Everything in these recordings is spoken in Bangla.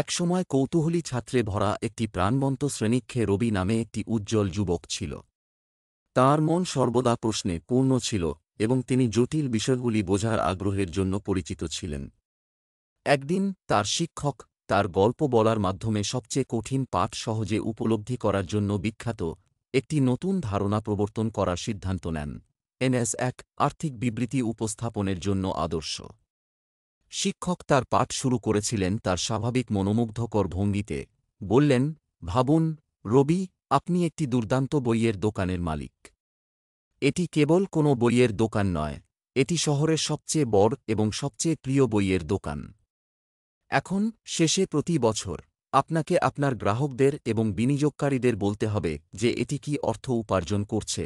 একসময় কৌতূহলী ছাত্রে ভরা একটি প্রাণবন্ত শ্রেণীক্ষে রবি নামে একটি উজ্জ্বল যুবক ছিল তার মন সর্বদা প্রশ্নে পূর্ণ ছিল এবং তিনি জটিল বিষয়গুলি বোঝার আগ্রহের জন্য পরিচিত ছিলেন একদিন তার শিক্ষক তার গল্প বলার মাধ্যমে সবচেয়ে কঠিন পাঠ সহজে উপলব্ধি করার জন্য বিখ্যাত একটি নতুন ধারণা প্রবর্তন করার সিদ্ধান্ত নেন এনএস এক আর্থিক বিবৃতি উপস্থাপনের জন্য আদর্শ শিক্ষক তার পাঠ শুরু করেছিলেন তার স্বাভাবিক মনোমুগ্ধকর ভঙ্গিতে বললেন ভাবুন রবি আপনি একটি দুর্দান্ত বইয়ের দোকানের মালিক এটি কেবল কোনো বইয়ের দোকান নয় এটি শহরের সবচেয়ে বড় এবং সবচেয়ে প্রিয় বইয়ের দোকান এখন শেষে প্রতি বছর আপনাকে আপনার গ্রাহকদের এবং বিনিয়োগকারীদের বলতে হবে যে এটি কি অর্থ উপার্জন করছে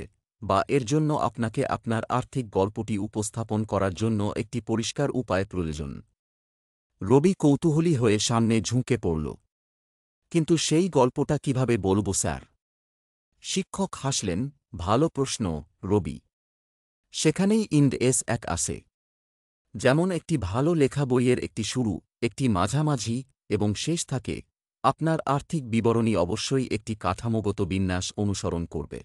বা এর জন্য আপনাকে আপনার আর্থিক গল্পটি উপস্থাপন করার জন্য একটি পরিষ্কার উপায় প্রয়োজন রবি কৌতূহলী হয়ে সামনে ঝুঁকে পড়ল কিন্তু সেই গল্পটা কিভাবে বলব স্যার শিক্ষক হাসলেন ভালো প্রশ্ন রবি সেখানেই ইন্ড এস এক আসে যেমন একটি ভালো লেখা বইয়ের একটি শুরু একটি মাঝামাঝি এবং শেষ থাকে আপনার আর্থিক বিবরণী অবশ্যই একটি কাঠামোগত বিন্যাস অনুসরণ করবে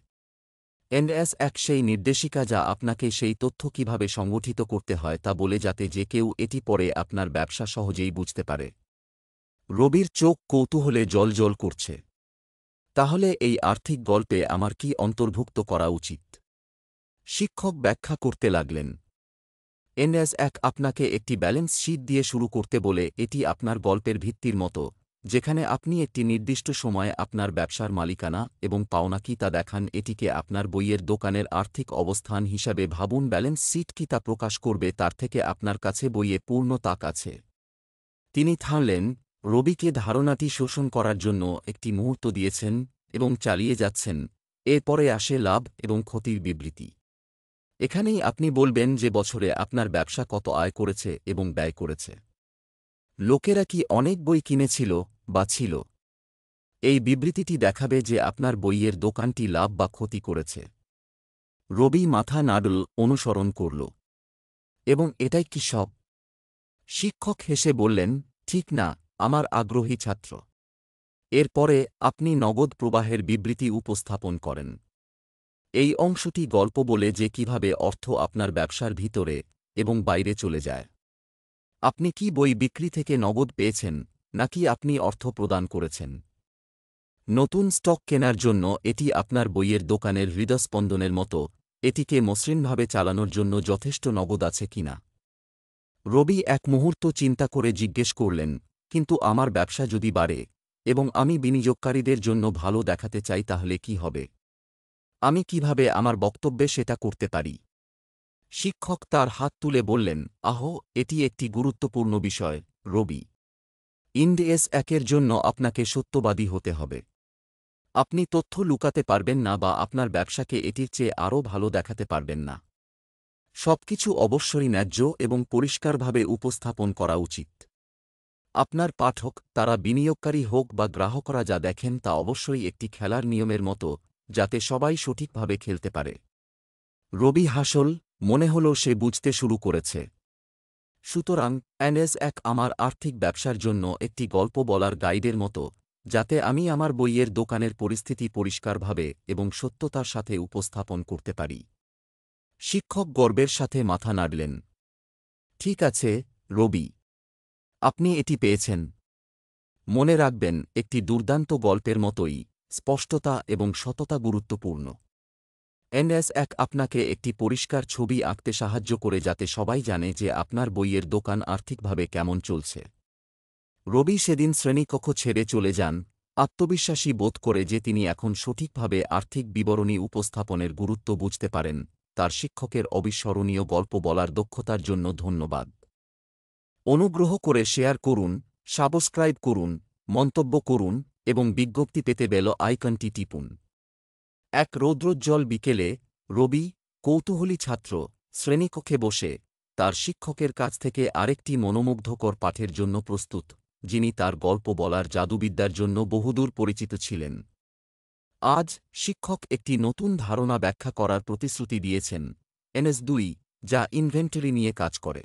এনএস এক সেই নির্দেশিকা যা আপনাকে সেই তথ্য কিভাবে সংগঠিত করতে হয় তা বলে যাতে যে কেউ এটি পরে আপনার ব্যবসা সহজেই বুঝতে পারে রবির চোখ কৌতূহলে জল করছে তাহলে এই আর্থিক গল্পে আমার কি অন্তর্ভুক্ত করা উচিত শিক্ষক ব্যাখ্যা করতে লাগলেন এনএস এক আপনাকে একটি ব্যালেন্স শীত দিয়ে শুরু করতে বলে এটি আপনার গল্পের ভিত্তির মতো যেখানে আপনি একটি নির্দিষ্ট সময়ে আপনার ব্যবসার মালিকানা এবং পাওনা কি তা দেখান এটিকে আপনার বইয়ের দোকানের আর্থিক অবস্থান হিসাবে ভাবুন ব্যালেন্স শিট কি তা প্রকাশ করবে তার থেকে আপনার কাছে বইয়ে পূর্ণ তাক আছে তিনি থামলেন রবিকে ধারণাটি শোষণ করার জন্য একটি মুহূর্ত দিয়েছেন এবং চালিয়ে যাচ্ছেন এরপরে আসে লাভ এবং ক্ষতির বিবৃতি এখানেই আপনি বলবেন যে বছরে আপনার ব্যবসা কত আয় করেছে এবং ব্যয় করেছে লোকেরা কি অনেক বই কিনেছিল বা ছিল এই বিবৃতিটি দেখাবে যে আপনার বইয়ের দোকানটি লাভ বা ক্ষতি করেছে রবি মাথা নাডল অনুসরণ করল এবং এটাই কি সব শিক্ষক হেসে বললেন ঠিক না আমার আগ্রহী ছাত্র এরপরে আপনি নগদ প্রবাহের বিবৃতি উপস্থাপন করেন এই অংশটি গল্প বলে যে কিভাবে অর্থ আপনার ব্যবসার ভিতরে এবং বাইরে চলে যায় আপনি কি বই বিক্রি থেকে নগদ পেয়েছেন নাকি আপনি অর্থ প্রদান করেছেন নতুন স্টক কেনার জন্য এটি আপনার বইয়ের দোকানের হৃদস্পন্দনের মতো এটিকে মসৃণভাবে চালানোর জন্য যথেষ্ট নগদ আছে কিনা রবি এক মুহূর্ত চিন্তা করে জিজ্ঞেস করলেন কিন্তু আমার ব্যবসা যদি বাড়ে এবং আমি বিনিয়োগকারীদের জন্য ভালো দেখাতে চাই তাহলে কি হবে আমি কিভাবে আমার বক্তব্যে সেটা করতে পারি শিক্ষক তার হাত তুলে বললেন আহ এটি একটি গুরুত্বপূর্ণ বিষয় রবি ইন্ডিএস একের জন্য আপনাকে সত্যবাদী হতে হবে আপনি তথ্য লুকাতে পারবেন না বা আপনার ব্যবসাকে এটির চেয়ে আরও ভালো দেখাতে পারবেন না সবকিছু অবশ্যই ন্যায্য এবং পরিষ্কারভাবে উপস্থাপন করা উচিত আপনার পাঠক তারা বিনিয়োগকারী হোক বা গ্রাহকরা যা দেখেন তা অবশ্যই একটি খেলার নিয়মের মতো যাতে সবাই সঠিকভাবে খেলতে পারে রবি হাসল মনে হল সে বুঝতে শুরু করেছে সুতরাং অ্যানএস এক আমার আর্থিক ব্যবসার জন্য একটি গল্প বলার গাইডের মতো যাতে আমি আমার বইয়ের দোকানের পরিস্থিতি পরিষ্কারভাবে এবং সত্যতার সাথে উপস্থাপন করতে পারি শিক্ষক গর্বের সাথে মাথা নাড়লেন ঠিক আছে রবি আপনি এটি পেয়েছেন মনে রাখবেন একটি দুর্দান্ত গল্পের মতোই স্পষ্টতা এবং সততা গুরুত্বপূর্ণ এনএস এক আপনাকে একটি পরিষ্কার ছবি আঁকতে সাহায্য করে যাতে সবাই জানে যে আপনার বইয়ের দোকান আর্থিকভাবে কেমন চলছে রবি সেদিন শ্রেণীকক্ষ ছেড়ে চলে যান আত্মবিশ্বাসী বোধ করে যে তিনি এখন সঠিকভাবে আর্থিক বিবরণী উপস্থাপনের গুরুত্ব বুঝতে পারেন তার শিক্ষকের অবিস্মরণীয় গল্প বলার দক্ষতার জন্য ধন্যবাদ অনুগ্রহ করে শেয়ার করুন সাবস্ক্রাইব করুন মন্তব্য করুন এবং বিজ্ঞপ্তি পেতে বেল আইকনটি টিপুন এক রৌদ্রোজ্জ্বল বিকেলে রবি কৌতূহলী ছাত্র শ্রেণীকক্ষে বসে তার শিক্ষকের কাছ থেকে আরেকটি মনোমুগ্ধকর পাঠের জন্য প্রস্তুত যিনি তার গল্প বলার জাদুবিদ্যার জন্য বহুদূর পরিচিত ছিলেন আজ শিক্ষক একটি নতুন ধারণা ব্যাখ্যা করার প্রতিশ্রুতি দিয়েছেন এনএস দুই যা ইনভেন্টরি নিয়ে কাজ করে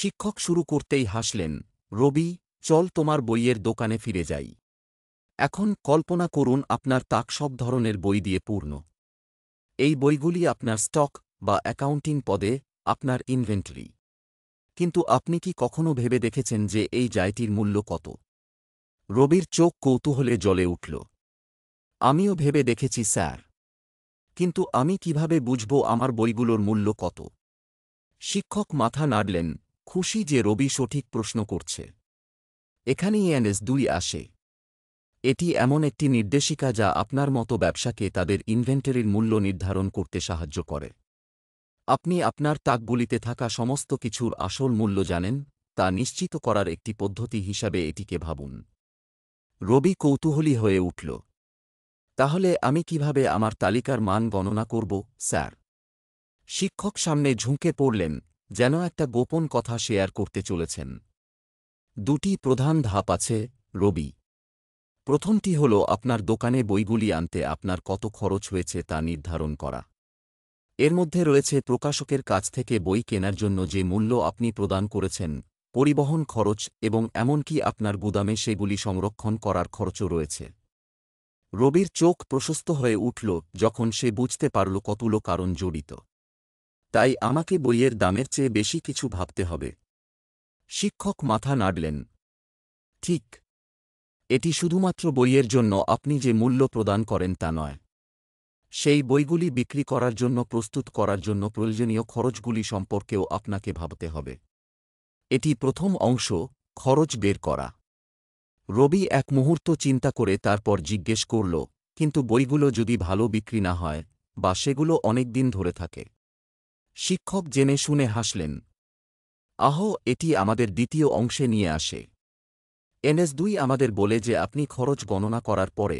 শিক্ষক শুরু করতেই হাসলেন রবি চল তোমার বইয়ের দোকানে ফিরে যাই এখন কল্পনা করুন আপনার তাক সব ধরনের বই দিয়ে পূর্ণ এই বইগুলি আপনার স্টক বা অ্যাকাউন্টিং পদে আপনার ইনভেন্টরি কিন্তু আপনি কি কখনো ভেবে দেখেছেন যে এই জায়টির মূল্য কত রবির চোখ কৌতূহলে জলে উঠল আমিও ভেবে দেখেছি স্যার কিন্তু আমি কিভাবে বুঝব আমার বইগুলোর মূল্য কত শিক্ষক মাথা নাড়লেন খুশি যে রবি সঠিক প্রশ্ন করছে এখানেই এনএস দুই আসে এটি এমন একটি নির্দেশিকা যা আপনার মতো ব্যবসাকে তাদের ইনভেন্টরির মূল্য নির্ধারণ করতে সাহায্য করে আপনি আপনার তাকগুলিতে থাকা সমস্ত কিছুর আসল মূল্য জানেন তা নিশ্চিত করার একটি পদ্ধতি হিসাবে এটিকে ভাবুন রবি কৌতূহলী হয়ে উঠল তাহলে আমি কিভাবে আমার তালিকার মান গণনা করব স্যার শিক্ষক সামনে ঝুঁকে পড়লেন যেন একটা গোপন কথা শেয়ার করতে চলেছেন দুটি প্রধান ধাপ আছে রবি প্রথমটি হল আপনার দোকানে বইগুলি আনতে আপনার কত খরচ হয়েছে তা নির্ধারণ করা এর মধ্যে রয়েছে প্রকাশকের কাছ থেকে বই কেনার জন্য যে মূল্য আপনি প্রদান করেছেন পরিবহন খরচ এবং এমনকি আপনার গুদামে সেগুলি সংরক্ষণ করার খরচও রয়েছে রবির চোখ প্রশস্ত হয়ে উঠল যখন সে বুঝতে পারল কতুলো কারণ জড়িত তাই আমাকে বইয়ের দামের চেয়ে বেশি কিছু ভাবতে হবে শিক্ষক মাথা নাড়লেন ঠিক এটি শুধুমাত্র বইয়ের জন্য আপনি যে মূল্য প্রদান করেন তা নয় সেই বইগুলি বিক্রি করার জন্য প্রস্তুত করার জন্য প্রয়োজনীয় খরচগুলি সম্পর্কেও আপনাকে ভাবতে হবে এটি প্রথম অংশ খরচ বের করা রবি এক মুহূর্ত চিন্তা করে তারপর জিজ্ঞেস করল কিন্তু বইগুলো যদি ভালো বিক্রি না হয় বা সেগুলো অনেক দিন ধরে থাকে শিক্ষক জেনে শুনে হাসলেন আহ এটি আমাদের দ্বিতীয় অংশে নিয়ে আসে এনএস দুই আমাদের বলে যে আপনি খরচ গণনা করার পরে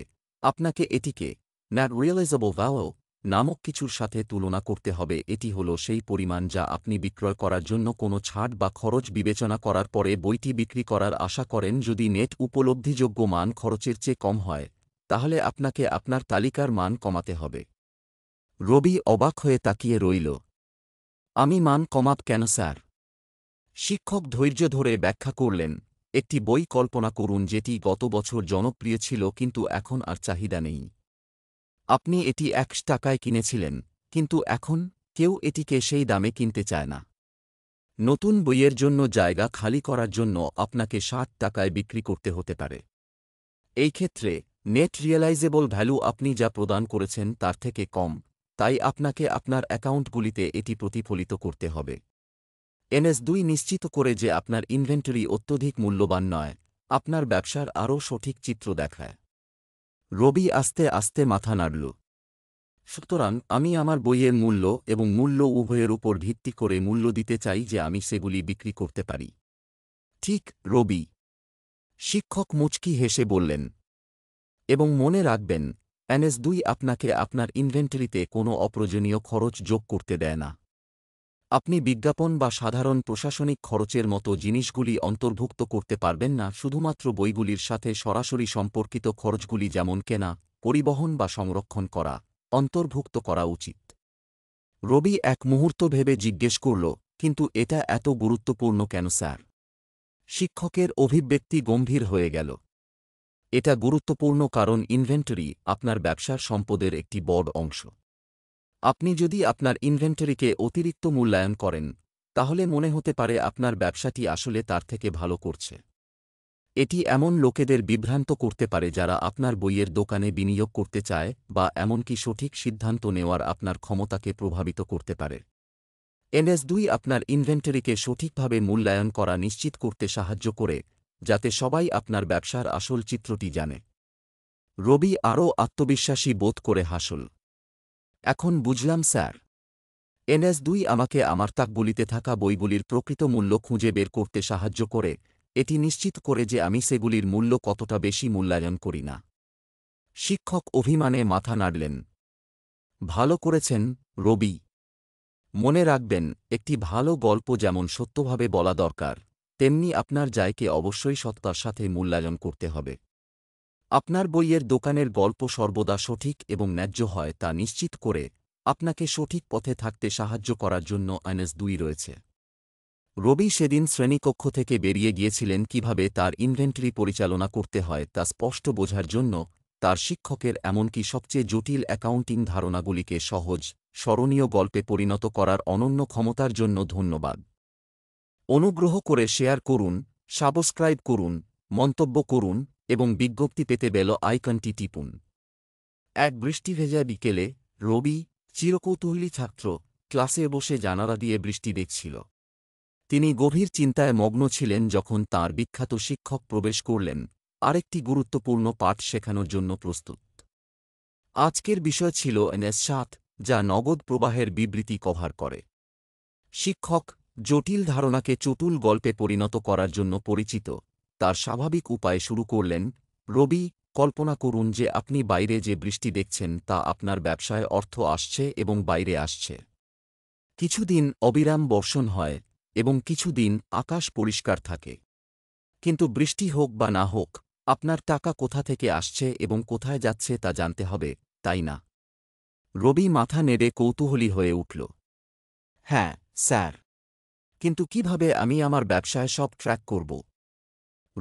আপনাকে এটিকে ন্যাট রিয়েলাইজেবল ভ্যালো নামক কিছুর সাথে তুলনা করতে হবে এটি হল সেই পরিমাণ যা আপনি বিক্রয় করার জন্য কোনো ছাড় বা খরচ বিবেচনা করার পরে বইটি বিক্রি করার আশা করেন যদি নেট উপলব্ধিযোগ্য মান খরচের চেয়ে কম হয় তাহলে আপনাকে আপনার তালিকার মান কমাতে হবে রবি অবাক হয়ে তাকিয়ে রইল আমি মান কমাব কেন স্যার শিক্ষক ধৈর্য ধরে ব্যাখ্যা করলেন একটি বই কল্পনা করুন যেটি গত বছর জনপ্রিয় ছিল কিন্তু এখন আর চাহিদা নেই আপনি এটি এক টাকায় কিনেছিলেন কিন্তু এখন কেউ এটিকে সেই দামে কিনতে চায় না নতুন বইয়ের জন্য জায়গা খালি করার জন্য আপনাকে ষাট টাকায় বিক্রি করতে হতে পারে এই ক্ষেত্রে নেট রিয়েলাইজেবল ভ্যালু আপনি যা প্রদান করেছেন তার থেকে কম তাই আপনাকে আপনার অ্যাকাউন্টগুলিতে এটি প্রতিফলিত করতে হবে এনএস দুই নিশ্চিত করে যে আপনার ইনভেন্টরি অত্যধিক মূল্যবান নয় আপনার ব্যবসার আরও সঠিক চিত্র দেখায় রবি আস্তে আস্তে মাথা নাড়ল সুতরাং আমি আমার বইয়ের মূল্য এবং মূল্য উভয়ের উপর ভিত্তি করে মূল্য দিতে চাই যে আমি সেগুলি বিক্রি করতে পারি ঠিক রবি শিক্ষক মুচকি হেসে বললেন এবং মনে রাখবেন এনএস দুই আপনাকে আপনার ইনভেন্টরিতে কোনো অপ্রয়োজনীয় খরচ যোগ করতে দেয় না আপনি বিজ্ঞাপন বা সাধারণ প্রশাসনিক খরচের মতো জিনিসগুলি অন্তর্ভুক্ত করতে পারবেন না শুধুমাত্র বইগুলির সাথে সরাসরি সম্পর্কিত খরচগুলি যেমন কেনা পরিবহন বা সংরক্ষণ করা অন্তর্ভুক্ত করা উচিত রবি এক মুহূর্ত ভেবে জিজ্ঞেস করল কিন্তু এটা এত গুরুত্বপূর্ণ কেন স্যার শিক্ষকের অভিব্যক্তি গম্ভীর হয়ে গেল এটা গুরুত্বপূর্ণ কারণ ইনভেন্টরি আপনার ব্যবসার সম্পদের একটি বড় অংশ আপনি যদি আপনার ইনভেন্টরিকে অতিরিক্ত মূল্যায়ন করেন তাহলে মনে হতে পারে আপনার ব্যবসাটি আসলে তার থেকে ভালো করছে এটি এমন লোকেদের বিভ্রান্ত করতে পারে যারা আপনার বইয়ের দোকানে বিনিয়োগ করতে চায় বা এমনকি সঠিক সিদ্ধান্ত নেওয়ার আপনার ক্ষমতাকে প্রভাবিত করতে পারে এনএস দুই আপনার ইনভেন্টরিকে সঠিকভাবে মূল্যায়ন করা নিশ্চিত করতে সাহায্য করে যাতে সবাই আপনার ব্যবসার আসল চিত্রটি জানে রবি আরও আত্মবিশ্বাসী বোধ করে হাসল এখন বুঝলাম স্যার এনএস দুই আমাকে আমার তাক বলিতে থাকা বইগুলির প্রকৃত মূল্য খুঁজে বের করতে সাহায্য করে এটি নিশ্চিত করে যে আমি সেগুলির মূল্য কতটা বেশি মূল্যায়ন করি না শিক্ষক অভিমানে মাথা নাড়লেন ভালো করেছেন রবি মনে রাখবেন একটি ভালো গল্প যেমন সত্যভাবে বলা দরকার তেমনি আপনার জায়কে অবশ্যই সত্তার সাথে মূল্যায়ন করতে হবে আপনার বইয়ের দোকানের গল্প সর্বদা সঠিক এবং ন্যায্য হয় তা নিশ্চিত করে আপনাকে সঠিক পথে থাকতে সাহায্য করার জন্য আইনস দুই রয়েছে রবি সেদিন শ্রেণীকক্ষ থেকে বেরিয়ে গিয়েছিলেন কিভাবে তার ইনভেন্টরি পরিচালনা করতে হয় তা স্পষ্ট বোঝার জন্য তার শিক্ষকের এমনকি সবচেয়ে জটিল অ্যাকাউন্টিং ধারণাগুলিকে সহজ স্মরণীয় গল্পে পরিণত করার অনন্য ক্ষমতার জন্য ধন্যবাদ অনুগ্রহ করে শেয়ার করুন সাবস্ক্রাইব করুন মন্তব্য করুন এবং বিজ্ঞপ্তি পেতে বেল আইকনটি টিপুন এক বৃষ্টি ভেজা বিকেলে রবি চিরকৌতূহলী ছাত্র ক্লাসে বসে জানালা দিয়ে বৃষ্টি দেখছিল তিনি গভীর চিন্তায় মগ্ন ছিলেন যখন তার বিখ্যাত শিক্ষক প্রবেশ করলেন আরেকটি গুরুত্বপূর্ণ পাঠ শেখানোর জন্য প্রস্তুত আজকের বিষয় ছিল এনএস যা নগদ প্রবাহের বিবৃতি কভার করে শিক্ষক জটিল ধারণাকে চটুল গল্পে পরিণত করার জন্য পরিচিত তার স্বাভাবিক উপায় শুরু করলেন রবি কল্পনা করুন যে আপনি বাইরে যে বৃষ্টি দেখছেন তা আপনার ব্যবসায় অর্থ আসছে এবং বাইরে আসছে কিছুদিন অবিরাম বর্ষণ হয় এবং কিছুদিন আকাশ পরিষ্কার থাকে কিন্তু বৃষ্টি হোক বা না হোক আপনার টাকা কোথা থেকে আসছে এবং কোথায় যাচ্ছে তা জানতে হবে তাই না রবি মাথা নেড়ে কৌতূহলী হয়ে উঠল হ্যাঁ স্যার কিন্তু কিভাবে আমি আমার ব্যবসায় সব ট্র্যাক করব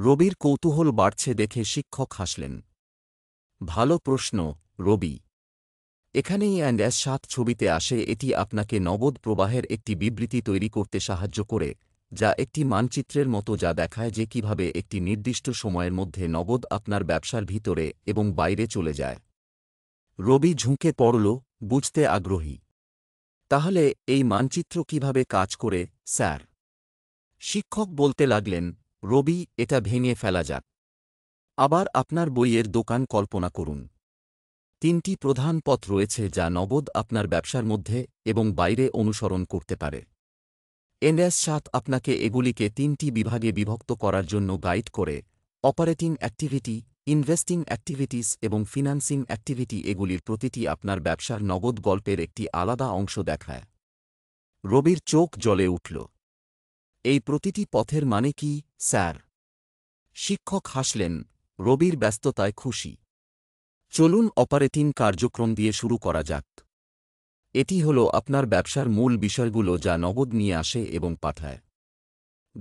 রবির কৌতূহল বাড়ছে দেখে শিক্ষক হাসলেন ভালো প্রশ্ন রবি এখানেই অ্যান্ড অ্যাস সাত ছবিতে আসে এটি আপনাকে নবদ প্রবাহের একটি বিবৃতি তৈরি করতে সাহায্য করে যা একটি মানচিত্রের মতো যা দেখায় যে কিভাবে একটি নির্দিষ্ট সময়ের মধ্যে নগদ আপনার ব্যবসার ভিতরে এবং বাইরে চলে যায় রবি ঝুঁকে পড়ল বুঝতে আগ্রহী তাহলে এই মানচিত্র কিভাবে কাজ করে স্যার শিক্ষক বলতে লাগলেন রবি এটা ভেঙে ফেলা যাক আবার আপনার বইয়ের দোকান কল্পনা করুন তিনটি প্রধান পথ রয়েছে যা নগদ আপনার ব্যবসার মধ্যে এবং বাইরে অনুসরণ করতে পারে এনএস সাত আপনাকে এগুলিকে তিনটি বিভাগে বিভক্ত করার জন্য গাইড করে অপারেটিং অ্যাক্টিভিটি ইনভেস্টিং অ্যাক্টিভিটিস এবং ফিনান্সিং অ্যাক্টিভিটি এগুলির প্রতিটি আপনার ব্যবসার নগদ গল্পের একটি আলাদা অংশ দেখায় রবির চোখ জলে উঠল এই প্রতিটি পথের মানে কি স্যার শিক্ষক হাসলেন রবির ব্যস্ততায় খুশি চলুন অপারেটিং কার্যক্রম দিয়ে শুরু করা যাক এটি হল আপনার ব্যবসার মূল বিষয়গুলো যা নগদ নিয়ে আসে এবং পাঠায়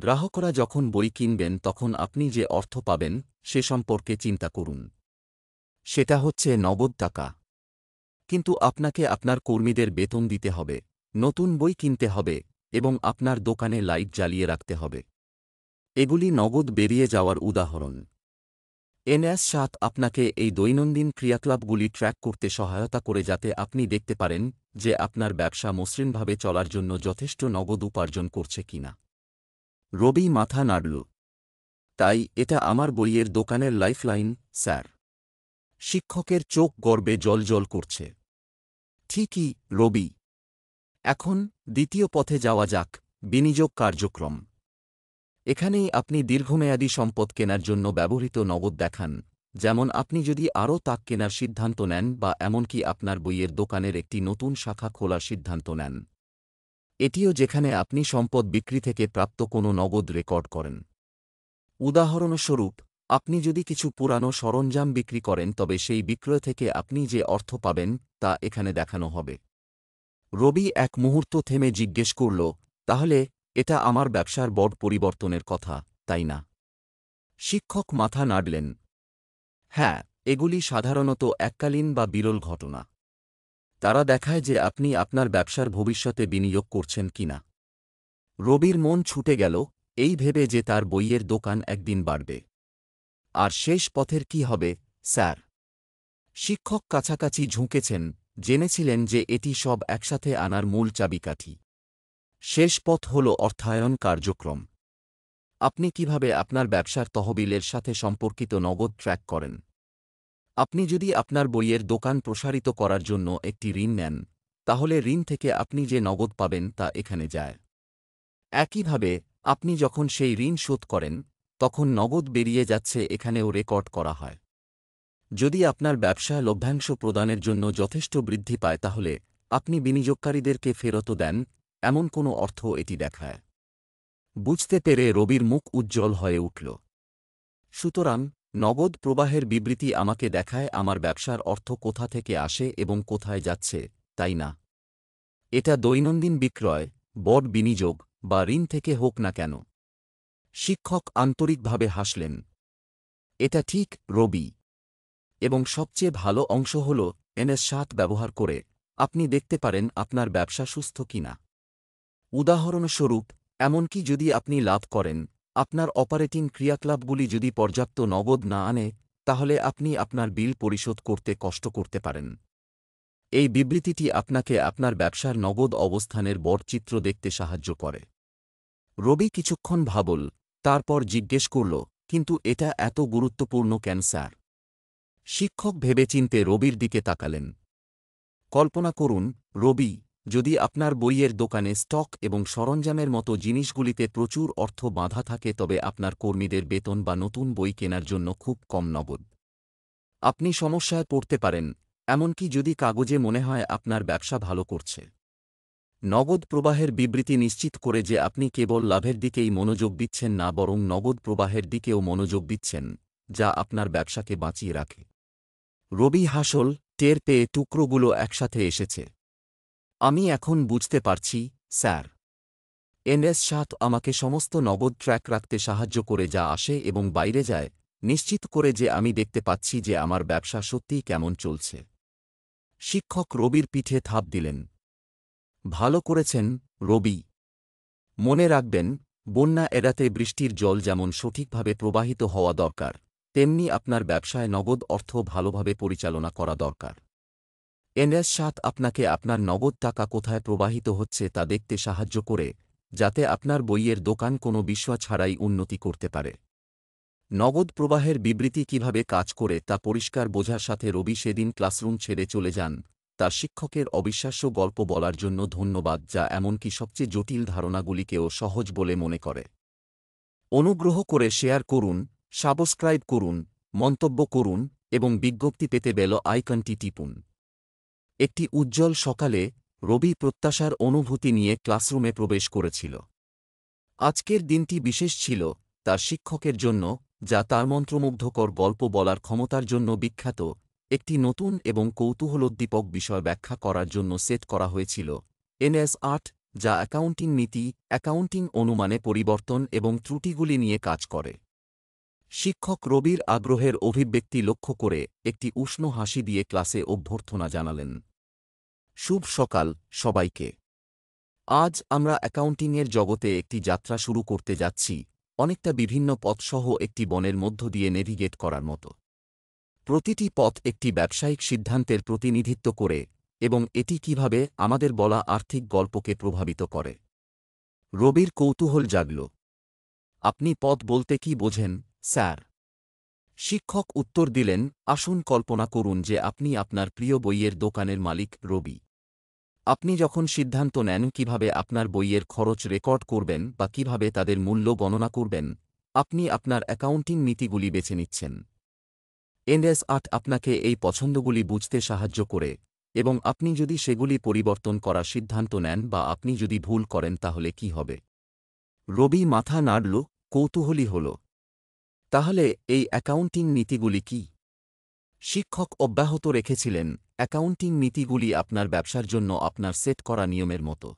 গ্রাহকরা যখন বই কিনবেন তখন আপনি যে অর্থ পাবেন সে সম্পর্কে চিন্তা করুন সেটা হচ্ছে নগদ টাকা কিন্তু আপনাকে আপনার কর্মীদের বেতন দিতে হবে নতুন বই কিনতে হবে এবং আপনার দোকানে লাইট জ্বালিয়ে রাখতে হবে এগুলি নগদ বেরিয়ে যাওয়ার উদাহরণ এনএস সাত আপনাকে এই দৈনন্দিন ক্রিয়াকলাপগুলি ট্র্যাক করতে সহায়তা করে যাতে আপনি দেখতে পারেন যে আপনার ব্যবসা মসৃণভাবে চলার জন্য যথেষ্ট নগদ উপার্জন করছে কিনা রবি মাথা নাড়ল তাই এটা আমার বইয়ের দোকানের লাইফলাইন স্যার শিক্ষকের চোখ গর্বে জলজল করছে ঠিকই রবি এখন দ্বিতীয় পথে যাওয়া যাক বিনিয়োগ কার্যক্রম এখানেই আপনি দীর্ঘমেয়াদী সম্পদ কেনার জন্য ব্যবহৃত নগদ দেখান যেমন আপনি যদি আরও তাক কেনার সিদ্ধান্ত নেন বা এমনকি আপনার বইয়ের দোকানের একটি নতুন শাখা খোলার সিদ্ধান্ত নেন এটিও যেখানে আপনি সম্পদ বিক্রি থেকে প্রাপ্ত কোনো নগদ রেকর্ড করেন উদাহরণস্বরূপ আপনি যদি কিছু পুরানো সরঞ্জাম বিক্রি করেন তবে সেই বিক্রয় থেকে আপনি যে অর্থ পাবেন তা এখানে দেখানো হবে রবি এক মুহূর্ত থেমে জিজ্ঞেস করল তাহলে এটা আমার ব্যবসার বড় পরিবর্তনের কথা তাই না শিক্ষক মাথা নাড়লেন হ্যাঁ এগুলি সাধারণত এককালীন বা বিরল ঘটনা তারা দেখায় যে আপনি আপনার ব্যবসার ভবিষ্যতে বিনিয়োগ করছেন কিনা রবির মন ছুটে গেল এই ভেবে যে তার বইয়ের দোকান একদিন বাড়বে আর শেষ পথের কি হবে স্যার শিক্ষক কাছাকাছি ঝুঁকেছেন জেনেছিলেন যে এটি সব একসাথে আনার মূল চাবিকাঠি শেষ পথ হল অর্থায়ন কার্যক্রম আপনি কিভাবে আপনার ব্যবসার তহবিলের সাথে সম্পর্কিত নগদ ট্র্যাক করেন আপনি যদি আপনার বইয়ের দোকান প্রসারিত করার জন্য একটি ঋণ নেন তাহলে ঋণ থেকে আপনি যে নগদ পাবেন তা এখানে যায় একইভাবে আপনি যখন সেই ঋণ শোধ করেন তখন নগদ বেরিয়ে যাচ্ছে এখানেও রেকর্ড করা হয় যদি আপনার ব্যবসা লভ্যাংশ প্রদানের জন্য যথেষ্ট বৃদ্ধি পায় তাহলে আপনি বিনিয়োগকারীদেরকে ফেরতও দেন এমন কোনো অর্থ এটি দেখায় বুঝতে পেরে রবির মুখ উজ্জ্বল হয়ে উঠল সুতরাং নগদ প্রবাহের বিবৃতি আমাকে দেখায় আমার ব্যবসার অর্থ কোথা থেকে আসে এবং কোথায় যাচ্ছে তাই না এটা দৈনন্দিন বিক্রয় বড বিনিযোগ বা ঋণ থেকে হোক না কেন শিক্ষক আন্তরিকভাবে হাসলেন এটা ঠিক রবি এবং সবচেয়ে ভালো অংশ হল এনএস সাত ব্যবহার করে আপনি দেখতে পারেন আপনার ব্যবসা সুস্থ কিনা উদাহরণস্বরূপ এমনকি যদি আপনি লাভ করেন আপনার অপারেটিং ক্রিয়াকলাপগুলি যদি পর্যাপ্ত নগদ না আনে তাহলে আপনি আপনার বিল পরিশোধ করতে কষ্ট করতে পারেন এই বিবৃতিটি আপনাকে আপনার ব্যবসার নগদ অবস্থানের বরচিত্র দেখতে সাহায্য করে রবি কিছুক্ষণ ভাবল তারপর জিজ্ঞেস করল কিন্তু এটা এত গুরুত্বপূর্ণ ক্যান্সার শিক্ষক ভেবেচিন্তে রবির দিকে তাকালেন কল্পনা করুন রবি যদি আপনার বইয়ের দোকানে স্টক এবং সরঞ্জামের মতো জিনিসগুলিতে প্রচুর অর্থ বাঁধা থাকে তবে আপনার কর্মীদের বেতন বা নতুন বই কেনার জন্য খুব কম নগদ আপনি সমস্যায় পড়তে পারেন এমনকি যদি কাগজে মনে হয় আপনার ব্যবসা ভালো করছে নগদ প্রবাহের বিবৃতি নিশ্চিত করে যে আপনি কেবল লাভের দিকেই মনোযোগ দিচ্ছেন না বরং নগদ প্রবাহের দিকেও মনোযোগ দিচ্ছেন যা আপনার ব্যবসাকে বাঁচিয়ে রাখে রবি হাসল টের পেয়ে টুকরোগুলো একসাথে এসেছে আমি এখন বুঝতে পারছি স্যার এনএস সাত আমাকে সমস্ত নগদ ট্র্যাক রাখতে সাহায্য করে যা আসে এবং বাইরে যায় নিশ্চিত করে যে আমি দেখতে পাচ্ছি যে আমার ব্যবসা সত্যিই কেমন চলছে শিক্ষক রবির পিঠে থাপ দিলেন ভালো করেছেন রবি মনে রাখবেন বন্যা এড়াতে বৃষ্টির জল যেমন সঠিকভাবে প্রবাহিত হওয়া দরকার তেমনি আপনার ব্যবসায় নগদ অর্থ ভালোভাবে পরিচালনা করা দরকার এনএস সাত আপনাকে আপনার নগদ টাকা কোথায় প্রবাহিত হচ্ছে তা দেখতে সাহায্য করে যাতে আপনার বইয়ের দোকান কোনো বিস্ময় ছাড়াই উন্নতি করতে পারে নগদ প্রবাহের বিবৃতি কিভাবে কাজ করে তা পরিষ্কার বোঝার সাথে রবি সেদিন ক্লাসরুম ছেড়ে চলে যান তার শিক্ষকের অবিশ্বাস্য গল্প বলার জন্য ধন্যবাদ যা এমনকি সবচেয়ে জটিল ধারণাগুলিকেও সহজ বলে মনে করে অনুগ্রহ করে শেয়ার করুন সাবস্ক্রাইব করুন মন্তব্য করুন এবং বিজ্ঞপ্তি পেতে বেল আইকনটি টিপুন একটি উজ্জ্বল সকালে রবি প্রত্যাশার অনুভূতি নিয়ে ক্লাসরুমে প্রবেশ করেছিল আজকের দিনটি বিশেষ ছিল তার শিক্ষকের জন্য যা তার মন্ত্রমুগ্ধকর গল্প বলার ক্ষমতার জন্য বিখ্যাত একটি নতুন এবং কৌতূহলোদ্দীপক বিষয় ব্যাখ্যা করার জন্য সেট করা হয়েছিল এনএস আট যা অ্যাকাউন্টিং নীতি অ্যাকাউন্টিং অনুমানে পরিবর্তন এবং ত্রুটিগুলি নিয়ে কাজ করে শিক্ষক রবির আগ্রহের অভিব্যক্তি লক্ষ্য করে একটি উষ্ণ হাসি দিয়ে ক্লাসে অভ্যর্থনা জানালেন শুভ সকাল সবাইকে আজ আমরা অ্যাকাউন্টিংয়ের জগতে একটি যাত্রা শুরু করতে যাচ্ছি অনেকটা বিভিন্ন পথসহ একটি বনের মধ্য দিয়ে নেভিগেট করার মতো প্রতিটি পথ একটি ব্যবসায়িক সিদ্ধান্তের প্রতিনিধিত্ব করে এবং এটি কিভাবে আমাদের বলা আর্থিক গল্পকে প্রভাবিত করে রবির কৌতূহল জাগল আপনি পথ বলতে কি বোঝেন স্যার শিক্ষক উত্তর দিলেন আসুন কল্পনা করুন যে আপনি আপনার প্রিয় বইয়ের দোকানের মালিক রবি আপনি যখন সিদ্ধান্ত নেন কিভাবে আপনার বইয়ের খরচ রেকর্ড করবেন বা কিভাবে তাদের মূল্য গণনা করবেন আপনি আপনার অ্যাকাউন্টিং নীতিগুলি বেছে নিচ্ছেন এনএস আট আপনাকে এই পছন্দগুলি বুঝতে সাহায্য করে এবং আপনি যদি সেগুলি পরিবর্তন করার সিদ্ধান্ত নেন বা আপনি যদি ভুল করেন তাহলে কি হবে রবি মাথা নাড়ল কৌতূহলী হল তাহলে এই অ্যাকাউন্টিং নীতিগুলি কি শিক্ষক অব্যাহত রেখেছিলেন অ্যাকাউন্টিং নীতিগুলি আপনার ব্যবসার জন্য আপনার সেট করা নিয়মের মতো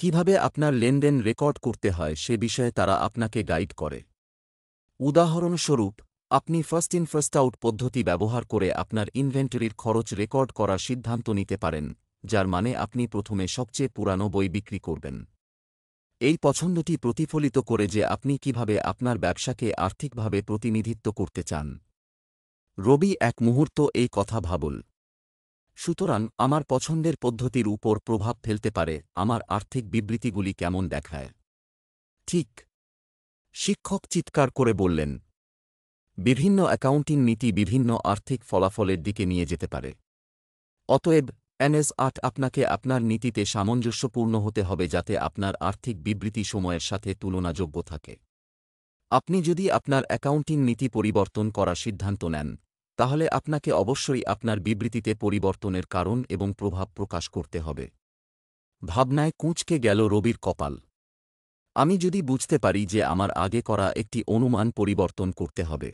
কিভাবে আপনার লেনদেন রেকর্ড করতে হয় সে বিষয়ে তারা আপনাকে গাইড করে উদাহরণস্বরূপ আপনি ফার্স্ট ইন ফার্স্ট আউট পদ্ধতি ব্যবহার করে আপনার ইনভেন্টরির খরচ রেকর্ড করার সিদ্ধান্ত নিতে পারেন যার মানে আপনি প্রথমে সবচেয়ে পুরানো বই বিক্রি করবেন এই পছন্দটি প্রতিফলিত করে যে আপনি কিভাবে আপনার ব্যবসাকে আর্থিকভাবে প্রতিনিধিত্ব করতে চান রবি এক মুহূর্ত এই কথা ভাবল সুতরাং আমার পছন্দের পদ্ধতির উপর প্রভাব ফেলতে পারে আমার আর্থিক বিবৃতিগুলি কেমন দেখায় ঠিক শিক্ষক চিৎকার করে বললেন বিভিন্ন অ্যাকাউন্টিং নীতি বিভিন্ন আর্থিক ফলাফলের দিকে নিয়ে যেতে পারে অতএব এনএস আট আপনাকে আপনার নীতিতে সামঞ্জস্যপূর্ণ হতে হবে যাতে আপনার আর্থিক বিবৃতি সময়ের সাথে তুলনাযোগ্য থাকে আপনি যদি আপনার অ্যাকাউন্টিং নীতি পরিবর্তন করার সিদ্ধান্ত নেন তাহলে আপনাকে অবশ্যই আপনার বিবৃতিতে পরিবর্তনের কারণ এবং প্রভাব প্রকাশ করতে হবে ভাবনায় কুঁচকে গেল রবির কপাল আমি যদি বুঝতে পারি যে আমার আগে করা একটি অনুমান পরিবর্তন করতে হবে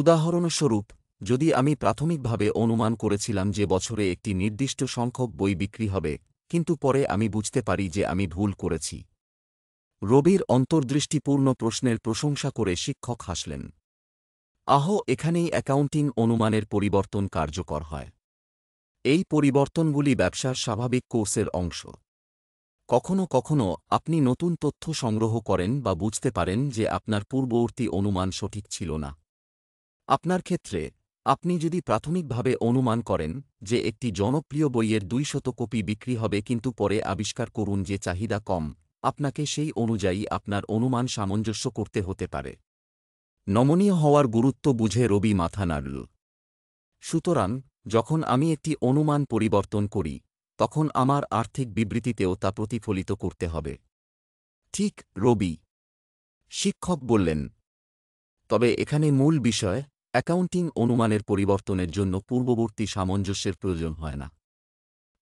উদাহরণস্বরূপ যদি আমি প্রাথমিকভাবে অনুমান করেছিলাম যে বছরে একটি নির্দিষ্ট সংখ্যক বই বিক্রি হবে কিন্তু পরে আমি বুঝতে পারি যে আমি ভুল করেছি রবির অন্তর্দৃষ্টিপূর্ণ প্রশ্নের প্রশংসা করে শিক্ষক হাসলেন আহ এখানেই অ্যাকাউন্টিং অনুমানের পরিবর্তন কার্যকর হয় এই পরিবর্তনগুলি ব্যবসার স্বাভাবিক কোর্সের অংশ কখনও কখনও আপনি নতুন তথ্য সংগ্রহ করেন বা বুঝতে পারেন যে আপনার পূর্ববর্তী অনুমান সঠিক ছিল না আপনার ক্ষেত্রে আপনি যদি প্রাথমিকভাবে অনুমান করেন যে একটি জনপ্রিয় বইয়ের দুইশত কপি বিক্রি হবে কিন্তু পরে আবিষ্কার করুন যে চাহিদা কম আপনাকে সেই অনুযায়ী আপনার অনুমান সামঞ্জস্য করতে হতে পারে নমনীয় হওয়ার গুরুত্ব বুঝে রবি মাথা নাড়ল সুতরাং যখন আমি একটি অনুমান পরিবর্তন করি তখন আমার আর্থিক বিবৃতিতেও তা প্রতিফলিত করতে হবে ঠিক রবি শিক্ষক বললেন তবে এখানে মূল বিষয় অ্যাকাউন্টিং অনুমানের পরিবর্তনের জন্য পূর্ববর্তী সামঞ্জস্যের প্রয়োজন হয় না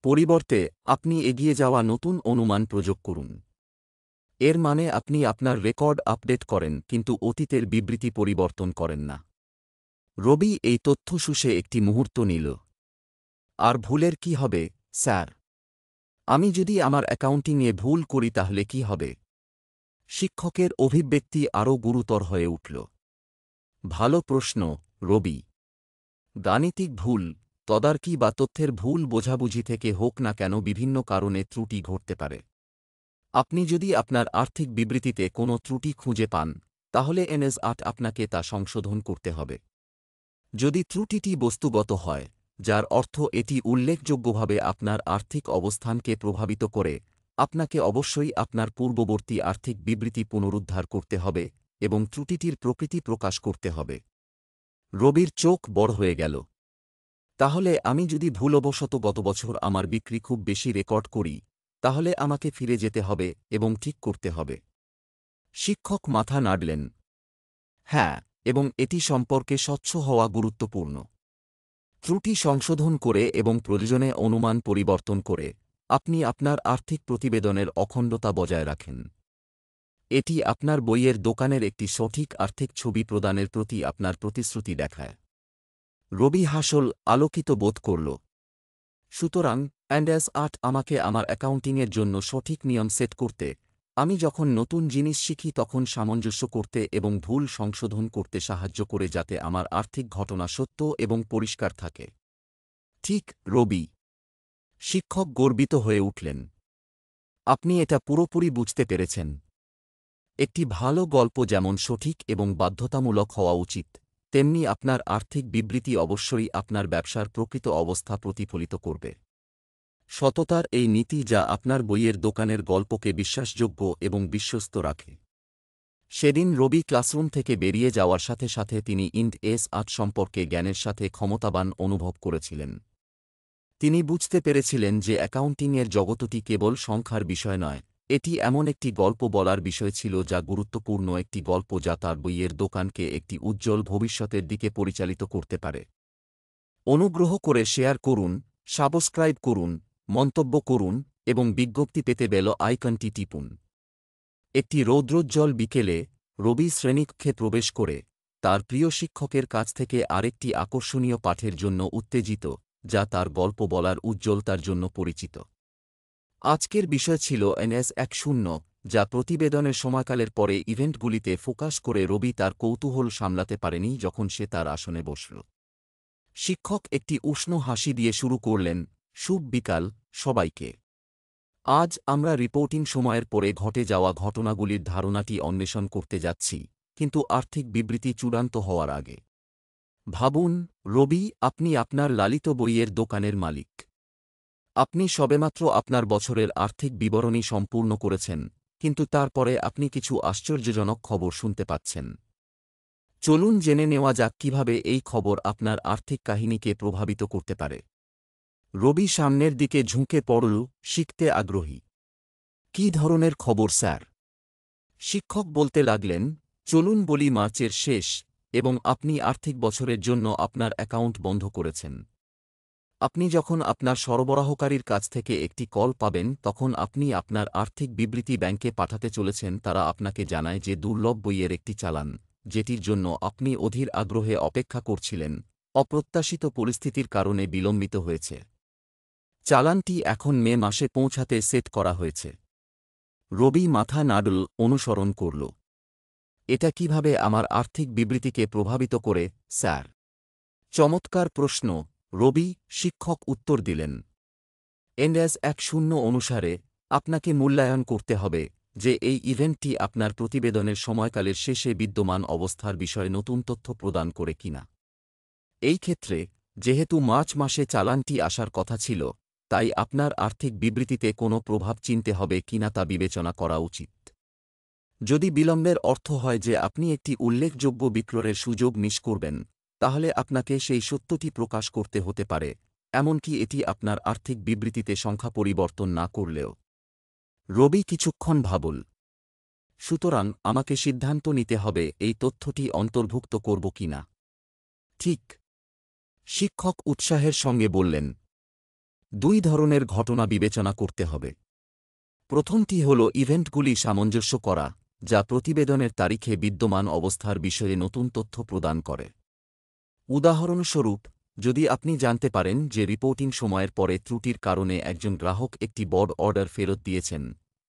পরিবর্তে আপনি এগিয়ে যাওয়া নতুন অনুমান প্রযোগ করুন এর মানে আপনি আপনার রেকর্ড আপডেট করেন কিন্তু অতীতের বিবৃতি পরিবর্তন করেন না রবি এই তথ্য শুষে একটি মুহূর্ত নিল আর ভুলের কি হবে স্যার আমি যদি আমার অ্যাকাউন্টিংয়ে ভুল করি তাহলে কি হবে শিক্ষকের অভিব্যক্তি আরও গুরুতর হয়ে উঠল ভালো প্রশ্ন রবি গাণিতিক ভুল তদারকি বা তথ্যের ভুল বোঝাবুঝি থেকে হোক না কেন বিভিন্ন কারণে ত্রুটি ঘটতে পারে আপনি যদি আপনার আর্থিক বিবৃতিতে কোনো ত্রুটি খুঁজে পান তাহলে এনএস আট আপনাকে তা সংশোধন করতে হবে যদি ত্রুটিটি বস্তুগত হয় যার অর্থ এটি উল্লেখযোগ্যভাবে আপনার আর্থিক অবস্থানকে প্রভাবিত করে আপনাকে অবশ্যই আপনার পূর্ববর্তী আর্থিক বিবৃতি পুনরুদ্ধার করতে হবে এবং ত্রুটিটির প্রকৃতি প্রকাশ করতে হবে রবির চোখ বড় হয়ে গেল তাহলে আমি যদি ভুলবশত গত বছর আমার বিক্রি খুব বেশি রেকর্ড করি তাহলে আমাকে ফিরে যেতে হবে এবং ঠিক করতে হবে শিক্ষক মাথা নাড়লেন হ্যাঁ এবং এটি সম্পর্কে স্বচ্ছ হওয়া গুরুত্বপূর্ণ ত্রুটি সংশোধন করে এবং প্রয়োজনে অনুমান পরিবর্তন করে আপনি আপনার আর্থিক প্রতিবেদনের অখণ্ডতা বজায় রাখেন এটি আপনার বইয়ের দোকানের একটি সঠিক আর্থিক ছবি প্রদানের প্রতি আপনার প্রতিশ্রুতি দেখায় রবি হাসল আলোকিত বোধ করল সুতরাং অ্যান্ডাস আর্ট আমাকে আমার অ্যাকাউন্টিংয়ের জন্য সঠিক নিয়ম সেট করতে আমি যখন নতুন জিনিস শিখি তখন সামঞ্জস্য করতে এবং ভুল সংশোধন করতে সাহায্য করে যাতে আমার আর্থিক ঘটনা সত্য এবং পরিষ্কার থাকে ঠিক রবি শিক্ষক গর্বিত হয়ে উঠলেন আপনি এটা পুরোপুরি বুঝতে পেরেছেন একটি ভালো গল্প যেমন সঠিক এবং বাধ্যতামূলক হওয়া উচিত তেমনি আপনার আর্থিক বিবৃতি অবশ্যই আপনার ব্যবসার প্রকৃত অবস্থা প্রতিফলিত করবে সততার এই নীতি যা আপনার বইয়ের দোকানের গল্পকে বিশ্বাসযোগ্য এবং বিশ্বস্ত রাখে সেদিন রবি ক্লাসরুম থেকে বেরিয়ে যাওয়ার সাথে সাথে তিনি ইন্ড এস আট সম্পর্কে জ্ঞানের সাথে ক্ষমতাবান অনুভব করেছিলেন তিনি বুঝতে পেরেছিলেন যে অ্যাকাউন্টিংয়ের জগতটি কেবল সংখ্যার বিষয় নয় এটি এমন একটি গল্প বলার বিষয় ছিল যা গুরুত্বপূর্ণ একটি গল্প যা তার বইয়ের দোকানকে একটি উজ্জ্বল ভবিষ্যতের দিকে পরিচালিত করতে পারে অনুগ্রহ করে শেয়ার করুন সাবস্ক্রাইব করুন মন্তব্য করুন এবং বিজ্ঞপ্তি পেতে বেল আইকনটি টিপুন একটি রৌদ্রোজ্জ্বল বিকেলে রবি শ্রেণীকক্ষে প্রবেশ করে তার প্রিয় শিক্ষকের কাছ থেকে আরেকটি আকর্ষণীয় পাঠের জন্য উত্তেজিত যা তার গল্প বলার উজ্জ্বলতার জন্য পরিচিত আজকের বিষয় ছিল এনএস এক শূন্য যা প্রতিবেদনের সময়কালের পরে ইভেন্টগুলিতে ফোকাস করে রবি তার কৌতূহল সামলাতে পারেনি যখন সে তার আসনে বসল শিক্ষক একটি উষ্ণ হাসি দিয়ে শুরু করলেন শুভ বিকাল সবাইকে আজ আমরা রিপোর্টিং সময়ের পরে ঘটে যাওয়া ঘটনাগুলির ধারণাটি অন্বেষণ করতে যাচ্ছি কিন্তু আর্থিক বিবৃতি চূড়ান্ত হওয়ার আগে ভাবুন রবি আপনি আপনার লালিত বইয়ের দোকানের মালিক আপনি সবেমাত্র আপনার বছরের আর্থিক বিবরণী সম্পূর্ণ করেছেন কিন্তু তারপরে আপনি কিছু আশ্চর্যজনক খবর শুনতে পাচ্ছেন চলুন জেনে নেওয়া যাক কিভাবে এই খবর আপনার আর্থিক কাহিনীকে প্রভাবিত করতে পারে রবি সামনের দিকে ঝুঁকে পড়ল শিখতে আগ্রহী কি ধরনের খবর স্যার শিক্ষক বলতে লাগলেন চলুন বলি মার্চের শেষ এবং আপনি আর্থিক বছরের জন্য আপনার অ্যাকাউন্ট বন্ধ করেছেন আপনি যখন আপনার সরবরাহকারীর কাছ থেকে একটি কল পাবেন তখন আপনি আপনার আর্থিক বিবৃতি ব্যাংকে পাঠাতে চলেছেন তারা আপনাকে জানায় যে দুর্লভ বইয়ের একটি চালান যেটির জন্য আপনি অধীর আগ্রহে অপেক্ষা করছিলেন অপ্রত্যাশিত পরিস্থিতির কারণে বিলম্বিত হয়েছে চালানটি এখন মে মাসে পৌঁছাতে সেট করা হয়েছে রবি মাথা নাডল অনুসরণ করল এটা কিভাবে আমার আর্থিক বিবৃতিকে প্রভাবিত করে স্যার চমৎকার প্রশ্ন রবি শিক্ষক উত্তর দিলেন এনএস এক শূন্য অনুসারে আপনাকে মূল্যায়ন করতে হবে যে এই ইভেন্টটি আপনার প্রতিবেদনের সময়কালের শেষে বিদ্যমান অবস্থার বিষয়ে নতুন তথ্য প্রদান করে কিনা এই ক্ষেত্রে যেহেতু মার্চ মাসে চালানটি আসার কথা ছিল তাই আপনার আর্থিক বিবৃতিতে কোনো প্রভাব চিনতে হবে কিনা তা বিবেচনা করা উচিত যদি বিলম্বের অর্থ হয় যে আপনি একটি উল্লেখযোগ্য বিক্রয়ের সুযোগ মিস করবেন তাহলে আপনাকে সেই সত্যটি প্রকাশ করতে হতে পারে এমনকি এটি আপনার আর্থিক বিবৃতিতে সংখ্যা পরিবর্তন না করলেও রবি কিছুক্ষণ ভাবল সুতরাং আমাকে সিদ্ধান্ত নিতে হবে এই তথ্যটি অন্তর্ভুক্ত করব কি না ঠিক শিক্ষক উৎসাহের সঙ্গে বললেন দুই ধরনের ঘটনা বিবেচনা করতে হবে প্রথমটি হল ইভেন্টগুলি সামঞ্জস্য করা যা প্রতিবেদনের তারিখে বিদ্যমান অবস্থার বিষয়ে নতুন তথ্য প্রদান করে উদাহরণস্বরূপ যদি আপনি জানতে পারেন যে রিপোর্টিং সময়ের পরে ত্রুটির কারণে একজন গ্রাহক একটি বড় অর্ডার ফেরত দিয়েছেন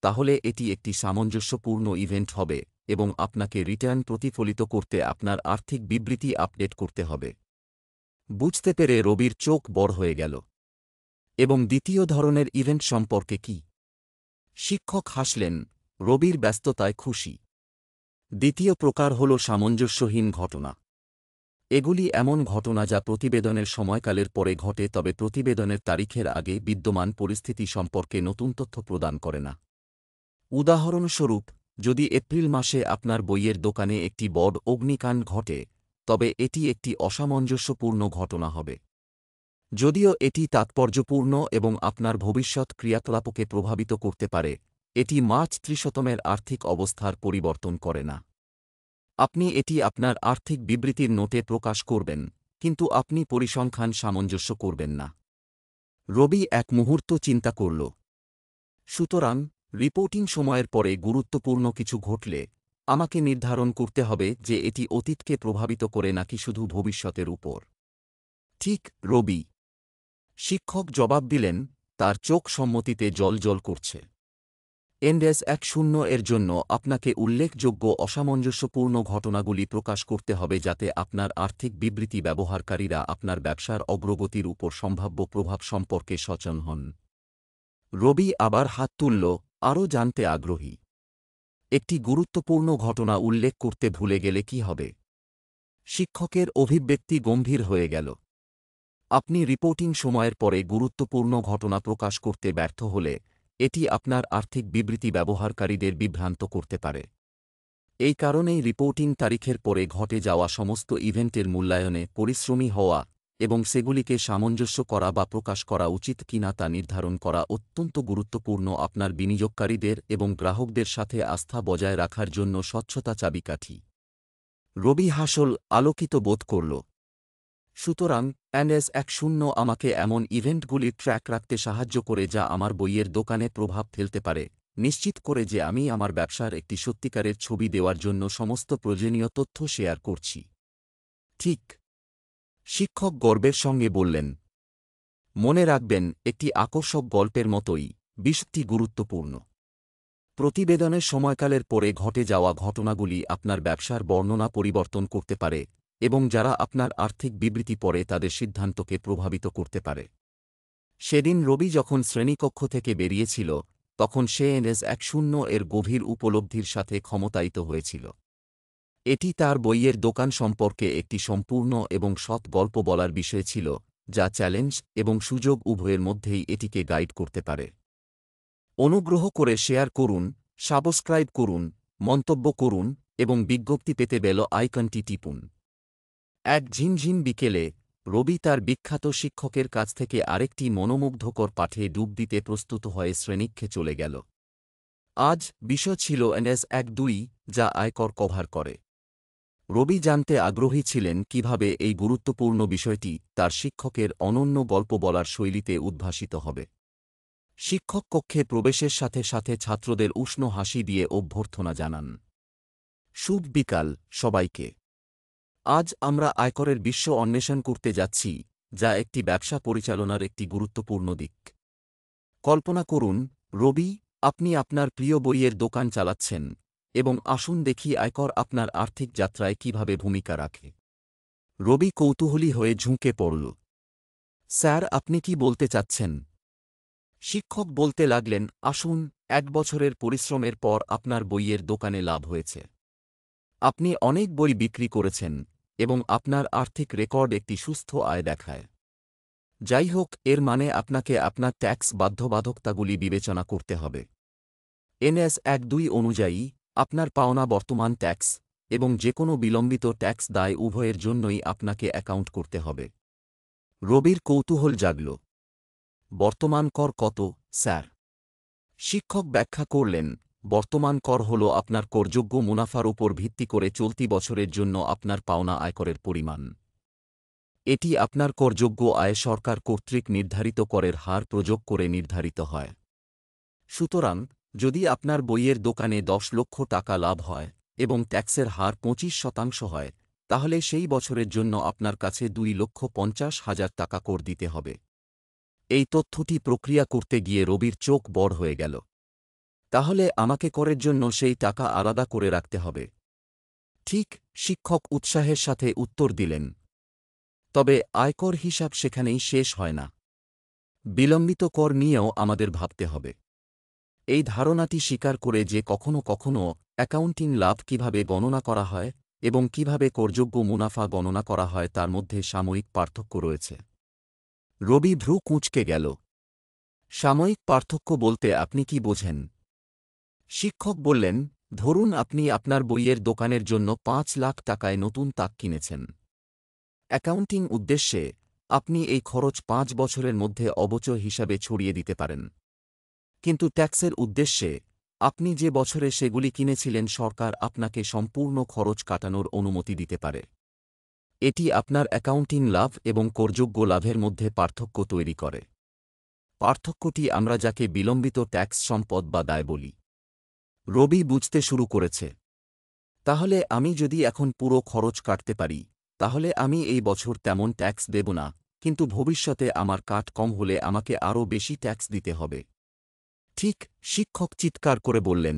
তাহলে এটি একটি সামঞ্জস্যপূর্ণ ইভেন্ট হবে এবং আপনাকে রিটার্ন প্রতিফলিত করতে আপনার আর্থিক বিবৃতি আপডেট করতে হবে বুঝতে পেরে রবির চোখ বড় হয়ে গেল এবং দ্বিতীয় ধরনের ইভেন্ট সম্পর্কে কি শিক্ষক হাসলেন রবির ব্যস্ততায় খুশি দ্বিতীয় প্রকার হল সামঞ্জস্যহীন ঘটনা এগুলি এমন ঘটনা যা প্রতিবেদনের সময়কালের পরে ঘটে তবে প্রতিবেদনের তারিখের আগে বিদ্যমান পরিস্থিতি সম্পর্কে নতুন তথ্য প্রদান করে না উদাহরণস্বরূপ যদি এপ্রিল মাসে আপনার বইয়ের দোকানে একটি বড় অগ্নিকাণ্ড ঘটে তবে এটি একটি অসামঞ্জস্যপূর্ণ ঘটনা হবে যদিও এটি তাৎপর্যপূর্ণ এবং আপনার ভবিষ্যৎ ক্রিয়াকলাপকে প্রভাবিত করতে পারে এটি মার্চ ত্রিশতমের আর্থিক অবস্থার পরিবর্তন করে না আপনি এটি আপনার আর্থিক বিবৃতির নোটে প্রকাশ করবেন কিন্তু আপনি পরিসংখ্যান সামঞ্জস্য করবেন না রবি এক মুহূর্ত চিন্তা করল সুতরাং রিপোর্টিং সময়ের পরে গুরুত্বপূর্ণ কিছু ঘটলে আমাকে নির্ধারণ করতে হবে যে এটি অতীতকে প্রভাবিত করে নাকি শুধু ভবিষ্যতের উপর ঠিক রবি শিক্ষক জবাব দিলেন তার চোখ সম্মতিতে জল জল করছে এনডেস এক শূন্য এর জন্য আপনাকে উল্লেখযোগ্য অসামঞ্জস্যপূর্ণ ঘটনাগুলি প্রকাশ করতে হবে যাতে আপনার আর্থিক বিবৃতি ব্যবহারকারীরা আপনার ব্যবসার অগ্রগতির উপর সম্ভাব্য প্রভাব সম্পর্কে সচেন হন রবি আবার হাত তুলল আরও জানতে আগ্রহী একটি গুরুত্বপূর্ণ ঘটনা উল্লেখ করতে ভুলে গেলে কি হবে শিক্ষকের অভিব্যক্তি গম্ভীর হয়ে গেল আপনি রিপোর্টিং সময়ের পরে গুরুত্বপূর্ণ ঘটনা প্রকাশ করতে ব্যর্থ হলে এটি আপনার আর্থিক বিবৃতি ব্যবহারকারীদের বিভ্রান্ত করতে পারে এই কারণেই রিপোর্টিং তারিখের পরে ঘটে যাওয়া সমস্ত ইভেন্টের মূল্যায়নে পরিশ্রমী হওয়া এবং সেগুলিকে সামঞ্জস্য করা বা প্রকাশ করা উচিত কিনা তা নির্ধারণ করা অত্যন্ত গুরুত্বপূর্ণ আপনার বিনিয়োগকারীদের এবং গ্রাহকদের সাথে আস্থা বজায় রাখার জন্য স্বচ্ছতা চাবিকাঠি রবি হাসল আলোকিত বোধ করল সুতরাং অ্যানএস এক শূন্য আমাকে এমন ইভেন্টগুলি ট্র্যাক রাখতে সাহায্য করে যা আমার বইয়ের দোকানে প্রভাব ফেলতে পারে নিশ্চিত করে যে আমি আমার ব্যবসার একটি সত্যিকারের ছবি দেওয়ার জন্য সমস্ত প্রয়োজনীয় তথ্য শেয়ার করছি ঠিক শিক্ষক গর্বের সঙ্গে বললেন মনে রাখবেন একটি আকর্ষক গল্পের মতোই বিষটি গুরুত্বপূর্ণ প্রতিবেদনের সময়কালের পরে ঘটে যাওয়া ঘটনাগুলি আপনার ব্যবসার বর্ণনা পরিবর্তন করতে পারে এবং যারা আপনার আর্থিক বিবৃতি পরে তাদের সিদ্ধান্তকে প্রভাবিত করতে পারে সেদিন রবি যখন শ্রেণীকক্ষ থেকে বেরিয়েছিল তখন সে এনএস এক শূন্য এর গভীর উপলব্ধির সাথে ক্ষমতায়িত হয়েছিল এটি তার বইয়ের দোকান সম্পর্কে একটি সম্পূর্ণ এবং সৎ গল্প বলার বিষয় ছিল যা চ্যালেঞ্জ এবং সুযোগ উভয়ের মধ্যেই এটিকে গাইড করতে পারে অনুগ্রহ করে শেয়ার করুন সাবস্ক্রাইব করুন মন্তব্য করুন এবং বিজ্ঞপ্তি পেতে বেল আইকনটি টিপুন এক ঝিনঝিন বিকেলে রবি তার বিখ্যাত শিক্ষকের কাছ থেকে আরেকটি মনোমুগ্ধকর পাঠে ডুব দিতে প্রস্তুত হয়ে শ্রেণীক্ষে চলে গেল আজ বিষয় ছিল এনএস এক দুই যা আয়কর কভার করে রবি জানতে আগ্রহী ছিলেন কিভাবে এই গুরুত্বপূর্ণ বিষয়টি তার শিক্ষকের অনন্য গল্প বলার শৈলীতে উদ্ভাসিত হবে শিক্ষক কক্ষে প্রবেশের সাথে সাথে ছাত্রদের উষ্ণ হাসি দিয়ে অভ্যর্থনা জানান শুভ বিকাল সবাইকে আজ আমরা আয়করের বিশ্ব অন্বেষণ করতে যাচ্ছি যা একটি ব্যবসা পরিচালনার একটি গুরুত্বপূর্ণ দিক কল্পনা করুন রবি আপনি আপনার প্রিয় বইয়ের দোকান চালাচ্ছেন এবং আসুন দেখি আয়কর আপনার আর্থিক যাত্রায় কিভাবে ভূমিকা রাখে রবি কৌতূহলী হয়ে ঝুঁকে পড়ল স্যার আপনি কি বলতে চাচ্ছেন শিক্ষক বলতে লাগলেন আসুন এক বছরের পরিশ্রমের পর আপনার বইয়ের দোকানে লাভ হয়েছে আপনি অনেক বই বিক্রি করেছেন এবং আপনার আর্থিক রেকর্ড একটি সুস্থ আয় দেখায় যাই হোক এর মানে আপনাকে আপনার ট্যাক্স বাধ্যবাধকতাগুলি বিবেচনা করতে হবে এনএস এক দুই অনুযায়ী আপনার পাওনা বর্তমান ট্যাক্স এবং যে কোনো বিলম্বিত ট্যাক্স দায় উভয়ের জন্যই আপনাকে অ্যাকাউন্ট করতে হবে রবির কৌতূহল জাগল বর্তমান কর কত স্যার শিক্ষক ব্যাখ্যা করলেন বর্তমান কর হল আপনার করযোগ্য মুনাফার উপর ভিত্তি করে চলতি বছরের জন্য আপনার পাওনা আয়করের পরিমাণ এটি আপনার করযোগ্য আয় সরকার কর্তৃক নির্ধারিত করের হার প্রযোগ করে নির্ধারিত হয় সুতরাং যদি আপনার বইয়ের দোকানে দশ লক্ষ টাকা লাভ হয় এবং ট্যাক্সের হার পঁচিশ শতাংশ হয় তাহলে সেই বছরের জন্য আপনার কাছে দুই লক্ষ পঞ্চাশ হাজার টাকা কর দিতে হবে এই তথ্যটি প্রক্রিয়া করতে গিয়ে রবির চোখ বড় হয়ে গেল তাহলে আমাকে করের জন্য সেই টাকা আলাদা করে রাখতে হবে ঠিক শিক্ষক উৎসাহের সাথে উত্তর দিলেন তবে আয়কর হিসাব সেখানেই শেষ হয় না বিলম্বিত কর নিয়েও আমাদের ভাবতে হবে এই ধারণাটি স্বীকার করে যে কখনো কখনো অ্যাকাউন্টিং লাভ কিভাবে গণনা করা হয় এবং কিভাবে করযোগ্য মুনাফা গণনা করা হয় তার মধ্যে সাময়িক পার্থক্য রয়েছে রবি ভ্রু কুঁচকে গেল সাময়িক পার্থক্য বলতে আপনি কি বোঝেন শিক্ষক বললেন ধরুন আপনি আপনার বইয়ের দোকানের জন্য পাঁচ লাখ টাকায় নতুন তাক কিনেছেন অ্যাকাউন্টিং উদ্দেশ্যে আপনি এই খরচ পাঁচ বছরের মধ্যে অবচয় হিসাবে ছড়িয়ে দিতে পারেন কিন্তু ট্যাক্সের উদ্দেশ্যে আপনি যে বছরে সেগুলি কিনেছিলেন সরকার আপনাকে সম্পূর্ণ খরচ কাটানোর অনুমতি দিতে পারে এটি আপনার অ্যাকাউন্টিং লাভ এবং করযোগ্য লাভের মধ্যে পার্থক্য তৈরি করে পার্থক্যটি আমরা যাকে বিলম্বিত ট্যাক্স সম্পদ বা দায় বলি রবি বুঝতে শুরু করেছে তাহলে আমি যদি এখন পুরো খরচ কাটতে পারি তাহলে আমি এই বছর তেমন ট্যাক্স দেব না কিন্তু ভবিষ্যতে আমার কাট কম হলে আমাকে আরও বেশি ট্যাক্স দিতে হবে ঠিক শিক্ষক চিৎকার করে বললেন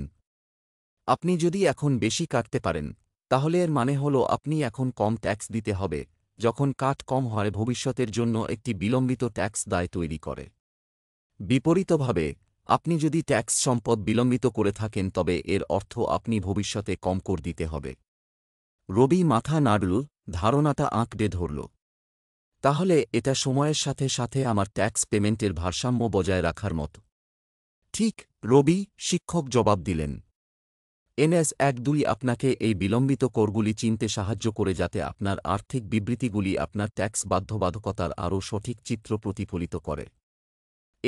আপনি যদি এখন বেশি কাটতে পারেন তাহলে এর মানে হল আপনি এখন কম ট্যাক্স দিতে হবে যখন কাট কম হয় ভবিষ্যতের জন্য একটি বিলম্বিত ট্যাক্স দায় তৈরি করে বিপরীতভাবে আপনি যদি ট্যাক্স সম্পদ বিলম্বিত করে থাকেন তবে এর অর্থ আপনি ভবিষ্যতে কম কর দিতে হবে রবি মাথা নাড়ল ধারণাটা আঁকড়ে ধরল তাহলে এটা সময়ের সাথে সাথে আমার ট্যাক্স পেমেন্টের ভারসাম্য বজায় রাখার মতো ঠিক রবি শিক্ষক জবাব দিলেন এনএস এক দুই আপনাকে এই বিলম্বিত করগুলি চিনতে সাহায্য করে যাতে আপনার আর্থিক বিবৃতিগুলি আপনার ট্যাক্স বাধ্যবাধকতার আরও সঠিক চিত্র প্রতিফলিত করে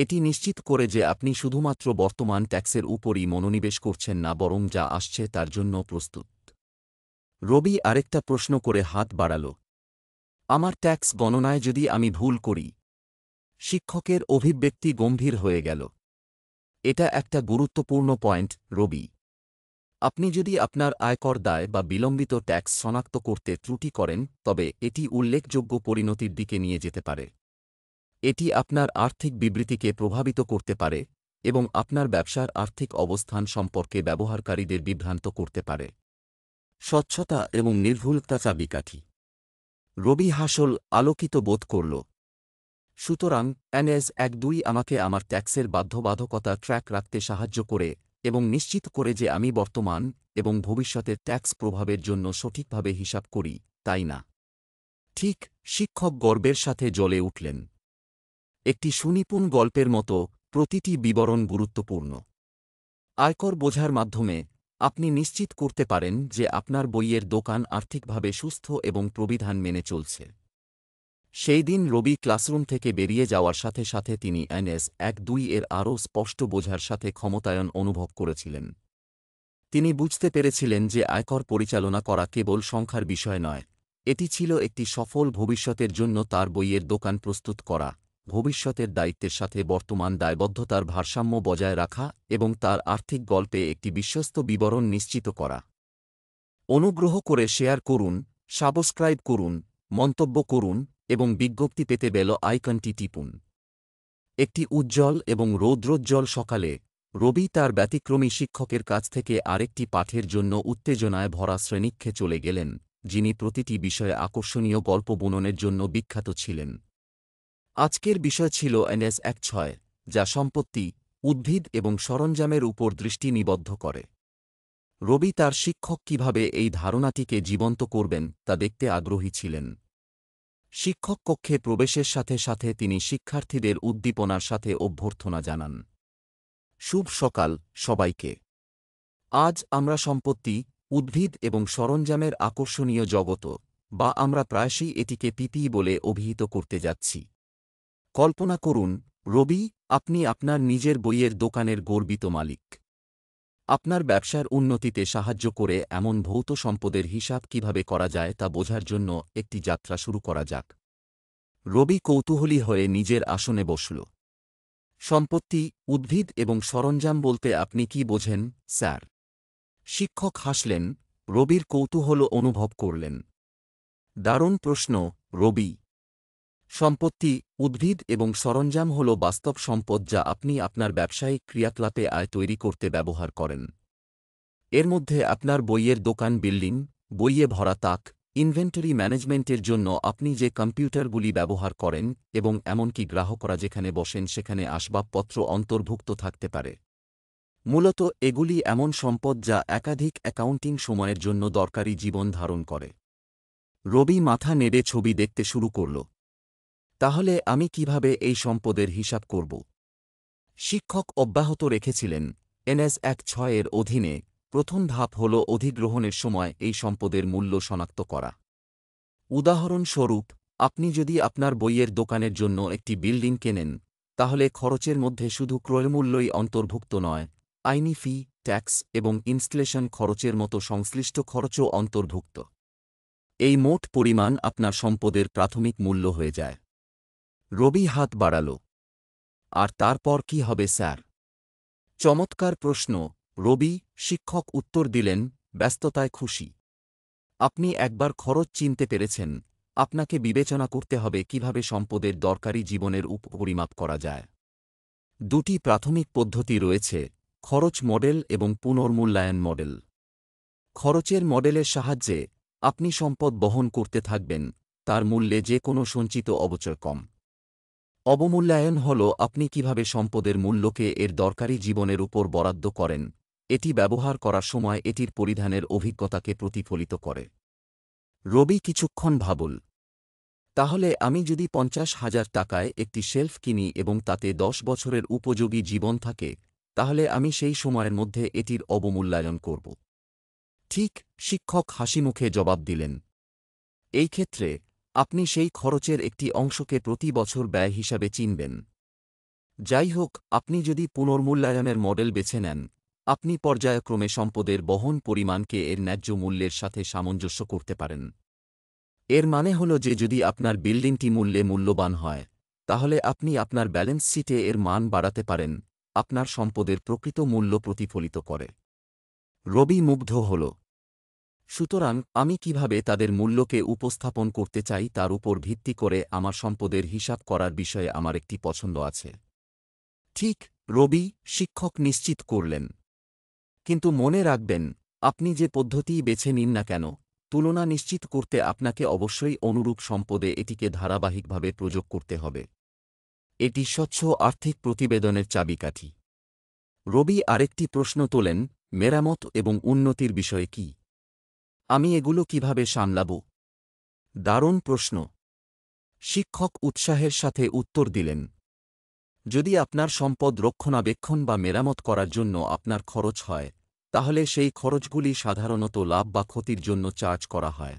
এটি নিশ্চিত করে যে আপনি শুধুমাত্র বর্তমান ট্যাক্সের উপরই মনোনিবেশ করছেন না বরং যা আসছে তার জন্য প্রস্তুত রবি আরেকটা প্রশ্ন করে হাত বাড়াল আমার ট্যাক্স গণনায় যদি আমি ভুল করি শিক্ষকের অভিব্যক্তি গম্ভীর হয়ে গেল এটা একটা গুরুত্বপূর্ণ পয়েন্ট রবি আপনি যদি আপনার আয়কর দায় বা বিলম্বিত ট্যাক্স শনাক্ত করতে ত্রুটি করেন তবে এটি উল্লেখযোগ্য পরিণতির দিকে নিয়ে যেতে পারে এটি আপনার আর্থিক বিবৃতিকে প্রভাবিত করতে পারে এবং আপনার ব্যবসার আর্থিক অবস্থান সম্পর্কে ব্যবহারকারীদের বিভ্রান্ত করতে পারে স্বচ্ছতা এবং নির্ভুলতা চাবিকাঠি রবি হাসল আলোকিত বোধ করল সুতরাং অ্যানএস এক দুই আমাকে আমার ট্যাক্সের বাধ্যবাধকতা ট্র্যাক রাখতে সাহায্য করে এবং নিশ্চিত করে যে আমি বর্তমান এবং ভবিষ্যতের ট্যাক্স প্রভাবের জন্য সঠিকভাবে হিসাব করি তাই না ঠিক শিক্ষক গর্বের সাথে জ্বলে উঠলেন একটি সুনিপুণ গল্পের মতো প্রতিটি বিবরণ গুরুত্বপূর্ণ আয়কর বোঝার মাধ্যমে আপনি নিশ্চিত করতে পারেন যে আপনার বইয়ের দোকান আর্থিকভাবে সুস্থ এবং প্রবিধান মেনে চলছে সেই দিন রবি ক্লাসরুম থেকে বেরিয়ে যাওয়ার সাথে সাথে তিনি এনএস এক দুই এর আরও স্পষ্ট বোঝার সাথে ক্ষমতায়ন অনুভব করেছিলেন তিনি বুঝতে পেরেছিলেন যে আয়কর পরিচালনা করা কেবল সংখ্যার বিষয় নয় এটি ছিল একটি সফল ভবিষ্যতের জন্য তার বইয়ের দোকান প্রস্তুত করা ভবিষ্যতের দায়িত্বের সাথে বর্তমান দায়বদ্ধতার ভারসাম্য বজায় রাখা এবং তার আর্থিক গল্পে একটি বিশ্বস্ত বিবরণ নিশ্চিত করা অনুগ্রহ করে শেয়ার করুন সাবস্ক্রাইব করুন মন্তব্য করুন এবং বিজ্ঞপ্তি পেতে বেল আইকনটি টিপুন একটি উজ্জ্বল এবং রৌদ্রোজ্জ্বল সকালে রবি তার ব্যতিক্রমী শিক্ষকের কাছ থেকে আরেকটি পাঠের জন্য উত্তেজনায় ভরা শ্রেণীক্ষে চলে গেলেন যিনি প্রতিটি বিষয়ে আকর্ষণীয় গল্প বুননের জন্য বিখ্যাত ছিলেন আজকের বিষয় ছিল এনএস এক ছয় যা সম্পত্তি উদ্ভিদ এবং সরঞ্জামের উপর দৃষ্টি নিবদ্ধ করে রবি তার শিক্ষক কিভাবে এই ধারণাটিকে জীবন্ত করবেন তা দেখতে আগ্রহী ছিলেন শিক্ষক কক্ষে প্রবেশের সাথে সাথে তিনি শিক্ষার্থীদের উদ্দীপনার সাথে অভ্যর্থনা জানান শুভ সকাল সবাইকে আজ আমরা সম্পত্তি উদ্ভিদ এবং সরঞ্জামের আকর্ষণীয় জগত বা আমরা প্রায়শই এটিকে পিপি বলে অভিহিত করতে যাচ্ছি কল্পনা করুন রবি আপনি আপনার নিজের বইয়ের দোকানের গর্বিত মালিক আপনার ব্যবসার উন্নতিতে সাহায্য করে এমন ভৌত সম্পদের হিসাব কিভাবে করা যায় তা বোঝার জন্য একটি যাত্রা শুরু করা যাক রবি কৌতূহলী হয়ে নিজের আসনে বসল সম্পত্তি উদ্ভিদ এবং সরঞ্জাম বলতে আপনি কি বোঝেন স্যার শিক্ষক হাসলেন রবির কৌতূহল অনুভব করলেন দারুণ প্রশ্ন রবি সম্পত্তি উদ্ভিদ এবং সরঞ্জাম হল বাস্তব সম্পদ যা আপনি আপনার ব্যবসায়িক ক্রিয়াকলাপে আয় তৈরি করতে ব্যবহার করেন এর মধ্যে আপনার বইয়ের দোকান বিল্ডিং বইয়ে ভরা তাক ইনভেন্টরি ম্যানেজমেন্টের জন্য আপনি যে কম্পিউটারগুলি ব্যবহার করেন এবং এমনকি গ্রাহকরা যেখানে বসেন সেখানে আসবাবপত্র অন্তর্ভুক্ত থাকতে পারে মূলত এগুলি এমন সম্পদ যা একাধিক অ্যাকাউন্টিং সময়ের জন্য দরকারি জীবন ধারণ করে রবি মাথা নেড়ে ছবি দেখতে শুরু করল তাহলে আমি কিভাবে এই সম্পদের হিসাব করব শিক্ষক অব্যাহত রেখেছিলেন এনএস এক ছয়ের অধীনে প্রথম ধাপ হল অধিগ্রহণের সময় এই সম্পদের মূল্য শনাক্ত করা উদাহরণস্বরূপ আপনি যদি আপনার বইয়ের দোকানের জন্য একটি বিল্ডিং কেনেন তাহলে খরচের মধ্যে শুধু ক্রয়মূল্যই অন্তর্ভুক্ত নয় আইনি ফি ট্যাক্স এবং ইনস্টলেশন খরচের মতো সংশ্লিষ্ট খরচও অন্তর্ভুক্ত এই মোট পরিমাণ আপনার সম্পদের প্রাথমিক মূল্য হয়ে যায় রবি হাত বাড়াল আর তারপর কি হবে স্যার চমৎকার প্রশ্ন রবি শিক্ষক উত্তর দিলেন ব্যস্ততায় খুশি আপনি একবার খরচ চিনতে পেরেছেন আপনাকে বিবেচনা করতে হবে কিভাবে সম্পদের দরকারি জীবনের উপপরিমাপ করা যায় দুটি প্রাথমিক পদ্ধতি রয়েছে খরচ মডেল এবং পুনর্মূল্যায়ন মডেল খরচের মডেলের সাহায্যে আপনি সম্পদ বহন করতে থাকবেন তার মূল্যে যে কোনো সঞ্চিত অবচয় কম অবমূল্যায়ন হল আপনি কিভাবে সম্পদের মূল্যকে এর দরকারি জীবনের উপর বরাদ্দ করেন এটি ব্যবহার করার সময় এটির পরিধানের অভিজ্ঞতাকে প্রতিফলিত করে রবি কিছুক্ষণ ভাবুল তাহলে আমি যদি পঞ্চাশ হাজার টাকায় একটি শেলফ কিনি এবং তাতে দশ বছরের উপযোগী জীবন থাকে তাহলে আমি সেই সময়ের মধ্যে এটির অবমূল্যায়ন করব ঠিক শিক্ষক হাসিমুখে জবাব দিলেন এই ক্ষেত্রে আপনি সেই খরচের একটি অংশকে প্রতি বছর ব্যয় হিসাবে চিনবেন যাই হোক আপনি যদি পুনর্মূল্যায়নের মডেল বেছে নেন আপনি পর্যায়ক্রমে সম্পদের বহন পরিমাণকে এর ন্যায্য মূল্যের সাথে সামঞ্জস্য করতে পারেন এর মানে হল যে যদি আপনার বিল্ডিংটি মূল্যে মূল্যবান হয় তাহলে আপনি আপনার ব্যালেন্স শিটে এর মান বাড়াতে পারেন আপনার সম্পদের প্রকৃত মূল্য প্রতিফলিত করে রবি মুগ্ধ হল সুতরাং আমি কিভাবে তাদের মূল্যকে উপস্থাপন করতে চাই তার উপর ভিত্তি করে আমার সম্পদের হিসাব করার বিষয়ে আমার একটি পছন্দ আছে ঠিক রবি শিক্ষক নিশ্চিত করলেন কিন্তু মনে রাখবেন আপনি যে পদ্ধতি বেছে নিন না কেন তুলনা নিশ্চিত করতে আপনাকে অবশ্যই অনুরূপ সম্পদে এটিকে ধারাবাহিকভাবে প্রযোগ করতে হবে এটি স্বচ্ছ আর্থিক প্রতিবেদনের চাবিকাঠি রবি আরেকটি প্রশ্ন তোলেন মেরামত এবং উন্নতির বিষয়ে কী আমি এগুলো কিভাবে সামলাব দারুণ প্রশ্ন শিক্ষক উৎসাহের সাথে উত্তর দিলেন যদি আপনার সম্পদ রক্ষণাবেক্ষণ বা মেরামত করার জন্য আপনার খরচ হয় তাহলে সেই খরচগুলি সাধারণত লাভ বা ক্ষতির জন্য চার্জ করা হয়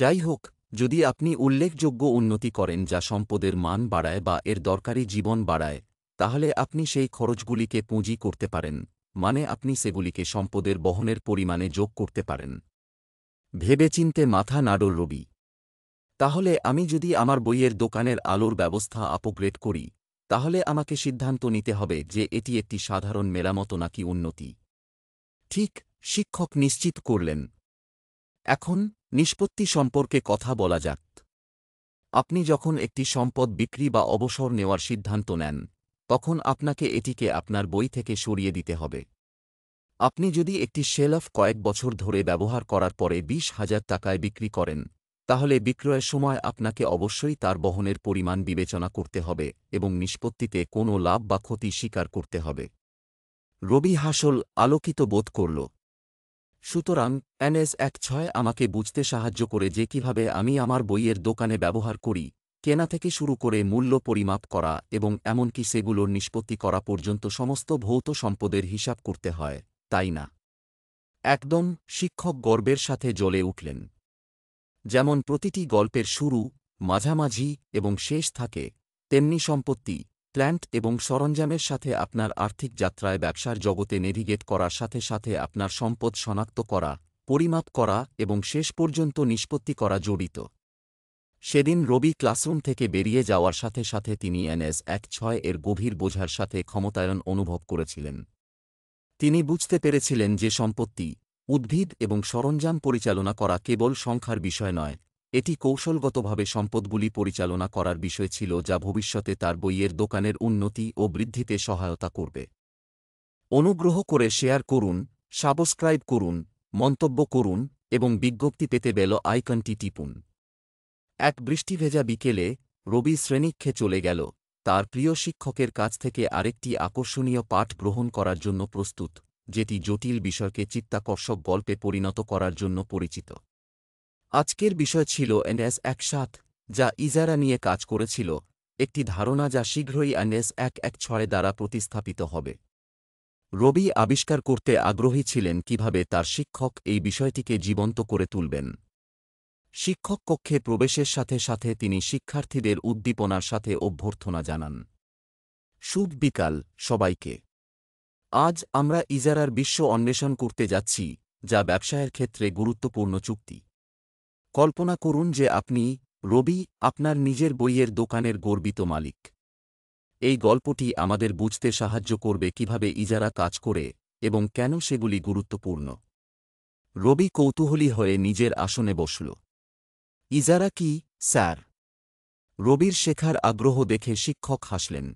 যাই হোক যদি আপনি উল্লেখযোগ্য উন্নতি করেন যা সম্পদের মান বাড়ায় বা এর দরকারি জীবন বাড়ায় তাহলে আপনি সেই খরচগুলিকে পুঁজি করতে পারেন মানে আপনি সেগুলিকে সম্পদের বহনের পরিমাণে যোগ করতে পারেন ভেবেচিন্তে মাথা নাড়ল রবি তাহলে আমি যদি আমার বইয়ের দোকানের আলোর ব্যবস্থা আপগ্রেড করি তাহলে আমাকে সিদ্ধান্ত নিতে হবে যে এটি একটি সাধারণ মেরামত নাকি উন্নতি ঠিক শিক্ষক নিশ্চিত করলেন এখন নিষ্পত্তি সম্পর্কে কথা বলা যাক আপনি যখন একটি সম্পদ বিক্রি বা অবসর নেওয়ার সিদ্ধান্ত নেন তখন আপনাকে এটিকে আপনার বই থেকে সরিয়ে দিতে হবে আপনি যদি একটি শেলফ কয়েক বছর ধরে ব্যবহার করার পরে বিশ হাজার টাকায় বিক্রি করেন তাহলে বিক্রয়ের সময় আপনাকে অবশ্যই তার বহনের পরিমাণ বিবেচনা করতে হবে এবং নিষ্পত্তিতে কোনো লাভ বা ক্ষতি স্বীকার করতে হবে রবি হাসল আলোকিত বোধ করল সুতরাং এনএস এক ছয় আমাকে বুঝতে সাহায্য করে যে কিভাবে আমি আমার বইয়ের দোকানে ব্যবহার করি কেনা থেকে শুরু করে মূল্য পরিমাপ করা এবং এমনকি সেগুলোর নিষ্পত্তি করা পর্যন্ত সমস্ত ভৌত সম্পদের হিসাব করতে হয় তাই না একদম শিক্ষক গর্বের সাথে জ্বলে উঠলেন যেমন প্রতিটি গল্পের শুরু মাঝামাঝি এবং শেষ থাকে তেমনি সম্পত্তি প্ল্যান্ট এবং সরঞ্জামের সাথে আপনার আর্থিক যাত্রায় ব্যবসার জগতে নেভিগেট করার সাথে সাথে আপনার সম্পদ শনাক্ত করা পরিমাপ করা এবং শেষ পর্যন্ত নিষ্পত্তি করা জড়িত সেদিন রবি ক্লাসরুম থেকে বেরিয়ে যাওয়ার সাথে সাথে তিনি এনএস এক ছয় এর গভীর বোঝার সাথে ক্ষমতায়ন অনুভব করেছিলেন তিনি বুঝতে পেরেছিলেন যে সম্পত্তি উদ্ভিদ এবং সরঞ্জাম পরিচালনা করা কেবল সংখ্যার বিষয় নয় এটি কৌশলগতভাবে সম্পদগুলি পরিচালনা করার বিষয় ছিল যা ভবিষ্যতে তার বইয়ের দোকানের উন্নতি ও বৃদ্ধিতে সহায়তা করবে অনুগ্রহ করে শেয়ার করুন সাবস্ক্রাইব করুন মন্তব্য করুন এবং বিজ্ঞপ্তি পেতে বেল আইকনটি টিপুন এক বৃষ্টিভেজা বিকেলে রবি শ্রেণীক্ষে চলে গেল তার প্রিয় শিক্ষকের কাছ থেকে আরেকটি আকর্ষণীয় পাঠ গ্রহণ করার জন্য প্রস্তুত যেটি জটিল বিষয়কে চিত্তাকর্ষক গল্পে পরিণত করার জন্য পরিচিত আজকের বিষয় ছিল এনএস একসাথ যা ইজারা নিয়ে কাজ করেছিল একটি ধারণা যা শীঘ্রই এনএস এক এক ছয় দ্বারা প্রতিস্থাপিত হবে রবি আবিষ্কার করতে আগ্রহী ছিলেন কিভাবে তার শিক্ষক এই বিষয়টিকে জীবন্ত করে তুলবেন শিক্ষক কক্ষে প্রবেশের সাথে সাথে তিনি শিক্ষার্থীদের উদ্দীপনার সাথে অভ্যর্থনা জানান শুভ বিকাল সবাইকে আজ আমরা ইজারার বিশ্ব অন্বেষণ করতে যাচ্ছি যা ব্যবসায়ের ক্ষেত্রে গুরুত্বপূর্ণ চুক্তি কল্পনা করুন যে আপনি রবি আপনার নিজের বইয়ের দোকানের গর্বিত মালিক এই গল্পটি আমাদের বুঝতে সাহায্য করবে কিভাবে ইজারা কাজ করে এবং কেন সেগুলি গুরুত্বপূর্ণ রবি কৌতূহলী হয়ে নিজের আসনে বসল ইজারা কি স্যার রবির শেখার আগ্রহ দেখে শিক্ষক হাসলেন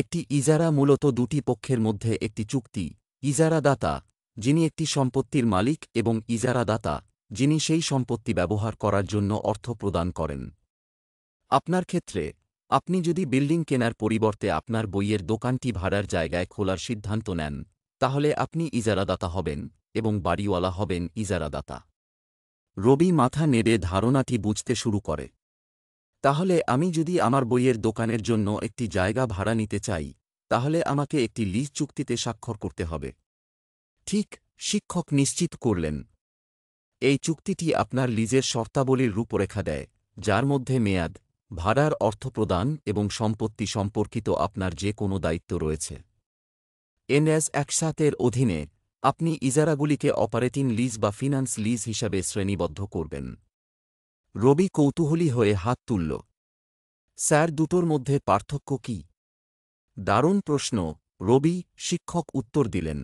একটি ইজারা মূলত দুটি পক্ষের মধ্যে একটি চুক্তি ইজারাদাতা যিনি একটি সম্পত্তির মালিক এবং ইজারাদাতা যিনি সেই সম্পত্তি ব্যবহার করার জন্য অর্থ প্রদান করেন আপনার ক্ষেত্রে আপনি যদি বিল্ডিং কেনার পরিবর্তে আপনার বইয়ের দোকানটি ভাড়ার জায়গায় খোলার সিদ্ধান্ত নেন তাহলে আপনি ইজারাদাতা হবেন এবং বাড়িওয়ালা হবেন ইজারাদাতা রবি মাথা নেড়ে ধারণাটি বুঝতে শুরু করে তাহলে আমি যদি আমার বইয়ের দোকানের জন্য একটি জায়গা ভাড়া নিতে চাই তাহলে আমাকে একটি লিজ চুক্তিতে স্বাক্ষর করতে হবে ঠিক শিক্ষক নিশ্চিত করলেন এই চুক্তিটি আপনার লিজের শর্তাবলীর রূপরেখা দেয় যার মধ্যে মেয়াদ ভাড়ার অর্থ প্রদান এবং সম্পত্তি সম্পর্কিত আপনার যে কোনো দায়িত্ব রয়েছে এনএস একসাথের অধীনে আপনি ইজারাগুলিকে অপারেটিং লিজ বা ফিনান্স লিজ হিসাবে শ্রেণীবদ্ধ করবেন রবি কৌতূহলী হয়ে হাত তুলল স্যার দুটোর মধ্যে পার্থক্য কি দারুণ প্রশ্ন রবি শিক্ষক উত্তর দিলেন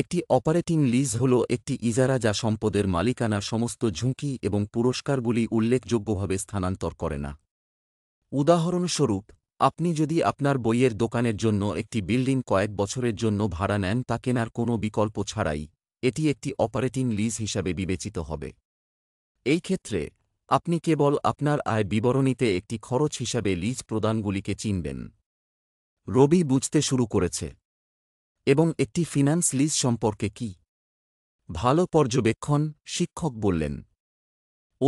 একটি অপারেটিং লিজ হল একটি ইজারা যা সম্পদের মালিকানা সমস্ত ঝুঁকি এবং পুরস্কারগুলি উল্লেখযোগ্যভাবে স্থানান্তর করে না উদাহরণস্বরূপ আপনি যদি আপনার বইয়ের দোকানের জন্য একটি বিল্ডিং কয়েক বছরের জন্য ভাড়া নেন তা কেনার কোনো বিকল্প ছাড়াই এটি একটি অপারেটিং লিজ হিসাবে বিবেচিত হবে এই ক্ষেত্রে আপনি কেবল আপনার আয় বিবরণীতে একটি খরচ হিসাবে লিজ প্রদানগুলিকে চিনবেন রবি বুঝতে শুরু করেছে এবং একটি ফিনান্স লিজ সম্পর্কে কি ভালো পর্যবেক্ষণ শিক্ষক বললেন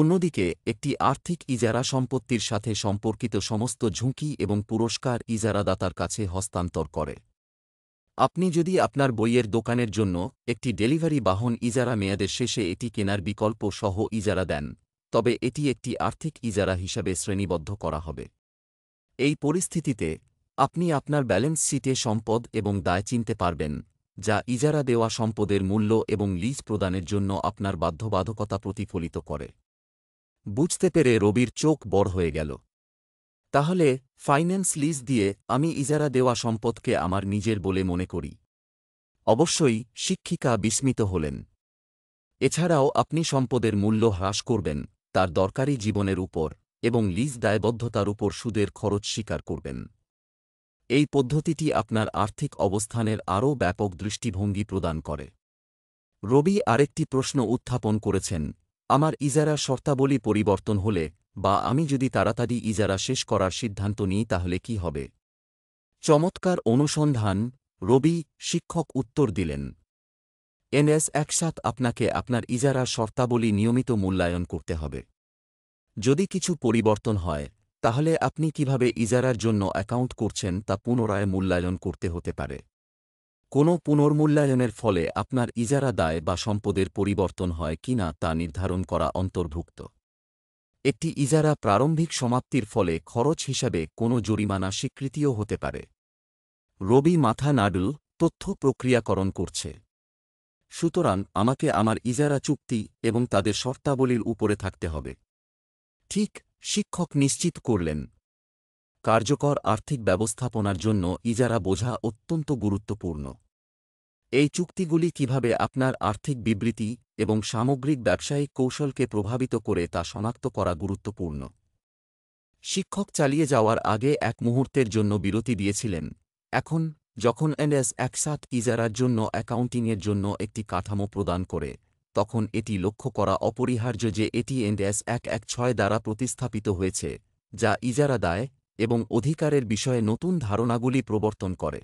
অন্যদিকে একটি আর্থিক ইজারা সম্পত্তির সাথে সম্পর্কিত সমস্ত ঝুঁকি এবং পুরস্কার ইজারাদাতার কাছে হস্তান্তর করে আপনি যদি আপনার বইয়ের দোকানের জন্য একটি ডেলিভারি বাহন ইজারা মেয়াদের শেষে এটি কেনার বিকল্প সহ ইজারা দেন তবে এটি একটি আর্থিক ইজারা হিসাবে শ্রেণীবদ্ধ করা হবে এই পরিস্থিতিতে আপনি আপনার ব্যালেন্স শিটে সম্পদ এবং দায় চিনতে পারবেন যা ইজারা দেওয়া সম্পদের মূল্য এবং লিজ প্রদানের জন্য আপনার বাধ্যবাধকতা প্রতিফলিত করে বুঝতে পেরে রবির চোখ বড় হয়ে গেল তাহলে ফাইন্যান্স লিজ দিয়ে আমি ইজারা দেওয়া সম্পদকে আমার নিজের বলে মনে করি অবশ্যই শিক্ষিকা বিস্মিত হলেন এছাড়াও আপনি সম্পদের মূল্য হ্রাস করবেন তার দরকারি জীবনের উপর এবং লিজ দায়বদ্ধতার উপর সুদের খরচ স্বীকার করবেন এই পদ্ধতিটি আপনার আর্থিক অবস্থানের আরও ব্যাপক দৃষ্টিভঙ্গি প্রদান করে রবি আরেকটি প্রশ্ন উত্থাপন করেছেন আমার ইজারা শর্তাবলী পরিবর্তন হলে বা আমি যদি তাড়াতাড়ি ইজারা শেষ করার সিদ্ধান্ত নিই তাহলে কি হবে চমৎকার অনুসন্ধান রবি শিক্ষক উত্তর দিলেন এনএস একসাথ আপনাকে আপনার ইজারা শর্তাবলী নিয়মিত মূল্যায়ন করতে হবে যদি কিছু পরিবর্তন হয় তাহলে আপনি কিভাবে ইজারার জন্য অ্যাকাউন্ট করছেন তা পুনরায় মূল্যায়ন করতে হতে পারে কোনো পুনর্মূল্যায়নের ফলে আপনার ইজারা দায় বা সম্পদের পরিবর্তন হয় কি না তা নির্ধারণ করা অন্তর্ভুক্ত একটি ইজারা প্রারম্ভিক সমাপ্তির ফলে খরচ হিসাবে কোনো জরিমানা স্বীকৃতিও হতে পারে রবি মাথা নাডুল তথ্য প্রক্রিয়াকরণ করছে সুতরাং আমাকে আমার ইজারা চুক্তি এবং তাদের শর্তাবলীর উপরে থাকতে হবে ঠিক শিক্ষক নিশ্চিত করলেন কার্যকর আর্থিক ব্যবস্থাপনার জন্য ইজারা বোঝা অত্যন্ত গুরুত্বপূর্ণ এই চুক্তিগুলি কিভাবে আপনার আর্থিক বিবৃতি এবং সামগ্রিক ব্যবসায়িক কৌশলকে প্রভাবিত করে তা শনাক্ত করা গুরুত্বপূর্ণ শিক্ষক চালিয়ে যাওয়ার আগে এক মুহূর্তের জন্য বিরতি দিয়েছিলেন এখন যখন এনএস একসাথ ইজারার জন্য অ্যাকাউন্টিংয়ের জন্য একটি কাঠামো প্রদান করে তখন এটি লক্ষ্য করা অপরিহার্য যে এটি এনএস এক এক ছয় দ্বারা প্রতিস্থাপিত হয়েছে যা ইজারা দায় এবং অধিকারের বিষয়ে নতুন ধারণাগুলি প্রবর্তন করে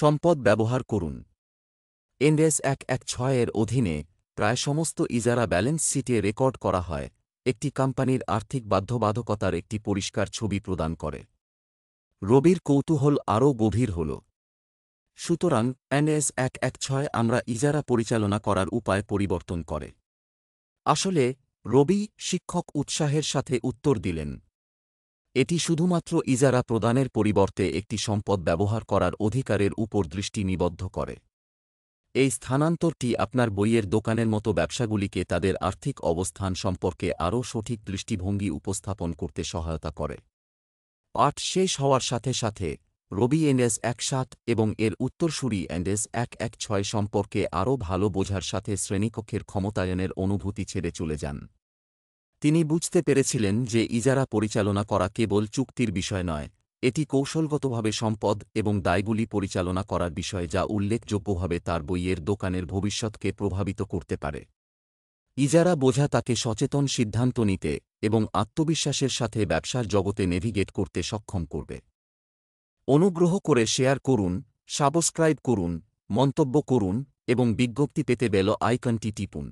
সম্পদ ব্যবহার করুন এনডেস এক এক ছয়ের অধীনে প্রায় সমস্ত ইজারা ব্যালেন্স শিটে রেকর্ড করা হয় একটি কোম্পানির আর্থিক বাধ্যবাধকতার একটি পরিষ্কার ছবি প্রদান করে রবির কৌতূহল আরও গভীর হল সুতরাং এনএস এক এক ছয় আমরা ইজারা পরিচালনা করার উপায় পরিবর্তন করে আসলে রবি শিক্ষক উৎসাহের সাথে উত্তর দিলেন এটি শুধুমাত্র ইজারা প্রদানের পরিবর্তে একটি সম্পদ ব্যবহার করার অধিকারের উপর দৃষ্টি নিবদ্ধ করে এই স্থানান্তরটি আপনার বইয়ের দোকানের মতো ব্যবসাগুলিকে তাদের আর্থিক অবস্থান সম্পর্কে আরও সঠিক দৃষ্টিভঙ্গি উপস্থাপন করতে সহায়তা করে পাঠ শেষ হওয়ার সাথে সাথে রবি এনএস এক সাত এবং এর উত্তরসূরি এনএস এক এক ছয় সম্পর্কে আরও ভালো বোঝার সাথে শ্রেণীকক্ষের ক্ষমতায়নের অনুভূতি ছেড়ে চলে যান তিনি বুঝতে পেরেছিলেন যে ইজারা পরিচালনা করা কেবল চুক্তির বিষয় নয় এটি কৌশলগতভাবে সম্পদ এবং দায়গুলি পরিচালনা করার বিষয় যা উল্লেখযোগ্যভাবে তার বইয়ের দোকানের ভবিষ্যৎকে প্রভাবিত করতে পারে ইজারা বোঝা তাকে সচেতন সিদ্ধান্ত নিতে এবং আত্মবিশ্বাসের সাথে ব্যবসার জগতে নেভিগেট করতে সক্ষম করবে অনুগ্রহ করে শেয়ার করুন সাবস্ক্রাইব করুন মন্তব্য করুন এবং বিজ্ঞপ্তি পেতে বেল আইকনটি টিপুন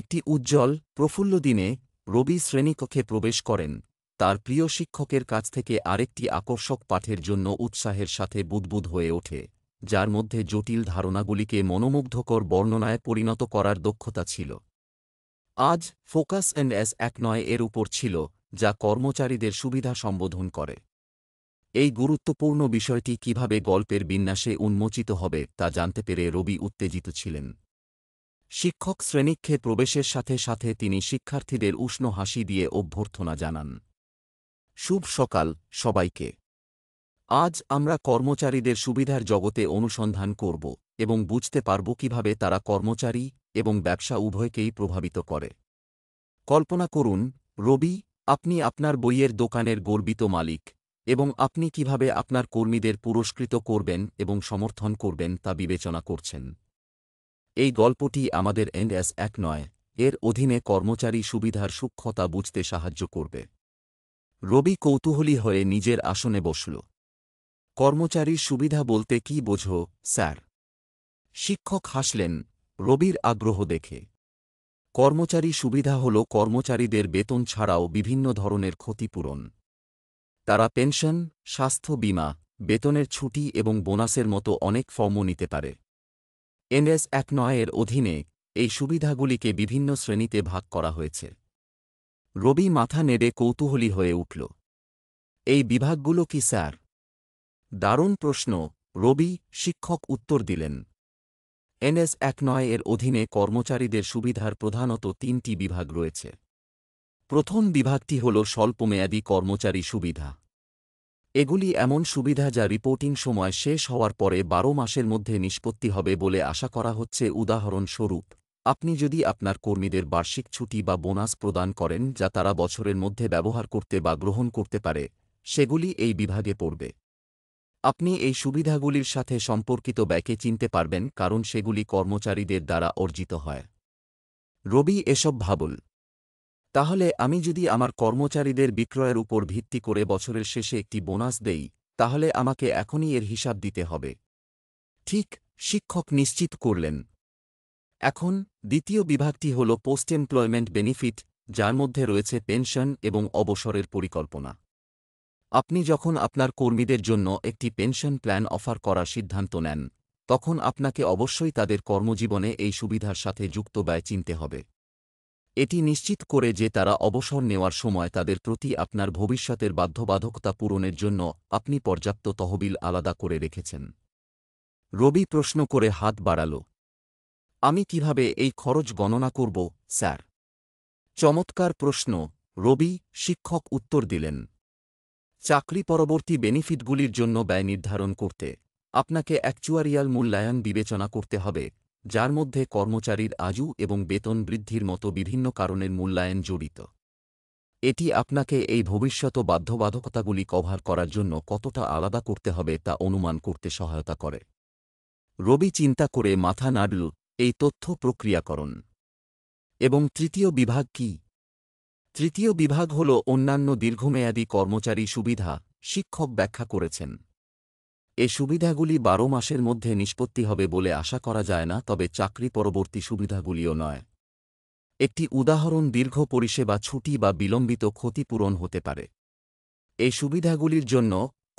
একটি উজ্জ্বল প্রফুল্ল দিনে রবি শ্রেণীকক্ষে প্রবেশ করেন তার প্রিয় শিক্ষকের কাছ থেকে আরেকটি আকর্ষক পাঠের জন্য উৎসাহের সাথে বুদবুদ হয়ে ওঠে যার মধ্যে জটিল ধারণাগুলিকে মনোমুগ্ধকর বর্ণনায় পরিণত করার দক্ষতা ছিল আজ ফোকাস অ্যান্ড এস এক নয় এর উপর ছিল যা কর্মচারীদের সুবিধা সম্বোধন করে এই গুরুত্বপূর্ণ বিষয়টি কিভাবে গল্পের বিন্যাসে উন্মোচিত হবে তা জানতে পেরে রবি উত্তেজিত ছিলেন শিক্ষক শ্রেণীক্ষে প্রবেশের সাথে সাথে তিনি শিক্ষার্থীদের উষ্ণ হাসি দিয়ে অভ্যর্থনা জানান শুভ সকাল সবাইকে আজ আমরা কর্মচারীদের সুবিধার জগতে অনুসন্ধান করব এবং বুঝতে পারব কিভাবে তারা কর্মচারী এবং ব্যবসা উভয়কেই প্রভাবিত করে কল্পনা করুন রবি আপনি আপনার বইয়ের দোকানের গর্বিত মালিক এবং আপনি কিভাবে আপনার কর্মীদের পুরস্কৃত করবেন এবং সমর্থন করবেন তা বিবেচনা করছেন এই গল্পটি আমাদের এনএস এক নয় এর অধীনে কর্মচারী সুবিধার সূক্ষ্মতা বুঝতে সাহায্য করবে রবি কৌতূহলী হয়ে নিজের আসনে বসল কর্মচারীর সুবিধা বলতে কি বোঝ স্যার শিক্ষক হাসলেন রবির আগ্রহ দেখে কর্মচারী সুবিধা হল কর্মচারীদের বেতন ছাড়াও বিভিন্ন ধরনের ক্ষতিপূরণ তারা পেনশন স্বাস্থ্য বিমা বেতনের ছুটি এবং বোনাসের মতো অনেক ফর্মও নিতে পারে এনএস এক নয়ের অধীনে এই সুবিধাগুলিকে বিভিন্ন শ্রেণীতে ভাগ করা হয়েছে রবি মাথা নেড়ে কৌতূহলী হয়ে উঠল এই বিভাগগুলো কি স্যার দারুণ প্রশ্ন রবি শিক্ষক উত্তর দিলেন এনএস এক নয় এর অধীনে কর্মচারীদের সুবিধার প্রধানত তিনটি বিভাগ রয়েছে প্রথম বিভাগটি হল স্বল্পমেয়াদী কর্মচারী সুবিধা এগুলি এমন সুবিধা যা রিপোর্টিং সময় শেষ হওয়ার পরে বারো মাসের মধ্যে নিষ্পত্তি হবে বলে আশা করা হচ্ছে উদাহরণস্বরূপ আপনি যদি আপনার কর্মীদের বার্ষিক ছুটি বা বোনাস প্রদান করেন যা তারা বছরের মধ্যে ব্যবহার করতে বা গ্রহণ করতে পারে সেগুলি এই বিভাগে পড়বে আপনি এই সুবিধাগুলির সাথে সম্পর্কিত ব্যয়কে চিনতে পারবেন কারণ সেগুলি কর্মচারীদের দ্বারা অর্জিত হয় রবি এসব ভাবল তাহলে আমি যদি আমার কর্মচারীদের বিক্রয়ের উপর ভিত্তি করে বছরের শেষে একটি বোনাস দেই তাহলে আমাকে এখনই এর হিসাব দিতে হবে ঠিক শিক্ষক নিশ্চিত করলেন এখন দ্বিতীয় বিভাগটি হল পোস্ট এমপ্লয়মেন্ট বেনিফিট যার মধ্যে রয়েছে পেনশন এবং অবসরের পরিকল্পনা আপনি যখন আপনার কর্মীদের জন্য একটি পেনশন প্ল্যান অফার করার সিদ্ধান্ত নেন তখন আপনাকে অবশ্যই তাদের কর্মজীবনে এই সুবিধার সাথে যুক্ত ব্যয় চিনতে হবে এটি নিশ্চিত করে যে তারা অবসর নেওয়ার সময় তাদের প্রতি আপনার ভবিষ্যতের বাধ্যবাধকতা পূরণের জন্য আপনি পর্যাপ্ত তহবিল আলাদা করে রেখেছেন রবি প্রশ্ন করে হাত বাড়াল আমি কিভাবে এই খরচ গণনা করব স্যার চমৎকার প্রশ্ন রবি শিক্ষক উত্তর দিলেন চাকরি পরবর্তী বেনিফিটগুলির জন্য ব্যয় নির্ধারণ করতে আপনাকে অ্যাকচুয়ারিয়াল মূল্যায়ন বিবেচনা করতে হবে যার মধ্যে কর্মচারীর আজু এবং বেতন বৃদ্ধির মতো বিভিন্ন কারণের মূল্যায়ন জড়িত এটি আপনাকে এই ভবিষ্যত বাধ্যবাধকতাগুলি কভার করার জন্য কতটা আলাদা করতে হবে তা অনুমান করতে সহায়তা করে রবি চিন্তা করে মাথা নাড়ল এই তথ্য প্রক্রিয়াকরণ এবং তৃতীয় বিভাগ কি তৃতীয় বিভাগ হল অন্যান্য দীর্ঘমেয়াদী কর্মচারী সুবিধা শিক্ষক ব্যাখ্যা করেছেন এ সুবিধাগুলি বারো মাসের মধ্যে নিষ্পত্তি হবে বলে আশা করা যায় না তবে চাকরি পরবর্তী সুবিধাগুলিও নয় একটি উদাহরণ দীর্ঘ পরিষেবা ছুটি বা বিলম্বিত ক্ষতিপূরণ হতে পারে এই সুবিধাগুলির জন্য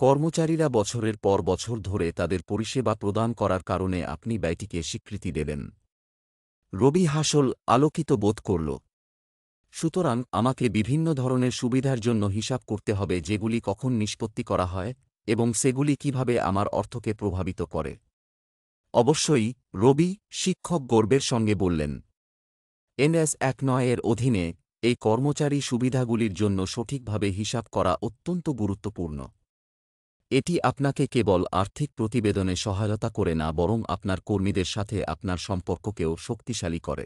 কর্মচারীরা বছরের পর বছর ধরে তাদের পরিষেবা প্রদান করার কারণে আপনি ব্যয়টিকে স্বীকৃতি দেবেন রবি হাসল আলোকিত বোধ করল সুতরাং আমাকে বিভিন্ন ধরনের সুবিধার জন্য হিসাব করতে হবে যেগুলি কখন নিষ্পত্তি করা হয় এবং সেগুলি কিভাবে আমার অর্থকে প্রভাবিত করে অবশ্যই রবি শিক্ষক গর্বের সঙ্গে বললেন এনএস এক নয়ের অধীনে এই কর্মচারী সুবিধাগুলির জন্য সঠিকভাবে হিসাব করা অত্যন্ত গুরুত্বপূর্ণ এটি আপনাকে কেবল আর্থিক প্রতিবেদনে সহায়তা করে না বরং আপনার কর্মীদের সাথে আপনার সম্পর্ককেও শক্তিশালী করে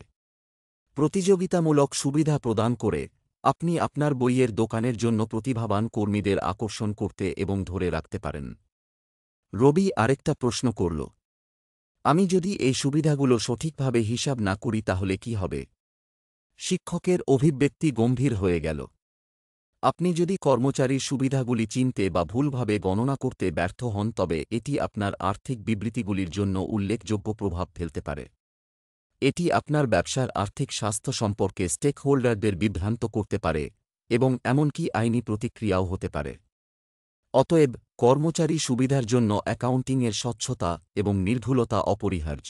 প্রতিযোগিতামূলক সুবিধা প্রদান করে আপনি আপনার বইয়ের দোকানের জন্য প্রতিভাবান কর্মীদের আকর্ষণ করতে এবং ধরে রাখতে পারেন রবি আরেকটা প্রশ্ন করল আমি যদি এই সুবিধাগুলো সঠিকভাবে হিসাব না করি তাহলে কি হবে শিক্ষকের অভিব্যক্তি গম্ভীর হয়ে গেল আপনি যদি কর্মচারীর সুবিধাগুলি চিনতে বা ভুলভাবে গণনা করতে ব্যর্থ হন তবে এটি আপনার আর্থিক বিবৃতিগুলির জন্য উল্লেখযোগ্য প্রভাব ফেলতে পারে এটি আপনার ব্যবসার আর্থিক স্বাস্থ্য সম্পর্কে স্টেকহোল্ডারদের বিভ্রান্ত করতে পারে এবং এমনকি আইনি প্রতিক্রিয়াও হতে পারে অতএব কর্মচারী সুবিধার জন্য অ্যাকাউন্টিংয়ের স্বচ্ছতা এবং নির্ভুলতা অপরিহার্য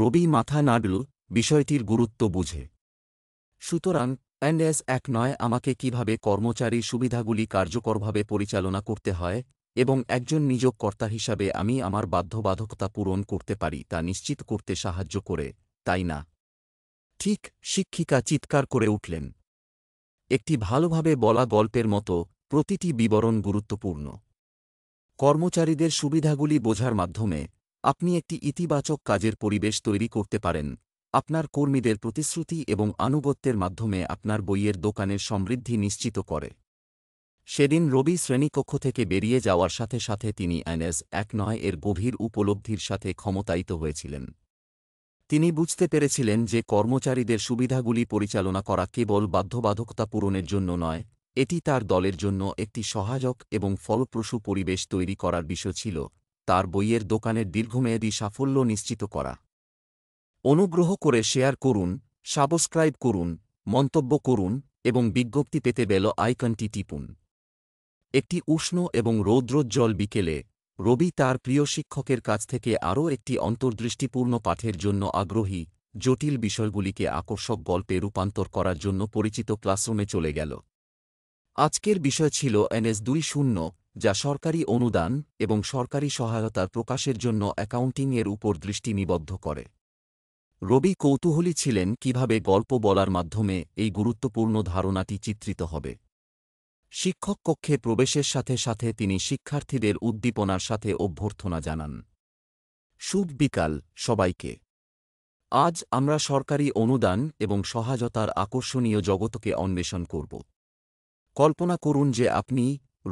রবি মাথা নাডল বিষয়টির গুরুত্ব বুঝে সুতরাং এনএস এক নয় আমাকে কিভাবে কর্মচারী সুবিধাগুলি কার্যকরভাবে পরিচালনা করতে হয় এবং একজন নিজক কর্তা হিসাবে আমি আমার বাধ্যবাধকতা পূরণ করতে পারি তা নিশ্চিত করতে সাহায্য করে তাই না ঠিক শিক্ষিকা চিৎকার করে উঠলেন একটি ভালোভাবে বলা গল্পের মতো প্রতিটি বিবরণ গুরুত্বপূর্ণ কর্মচারীদের সুবিধাগুলি বোঝার মাধ্যমে আপনি একটি ইতিবাচক কাজের পরিবেশ তৈরি করতে পারেন আপনার কর্মীদের প্রতিশ্রুতি এবং আনুগত্যের মাধ্যমে আপনার বইয়ের দোকানের সমৃদ্ধি নিশ্চিত করে সেদিন রবি শ্রেণীকক্ষ থেকে বেরিয়ে যাওয়ার সাথে সাথে তিনি এনএস এক নয় এর গভীর উপলব্ধির সাথে ক্ষমতায়িত হয়েছিলেন তিনি বুঝতে পেরেছিলেন যে কর্মচারীদের সুবিধাগুলি পরিচালনা করা কেবল বাধ্যবাধকতা পূরণের জন্য নয় এটি তার দলের জন্য একটি সহায়ক এবং ফলপ্রসূ পরিবেশ তৈরি করার বিষয় ছিল তার বইয়ের দোকানের দীর্ঘমেয়াদী সাফল্য নিশ্চিত করা অনুগ্রহ করে শেয়ার করুন সাবস্ক্রাইব করুন মন্তব্য করুন এবং বিজ্ঞপ্তি পেতে বেল আইকনটি টিপুন একটি উষ্ণ এবং রৌদ্রোজ্জ্বল বিকেলে রবি তার প্রিয় শিক্ষকের কাছ থেকে আরও একটি অন্তর্দৃষ্টিপূর্ণ পাঠের জন্য আগ্রহী জটিল বিষয়গুলিকে আকর্ষক গল্পে রূপান্তর করার জন্য পরিচিত ক্লাসরুমে চলে গেল আজকের বিষয় ছিল এনএস দুই শূন্য যা সরকারি অনুদান এবং সরকারি সহায়তার প্রকাশের জন্য অ্যাকাউন্টিংয়ের উপর দৃষ্টি নিবদ্ধ করে রবি কৌতূহলী ছিলেন কিভাবে গল্প বলার মাধ্যমে এই গুরুত্বপূর্ণ ধারণাটি চিত্রিত হবে শিক্ষক কক্ষে প্রবেশের সাথে সাথে তিনি শিক্ষার্থীদের উদ্দীপনার সাথে অভ্যর্থনা জানান শুভ বিকাল সবাইকে আজ আমরা সরকারি অনুদান এবং সহায়তার আকর্ষণীয় জগতকে অন্বেষণ করব কল্পনা করুন যে আপনি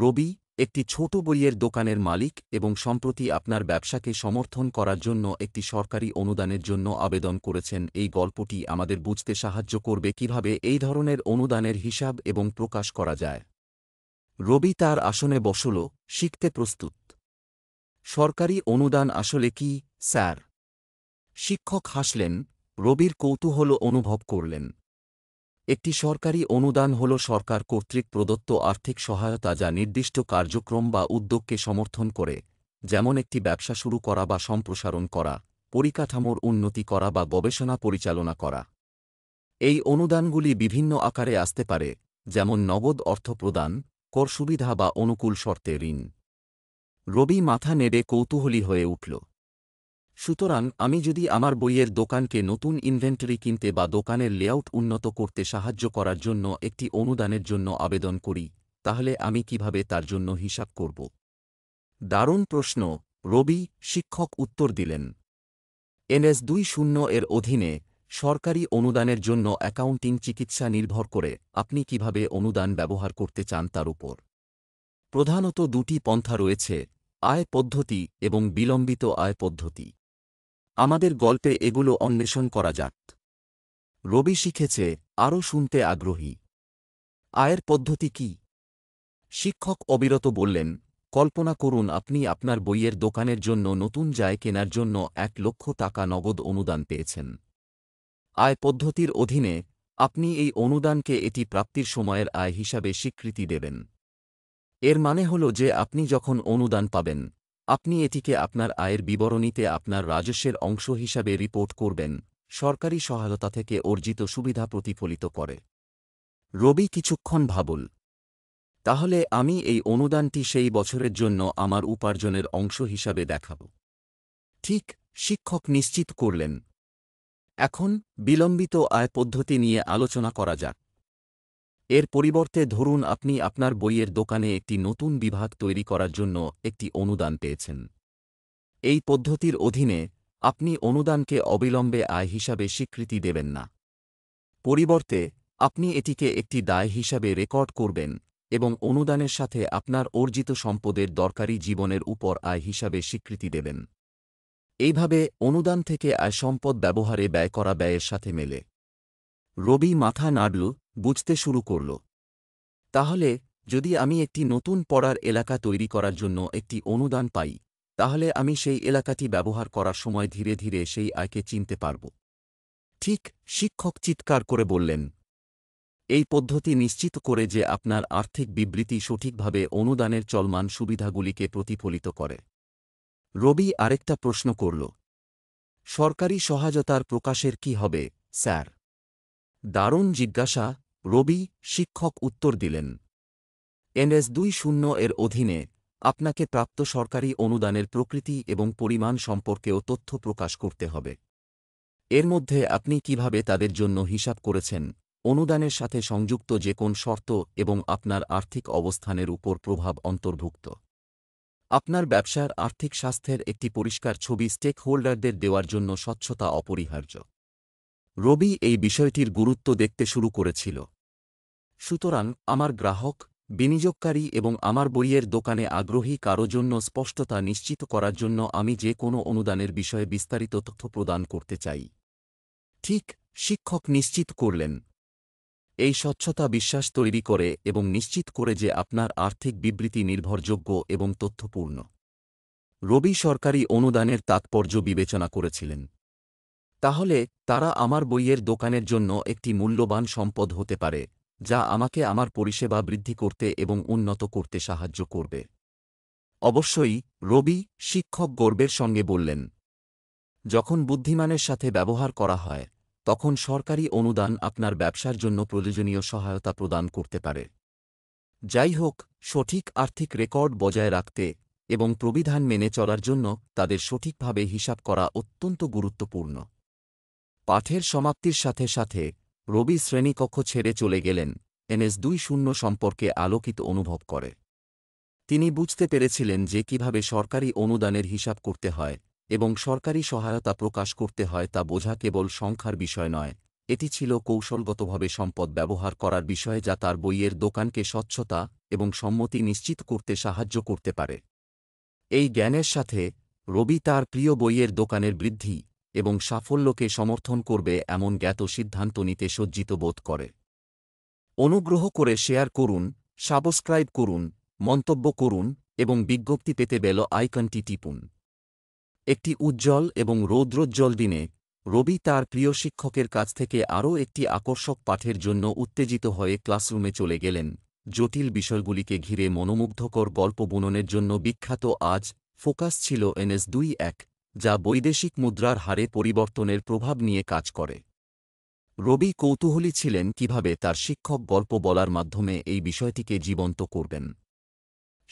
রবি একটি ছোট বইয়ের দোকানের মালিক এবং সম্প্রতি আপনার ব্যবসাকে সমর্থন করার জন্য একটি সরকারি অনুদানের জন্য আবেদন করেছেন এই গল্পটি আমাদের বুঝতে সাহায্য করবে কিভাবে এই ধরনের অনুদানের হিসাব এবং প্রকাশ করা যায় রবি তার আসনে বসল শিখতে প্রস্তুত সরকারি অনুদান আসলে কি স্যার শিক্ষক হাসলেন রবির কৌতূহল অনুভব করলেন একটি সরকারি অনুদান হল সরকার কর্তৃক প্রদত্ত আর্থিক সহায়তা যা নির্দিষ্ট কার্যক্রম বা উদ্যোগকে সমর্থন করে যেমন একটি ব্যবসা শুরু করা বা সম্প্রসারণ করা পরিকাঠামোর উন্নতি করা বা গবেষণা পরিচালনা করা এই অনুদানগুলি বিভিন্ন আকারে আসতে পারে যেমন নগদ অর্থ প্রদান কর সুবিধা বা অনুকূল শর্তে ঋণ রবি মাথা নেড়ে কৌতূহলী হয়ে উঠল সুতরাং আমি যদি আমার বইয়ের দোকানকে নতুন ইনভেন্টরি কিনতে বা দোকানের লেআউট উন্নত করতে সাহায্য করার জন্য একটি অনুদানের জন্য আবেদন করি তাহলে আমি কিভাবে তার জন্য হিসাব করব দারুণ প্রশ্ন রবি শিক্ষক উত্তর দিলেন এনএস দুই শূন্য এর অধীনে সরকারি অনুদানের জন্য অ্যাকাউন্টিং চিকিৎসা নির্ভর করে আপনি কিভাবে অনুদান ব্যবহার করতে চান তার উপর প্রধানত দুটি পন্থা রয়েছে আয় পদ্ধতি এবং বিলম্বিত আয় পদ্ধতি আমাদের গল্পে এগুলো অন্বেষণ করা যাক রবি শিখেছে আরও শুনতে আগ্রহী আয়ের পদ্ধতি কি শিক্ষক অবিরত বললেন কল্পনা করুন আপনি আপনার বইয়ের দোকানের জন্য নতুন যায় কেনার জন্য এক লক্ষ টাকা নগদ অনুদান পেয়েছেন আয় পদ্ধতির অধীনে আপনি এই অনুদানকে এটি প্রাপ্তির সময়ের আয় হিসাবে স্বীকৃতি দেবেন এর মানে হল যে আপনি যখন অনুদান পাবেন আপনি এটিকে আপনার আয়ের বিবরণীতে আপনার রাজস্বের অংশ হিসাবে রিপোর্ট করবেন সরকারি সহায়তা থেকে অর্জিত সুবিধা প্রতিফলিত করে রবি কিছুক্ষণ ভাবুল তাহলে আমি এই অনুদানটি সেই বছরের জন্য আমার উপার্জনের অংশ হিসাবে দেখাব ঠিক শিক্ষক নিশ্চিত করলেন এখন বিলম্বিত আয় পদ্ধতি নিয়ে আলোচনা করা যাক এর পরিবর্তে ধরুন আপনি আপনার বইয়ের দোকানে একটি নতুন বিভাগ তৈরি করার জন্য একটি অনুদান পেয়েছেন এই পদ্ধতির অধীনে আপনি অনুদানকে অবিলম্বে আয় হিসাবে স্বীকৃতি দেবেন না পরিবর্তে আপনি এটিকে একটি দায় হিসাবে রেকর্ড করবেন এবং অনুদানের সাথে আপনার অর্জিত সম্পদের দরকারি জীবনের উপর আয় হিসাবে স্বীকৃতি দেবেন এইভাবে অনুদান থেকে আয় সম্পদ ব্যবহারে ব্যয় করা ব্যয়ের সাথে মেলে রবি মাথা নাড়ল বুঝতে শুরু করল তাহলে যদি আমি একটি নতুন পড়ার এলাকা তৈরি করার জন্য একটি অনুদান পাই তাহলে আমি সেই এলাকাটি ব্যবহার করার সময় ধীরে ধীরে সেই আয়কে চিনতে পারব ঠিক শিক্ষক চিৎকার করে বললেন এই পদ্ধতি নিশ্চিত করে যে আপনার আর্থিক বিবৃতি সঠিকভাবে অনুদানের চলমান সুবিধাগুলিকে প্রতিফলিত করে রবি আরেকটা প্রশ্ন করল সরকারি সহায়তার প্রকাশের কি হবে স্যার দারুণ জিজ্ঞাসা রবি শিক্ষক উত্তর দিলেন এনএস দুই শূন্য এর অধীনে আপনাকে প্রাপ্ত সরকারি অনুদানের প্রকৃতি এবং পরিমাণ সম্পর্কেও তথ্য প্রকাশ করতে হবে এর মধ্যে আপনি কিভাবে তাদের জন্য হিসাব করেছেন অনুদানের সাথে সংযুক্ত যে কোন শর্ত এবং আপনার আর্থিক অবস্থানের উপর প্রভাব অন্তর্ভুক্ত আপনার ব্যবসার আর্থিক স্বাস্থ্যের একটি পরিষ্কার ছবি স্টেক হোল্ডারদের দেওয়ার জন্য স্বচ্ছতা অপরিহার্য রবি এই বিষয়টির গুরুত্ব দেখতে শুরু করেছিল সুতরাং আমার গ্রাহক বিনিয়োগকারী এবং আমার বইয়ের দোকানে আগ্রহী কারো জন্য স্পষ্টতা নিশ্চিত করার জন্য আমি যে কোনো অনুদানের বিষয়ে বিস্তারিত তথ্য প্রদান করতে চাই ঠিক শিক্ষক নিশ্চিত করলেন এই স্বচ্ছতা বিশ্বাস তৈরি করে এবং নিশ্চিত করে যে আপনার আর্থিক বিবৃতি নির্ভরযোগ্য এবং তথ্যপূর্ণ রবি সরকারি অনুদানের তাৎপর্য বিবেচনা করেছিলেন তাহলে তারা আমার বইয়ের দোকানের জন্য একটি মূল্যবান সম্পদ হতে পারে যা আমাকে আমার পরিষেবা বৃদ্ধি করতে এবং উন্নত করতে সাহায্য করবে অবশ্যই রবি শিক্ষক গর্বের সঙ্গে বললেন যখন বুদ্ধিমানের সাথে ব্যবহার করা হয় তখন সরকারি অনুদান আপনার ব্যবসার জন্য প্রয়োজনীয় সহায়তা প্রদান করতে পারে যাই হোক সঠিক আর্থিক রেকর্ড বজায় রাখতে এবং প্রবিধান মেনে চলার জন্য তাদের সঠিকভাবে হিসাব করা অত্যন্ত গুরুত্বপূর্ণ পাঠের সমাপ্তির সাথে সাথে রবি শ্রেণীকক্ষ ছেড়ে চলে গেলেন এনএস দুই শূন্য সম্পর্কে আলোকিত অনুভব করে তিনি বুঝতে পেরেছিলেন যে কিভাবে সরকারি অনুদানের হিসাব করতে হয় এবং সরকারি সহায়তা প্রকাশ করতে হয় তা বোঝা কেবল সংখ্যার বিষয় নয় এটি ছিল কৌশলগতভাবে সম্পদ ব্যবহার করার বিষয়ে যা তার বইয়ের দোকানকে স্বচ্ছতা এবং সম্মতি নিশ্চিত করতে সাহায্য করতে পারে এই জ্ঞানের সাথে রবি তার প্রিয় বইয়ের দোকানের বৃদ্ধি এবং সাফল্যকে সমর্থন করবে এমন জ্ঞাত সিদ্ধান্ত নিতে সজ্জিত বোধ করে অনুগ্রহ করে শেয়ার করুন সাবস্ক্রাইব করুন মন্তব্য করুন এবং বিজ্ঞপ্তি পেতে বেল আইকনটি টিপুন একটি উজ্জ্বল এবং রৌদ্রোজ্জ্বল দিনে রবি তার প্রিয় শিক্ষকের কাছ থেকে আরও একটি আকর্ষক পাঠের জন্য উত্তেজিত হয়ে ক্লাসরুমে চলে গেলেন জটিল বিষয়গুলিকে ঘিরে মনোমুগ্ধকর গল্প বুননের জন্য বিখ্যাত আজ ফোকাস ছিল এনএস দুই এক যা বৈদেশিক মুদ্রার হারে পরিবর্তনের প্রভাব নিয়ে কাজ করে রবি কৌতূহলী ছিলেন কিভাবে তার শিক্ষক গল্প বলার মাধ্যমে এই বিষয়টিকে জীবন্ত করবেন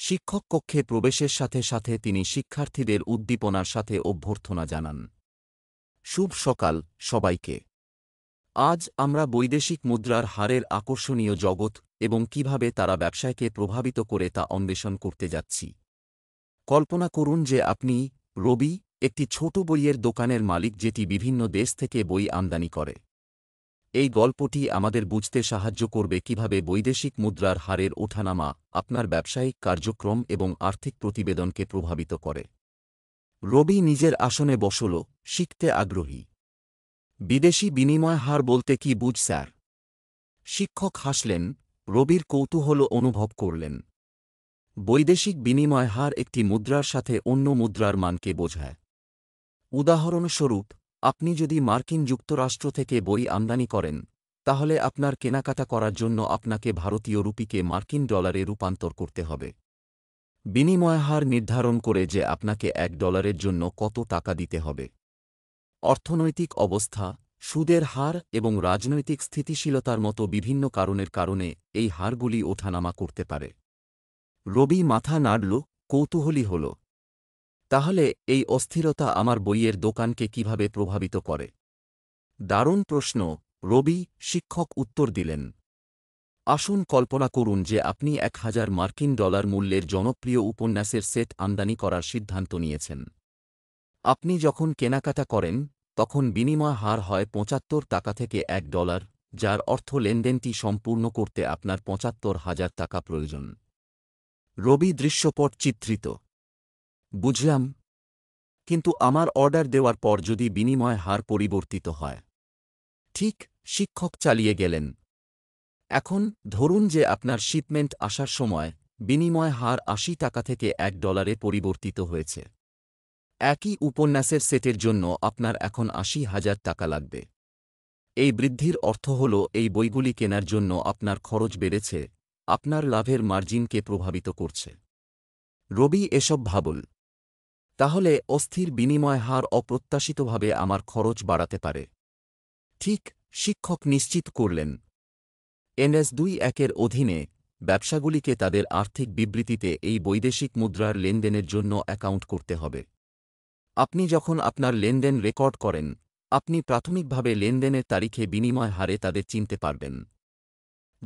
শিক্ষক কক্ষে প্রবেশের সাথে সাথে তিনি শিক্ষার্থীদের উদ্দীপনার সাথে অভ্যর্থনা জানান শুভ সকাল সবাইকে আজ আমরা বৈদেশিক মুদ্রার হারের আকর্ষণীয় জগৎ এবং কিভাবে তারা ব্যবসায়কে প্রভাবিত করে তা অন্বেষণ করতে যাচ্ছি কল্পনা করুন যে আপনি রবি একটি ছোট বইয়ের দোকানের মালিক যেটি বিভিন্ন দেশ থেকে বই আমদানি করে এই গল্পটি আমাদের বুঝতে সাহায্য করবে কিভাবে বৈদেশিক মুদ্রার হারের ওঠানামা আপনার ব্যবসায়িক কার্যক্রম এবং আর্থিক প্রতিবেদনকে প্রভাবিত করে রবি নিজের আসনে বসল শিখতে আগ্রহী বিদেশি বিনিময় হার বলতে কি বুঝ স্যার শিক্ষক হাসলেন রবির কৌতূহল অনুভব করলেন বৈদেশিক বিনিময় হার একটি মুদ্রার সাথে অন্য মুদ্রার মানকে বোঝায় উদাহরণস্বরূপ আপনি যদি মার্কিন যুক্তরাষ্ট্র থেকে বই আমদানি করেন তাহলে আপনার কেনাকাটা করার জন্য আপনাকে ভারতীয় রুপিকে মার্কিন ডলারে রূপান্তর করতে হবে বিনিময় হার নির্ধারণ করে যে আপনাকে এক ডলারের জন্য কত টাকা দিতে হবে অর্থনৈতিক অবস্থা সুদের হার এবং রাজনৈতিক স্থিতিশীলতার মতো বিভিন্ন কারণের কারণে এই হারগুলি ওঠানামা করতে পারে রবি মাথা নাড়ল কৌতূহলী হল তাহলে এই অস্থিরতা আমার বইয়ের দোকানকে কিভাবে প্রভাবিত করে দারুণ প্রশ্ন রবি শিক্ষক উত্তর দিলেন আসুন কল্পনা করুন যে আপনি এক হাজার মার্কিন ডলার মূল্যের জনপ্রিয় উপন্যাসের সেট আমদানি করার সিদ্ধান্ত নিয়েছেন আপনি যখন কেনাকাটা করেন তখন বিনিময় হার হয় পঁচাত্তর টাকা থেকে এক ডলার যার অর্থ লেনদেনটি সম্পূর্ণ করতে আপনার পঁচাত্তর হাজার টাকা প্রয়োজন রবি দৃশ্যপট চিত্রিত বুঝলাম কিন্তু আমার অর্ডার দেওয়ার পর যদি বিনিময় হার পরিবর্তিত হয় ঠিক শিক্ষক চালিয়ে গেলেন এখন ধরুন যে আপনার শিপমেন্ট আসার সময় বিনিময় হার আশি টাকা থেকে এক ডলারে পরিবর্তিত হয়েছে একই উপন্যাসের সেটের জন্য আপনার এখন আশি হাজার টাকা লাগবে এই বৃদ্ধির অর্থ হল এই বইগুলি কেনার জন্য আপনার খরচ বেড়েছে আপনার লাভের মার্জিনকে প্রভাবিত করছে রবি এসব ভাবল তাহলে অস্থির বিনিময় হার অপ্রত্যাশিতভাবে আমার খরচ বাড়াতে পারে ঠিক শিক্ষক নিশ্চিত করলেন এনএস দুই একের অধীনে ব্যবসাগুলিকে তাদের আর্থিক বিবৃতিতে এই বৈদেশিক মুদ্রার লেনদেনের জন্য অ্যাকাউন্ট করতে হবে আপনি যখন আপনার লেনদেন রেকর্ড করেন আপনি প্রাথমিকভাবে লেনদেনের তারিখে বিনিময় হারে তাদের চিনতে পারবেন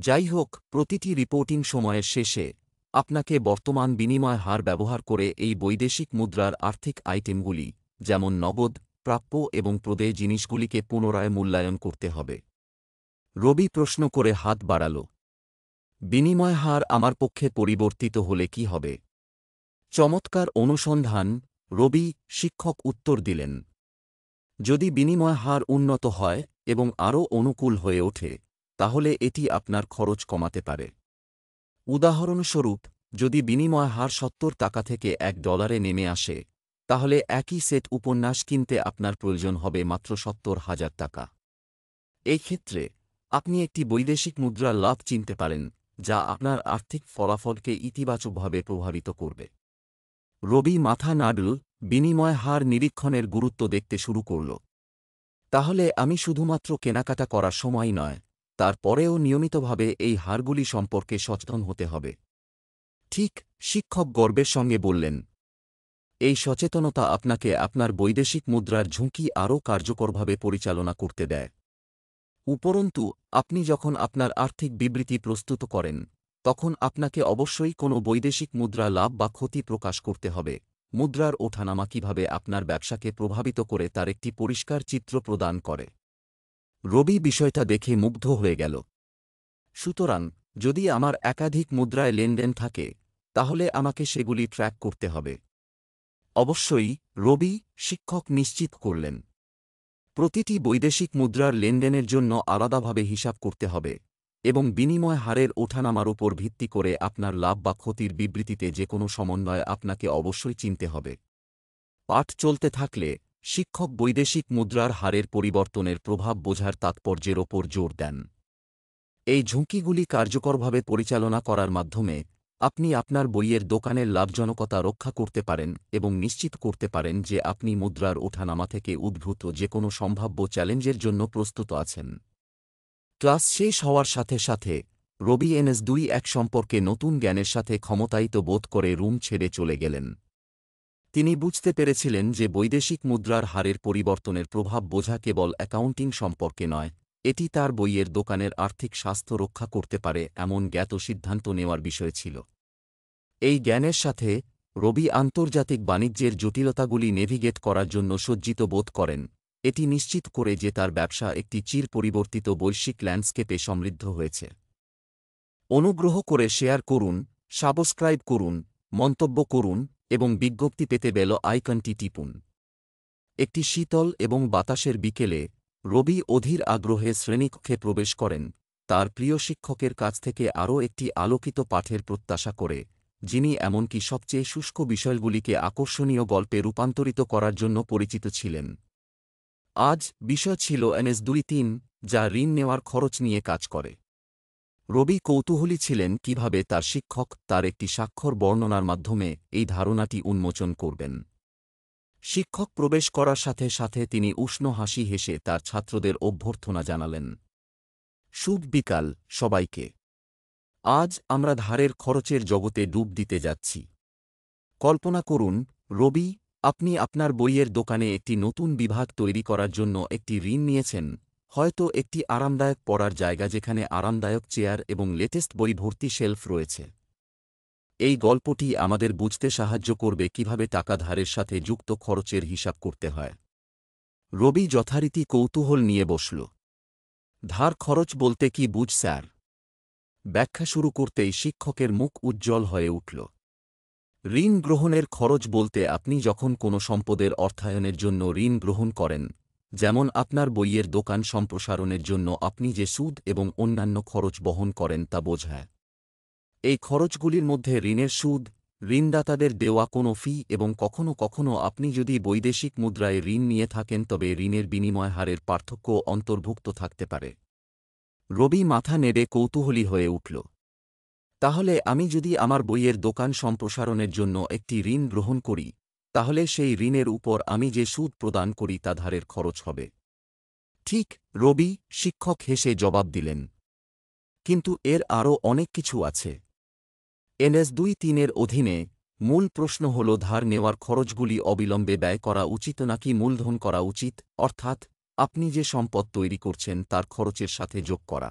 যাই হোক প্রতিটি রিপোর্টিং সময়ের শেষে আপনাকে বর্তমান বিনিময় হার ব্যবহার করে এই বৈদেশিক মুদ্রার আর্থিক আইটেমগুলি যেমন নগদ প্রাপ্য এবং প্রদেয় জিনিসগুলিকে পুনরায় মূল্যায়ন করতে হবে রবি প্রশ্ন করে হাত বাড়াল বিনিময় হার আমার পক্ষে পরিবর্তিত হলে কি হবে চমৎকার অনুসন্ধান রবি শিক্ষক উত্তর দিলেন যদি বিনিময় হার উন্নত হয় এবং আরও অনুকূল হয়ে ওঠে তাহলে এটি আপনার খরচ কমাতে পারে উদাহরণস্বরূপ যদি বিনিময় হার সত্তর টাকা থেকে এক ডলারে নেমে আসে তাহলে একই সেট উপন্যাস কিনতে আপনার প্রয়োজন হবে মাত্র সত্তর হাজার টাকা এই ক্ষেত্রে আপনি একটি বৈদেশিক মুদ্রার লাভ চিনতে পারেন যা আপনার আর্থিক ফলাফলকে ইতিবাচকভাবে প্রভাবিত করবে রবি মাথা নাডল বিনিময় হার নিরীক্ষণের গুরুত্ব দেখতে শুরু করল তাহলে আমি শুধুমাত্র কেনাকাটা করার সময় নয় তারপরেও নিয়মিতভাবে এই হারগুলি সম্পর্কে সচেতন হতে হবে ঠিক শিক্ষক গর্বের সঙ্গে বললেন এই সচেতনতা আপনাকে আপনার বৈদেশিক মুদ্রার ঝুঁকি আরও কার্যকরভাবে পরিচালনা করতে দেয় উপরন্তু আপনি যখন আপনার আর্থিক বিবৃতি প্রস্তুত করেন তখন আপনাকে অবশ্যই কোনো বৈদেশিক মুদ্রা লাভ বা ক্ষতি প্রকাশ করতে হবে মুদ্রার ওঠানামা কিভাবে আপনার ব্যবসাকে প্রভাবিত করে তার একটি পরিষ্কার চিত্র প্রদান করে রবি বিষয়টা দেখে মুগ্ধ হয়ে গেল সুতরাং যদি আমার একাধিক মুদ্রায় লেনদেন থাকে তাহলে আমাকে সেগুলি ট্র্যাক করতে হবে অবশ্যই রবি শিক্ষক নিশ্চিত করলেন প্রতিটি বৈদেশিক মুদ্রার লেনদেনের জন্য আলাদাভাবে হিসাব করতে হবে এবং বিনিময় হারের ওঠানামার উপর ভিত্তি করে আপনার লাভ বা ক্ষতির বিবৃতিতে যে কোনো সমন্বয় আপনাকে অবশ্যই চিনতে হবে পাঠ চলতে থাকলে শিক্ষক বৈদেশিক মুদ্রার হারের পরিবর্তনের প্রভাব বোঝার তাৎপর্যের ওপর জোর দেন এই ঝুঁকিগুলি কার্যকরভাবে পরিচালনা করার মাধ্যমে আপনি আপনার বইয়ের দোকানের লাভজনকতা রক্ষা করতে পারেন এবং নিশ্চিত করতে পারেন যে আপনি মুদ্রার ওঠানামা থেকে উদ্ভূত যে কোনো সম্ভাব্য চ্যালেঞ্জের জন্য প্রস্তুত আছেন ক্লাস শেষ হওয়ার সাথে সাথে রবি এনএস দুই এক সম্পর্কে নতুন জ্ঞানের সাথে ক্ষমতায়িত বোধ করে রুম ছেড়ে চলে গেলেন তিনি বুঝতে পেরেছিলেন যে বৈদেশিক মুদ্রার হারের পরিবর্তনের প্রভাব বোঝা কেবল অ্যাকাউন্টিং সম্পর্কে নয় এটি তার বইয়ের দোকানের আর্থিক স্বাস্থ্য রক্ষা করতে পারে এমন জ্ঞাত সিদ্ধান্ত নেওয়ার বিষয় ছিল এই জ্ঞানের সাথে রবি আন্তর্জাতিক বাণিজ্যের জটিলতাগুলি নেভিগেট করার জন্য সজ্জিত বোধ করেন এটি নিশ্চিত করে যে তার ব্যবসা একটি চির পরিবর্তিত বৈশ্বিক ল্যান্ডস্কেপে সমৃদ্ধ হয়েছে অনুগ্রহ করে শেয়ার করুন সাবস্ক্রাইব করুন মন্তব্য করুন এবং বিজ্ঞপ্তি পেতে বেল আইকনটি টিপুন একটি শীতল এবং বাতাসের বিকেলে রবি অধীর আগ্রহে শ্রেণীকক্ষে প্রবেশ করেন তার প্রিয় শিক্ষকের কাছ থেকে আরও একটি আলোকিত পাঠের প্রত্যাশা করে যিনি এমনকি সবচেয়ে শুষ্ক বিষয়গুলিকে আকর্ষণীয় গল্পে রূপান্তরিত করার জন্য পরিচিত ছিলেন আজ বিষয় ছিল এনএস দুই তিন যা ঋণ নেওয়ার খরচ নিয়ে কাজ করে রবি কৌতূহলী ছিলেন কিভাবে তার শিক্ষক তার একটি স্বাক্ষর বর্ণনার মাধ্যমে এই ধারণাটি উন্মোচন করবেন শিক্ষক প্রবেশ করার সাথে সাথে তিনি উষ্ণ হাসি হেসে তার ছাত্রদের অভ্যর্থনা জানালেন শুভ বিকাল সবাইকে আজ আমরা ধারের খরচের জগতে ডুব দিতে যাচ্ছি কল্পনা করুন রবি আপনি আপনার বইয়ের দোকানে একটি নতুন বিভাগ তৈরি করার জন্য একটি ঋণ নিয়েছেন হয়তো একটি আরামদায়ক পড়ার জায়গা যেখানে আরামদায়ক চেয়ার এবং লেটেস্ট বই ভর্তি শেলফ রয়েছে এই গল্পটি আমাদের বুঝতে সাহায্য করবে কিভাবে টাকা ধারের সাথে যুক্ত খরচের হিসাব করতে হয় রবি যথারীতি কৌতূহল নিয়ে বসল ধার খরচ বলতে কি বুঝ স্যার ব্যাখ্যা শুরু করতেই শিক্ষকের মুখ উজ্জ্বল হয়ে উঠল ঋণ গ্রহণের খরচ বলতে আপনি যখন কোনো সম্পদের অর্থায়নের জন্য ঋণ গ্রহণ করেন যেমন আপনার বইয়ের দোকান সম্প্রসারণের জন্য আপনি যে সুদ এবং অন্যান্য খরচ বহন করেন তা বোঝায় এই খরচগুলির মধ্যে ঋণের সুদ ঋণদাতাদের দেওয়া কোনো ফি এবং কখনও কখনও আপনি যদি বৈদেশিক মুদ্রায় ঋণ নিয়ে থাকেন তবে ঋণের বিনিময় হারের পার্থক্য অন্তর্ভুক্ত থাকতে পারে রবি মাথা নেড়ে কৌতূহলী হয়ে উঠল তাহলে আমি যদি আমার বইয়ের দোকান সম্প্রসারণের জন্য একটি ঋণ গ্রহণ করি তাহলে সেই ঋণের উপর আমি যে সুদ প্রদান করি তা ধারের খরচ হবে ঠিক রবি শিক্ষক হেসে জবাব দিলেন কিন্তু এর আরও অনেক কিছু আছে এনএস দুই তিনের অধীনে মূল প্রশ্ন হল ধার নেওয়ার খরচগুলি অবিলম্বে ব্যয় করা উচিত নাকি মূলধন করা উচিত অর্থাৎ আপনি যে সম্পদ তৈরি করছেন তার খরচের সাথে যোগ করা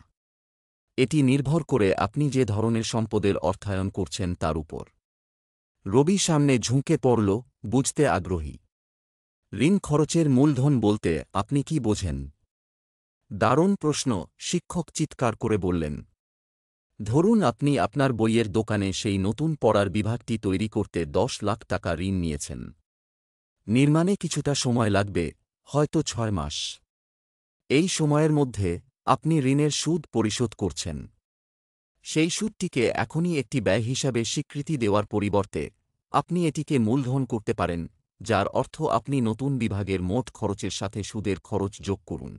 এটি নির্ভর করে আপনি যে ধরনের সম্পদের অর্থায়ন করছেন তার উপর রবি সামনে ঝুঁকে পড়ল বুঝতে আগ্রহী ঋণ খরচের মূলধন বলতে আপনি কি বোঝেন দারুণ প্রশ্ন শিক্ষক চিৎকার করে বললেন ধরুন আপনি আপনার বইয়ের দোকানে সেই নতুন পড়ার বিভাগটি তৈরি করতে দশ লাখ টাকা ঋণ নিয়েছেন নির্মাণে কিছুটা সময় লাগবে হয়তো ছয় মাস এই সময়ের মধ্যে আপনি ঋণের সুদ পরিশোধ করছেন সেই সুদটিকে এখনই একটি ব্যয় হিসাবে স্বীকৃতি দেওয়ার পরিবর্তে আপনি এটিকে মূলধন করতে পারেন যার অর্থ আপনি নতুন বিভাগের মোট খরচের সাথে সুদের খরচ যোগ করুন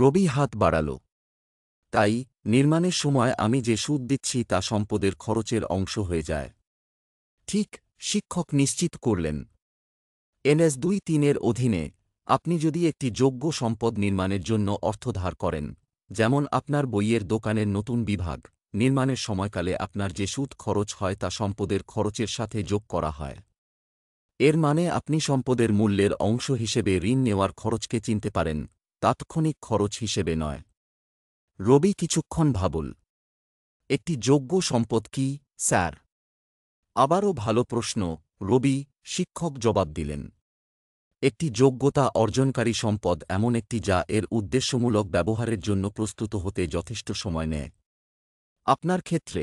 রবি হাত বাড়াল তাই নির্মাণের সময় আমি যে সুদ দিচ্ছি তা সম্পদের খরচের অংশ হয়ে যায় ঠিক শিক্ষক নিশ্চিত করলেন এনএস দুই তিনের অধীনে আপনি যদি একটি যোগ্য সম্পদ নির্মাণের জন্য অর্থ ধার করেন যেমন আপনার বইয়ের দোকানের নতুন বিভাগ নির্মাণের সময়কালে আপনার যে সুদ খরচ হয় তা সম্পদের খরচের সাথে যোগ করা হয় এর মানে আপনি সম্পদের মূল্যের অংশ হিসেবে ঋণ নেওয়ার খরচকে চিনতে পারেন তাৎক্ষণিক খরচ হিসেবে নয় রবি কিছুক্ষণ ভাবুল একটি যোগ্য সম্পদ কি স্যার আবারও ভালো প্রশ্ন রবি শিক্ষক জবাব দিলেন একটি যোগ্যতা অর্জনকারী সম্পদ এমন একটি যা এর উদ্দেশ্যমূলক ব্যবহারের জন্য প্রস্তুত হতে যথেষ্ট সময় নেয় আপনার ক্ষেত্রে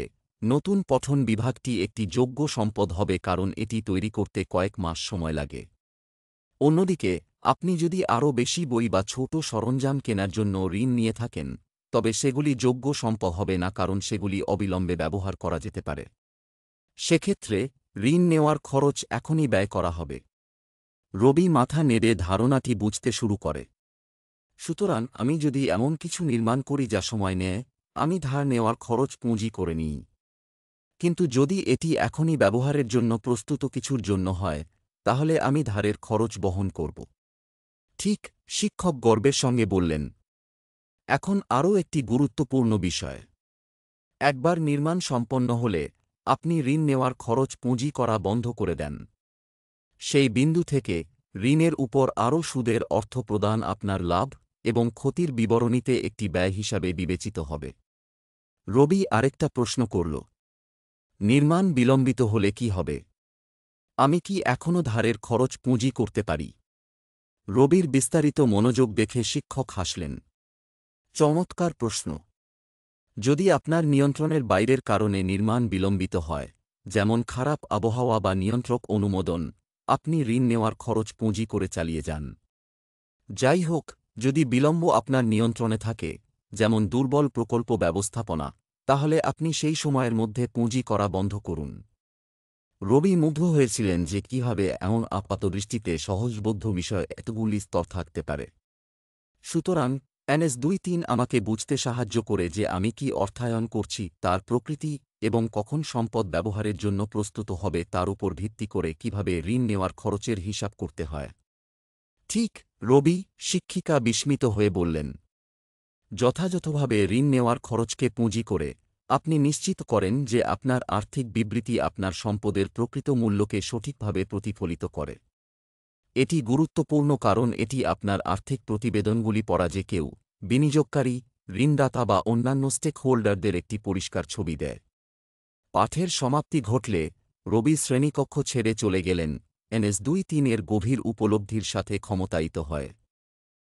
নতুন পঠন বিভাগটি একটি যোগ্য সম্পদ হবে কারণ এটি তৈরি করতে কয়েক মাস সময় লাগে অন্যদিকে আপনি যদি আরও বেশি বই বা ছোট সরঞ্জাম কেনার জন্য ঋণ নিয়ে থাকেন তবে সেগুলি যোগ্য সম্পদ হবে না কারণ সেগুলি অবিলম্বে ব্যবহার করা যেতে পারে সেক্ষেত্রে ঋণ নেওয়ার খরচ এখনই ব্যয় করা হবে রবি মাথা নেড়ে ধারণাটি বুঝতে শুরু করে সুতরাং আমি যদি এমন কিছু নির্মাণ করি যা সময় নেয় আমি ধার নেওয়ার খরচ পুঁজি করে নিই কিন্তু যদি এটি এখনই ব্যবহারের জন্য প্রস্তুত কিছুর জন্য হয় তাহলে আমি ধারের খরচ বহন করব ঠিক শিক্ষক গর্বের সঙ্গে বললেন এখন আরও একটি গুরুত্বপূর্ণ বিষয় একবার নির্মাণ সম্পন্ন হলে আপনি ঋণ নেওয়ার খরচ পুঁজি করা বন্ধ করে দেন সেই বিন্দু থেকে ঋণের উপর আরও সুদের অর্থ প্রদান আপনার লাভ এবং ক্ষতির বিবরণীতে একটি ব্যয় হিসাবে বিবেচিত হবে রবি আরেকটা প্রশ্ন করল নির্মাণ বিলম্বিত হলে কি হবে আমি কি এখনও ধারের খরচ পুঁজি করতে পারি রবির বিস্তারিত মনোযোগ দেখে শিক্ষক হাসলেন চমৎকার প্রশ্ন যদি আপনার নিয়ন্ত্রণের বাইরের কারণে নির্মাণ বিলম্বিত হয় যেমন খারাপ আবহাওয়া বা নিয়ন্ত্রক অনুমোদন আপনি ঋণ নেওয়ার খরচ পুঁজি করে চালিয়ে যান যাই হোক যদি বিলম্ব আপনার নিয়ন্ত্রণে থাকে যেমন দুর্বল প্রকল্প ব্যবস্থাপনা তাহলে আপনি সেই সময়ের মধ্যে পুঁজি করা বন্ধ করুন রবি মুগ্ধ হয়েছিলেন যে কীভাবে এমন আপাত দৃষ্টিতে সহজবোধ্য বিষয় এতগুলি স্তর থাকতে পারে সুতরাং এনএস দুই তিন আমাকে বুঝতে সাহায্য করে যে আমি কি অর্থায়ন করছি তার প্রকৃতি এবং কখন সম্পদ ব্যবহারের জন্য প্রস্তুত হবে তার উপর ভিত্তি করে কিভাবে ঋণ নেওয়ার খরচের হিসাব করতে হয় ঠিক রবি শিক্ষিকা বিস্মিত হয়ে বললেন যথাযথভাবে ঋণ নেওয়ার খরচকে পুঁজি করে আপনি নিশ্চিত করেন যে আপনার আর্থিক বিবৃতি আপনার সম্পদের প্রকৃত মূল্যকে সঠিকভাবে প্রতিফলিত করে এটি গুরুত্বপূর্ণ কারণ এটি আপনার আর্থিক প্রতিবেদনগুলি পড়া যে কেউ বিনিয়োগকারী ঋণদাতা বা অন্যান্য স্টেকহোল্ডারদের একটি পরিষ্কার ছবি দেয় পাঠের সমাপ্তি ঘটলে রবি শ্রেণীকক্ষ ছেড়ে চলে গেলেন এনএস দুই তিনের গভীর উপলব্ধির সাথে ক্ষমতায়িত হয়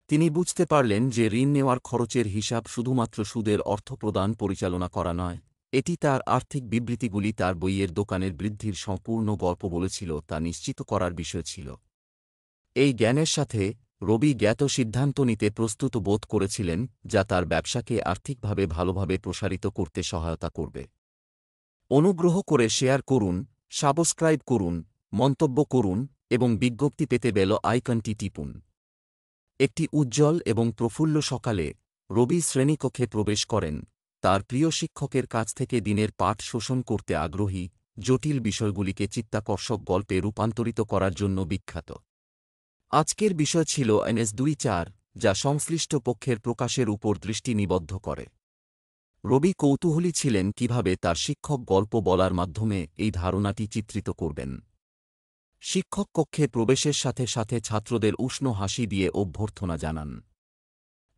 তিনি বুঝতে পারলেন যে ঋণ নেওয়ার খরচের হিসাব শুধুমাত্র সুদের অর্থ প্রদান পরিচালনা করা নয় এটি তার আর্থিক বিবৃতিগুলি তার বইয়ের দোকানের বৃদ্ধির সম্পূর্ণ গল্প বলেছিল তা নিশ্চিত করার বিষয় ছিল এই জ্ঞানের সাথে রবি জ্ঞাত সিদ্ধান্ত নিতে প্রস্তুত বোধ করেছিলেন যা তার ব্যবসাকে আর্থিকভাবে ভালোভাবে প্রসারিত করতে সহায়তা করবে অনুগ্রহ করে শেয়ার করুন সাবস্ক্রাইব করুন মন্তব্য করুন এবং বিজ্ঞপ্তি পেতে বেল আইকনটি টিপুন একটি উজ্জ্বল এবং প্রফুল্ল সকালে রবি শ্রেণীকক্ষে প্রবেশ করেন তার প্রিয় শিক্ষকের কাছ থেকে দিনের পাঠ শোষণ করতে আগ্রহী জটিল বিষয়গুলিকে চিত্তাকর্ষক গল্পে রূপান্তরিত করার জন্য বিখ্যাত আজকের বিষয় ছিল এনএস দুই চার যা সংশ্লিষ্ট পক্ষের প্রকাশের উপর দৃষ্টি নিবদ্ধ করে রবি কৌতূহলী ছিলেন কিভাবে তার শিক্ষক গল্প বলার মাধ্যমে এই ধারণাটি চিত্রিত করবেন শিক্ষক কক্ষে প্রবেশের সাথে সাথে ছাত্রদের উষ্ণ হাসি দিয়ে অভ্যর্থনা জানান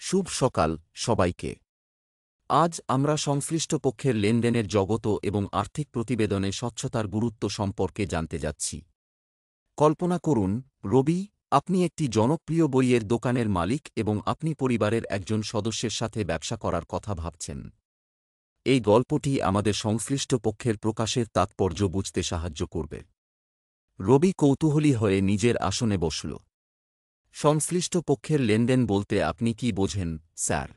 শুভ সকাল সবাইকে আজ আমরা সংশ্লিষ্ট পক্ষের লেনদেনের জগত এবং আর্থিক প্রতিবেদনে স্বচ্ছতার গুরুত্ব সম্পর্কে জানতে যাচ্ছি কল্পনা করুন রবি আপনি একটি জনপ্রিয় বইয়ের দোকানের মালিক এবং আপনি পরিবারের একজন সদস্যের সাথে ব্যবসা করার কথা ভাবছেন এই গল্পটি আমাদের সংশ্লিষ্ট পক্ষের প্রকাশের তাৎপর্য বুঝতে সাহায্য করবে রবি কৌতূহলী হয়ে নিজের আসনে বসল সংশ্লিষ্ট পক্ষের লেনদেন বলতে আপনি কি বোঝেন স্যার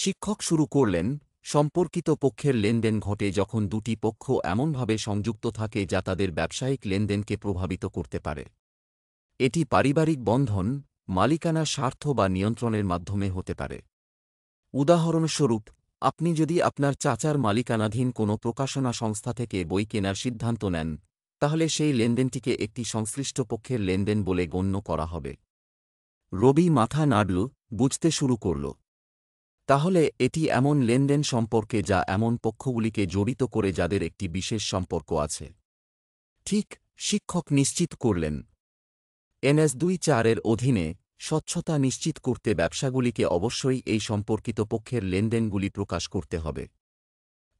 শিক্ষক শুরু করলেন সম্পর্কিত পক্ষের লেনদেন ঘটে যখন দুটি পক্ষ এমনভাবে সংযুক্ত থাকে যা তাদের ব্যবসায়িক লেনদেনকে প্রভাবিত করতে পারে এটি পারিবারিক বন্ধন মালিকানা স্বার্থ বা নিয়ন্ত্রণের মাধ্যমে হতে পারে উদাহরণস্বরূপ আপনি যদি আপনার চাচার মালিকানাধীন কোনো প্রকাশনা সংস্থা থেকে বই কেনার সিদ্ধান্ত নেন তাহলে সেই লেনদেনটিকে একটি সংশ্লিষ্ট পক্ষের লেনদেন বলে গণ্য করা হবে রবি মাথা নাড়ল বুঝতে শুরু করল তাহলে এটি এমন লেনদেন সম্পর্কে যা এমন পক্ষগুলিকে জড়িত করে যাদের একটি বিশেষ সম্পর্ক আছে ঠিক শিক্ষক নিশ্চিত করলেন এনএস দুই চারের অধীনে স্বচ্ছতা নিশ্চিত করতে ব্যবসাগুলিকে অবশ্যই এই সম্পর্কিত পক্ষের লেনদেনগুলি প্রকাশ করতে হবে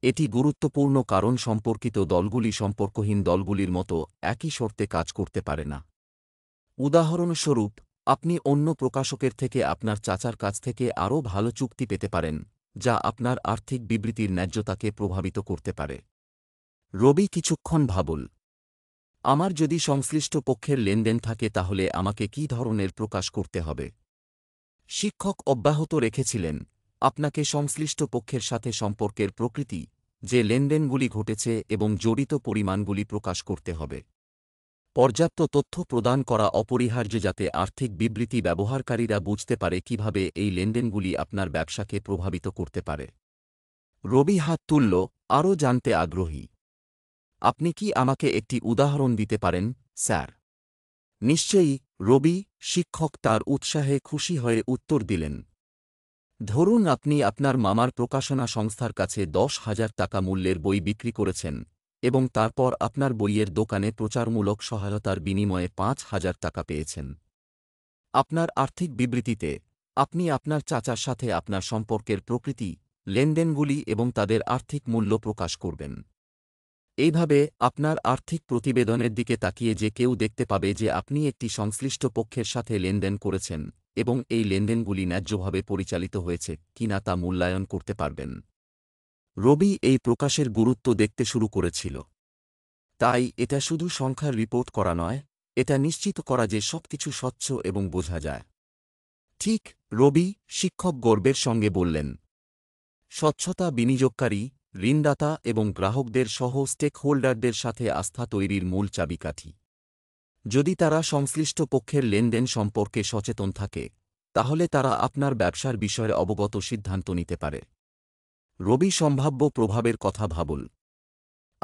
এটি গুরুত্বপূর্ণ কারণ সম্পর্কিত দলগুলি সম্পর্কহীন দলগুলির মতো একই শর্তে কাজ করতে পারে না উদাহরণস্বরূপ আপনি অন্য প্রকাশকের থেকে আপনার চাচার কাছ থেকে আরও ভালো চুক্তি পেতে পারেন যা আপনার আর্থিক বিবৃতির ন্যায্যতাকে প্রভাবিত করতে পারে রবি কিছুক্ষণ ভাবল আমার যদি সংশ্লিষ্ট পক্ষের লেনদেন থাকে তাহলে আমাকে কি ধরনের প্রকাশ করতে হবে শিক্ষক অব্যাহত রেখেছিলেন আপনাকে সংশ্লিষ্ট পক্ষের সাথে সম্পর্কের প্রকৃতি যে লেনদেনগুলি ঘটেছে এবং জড়িত পরিমাণগুলি প্রকাশ করতে হবে পর্যাপ্ত তথ্য প্রদান করা অপরিহার্য যাতে আর্থিক বিবৃতি ব্যবহারকারীরা বুঝতে পারে কিভাবে এই লেনদেনগুলি আপনার ব্যবসাকে প্রভাবিত করতে পারে রবি হাত তুল্য আরও জানতে আগ্রহী আপনি কি আমাকে একটি উদাহরণ দিতে পারেন স্যার নিশ্চয়ই রবি শিক্ষক তার উৎসাহে খুশি হয়ে উত্তর দিলেন ধরুন আপনি আপনার মামার প্রকাশনা সংস্থার কাছে দশ হাজার টাকা মূল্যের বই বিক্রি করেছেন এবং তারপর আপনার বইয়ের দোকানে প্রচারমূলক সহায়তার বিনিময়ে পাঁচ হাজার টাকা পেয়েছেন আপনার আর্থিক বিবৃতিতে আপনি আপনার চাচার সাথে আপনার সম্পর্কের প্রকৃতি লেনদেনগুলি এবং তাদের আর্থিক মূল্য প্রকাশ করবেন এইভাবে আপনার আর্থিক প্রতিবেদনের দিকে তাকিয়ে যে কেউ দেখতে পাবে যে আপনি একটি সংশ্লিষ্ট পক্ষের সাথে লেনদেন করেছেন এবং এই লেনদেনগুলি ন্যায্যভাবে পরিচালিত হয়েছে কিনা তা মূল্যায়ন করতে পারবেন রবি এই প্রকাশের গুরুত্ব দেখতে শুরু করেছিল তাই এটা শুধু সংখ্যার রিপোর্ট করা নয় এটা নিশ্চিত করা যে সবকিছু স্বচ্ছ এবং বোঝা যায় ঠিক রবি শিক্ষক গর্বের সঙ্গে বললেন স্বচ্ছতা বিনিয়োগকারী ঋণদাতা এবং গ্রাহকদের সহ স্টেকহোল্ডারদের সাথে আস্থা তৈরির মূল চাবিকাঠি যদি তারা সংশ্লিষ্ট পক্ষের লেনদেন সম্পর্কে সচেতন থাকে তাহলে তারা আপনার ব্যবসার বিষয়ে অবগত সিদ্ধান্ত নিতে পারে রবি সম্ভাব্য প্রভাবের কথা ভাবুন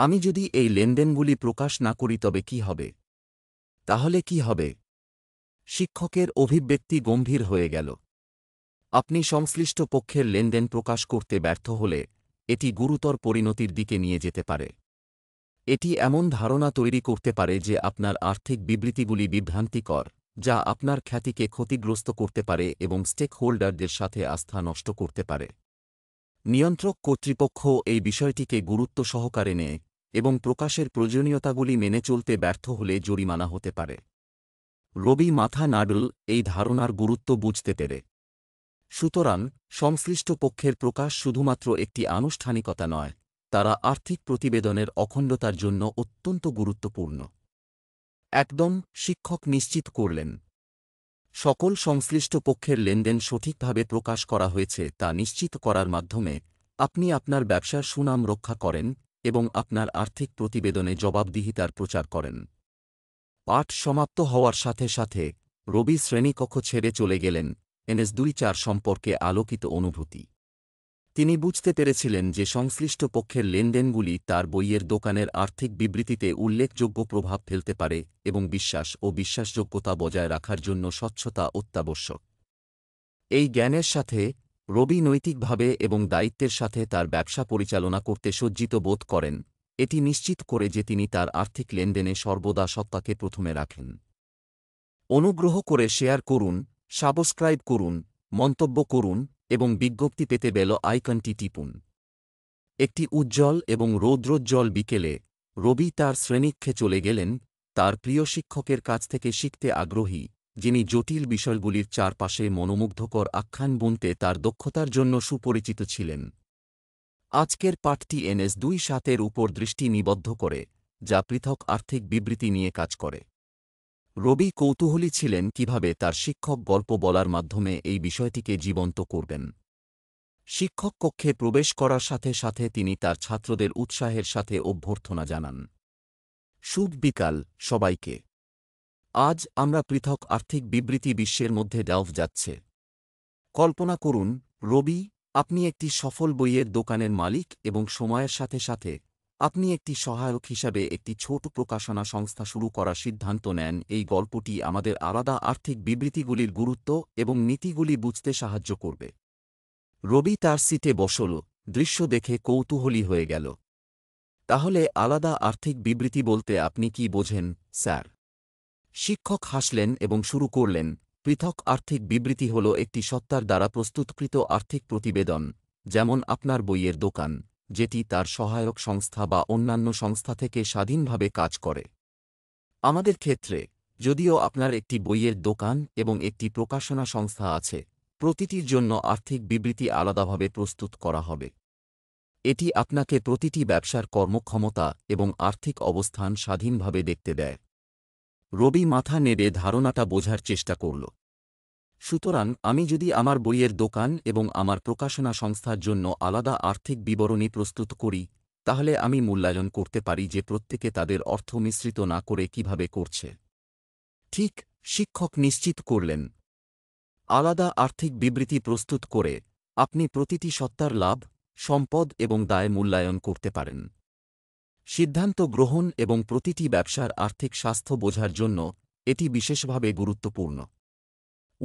আমি যদি এই লেনদেনগুলি প্রকাশ না করি তবে কি হবে তাহলে কি হবে শিক্ষকের অভিব্যক্তি গম্ভীর হয়ে গেল আপনি সংশ্লিষ্ট পক্ষের লেনদেন প্রকাশ করতে ব্যর্থ হলে এটি গুরুতর পরিণতির দিকে নিয়ে যেতে পারে এটি এমন ধারণা তৈরি করতে পারে যে আপনার আর্থিক বিবৃতিগুলি বিভ্রান্তিকর যা আপনার খ্যাতিকে ক্ষতিগ্রস্ত করতে পারে এবং স্টেকহোল্ডারদের সাথে আস্থা নষ্ট করতে পারে নিয়ন্ত্রক কর্তৃপক্ষ এই বিষয়টিকে গুরুত্ব সহকারে নেয় এবং প্রকাশের প্রয়োজনীয়তাগুলি মেনে চলতে ব্যর্থ হলে জরিমানা হতে পারে রবি মাথা নাডল এই ধারণার গুরুত্ব বুঝতে পেরে সুতরাং সংশ্লিষ্ট পক্ষের প্রকাশ শুধুমাত্র একটি আনুষ্ঠানিকতা নয় তারা আর্থিক প্রতিবেদনের অখণ্ডতার জন্য অত্যন্ত গুরুত্বপূর্ণ একদম শিক্ষক নিশ্চিত করলেন সকল সংশ্লিষ্ট পক্ষের লেনদেন সঠিকভাবে প্রকাশ করা হয়েছে তা নিশ্চিত করার মাধ্যমে আপনি আপনার ব্যবসার সুনাম রক্ষা করেন এবং আপনার আর্থিক প্রতিবেদনে জবাবদিহিতার প্রচার করেন পাঠ সমাপ্ত হওয়ার সাথে সাথে রবি শ্রেণীকক্ষ ছেড়ে চলে গেলেন এনএস দুই চার সম্পর্কে আলোকিত অনুভূতি তিনি বুঝতে পেরেছিলেন যে সংশ্লিষ্ট পক্ষের লেনদেনগুলি তার বইয়ের দোকানের আর্থিক বিবৃতিতে উল্লেখযোগ্য প্রভাব ফেলতে পারে এবং বিশ্বাস ও বিশ্বাসযোগ্যতা বজায় রাখার জন্য স্বচ্ছতা অত্যাবশ্যক এই জ্ঞানের সাথে রবি নৈতিকভাবে এবং দায়িত্বের সাথে তার ব্যবসা পরিচালনা করতে সজ্জিত বোধ করেন এটি নিশ্চিত করে যে তিনি তার আর্থিক লেনদেনে সর্বদা সত্তাকে প্রথমে রাখেন অনুগ্রহ করে শেয়ার করুন সাবস্ক্রাইব করুন মন্তব্য করুন এবং বিজ্ঞপ্তি পেতে বেল আইকনটি টিপুন একটি উজ্জ্বল এবং রৌদ্রোজ্জ্বল বিকেলে রবি তার শ্রেণীক্ষে চলে গেলেন তার প্রিয় শিক্ষকের কাছ থেকে শিখতে আগ্রহী যিনি জটিল বিষয়গুলির চারপাশে মনোমুগ্ধকর আখ্যান বুনতে তার দক্ষতার জন্য সুপরিচিত ছিলেন আজকের পাঠটি এনএস দুই সাতের উপর দৃষ্টি নিবদ্ধ করে যা পৃথক আর্থিক বিবৃতি নিয়ে কাজ করে রবি কৌতূহলী ছিলেন কিভাবে তার শিক্ষক গল্প বলার মাধ্যমে এই বিষয়টিকে জীবন্ত করবেন শিক্ষক কক্ষে প্রবেশ করার সাথে সাথে তিনি তার ছাত্রদের উৎসাহের সাথে অভ্যর্থনা জানান শুভ বিকাল সবাইকে আজ আমরা পৃথক আর্থিক বিবৃতি বিশ্বের মধ্যে ডাউফ যাচ্ছে কল্পনা করুন রবি আপনি একটি সফল বইয়ের দোকানের মালিক এবং সময়ের সাথে সাথে আপনি একটি সহায়ক হিসাবে একটি ছোট প্রকাশনা সংস্থা শুরু করার সিদ্ধান্ত নেন এই গল্পটি আমাদের আলাদা আর্থিক বিবৃতিগুলির গুরুত্ব এবং নীতিগুলি বুঝতে সাহায্য করবে রবি তার সিটে বসল দৃশ্য দেখে কৌতূহলী হয়ে গেল তাহলে আলাদা আর্থিক বিবৃতি বলতে আপনি কি বোঝেন স্যার শিক্ষক হাসলেন এবং শুরু করলেন পৃথক আর্থিক বিবৃতি হল একটি সত্তার দ্বারা প্রস্তুতকৃত আর্থিক প্রতিবেদন যেমন আপনার বইয়ের দোকান যেটি তার সহায়ক সংস্থা বা অন্যান্য সংস্থা থেকে স্বাধীনভাবে কাজ করে আমাদের ক্ষেত্রে যদিও আপনার একটি বইয়ের দোকান এবং একটি প্রকাশনা সংস্থা আছে প্রতিটির জন্য আর্থিক বিবৃতি আলাদাভাবে প্রস্তুত করা হবে এটি আপনাকে প্রতিটি ব্যবসার কর্মক্ষমতা এবং আর্থিক অবস্থান স্বাধীনভাবে দেখতে দেয় রবি মাথা নেড়ে ধারণাটা বোঝার চেষ্টা করল সুতরাং আমি যদি আমার বইয়ের দোকান এবং আমার প্রকাশনা সংস্থার জন্য আলাদা আর্থিক বিবরণী প্রস্তুত করি তাহলে আমি মূল্যায়ন করতে পারি যে প্রত্যেকে তাদের অর্থ মিশ্রিত না করে কিভাবে করছে ঠিক শিক্ষক নিশ্চিত করলেন আলাদা আর্থিক বিবৃতি প্রস্তুত করে আপনি প্রতিটি সত্তার লাভ সম্পদ এবং দায় মূল্যায়ন করতে পারেন সিদ্ধান্ত গ্রহণ এবং প্রতিটি ব্যবসার আর্থিক স্বাস্থ্য বোঝার জন্য এটি বিশেষভাবে গুরুত্বপূর্ণ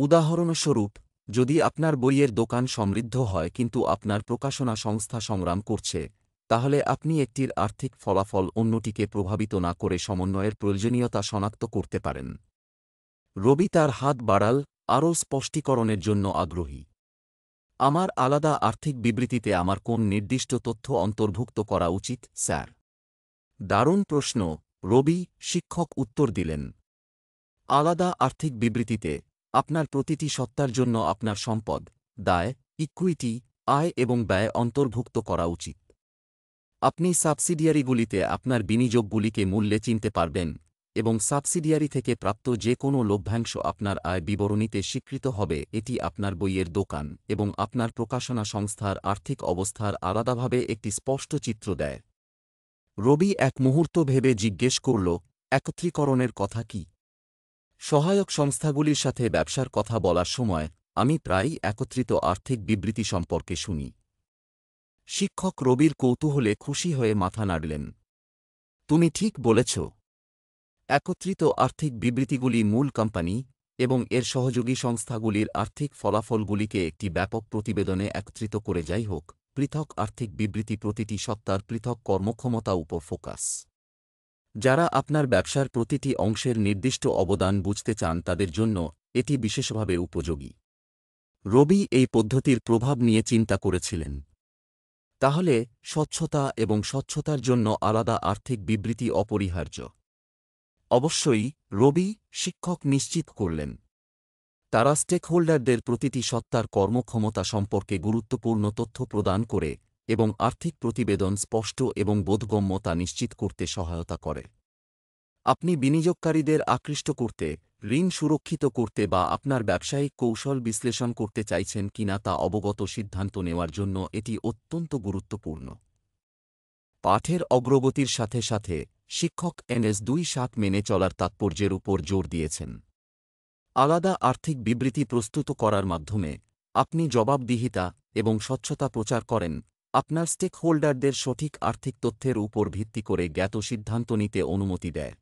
উদাহরণস্বরূপ যদি আপনার বইয়ের দোকান সমৃদ্ধ হয় কিন্তু আপনার প্রকাশনা সংস্থা সংগ্রাম করছে তাহলে আপনি একটির আর্থিক ফলাফল অন্যটিকে প্রভাবিত না করে সমন্বয়ের প্রয়োজনীয়তা শনাক্ত করতে পারেন রবি তার হাত বাড়াল আরও স্পষ্টীকরণের জন্য আগ্রহী আমার আলাদা আর্থিক বিবৃতিতে আমার কোন নির্দিষ্ট তথ্য অন্তর্ভুক্ত করা উচিত স্যার দারুণ প্রশ্ন রবি শিক্ষক উত্তর দিলেন আলাদা আর্থিক বিবৃতিতে আপনার প্রতিটি সত্তার জন্য আপনার সম্পদ দায় ইকুইটি আয় এবং ব্যয় অন্তর্ভুক্ত করা উচিত আপনি সাবসিডিয়ারিগুলিতে আপনার বিনিয়োগগুলিকে মূল্যে চিনতে পারবেন এবং সাবসিডিয়ারি থেকে প্রাপ্ত যে কোনো লভ্যাংশ আপনার আয় বিবরণীতে স্বীকৃত হবে এটি আপনার বইয়ের দোকান এবং আপনার প্রকাশনা সংস্থার আর্থিক অবস্থার আলাদাভাবে একটি স্পষ্ট চিত্র দেয় রবি এক মুহূর্ত ভেবে জিজ্ঞেস করল একত্রীকরণের কথা কী সহায়ক সংস্থাগুলির সাথে ব্যবসার কথা বলার সময় আমি প্রায়ই একত্রিত আর্থিক বিবৃতি সম্পর্কে শুনি শিক্ষক রবির কৌতূহলে খুশি হয়ে মাথা নাড়লেন তুমি ঠিক বলেছ একত্রিত আর্থিক বিবৃতিগুলি মূল কোম্পানি এবং এর সহযোগী সংস্থাগুলির আর্থিক ফলাফলগুলিকে একটি ব্যাপক প্রতিবেদনে একত্রিত করে যাই হোক পৃথক আর্থিক বিবৃতি প্রতিটি সত্তার পৃথক কর্মক্ষমতা উপর ফোকাস যারা আপনার ব্যবসার প্রতিটি অংশের নির্দিষ্ট অবদান বুঝতে চান তাদের জন্য এটি বিশেষভাবে উপযোগী রবি এই পদ্ধতির প্রভাব নিয়ে চিন্তা করেছিলেন তাহলে স্বচ্ছতা এবং স্বচ্ছতার জন্য আলাদা আর্থিক বিবৃতি অপরিহার্য অবশ্যই রবি শিক্ষক নিশ্চিত করলেন তারা স্টেকহোল্ডারদের প্রতিটি সত্তার কর্মক্ষমতা সম্পর্কে গুরুত্বপূর্ণ তথ্য প্রদান করে এবং আর্থিক প্রতিবেদন স্পষ্ট এবং বোধগম্যতা নিশ্চিত করতে সহায়তা করে আপনি বিনিয়োগকারীদের আকৃষ্ট করতে ঋণ সুরক্ষিত করতে বা আপনার ব্যবসায়িক কৌশল বিশ্লেষণ করতে চাইছেন কিনা তা অবগত সিদ্ধান্ত নেওয়ার জন্য এটি অত্যন্ত গুরুত্বপূর্ণ পাঠের অগ্রগতির সাথে সাথে শিক্ষক এনএস দুই সাত মেনে চলার তাৎপর্যের উপর জোর দিয়েছেন আলাদা আর্থিক বিবৃতি প্রস্তুত করার মাধ্যমে আপনি জবাবদিহিতা এবং স্বচ্ছতা প্রচার করেন আপনার স্টেকহোল্ডারদের সঠিক আর্থিক তথ্যের উপর ভিত্তি করে জ্ঞাত সিদ্ধান্ত নিতে অনুমতি দেয়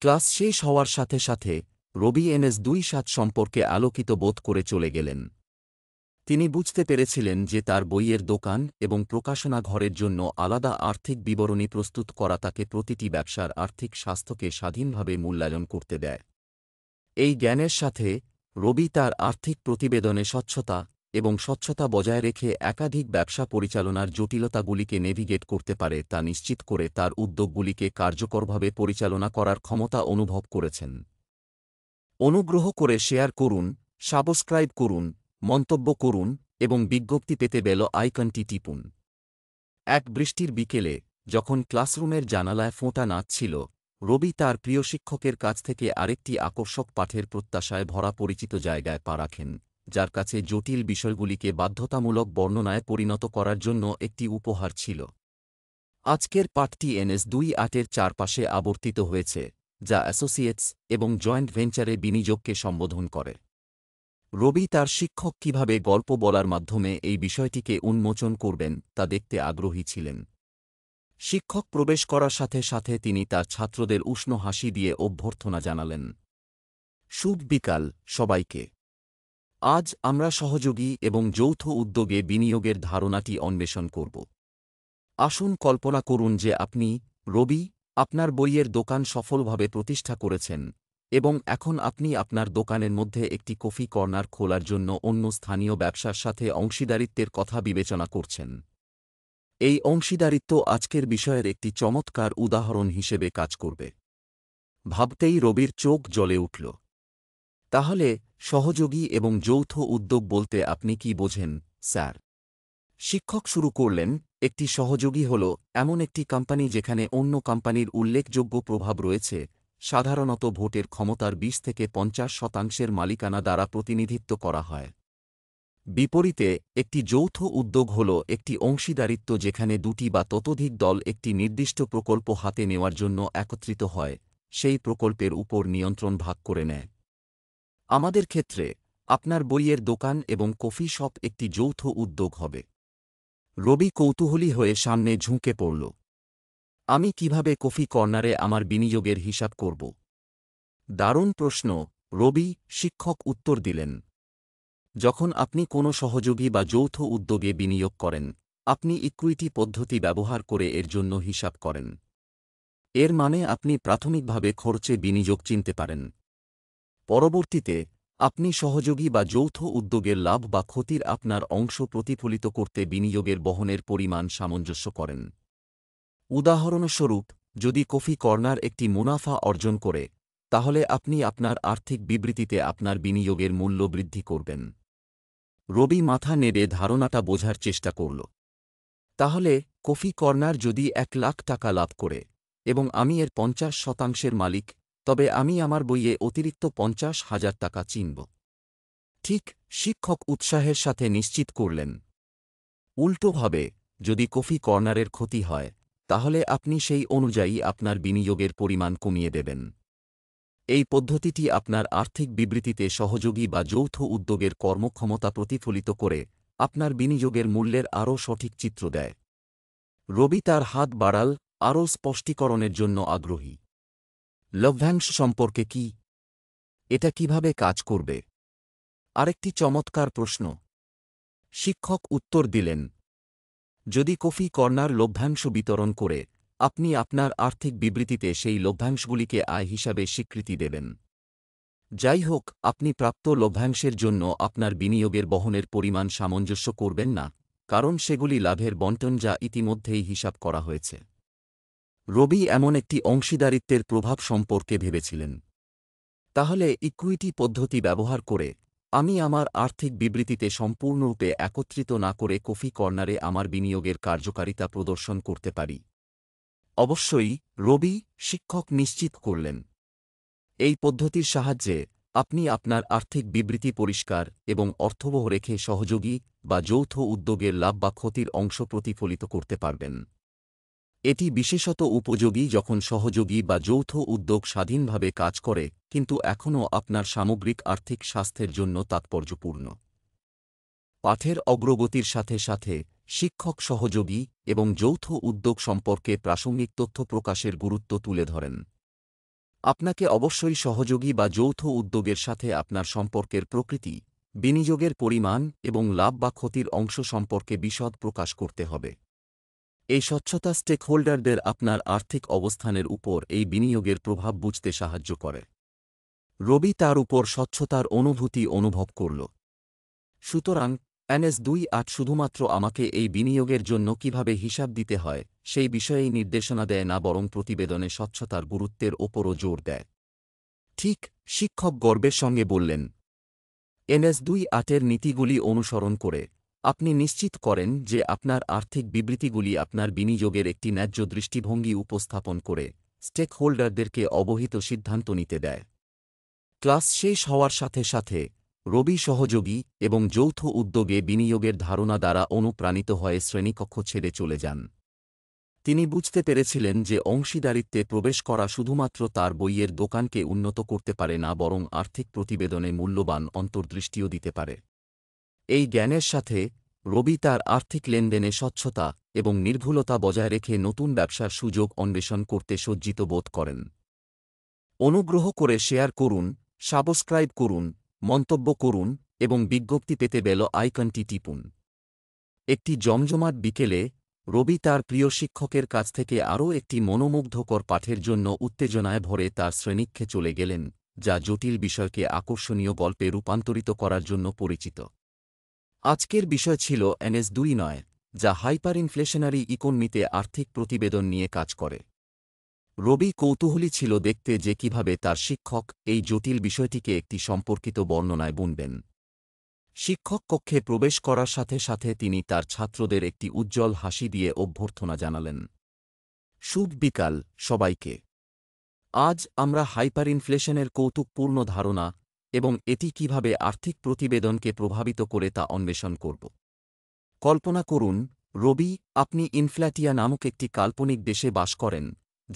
ক্লাস শেষ হওয়ার সাথে সাথে রবি এনএস দুই সাত সম্পর্কে আলোকিত বোধ করে চলে গেলেন তিনি বুঝতে পেরেছিলেন যে তার বইয়ের দোকান এবং প্রকাশনা ঘরের জন্য আলাদা আর্থিক বিবরণী প্রস্তুত করা তাকে প্রতিটি ব্যবসার আর্থিক স্বাস্থ্যকে স্বাধীনভাবে মূল্যায়ন করতে দেয় এই জ্ঞানের সাথে রবি তার আর্থিক প্রতিবেদনে স্বচ্ছতা এবং স্বচ্ছতা বজায় রেখে একাধিক ব্যবসা পরিচালনার জটিলতাগুলিকে নেভিগেট করতে পারে তা নিশ্চিত করে তার উদ্যোগগুলিকে কার্যকরভাবে পরিচালনা করার ক্ষমতা অনুভব করেছেন অনুগ্রহ করে শেয়ার করুন সাবস্ক্রাইব করুন মন্তব্য করুন এবং বিজ্ঞপ্তি পেতে বেল আইকনটি টিপুন এক বৃষ্টির বিকেলে যখন ক্লাসরুমের জানালায় ফোঁটা নাচছিল রবি তার প্রিয় শিক্ষকের কাছ থেকে আরেকটি আকর্ষক পাঠের প্রত্যাশায় ভরা পরিচিত জায়গায় পা রাখেন যার কাছে জটিল বিষয়গুলিকে বাধ্যতামূলক বর্ণনায় পরিণত করার জন্য একটি উপহার ছিল আজকের পাঠটি এনএস দুই আটের চারপাশে আবর্তিত হয়েছে যা অ্যাসোসিয়েটস এবং জয়েন্ট ভেঞ্চারে বিনিয়োগকে সম্বোধন করে রবি তার শিক্ষক কিভাবে গল্প বলার মাধ্যমে এই বিষয়টিকে উন্মোচন করবেন তা দেখতে আগ্রহী ছিলেন শিক্ষক প্রবেশ করার সাথে সাথে তিনি তার ছাত্রদের উষ্ণ হাসি দিয়ে অভ্যর্থনা জানালেন শুভ বিকাল সবাইকে আজ আমরা সহযোগী এবং যৌথ উদ্যোগে বিনিয়োগের ধারণাটি অন্বেষণ করব আসুন কল্পনা করুন যে আপনি রবি আপনার বইয়ের দোকান সফলভাবে প্রতিষ্ঠা করেছেন এবং এখন আপনি আপনার দোকানের মধ্যে একটি কফি কর্নার খোলার জন্য অন্য স্থানীয় ব্যবসার সাথে অংশীদারিত্বের কথা বিবেচনা করছেন এই অংশীদারিত্ব আজকের বিষয়ের একটি চমৎকার উদাহরণ হিসেবে কাজ করবে ভাবতেই রবির চোখ জ্বলে উঠল তাহলে সহযোগী এবং যৌথ উদ্যোগ বলতে আপনি কি বোঝেন স্যার শিক্ষক শুরু করলেন একটি সহযোগী হল এমন একটি কোম্পানি যেখানে অন্য কোম্পানির উল্লেখযোগ্য প্রভাব রয়েছে সাধারণত ভোটের ক্ষমতার বিশ থেকে পঞ্চাশ শতাংশের মালিকানা দ্বারা প্রতিনিধিত্ব করা হয় বিপরীতে একটি যৌথ উদ্যোগ হল একটি অংশীদারিত্ব যেখানে দুটি বা ততোধিক দল একটি নির্দিষ্ট প্রকল্প হাতে নেওয়ার জন্য একত্রিত হয় সেই প্রকল্পের উপর নিয়ন্ত্রণ ভাগ করে নেয় আমাদের ক্ষেত্রে আপনার বইয়ের দোকান এবং কফি শপ একটি যৌথ উদ্যোগ হবে রবি কৌতূহলী হয়ে সামনে ঝুঁকে পড়ল আমি কিভাবে কফি কর্নারে আমার বিনিয়োগের হিসাব করব দারুণ প্রশ্ন রবি শিক্ষক উত্তর দিলেন যখন আপনি কোনো সহযোগী বা যৌথ উদ্যোগে বিনিয়োগ করেন আপনি ইকুইটি পদ্ধতি ব্যবহার করে এর জন্য হিসাব করেন এর মানে আপনি প্রাথমিকভাবে খরচে বিনিয়োগ চিনতে পারেন পরবর্তীতে আপনি সহযোগী বা যৌথ উদ্যোগের লাভ বা ক্ষতির আপনার অংশ প্রতিফলিত করতে বিনিয়োগের বহনের পরিমাণ সামঞ্জস্য করেন উদাহরণস্বরূপ যদি কফি কর্নার একটি মুনাফা অর্জন করে তাহলে আপনি আপনার আর্থিক বিবৃতিতে আপনার বিনিয়োগের মূল্য বৃদ্ধি করবেন রবি মাথা নেড়ে ধারণাটা বোঝার চেষ্টা করল তাহলে কফি কর্নার যদি এক লাখ টাকা লাভ করে এবং আমি এর পঞ্চাশ শতাংশের মালিক তবে আমি আমার বইয়ে অতিরিক্ত পঞ্চাশ হাজার টাকা চিনব ঠিক শিক্ষক উৎসাহের সাথে নিশ্চিত করলেন উল্টোভাবে যদি কফি কর্নারের ক্ষতি হয় তাহলে আপনি সেই অনুযায়ী আপনার বিনিয়োগের পরিমাণ কমিয়ে দেবেন এই পদ্ধতিটি আপনার আর্থিক বিবৃতিতে সহযোগী বা যৌথ উদ্যোগের কর্মক্ষমতা প্রতিফলিত করে আপনার বিনিয়োগের মূল্যের আরও সঠিক চিত্র দেয় রবি তার হাত বাড়াল আরও স্পষ্টীকরণের জন্য আগ্রহী লভ্যাংশ সম্পর্কে কি এটা কিভাবে কাজ করবে আরেকটি চমৎকার প্রশ্ন শিক্ষক উত্তর দিলেন যদি কফি কর্নার লভ্যাংশ বিতরণ করে আপনি আপনার আর্থিক বিবৃতিতে সেই লভ্যাংশগুলিকে আয় হিসাবে স্বীকৃতি দেবেন যাই হোক আপনি প্রাপ্ত লভ্যাংশের জন্য আপনার বিনিয়োগের বহনের পরিমাণ সামঞ্জস্য করবেন না কারণ সেগুলি লাভের বন্টন যা ইতিমধ্যেই হিসাব করা হয়েছে রবি এমন একটি অংশীদারিত্বের প্রভাব সম্পর্কে ভেবেছিলেন তাহলে ইকুইটি পদ্ধতি ব্যবহার করে আমি আমার আর্থিক বিবৃতিতে সম্পূর্ণরূপে একত্রিত না করে কফি কর্নারে আমার বিনিয়োগের কার্যকারিতা প্রদর্শন করতে পারি অবশ্যই রবি শিক্ষক নিশ্চিত করলেন এই পদ্ধতির সাহায্যে আপনি আপনার আর্থিক বিবৃতি পরিষ্কার এবং অর্থবহ রেখে সহযোগী বা যৌথ উদ্যোগের লাভ বা ক্ষতির অংশ প্রতিফলিত করতে পারবেন এটি বিশেষত উপযোগী যখন সহযোগী বা যৌথ উদ্যোগ স্বাধীনভাবে কাজ করে কিন্তু এখনও আপনার সামগ্রিক আর্থিক স্বাস্থ্যের জন্য তাৎপর্যপূর্ণ পাঠের অগ্রগতির সাথে সাথে শিক্ষক সহযোগী এবং যৌথ উদ্যোগ সম্পর্কে প্রাসঙ্গিক তথ্য প্রকাশের গুরুত্ব তুলে ধরেন আপনাকে অবশ্যই সহযোগী বা যৌথ উদ্যোগের সাথে আপনার সম্পর্কের প্রকৃতি বিনিয়োগের পরিমাণ এবং লাভ বা ক্ষতির অংশ সম্পর্কে বিশদ প্রকাশ করতে হবে এই স্বচ্ছতা স্টেকহোল্ডারদের আপনার আর্থিক অবস্থানের উপর এই বিনিয়োগের প্রভাব বুঝতে সাহায্য করে রবি তার উপর স্বচ্ছতার অনুভূতি অনুভব করল সুতরাং এনএস দুই আট শুধুমাত্র আমাকে এই বিনিয়োগের জন্য কিভাবে হিসাব দিতে হয় সেই বিষয়েই নির্দেশনা দেয় না বরং প্রতিবেদনে স্বচ্ছতার গুরুত্বের ওপরও জোর দেয় ঠিক শিক্ষক গর্বের সঙ্গে বললেন এনএস দুই আটের নীতিগুলি অনুসরণ করে আপনি নিশ্চিত করেন যে আপনার আর্থিক বিবৃতিগুলি আপনার বিনিয়োগের একটি ন্যায্য দৃষ্টিভঙ্গি উপস্থাপন করে স্টেকহোল্ডারদেরকে অবহিত সিদ্ধান্ত নিতে দেয় ক্লাস শেষ হওয়ার সাথে সাথে রবি সহযোগী এবং যৌথ উদ্যোগে বিনিয়োগের ধারণা দ্বারা অনুপ্রাণিত হয়ে শ্রেণীকক্ষ ছেড়ে চলে যান তিনি বুঝতে পেরেছিলেন যে অংশীদারিত্বে প্রবেশ করা শুধুমাত্র তার বইয়ের দোকানকে উন্নত করতে পারে না বরং আর্থিক প্রতিবেদনে মূল্যবান অন্তর্দৃষ্টিও দিতে পারে এই জ্ঞানের সাথে রবি তার আর্থিক লেনদেনে স্বচ্ছতা এবং নির্ভুলতা বজায় রেখে নতুন ব্যবসার সুযোগ অন্বেষণ করতে সজ্জিত বোধ করেন অনুগ্রহ করে শেয়ার করুন সাবস্ক্রাইব করুন মন্তব্য করুন এবং বিজ্ঞপ্তি পেতে বেল আইকনটি টিপুন একটি জমজমাট বিকেলে রবি তার প্রিয় শিক্ষকের কাছ থেকে আরও একটি মনোমুগ্ধকর পাঠের জন্য উত্তেজনায় ভরে তার শ্রেণীক্ষে চলে গেলেন যা জটিল বিষয়কে আকর্ষণীয় গল্পে রূপান্তরিত করার জন্য পরিচিত আজকের বিষয় ছিল এনএস দুই নয় যা হাইপার ইনফ্লেশনারি ইকোনমিতে আর্থিক প্রতিবেদন নিয়ে কাজ করে রবি কৌতূহলী ছিল দেখতে যে কিভাবে তার শিক্ষক এই জটিল বিষয়টিকে একটি সম্পর্কিত বর্ণনায় বুনবেন শিক্ষক কক্ষে প্রবেশ করার সাথে সাথে তিনি তার ছাত্রদের একটি উজ্জ্বল হাসি দিয়ে অভ্যর্থনা জানালেন শুভ বিকাল সবাইকে আজ আমরা হাইপার ইনফ্লেশনের কৌতুকপূর্ণ ধারণা এবং এটি কিভাবে আর্থিক প্রতিবেদনকে প্রভাবিত করে তা অন্বেষণ করব কল্পনা করুন রবি আপনি ইনফ্ল্যাটিয়া নামক একটি কাল্পনিক দেশে বাস করেন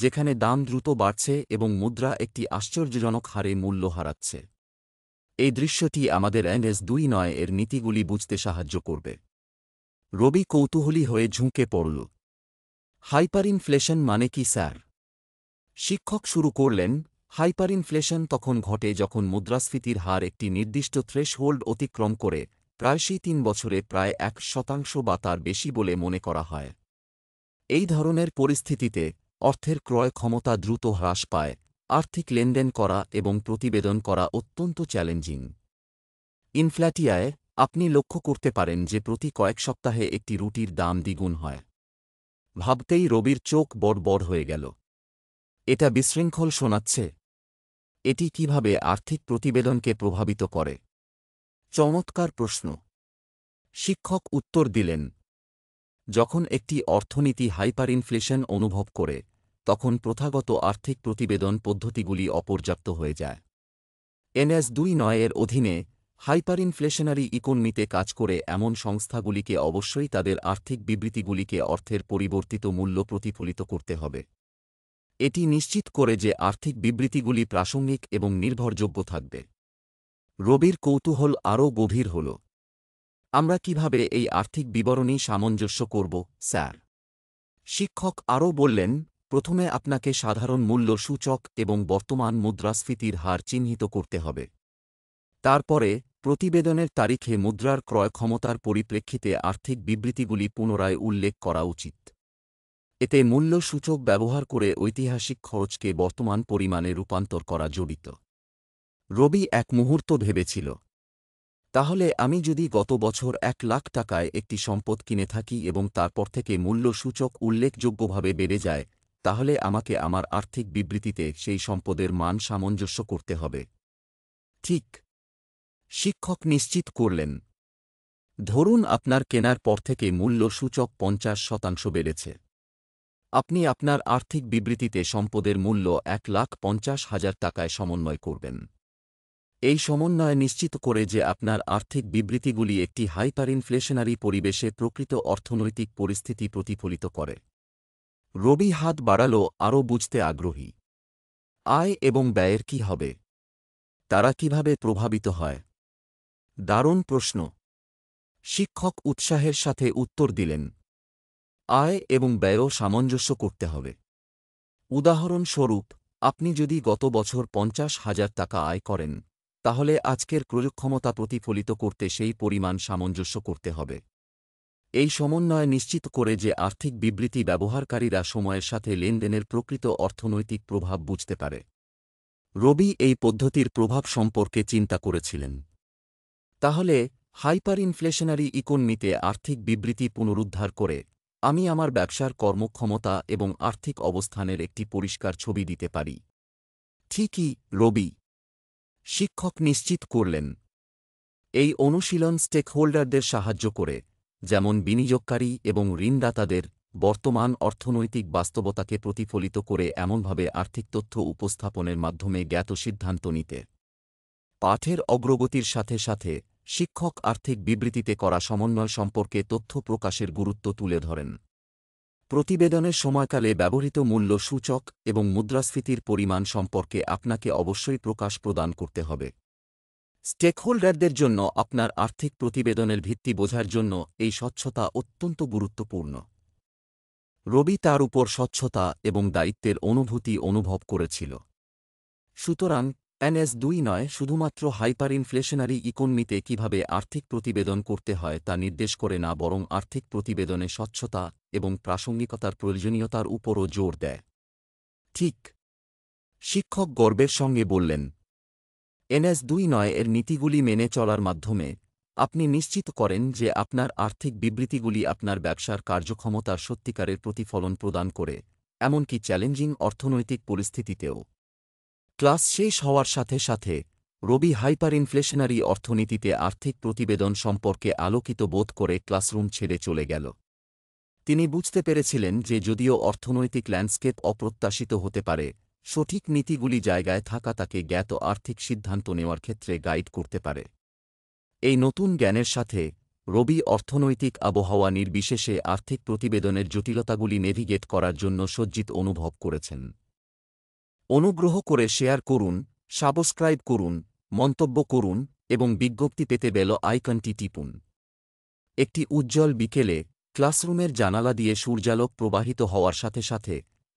যেখানে দাম দ্রুত বাড়ছে এবং মুদ্রা একটি আশ্চর্যজনক হারে মূল্য হারাচ্ছে এই দৃশ্যটি আমাদের এনএস দুই নয় এর নীতিগুলি বুঝতে সাহায্য করবে রবি কৌতূহলী হয়ে ঝুঁকে পড়ল হাইপার ইনফ্লেশন মানে কি স্যার শিক্ষক শুরু করলেন হাইপার ইনফ্লেশন তখন ঘটে যখন মুদ্রাস্ফীতির হার একটি নির্দিষ্ট থ্রেশহোল্ড অতিক্রম করে প্রায়শই তিন বছরে প্রায় এক শতাংশ বা তার বেশি বলে মনে করা হয় এই ধরনের পরিস্থিতিতে অর্থের ক্রয় ক্ষমতা দ্রুত হ্রাস পায় আর্থিক লেনদেন করা এবং প্রতিবেদন করা অত্যন্ত চ্যালেঞ্জিং ইনফ্ল্যাটিয়ায় আপনি লক্ষ্য করতে পারেন যে প্রতি কয়েক সপ্তাহে একটি রুটির দাম দ্বিগুণ হয় ভাবতেই রবির চোখ বড় বড় হয়ে গেল এটা বিশৃঙ্খল শোনাচ্ছে এটি কিভাবে আর্থিক প্রতিবেদনকে প্রভাবিত করে চমৎকার প্রশ্ন শিক্ষক উত্তর দিলেন যখন একটি অর্থনীতি হাইপার ইনফ্লেশন অনুভব করে তখন প্রথাগত আর্থিক প্রতিবেদন পদ্ধতিগুলি অপর্যাপ্ত হয়ে যায় এনএস দুই নয়ের অধীনে হাইপার ইনফ্লেশনারি ইকোনমিতে কাজ করে এমন সংস্থাগুলিকে অবশ্যই তাদের আর্থিক বিবৃতিগুলিকে অর্থের পরিবর্তিত মূল্য প্রতিফলিত করতে হবে এটি নিশ্চিত করে যে আর্থিক বিবৃতিগুলি প্রাসঙ্গিক এবং নির্ভরযোগ্য থাকবে রবির কৌতূহল আরও গভীর হল আমরা কিভাবে এই আর্থিক বিবরণী সামঞ্জস্য করব স্যার শিক্ষক আরও বললেন প্রথমে আপনাকে সাধারণ মূল্য সূচক এবং বর্তমান মুদ্রাস্ফীতির হার চিহ্নিত করতে হবে তারপরে প্রতিবেদনের তারিখে মুদ্রার ক্রয় ক্ষমতার পরিপ্রেক্ষিতে আর্থিক বিবৃতিগুলি পুনরায় উল্লেখ করা উচিত এতে মূল্য সূচক ব্যবহার করে ঐতিহাসিক খরচকে বর্তমান পরিমাণে রূপান্তর করা জড়িত রবি এক মুহূর্ত ভেবেছিল তাহলে আমি যদি গত বছর এক লাখ টাকায় একটি সম্পদ কিনে থাকি এবং তারপর থেকে মূল্য সূচক উল্লেখযোগ্যভাবে বেড়ে যায় তাহলে আমাকে আমার আর্থিক বিবৃতিতে সেই সম্পদের মান সামঞ্জস্য করতে হবে ঠিক শিক্ষক নিশ্চিত করলেন ধরুন আপনার কেনার পর থেকে মূল্য সূচক পঞ্চাশ শতাংশ বেড়েছে আপনি আপনার আর্থিক বিবৃতিতে সম্পদের মূল্য এক লাখ পঞ্চাশ হাজার টাকায় সমন্বয় করবেন এই সমন্বয় নিশ্চিত করে যে আপনার আর্থিক বিবৃতিগুলি একটি হাইপার ইনফ্লেশনারি পরিবেশে প্রকৃত অর্থনৈতিক পরিস্থিতি প্রতিফলিত করে রবি হাত বাড়াল আরও বুঝতে আগ্রহী আয় এবং ব্যয়ের কি হবে তারা কিভাবে প্রভাবিত হয় দারুণ প্রশ্ন শিক্ষক উৎসাহের সাথে উত্তর দিলেন আয় এবং ব্যয়ও সামঞ্জস্য করতে হবে উদাহরণস্বরূপ আপনি যদি গত বছর পঞ্চাশ হাজার টাকা আয় করেন তাহলে আজকের ক্রয়ক্ষমতা প্রতিফলিত করতে সেই পরিমাণ সামঞ্জস্য করতে হবে এই সমন্বয় নিশ্চিত করে যে আর্থিক বিবৃতি ব্যবহারকারীরা সময়ের সাথে লেনদেনের প্রকৃত অর্থনৈতিক প্রভাব বুঝতে পারে রবি এই পদ্ধতির প্রভাব সম্পর্কে চিন্তা করেছিলেন তাহলে হাইপার ইনফ্লেশনারি ইকোনমিতে আর্থিক বিবৃতি পুনরুদ্ধার করে আমি আমার ব্যবসার কর্মক্ষমতা এবং আর্থিক অবস্থানের একটি পরিষ্কার ছবি দিতে পারি ঠিকই রবি শিক্ষক নিশ্চিত করলেন এই অনুশীলন স্টেকহোল্ডারদের সাহায্য করে যেমন বিনিয়োগকারী এবং ঋণদাতাদের বর্তমান অর্থনৈতিক বাস্তবতাকে প্রতিফলিত করে এমনভাবে আর্থিক তথ্য উপস্থাপনের মাধ্যমে জ্ঞাত সিদ্ধান্ত নিতে পাঠের অগ্রগতির সাথে সাথে শিক্ষক আর্থিক বিবৃতিতে করা সমন্বয় সম্পর্কে তথ্য প্রকাশের গুরুত্ব তুলে ধরেন প্রতিবেদনের সময়কালে ব্যবহৃত মূল্য সূচক এবং মুদ্রাস্ফীতির পরিমাণ সম্পর্কে আপনাকে অবশ্যই প্রকাশ প্রদান করতে হবে স্টেকহোল্ডারদের জন্য আপনার আর্থিক প্রতিবেদনের ভিত্তি বোঝার জন্য এই স্বচ্ছতা অত্যন্ত গুরুত্বপূর্ণ রবি তার উপর স্বচ্ছতা এবং দায়িত্বের অনুভূতি অনুভব করেছিল সুতরাং এনএস দুই নয় শুধুমাত্র হাইপার ইনফ্লেশনারি ইকোনমিতে কিভাবে আর্থিক প্রতিবেদন করতে হয় তা নির্দেশ করে না বরং আর্থিক প্রতিবেদনে স্বচ্ছতা এবং প্রাসঙ্গিকতার প্রয়োজনীয়তার উপরও জোর দেয় ঠিক শিক্ষক গর্বের সঙ্গে বললেন এনএস দুই নয় এর নীতিগুলি মেনে চলার মাধ্যমে আপনি নিশ্চিত করেন যে আপনার আর্থিক বিবৃতিগুলি আপনার ব্যবসার কার্যক্ষমতার সত্যিকারের প্রতিফলন প্রদান করে এমনকি চ্যালেঞ্জিং অর্থনৈতিক পরিস্থিতিতেও ক্লাস শেষ হওয়ার সাথে সাথে রবি হাইপার ইনফ্লেশনারি অর্থনীতিতে আর্থিক প্রতিবেদন সম্পর্কে আলোকিত বোধ করে ক্লাসরুম ছেড়ে চলে গেল তিনি বুঝতে পেরেছিলেন যে যদিও অর্থনৈতিক ল্যান্ডস্কেপ অপ্রত্যাশিত হতে পারে সঠিক নীতিগুলি জায়গায় থাকা তাকে জ্ঞাত আর্থিক সিদ্ধান্ত নেওয়ার ক্ষেত্রে গাইড করতে পারে এই নতুন জ্ঞানের সাথে রবি অর্থনৈতিক আবহাওয়া নির্বিশেষে আর্থিক প্রতিবেদনের জটিলতাগুলি নেভিগেট করার জন্য সজ্জিত অনুভব করেছেন অনুগ্রহ করে শেয়ার করুন সাবস্ক্রাইব করুন মন্তব্য করুন এবং বিজ্ঞপ্তি পেতে বেল আইকনটি টিপুন একটি উজ্জ্বল বিকেলে ক্লাসরুমের জানালা দিয়ে সূর্যালোক প্রবাহিত হওয়ার সাথে সাথে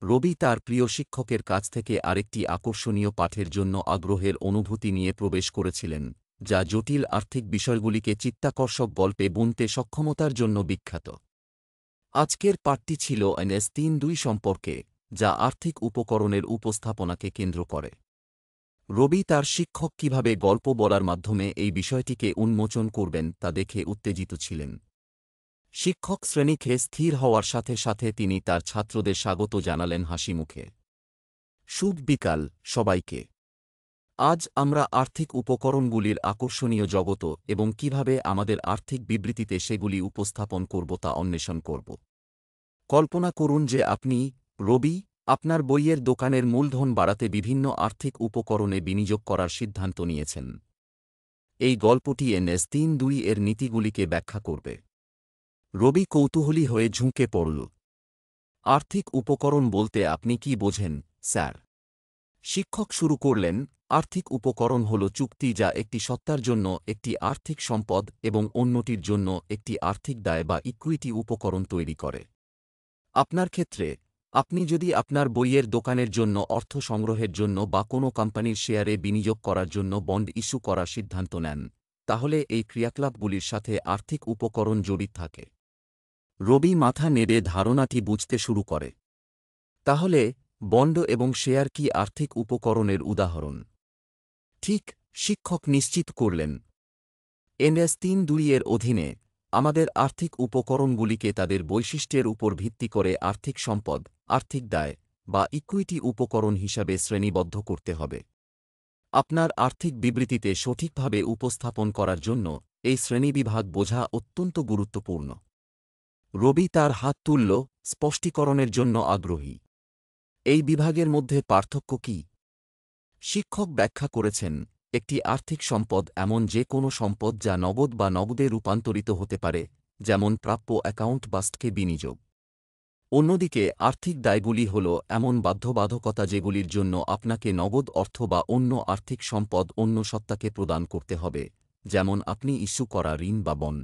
রবি তার প্রিয় শিক্ষকের কাছ থেকে আরেকটি আকর্ষণীয় পাঠের জন্য আগ্রহের অনুভূতি নিয়ে প্রবেশ করেছিলেন যা জটিল আর্থিক বিষয়গুলিকে চিত্তাকর্ষক গল্পে বুনতে সক্ষমতার জন্য বিখ্যাত আজকের পাঠটি ছিল এনএস তিন দুই সম্পর্কে যা আর্থিক উপকরণের উপস্থাপনাকে কেন্দ্র করে রবি তার শিক্ষক কিভাবে গল্প বলার মাধ্যমে এই বিষয়টিকে উন্মোচন করবেন তা দেখে উত্তেজিত ছিলেন শিক্ষক শ্রেণীকে স্থির হওয়ার সাথে সাথে তিনি তার ছাত্রদের স্বাগত জানালেন হাসি মুখে শুভ বিকাল সবাইকে আজ আমরা আর্থিক উপকরণগুলির আকর্ষণীয় জগত এবং কিভাবে আমাদের আর্থিক বিবৃতিতে সেগুলি উপস্থাপন করব তা অন্বেষণ করব কল্পনা করুন যে আপনি রবি আপনার বইয়ের দোকানের মূলধন বাড়াতে বিভিন্ন আর্থিক উপকরণে বিনিয়োগ করার সিদ্ধান্ত নিয়েছেন এই গল্পটি এনএস তিন দুই এর নীতিগুলিকে ব্যাখ্যা করবে রবি কৌতূহলী হয়ে ঝুঁকে পড়ল আর্থিক উপকরণ বলতে আপনি কি বোঝেন স্যার শিক্ষক শুরু করলেন আর্থিক উপকরণ হল চুক্তি যা একটি সত্তার জন্য একটি আর্থিক সম্পদ এবং অন্যটির জন্য একটি আর্থিক দায় বা ইকুইটি উপকরণ তৈরি করে আপনার ক্ষেত্রে আপনি যদি আপনার বইয়ের দোকানের জন্য অর্থ সংগ্রহের জন্য বা কোনো কোম্পানির শেয়ারে বিনিয়োগ করার জন্য বন্ড ইস্যু করার সিদ্ধান্ত নেন তাহলে এই ক্রিয়াকলাপগুলির সাথে আর্থিক উপকরণ জড়িত থাকে রবি মাথা নেড়ে ধারণাটি বুঝতে শুরু করে তাহলে বন্ড এবং শেয়ার কি আর্থিক উপকরণের উদাহরণ ঠিক শিক্ষক নিশ্চিত করলেন এনএস তিন দুই এর অধীনে আমাদের আর্থিক উপকরণগুলিকে তাদের বৈশিষ্ট্যের উপর ভিত্তি করে আর্থিক সম্পদ আর্থিক দায় বা ইকুইটি উপকরণ হিসাবে শ্রেণীবদ্ধ করতে হবে আপনার আর্থিক বিবৃতিতে সঠিকভাবে উপস্থাপন করার জন্য এই শ্রেণীবিভাগ বোঝা অত্যন্ত গুরুত্বপূর্ণ রবি তার হাত তুলল স্পষ্টীকরণের জন্য আগ্রহী এই বিভাগের মধ্যে পার্থক্য কি শিক্ষক ব্যাখ্যা করেছেন একটি আর্থিক সম্পদ এমন যে কোনো সম্পদ যা নগদ বা নগদে রূপান্তরিত হতে পারে যেমন প্রাপ্য অ্যাকাউন্ট বাস্টকে বিনিযোগ অন্যদিকে আর্থিক দায়গুলি হল এমন বাধ্যবাধকতা যেগুলির জন্য আপনাকে নগদ অর্থ বা অন্য আর্থিক সম্পদ অন্য সত্তাকে প্রদান করতে হবে যেমন আপনি ইস্যু করা ঋণ বা বন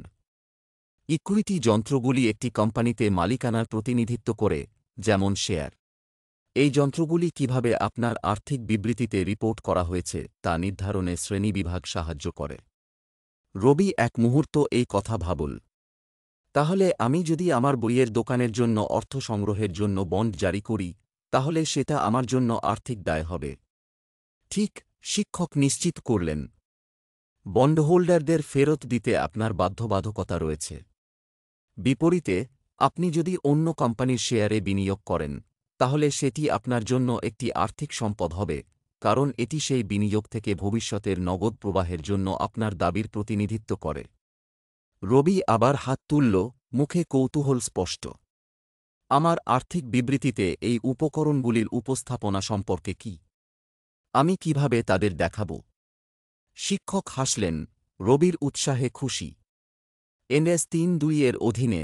ইকুইটি যন্ত্রগুলি একটি কোম্পানিতে মালিকানার প্রতিনিধিত্ব করে যেমন শেয়ার এই যন্ত্রগুলি কিভাবে আপনার আর্থিক বিবৃতিতে রিপোর্ট করা হয়েছে তা নির্ধারণে শ্রেণীবিভাগ সাহায্য করে রবি এক মুহূর্ত এই কথা ভাবল তাহলে আমি যদি আমার বইয়ের দোকানের জন্য অর্থ সংগ্রহের জন্য বন্ড জারি করি তাহলে সেটা আমার জন্য আর্থিক দায় হবে ঠিক শিক্ষক নিশ্চিত করলেন বন্ডহোল্ডারদের ফেরত দিতে আপনার বাধ্যবাধকতা রয়েছে বিপরীতে আপনি যদি অন্য কোম্পানির শেয়ারে বিনিয়োগ করেন তাহলে সেটি আপনার জন্য একটি আর্থিক সম্পদ হবে কারণ এটি সেই বিনিয়োগ থেকে ভবিষ্যতের নগদ প্রবাহের জন্য আপনার দাবির প্রতিনিধিত্ব করে রবি আবার হাত তুলল মুখে কৌতূহল স্পষ্ট আমার আর্থিক বিবৃতিতে এই উপকরণগুলির উপস্থাপনা সম্পর্কে কি আমি কিভাবে তাদের দেখাব শিক্ষক হাসলেন রবির উৎসাহে খুশি এনএস তিন দুই এর অধীনে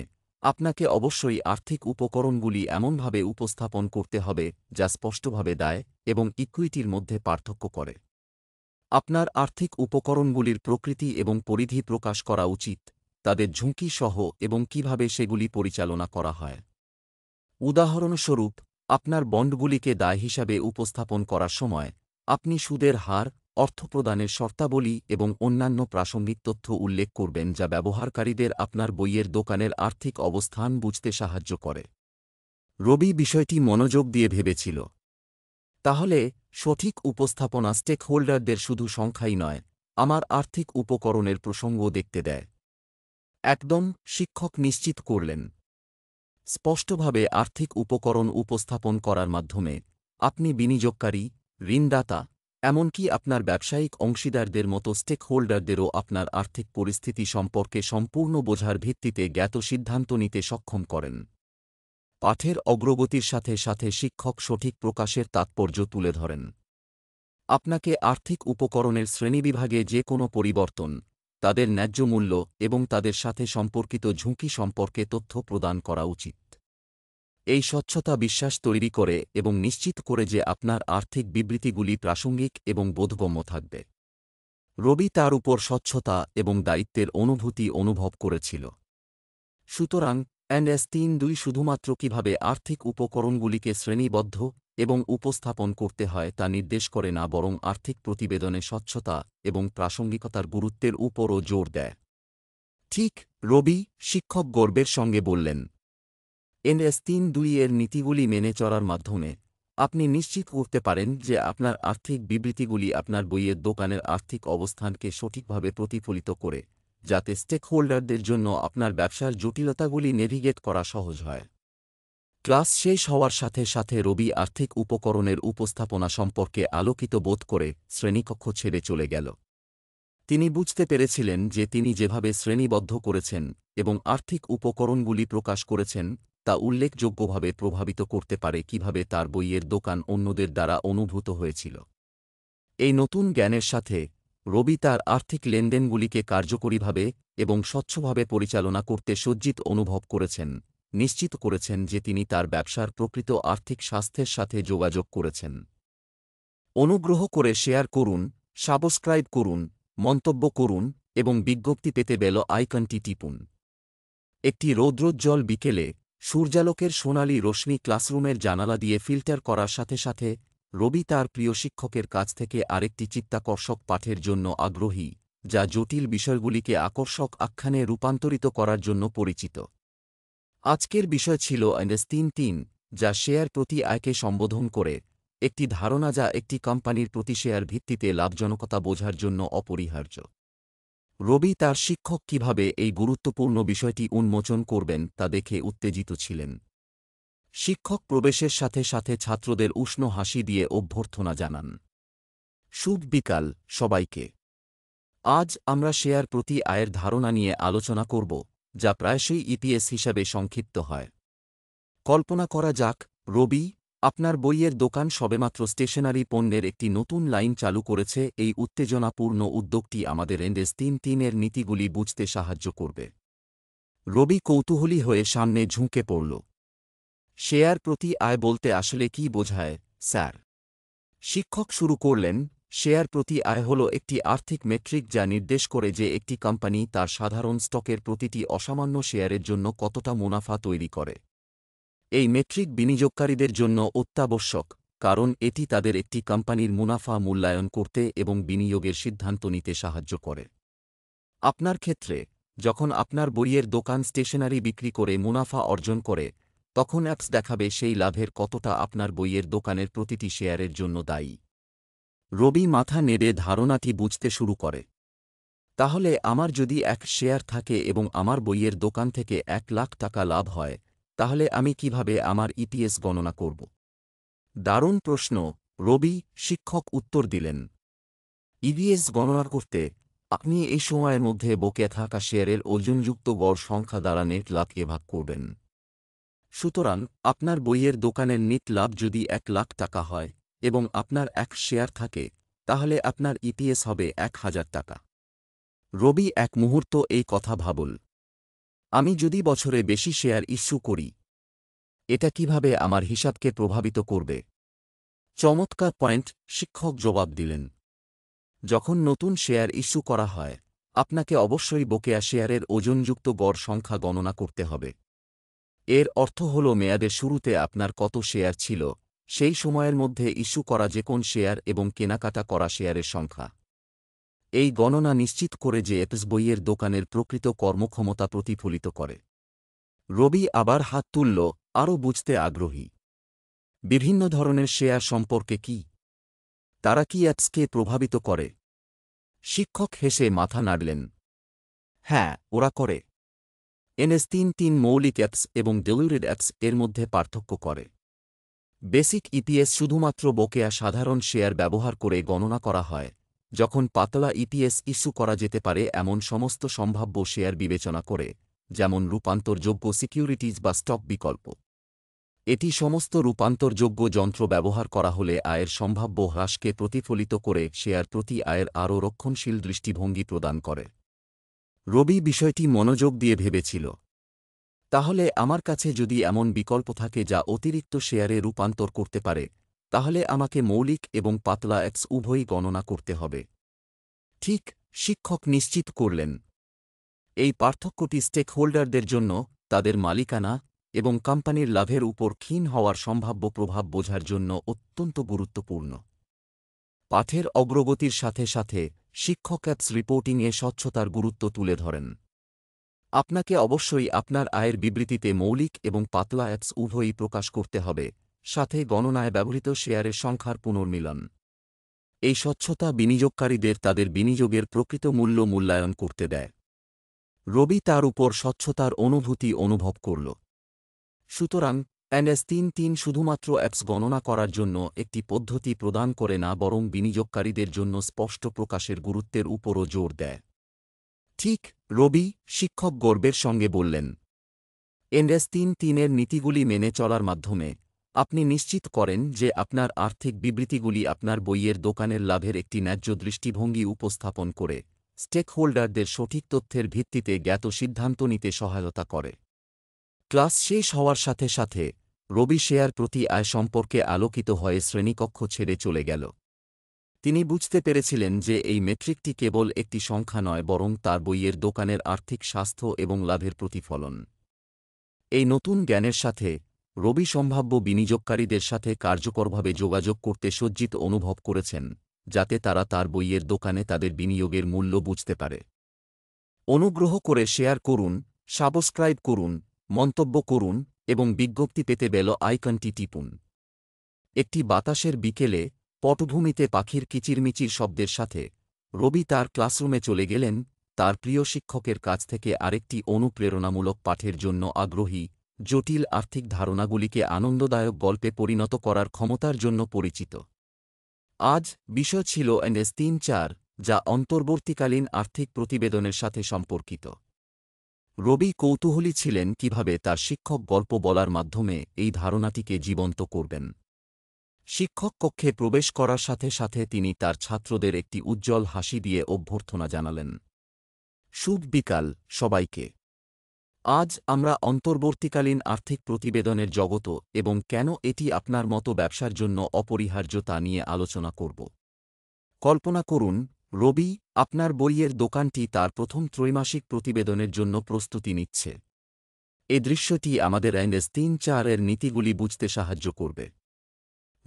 আপনাকে অবশ্যই আর্থিক উপকরণগুলি এমনভাবে উপস্থাপন করতে হবে যা স্পষ্টভাবে দায় এবং ইকুইটির মধ্যে পার্থক্য করে আপনার আর্থিক উপকরণগুলির প্রকৃতি এবং পরিধি প্রকাশ করা উচিত তাদের ঝুঁকি সহ এবং কিভাবে সেগুলি পরিচালনা করা হয় উদাহরণস্বরূপ আপনার বন্ডগুলিকে দায় হিসাবে উপস্থাপন করার সময় আপনি সুদের হার অর্থ প্রদানের শর্তাবলী এবং অন্যান্য প্রাসঙ্গিক তথ্য উল্লেখ করবেন যা ব্যবহারকারীদের আপনার বইয়ের দোকানের আর্থিক অবস্থান বুঝতে সাহায্য করে রবি বিষয়টি মনোযোগ দিয়ে ভেবেছিল তাহলে সঠিক উপস্থাপনা স্টেকহোল্ডারদের শুধু সংখ্যাই নয় আমার আর্থিক উপকরণের প্রসঙ্গ দেখতে দেয় একদম শিক্ষক নিশ্চিত করলেন স্পষ্টভাবে আর্থিক উপকরণ উপস্থাপন করার মাধ্যমে আপনি বিনিয়োগকারী ঋণদাতা এমনকি আপনার ব্যবসায়িক অংশীদারদের মতো স্টেকহোল্ডারদেরও আপনার আর্থিক পরিস্থিতি সম্পর্কে সম্পূর্ণ বোঝার ভিত্তিতে জ্ঞাত সিদ্ধান্ত নিতে সক্ষম করেন পাঠের অগ্রগতির সাথে সাথে শিক্ষক সঠিক প্রকাশের তাৎপর্য তুলে ধরেন আপনাকে আর্থিক উপকরণের শ্রেণীবিভাগে যে কোনো পরিবর্তন তাদের ন্যায্য মূল্য এবং তাদের সাথে সম্পর্কিত ঝুঁকি সম্পর্কে তথ্য প্রদান করা উচিত এই স্বচ্ছতা বিশ্বাস তৈরি করে এবং নিশ্চিত করে যে আপনার আর্থিক বিবৃতিগুলি প্রাসঙ্গিক এবং বোধগম্য থাকবে রবি তার উপর স্বচ্ছতা এবং দায়িত্বের অনুভূতি অনুভব করেছিল সুতরাং এনএস তিন দুই শুধুমাত্র কিভাবে আর্থিক উপকরণগুলিকে শ্রেণীবদ্ধ এবং উপস্থাপন করতে হয় তা নির্দেশ করে না বরং আর্থিক প্রতিবেদনে স্বচ্ছতা এবং প্রাসঙ্গিকতার গুরুত্বের উপরও জোর দেয় ঠিক রবি শিক্ষক গর্বের সঙ্গে বললেন এনএস তিন দুই এর নীতিগুলি মেনে চলার মাধ্যমে আপনি নিশ্চিত করতে পারেন যে আপনার আর্থিক বিবৃতিগুলি আপনার বইয়ের দোকানের আর্থিক অবস্থানকে সঠিকভাবে প্রতিফলিত করে যাতে স্টেকহোল্ডারদের জন্য আপনার ব্যবসার জটিলতাগুলি নেভিগেট করা সহজ হয় ক্লাস শেষ হওয়ার সাথে সাথে রবি আর্থিক উপকরণের উপস্থাপনা সম্পর্কে আলোকিত বোধ করে শ্রেণীকক্ষ ছেড়ে চলে গেল তিনি বুঝতে পেরেছিলেন যে তিনি যেভাবে শ্রেণীবদ্ধ করেছেন এবং আর্থিক উপকরণগুলি প্রকাশ করেছেন তা উল্লেখযোগ্যভাবে প্রভাবিত করতে পারে কিভাবে তার বইয়ের দোকান অন্যদের দ্বারা অনুভূত হয়েছিল এই নতুন জ্ঞানের সাথে রবি তার আর্থিক লেনদেনগুলিকে কার্যকরীভাবে এবং স্বচ্ছভাবে পরিচালনা করতে সজ্জিত অনুভব করেছেন নিশ্চিত করেছেন যে তিনি তার ব্যবসার প্রকৃত আর্থিক স্বাস্থ্যের সাথে যোগাযোগ করেছেন অনুগ্রহ করে শেয়ার করুন সাবস্ক্রাইব করুন মন্তব্য করুন এবং বিজ্ঞপ্তি পেতে বেল আইকনটি টিপুন একটি রৌদ্রোজ্জ্বল বিকেলে সূর্যালোকের সোনালি রশ্মি ক্লাসরুমের জানালা দিয়ে ফিল্টার করার সাথে সাথে রবি তার প্রিয় শিক্ষকের কাছ থেকে আরেকটি চিত্তাকর্ষক পাঠের জন্য আগ্রহী যা জটিল বিষয়গুলিকে আকর্ষক আখ্যানে রূপান্তরিত করার জন্য পরিচিত আজকের বিষয় ছিল এন্ডেস তিন তিন যা শেয়ার প্রতি আয়কে সম্বোধন করে একটি ধারণা যা একটি কোম্পানির প্রতি শেয়ার ভিত্তিতে লাভজনকতা বোঝার জন্য অপরিহার্য রবি তার শিক্ষক কিভাবে এই গুরুত্বপূর্ণ বিষয়টি উন্মোচন করবেন তা দেখে উত্তেজিত ছিলেন শিক্ষক প্রবেশের সাথে সাথে ছাত্রদের উষ্ণ হাসি দিয়ে অভ্যর্থনা জানান শুভ বিকাল সবাইকে আজ আমরা শেয়ার প্রতি আয়ের ধারণা নিয়ে আলোচনা করব যা প্রায়শই ইপিএস হিসাবে সংক্ষিপ্ত হয় কল্পনা করা যাক রবি আপনার বইয়ের দোকান সবেমাত্র স্টেশনারি পণ্যের একটি নতুন লাইন চালু করেছে এই উত্তেজনাপূর্ণ উদ্যোগটি আমাদের এন্ডেস তিন তিনের নীতিগুলি বুঝতে সাহায্য করবে রবি কৌতূহলী হয়ে সামনে ঝুঁকে পড়ল শেয়ার প্রতি আয় বলতে আসলে কি বোঝায় স্যার শিক্ষক শুরু করলেন শেয়ার প্রতি আয় হল একটি আর্থিক মেট্রিক যা নির্দেশ করে যে একটি কোম্পানি তার সাধারণ স্টকের প্রতিটি অসামান্য শেয়ারের জন্য কতটা মুনাফা তৈরি করে এই মেট্রিক বিনিয়োগকারীদের জন্য অত্যাবশ্যক কারণ এটি তাদের একটি কোম্পানির মুনাফা মূল্যায়ন করতে এবং বিনিয়োগের সিদ্ধান্ত নিতে সাহায্য করে আপনার ক্ষেত্রে যখন আপনার বইয়ের দোকান স্টেশনারি বিক্রি করে মুনাফা অর্জন করে তখন অ্যাপস দেখাবে সেই লাভের কতটা আপনার বইয়ের দোকানের প্রতিটি শেয়ারের জন্য দায়ী রবি মাথা নেড়ে ধারণাটি বুঝতে শুরু করে তাহলে আমার যদি এক শেয়ার থাকে এবং আমার বইয়ের দোকান থেকে এক লাখ টাকা লাভ হয় তাহলে আমি কিভাবে আমার ইতিএস e গণনা করব দারুণ প্রশ্ন রবি শিক্ষক উত্তর দিলেন ইডিএস e গণনা করতে আপনি এই সময়ের মধ্যে বকে থাকা শেয়ারের ওজনযুক্ত গড় সংখ্যা দ্বারা নেট লাভকে ভাগ করবেন সুতরাং আপনার বইয়ের দোকানের নিট লাভ যদি এক লাখ টাকা হয় এবং আপনার এক শেয়ার থাকে তাহলে আপনার ইপিএস e হবে এক হাজার টাকা রবি এক মুহূর্ত এই কথা ভাবল আমি যদি বছরে বেশি শেয়ার ইস্যু করি এটা কিভাবে আমার হিসাবকে প্রভাবিত করবে চমৎকার পয়েন্ট শিক্ষক জবাব দিলেন যখন নতুন শেয়ার ইস্যু করা হয় আপনাকে অবশ্যই বকেয়া শেয়ারের ওজনযুক্ত গড় সংখ্যা গণনা করতে হবে এর অর্থ হল মেয়াদের শুরুতে আপনার কত শেয়ার ছিল সেই সময়ের মধ্যে ইস্যু করা যে কোন শেয়ার এবং কেনাকাটা করা শেয়ারের সংখ্যা এই গণনা নিশ্চিত করে যে এপস বইয়ের দোকানের প্রকৃত কর্মক্ষমতা প্রতিফলিত করে রবি আবার হাত তুলল আরও বুঝতে আগ্রহী বিভিন্ন ধরনের শেয়ার সম্পর্কে কি তারা কি অ্যাপসকে প্রভাবিত করে শিক্ষক হেসে মাথা নাড়লেন হ্যাঁ ওরা করে এনএস তিন তিন মৌলিক অ্যাপস এবং ডেলিউরিড অ্যাপস এর মধ্যে পার্থক্য করে বেসিক ইপিএস শুধুমাত্র বকেয়া সাধারণ শেয়ার ব্যবহার করে গণনা করা হয় যখন পাতলা ইপিএস ইস্যু করা যেতে পারে এমন সমস্ত সম্ভাব্য শেয়ার বিবেচনা করে যেমন রূপান্তরযোগ্য সিকিউরিটিজ বা স্টক বিকল্প এটি সমস্ত রূপান্তরযোগ্য যন্ত্র ব্যবহার করা হলে আয়ের সম্ভাব্য হ্রাসকে প্রতিফলিত করে শেয়ার প্রতি আয়ের আরও রক্ষণশীল দৃষ্টিভঙ্গি প্রদান করে রবি বিষয়টি মনোযোগ দিয়ে ভেবেছিল তাহলে আমার কাছে যদি এমন বিকল্প থাকে যা অতিরিক্ত শেয়ারে রূপান্তর করতে পারে তাহলে আমাকে মৌলিক এবং পাতলা এক্স উভয়ই গণনা করতে হবে ঠিক শিক্ষক নিশ্চিত করলেন এই পার্থক্যটি স্টেকহোল্ডারদের জন্য তাদের মালিকানা এবং কোম্পানির লাভের উপর ক্ষীণ হওয়ার সম্ভাব্য প্রভাব বোঝার জন্য অত্যন্ত গুরুত্বপূর্ণ পাঠের অগ্রগতির সাথে সাথে শিক্ষক অ্যাপস রিপোর্টিংয়ে স্বচ্ছতার গুরুত্ব তুলে ধরেন আপনাকে অবশ্যই আপনার আয়ের বিবৃতিতে মৌলিক এবং পাতলা অ্যাপস উভয়ই প্রকাশ করতে হবে সাথে গণনায় ব্যবহৃত শেয়ারের সংখ্যার পুনর্মিলন এই স্বচ্ছতা বিনিয়োগকারীদের তাদের বিনিয়োগের প্রকৃত মূল্য মূল্যায়ন করতে দেয় রবি তার উপর স্বচ্ছতার অনুভূতি অনুভব করল সুতরাং এনএস তিন তিন শুধুমাত্র অ্যাপস গণনা করার জন্য একটি পদ্ধতি প্রদান করে না বরং বিনিয়োগকারীদের জন্য স্পষ্ট প্রকাশের গুরুত্বের উপরও জোর দেয় ঠিক রবি শিক্ষক গর্বের সঙ্গে বললেন এনএস তিন তিনের নীতিগুলি মেনে চলার মাধ্যমে আপনি নিশ্চিত করেন যে আপনার আর্থিক বিবৃতিগুলি আপনার বইয়ের দোকানের লাভের একটি ন্যায্য দৃষ্টিভঙ্গি উপস্থাপন করে স্টেকহোল্ডারদের সঠিক তথ্যের ভিত্তিতে জ্ঞাত সিদ্ধান্ত নিতে সহায়তা করে ক্লাস শেষ হওয়ার সাথে সাথে রবি শেয়ার প্রতি আয় সম্পর্কে আলোকিত হয়ে শ্রেণীকক্ষ ছেড়ে চলে গেল তিনি বুঝতে পেরেছিলেন যে এই মেট্রিকটি কেবল একটি সংখ্যা নয় বরং তার বইয়ের দোকানের আর্থিক স্বাস্থ্য এবং লাভের প্রতিফলন এই নতুন জ্ঞানের সাথে রবি সম্ভাব্য বিনিয়োগকারীদের সাথে কার্যকরভাবে যোগাযোগ করতে সজ্জিত অনুভব করেছেন যাতে তারা তার বইয়ের দোকানে তাদের বিনিয়োগের মূল্য বুঝতে পারে অনুগ্রহ করে শেয়ার করুন সাবস্ক্রাইব করুন মন্তব্য করুন এবং বিজ্ঞপ্তি পেতে বেল আইকনটি টিপুন একটি বাতাসের বিকেলে পটভূমিতে পাখির কিচিরমিচির শব্দের সাথে রবি তার ক্লাসরুমে চলে গেলেন তার প্রিয় শিক্ষকের কাছ থেকে আরেকটি অনুপ্রেরণামূলক পাঠের জন্য আগ্রহী জটিল আর্থিক ধারণাগুলিকে আনন্দদায়ক গল্পে পরিণত করার ক্ষমতার জন্য পরিচিত আজ বিষয় ছিল এনএস তিন চার যা অন্তর্বর্তীকালীন আর্থিক প্রতিবেদনের সাথে সম্পর্কিত রবি কৌতূহলী ছিলেন কিভাবে তার শিক্ষক গল্প বলার মাধ্যমে এই ধারণাটিকে জীবন্ত করবেন শিক্ষক কক্ষে প্রবেশ করার সাথে সাথে তিনি তার ছাত্রদের একটি উজ্জ্বল হাসি দিয়ে অভ্যর্থনা জানালেন শুভ বিকাল সবাইকে আজ আমরা অন্তর্বর্তীকালীন আর্থিক প্রতিবেদনের জগত এবং কেন এটি আপনার মতো ব্যবসার জন্য অপরিহার্য তা নিয়ে আলোচনা করব কল্পনা করুন রবি আপনার বইয়ের দোকানটি তার প্রথম ত্রৈমাসিক প্রতিবেদনের জন্য প্রস্তুতি নিচ্ছে এ দৃশ্যটি আমাদের এনএস তিন চারের নীতিগুলি বুঝতে সাহায্য করবে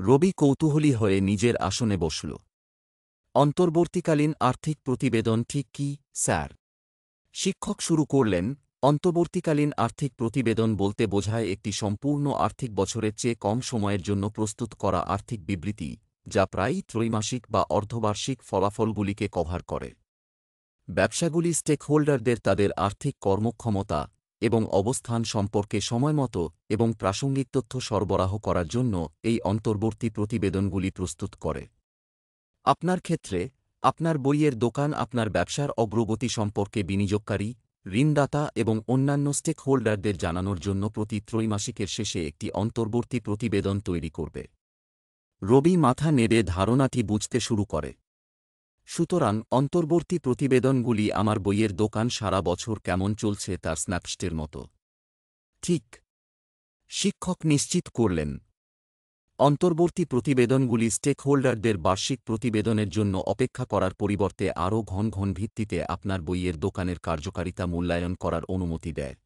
রবি কৌতূহলী হয়ে নিজের আসনে বসল অন্তর্বর্তীকালীন আর্থিক প্রতিবেদন ঠিক কি স্যার শিক্ষক শুরু করলেন অন্তর্বর্তীকালীন আর্থিক প্রতিবেদন বলতে বোঝায় একটি সম্পূর্ণ আর্থিক বছরের চেয়ে কম সময়ের জন্য প্রস্তুত করা আর্থিক বিবৃতি যা প্রায়ই ত্রৈমাসিক বা অর্ধবার্ষিক ফলাফলগুলিকে কভার করে ব্যবসাগুলি স্টেকহোল্ডারদের তাদের আর্থিক কর্মক্ষমতা এবং অবস্থান সম্পর্কে সময়মতো এবং প্রাসঙ্গিক তথ্য সরবরাহ করার জন্য এই অন্তর্বর্তী প্রতিবেদনগুলি প্রস্তুত করে আপনার ক্ষেত্রে আপনার বইয়ের দোকান আপনার ব্যবসার অগ্রগতি সম্পর্কে বিনিয়োগকারী ঋণদাতা এবং অন্যান্য স্টেকহোল্ডারদের জানানোর জন্য প্রতি ত্রৈমাসিকের শেষে একটি অন্তর্বর্তী প্রতিবেদন তৈরি করবে রবি মাথা নেড়ে ধারণাটি বুঝতে শুরু করে সুতরাং অন্তর্বর্তী প্রতিবেদনগুলি আমার বইয়ের দোকান সারা বছর কেমন চলছে তার স্ন্যাপস্টের মতো ঠিক শিক্ষক নিশ্চিত করলেন অন্তর্বর্তী প্রতিবেদনগুলি স্টেকহোল্ডারদের বার্ষিক প্রতিবেদনের জন্য অপেক্ষা করার পরিবর্তে আরও ঘন ঘন ভিত্তিতে আপনার বইয়ের দোকানের কার্যকারিতা মূল্যায়ন করার অনুমতি দেয়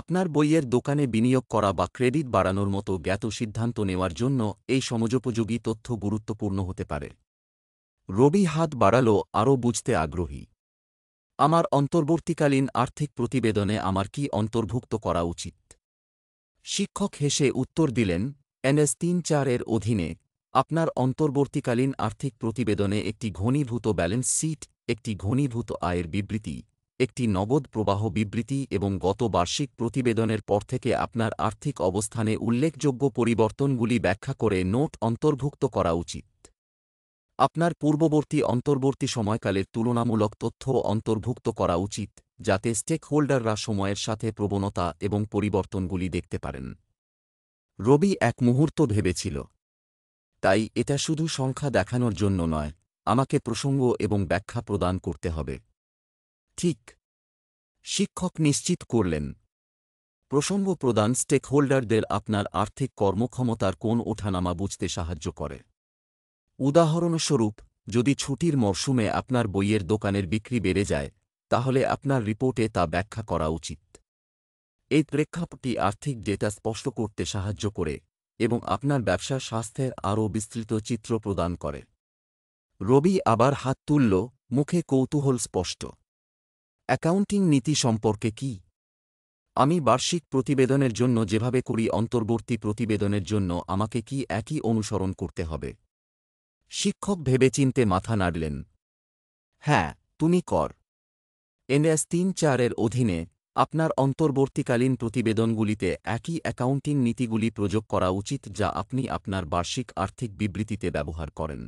আপনার বইয়ের দোকানে বিনিয়োগ করা বা ক্রেডিট বাড়ানোর মতো জ্ঞাত সিদ্ধান্ত নেওয়ার জন্য এই সমযোপযোগী তথ্য গুরুত্বপূর্ণ হতে পারে রবি হাত বাড়ালো আরও বুঝতে আগ্রহী আমার অন্তর্বর্তীকালীন আর্থিক প্রতিবেদনে আমার কি অন্তর্ভুক্ত করা উচিত শিক্ষক হেসে উত্তর দিলেন এনএস তিন চারের অধীনে আপনার অন্তর্বর্তীকালীন আর্থিক প্রতিবেদনে একটি ঘনীভূত ব্যালেন্স শিট একটি ঘনীভূত আয়ের বিবৃতি একটি নগদ প্রবাহ বিবৃতি এবং গত বার্ষিক প্রতিবেদনের পর থেকে আপনার আর্থিক অবস্থানে উল্লেখযোগ্য পরিবর্তনগুলি ব্যাখ্যা করে নোট অন্তর্ভুক্ত করা উচিত আপনার পূর্ববর্তী অন্তর্বর্তী সময়কালের তুলনামূলক তথ্য অন্তর্ভুক্ত করা উচিত যাতে স্টেকহোল্ডাররা সময়ের সাথে প্রবণতা এবং পরিবর্তনগুলি দেখতে পারেন রবি এক মুহূর্ত ভেবেছিল তাই এটা শুধু সংখ্যা দেখানোর জন্য নয় আমাকে প্রসঙ্গ এবং ব্যাখ্যা প্রদান করতে হবে ঠিক শিক্ষক নিশ্চিত করলেন প্রসঙ্গ প্রদান স্টেকহোল্ডারদের আপনার আর্থিক কর্মক্ষমতার কোন ওঠানামা বুঝতে সাহায্য করে উদাহরণস্বরূপ যদি ছুটির মরশুমে আপনার বইয়ের দোকানের বিক্রি বেড়ে যায় তাহলে আপনার রিপোর্টে তা ব্যাখ্যা করা উচিত এই প্রেক্ষাপটি আর্থিক ডেটা স্পষ্ট করতে সাহায্য করে এবং আপনার ব্যবসা স্বাস্থ্যের আরও বিস্তৃত চিত্র প্রদান করে রবি আবার হাত তুলল মুখে কৌতূহল স্পষ্ট অ্যাকাউন্টিং নীতি সম্পর্কে কি আমি বার্ষিক প্রতিবেদনের জন্য যেভাবে করি অন্তর্বর্তী প্রতিবেদনের জন্য আমাকে কি একই অনুসরণ করতে হবে শিক্ষক ভেবেচিন্তে মাথা নাড়লেন হ্যাঁ তুমি কর এনএস তিন চারের অধীনে আপনার অন্তর্বর্তীকালীন প্রতিবেদনগুলিতে একই অ্যাকাউন্টিং নীতিগুলি প্রযোগ করা উচিত যা আপনি আপনার বার্ষিক আর্থিক বিবৃতিতে ব্যবহার করেন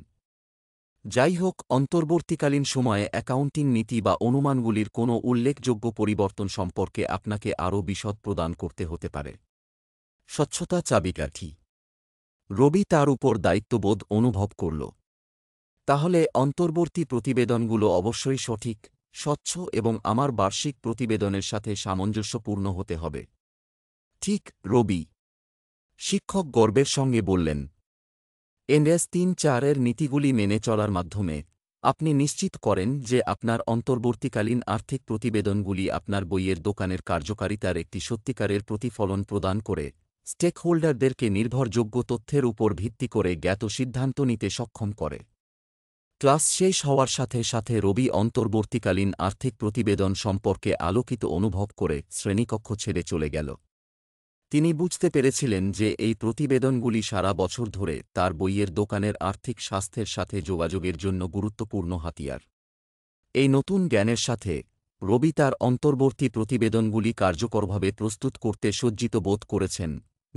যাই হোক অন্তর্বর্তীকালীন সময়ে অ্যাকাউন্টিং নীতি বা অনুমানগুলির কোনো উল্লেখযোগ্য পরিবর্তন সম্পর্কে আপনাকে আরও বিশদ প্রদান করতে হতে পারে স্বচ্ছতা চাবিকাঠি রবি তার উপর দায়িত্ববোধ অনুভব করল তাহলে অন্তর্বর্তী প্রতিবেদনগুলো অবশ্যই সঠিক স্বচ্ছ এবং আমার বার্ষিক প্রতিবেদনের সাথে সামঞ্জস্যপূর্ণ হতে হবে ঠিক রবি শিক্ষক গর্বের সঙ্গে বললেন এনএস তিন চারের নীতিগুলি মেনে চলার মাধ্যমে আপনি নিশ্চিত করেন যে আপনার অন্তর্বর্তীকালীন আর্থিক প্রতিবেদনগুলি আপনার বইয়ের দোকানের কার্যকারিতার একটি সত্যিকারের প্রতিফলন প্রদান করে স্টেকহোল্ডারদেরকে নির্ভরযোগ্য তথ্যের উপর ভিত্তি করে জ্ঞাত সিদ্ধান্ত নিতে সক্ষম করে ক্লাস শেষ হওয়ার সাথে সাথে রবি অন্তর্বর্তীকালীন আর্থিক প্রতিবেদন সম্পর্কে আলোকিত অনুভব করে শ্রেণীকক্ষ ছেড়ে চলে গেল তিনি বুঝতে পেরেছিলেন যে এই প্রতিবেদনগুলি সারা বছর ধরে তার বইয়ের দোকানের আর্থিক স্বাস্থ্যের সাথে যোগাযোগের জন্য গুরুত্বপূর্ণ হাতিয়ার এই নতুন জ্ঞানের সাথে রবি তার অন্তর্বর্তী প্রতিবেদনগুলি কার্যকরভাবে প্রস্তুত করতে সজ্জিত বোধ করেছেন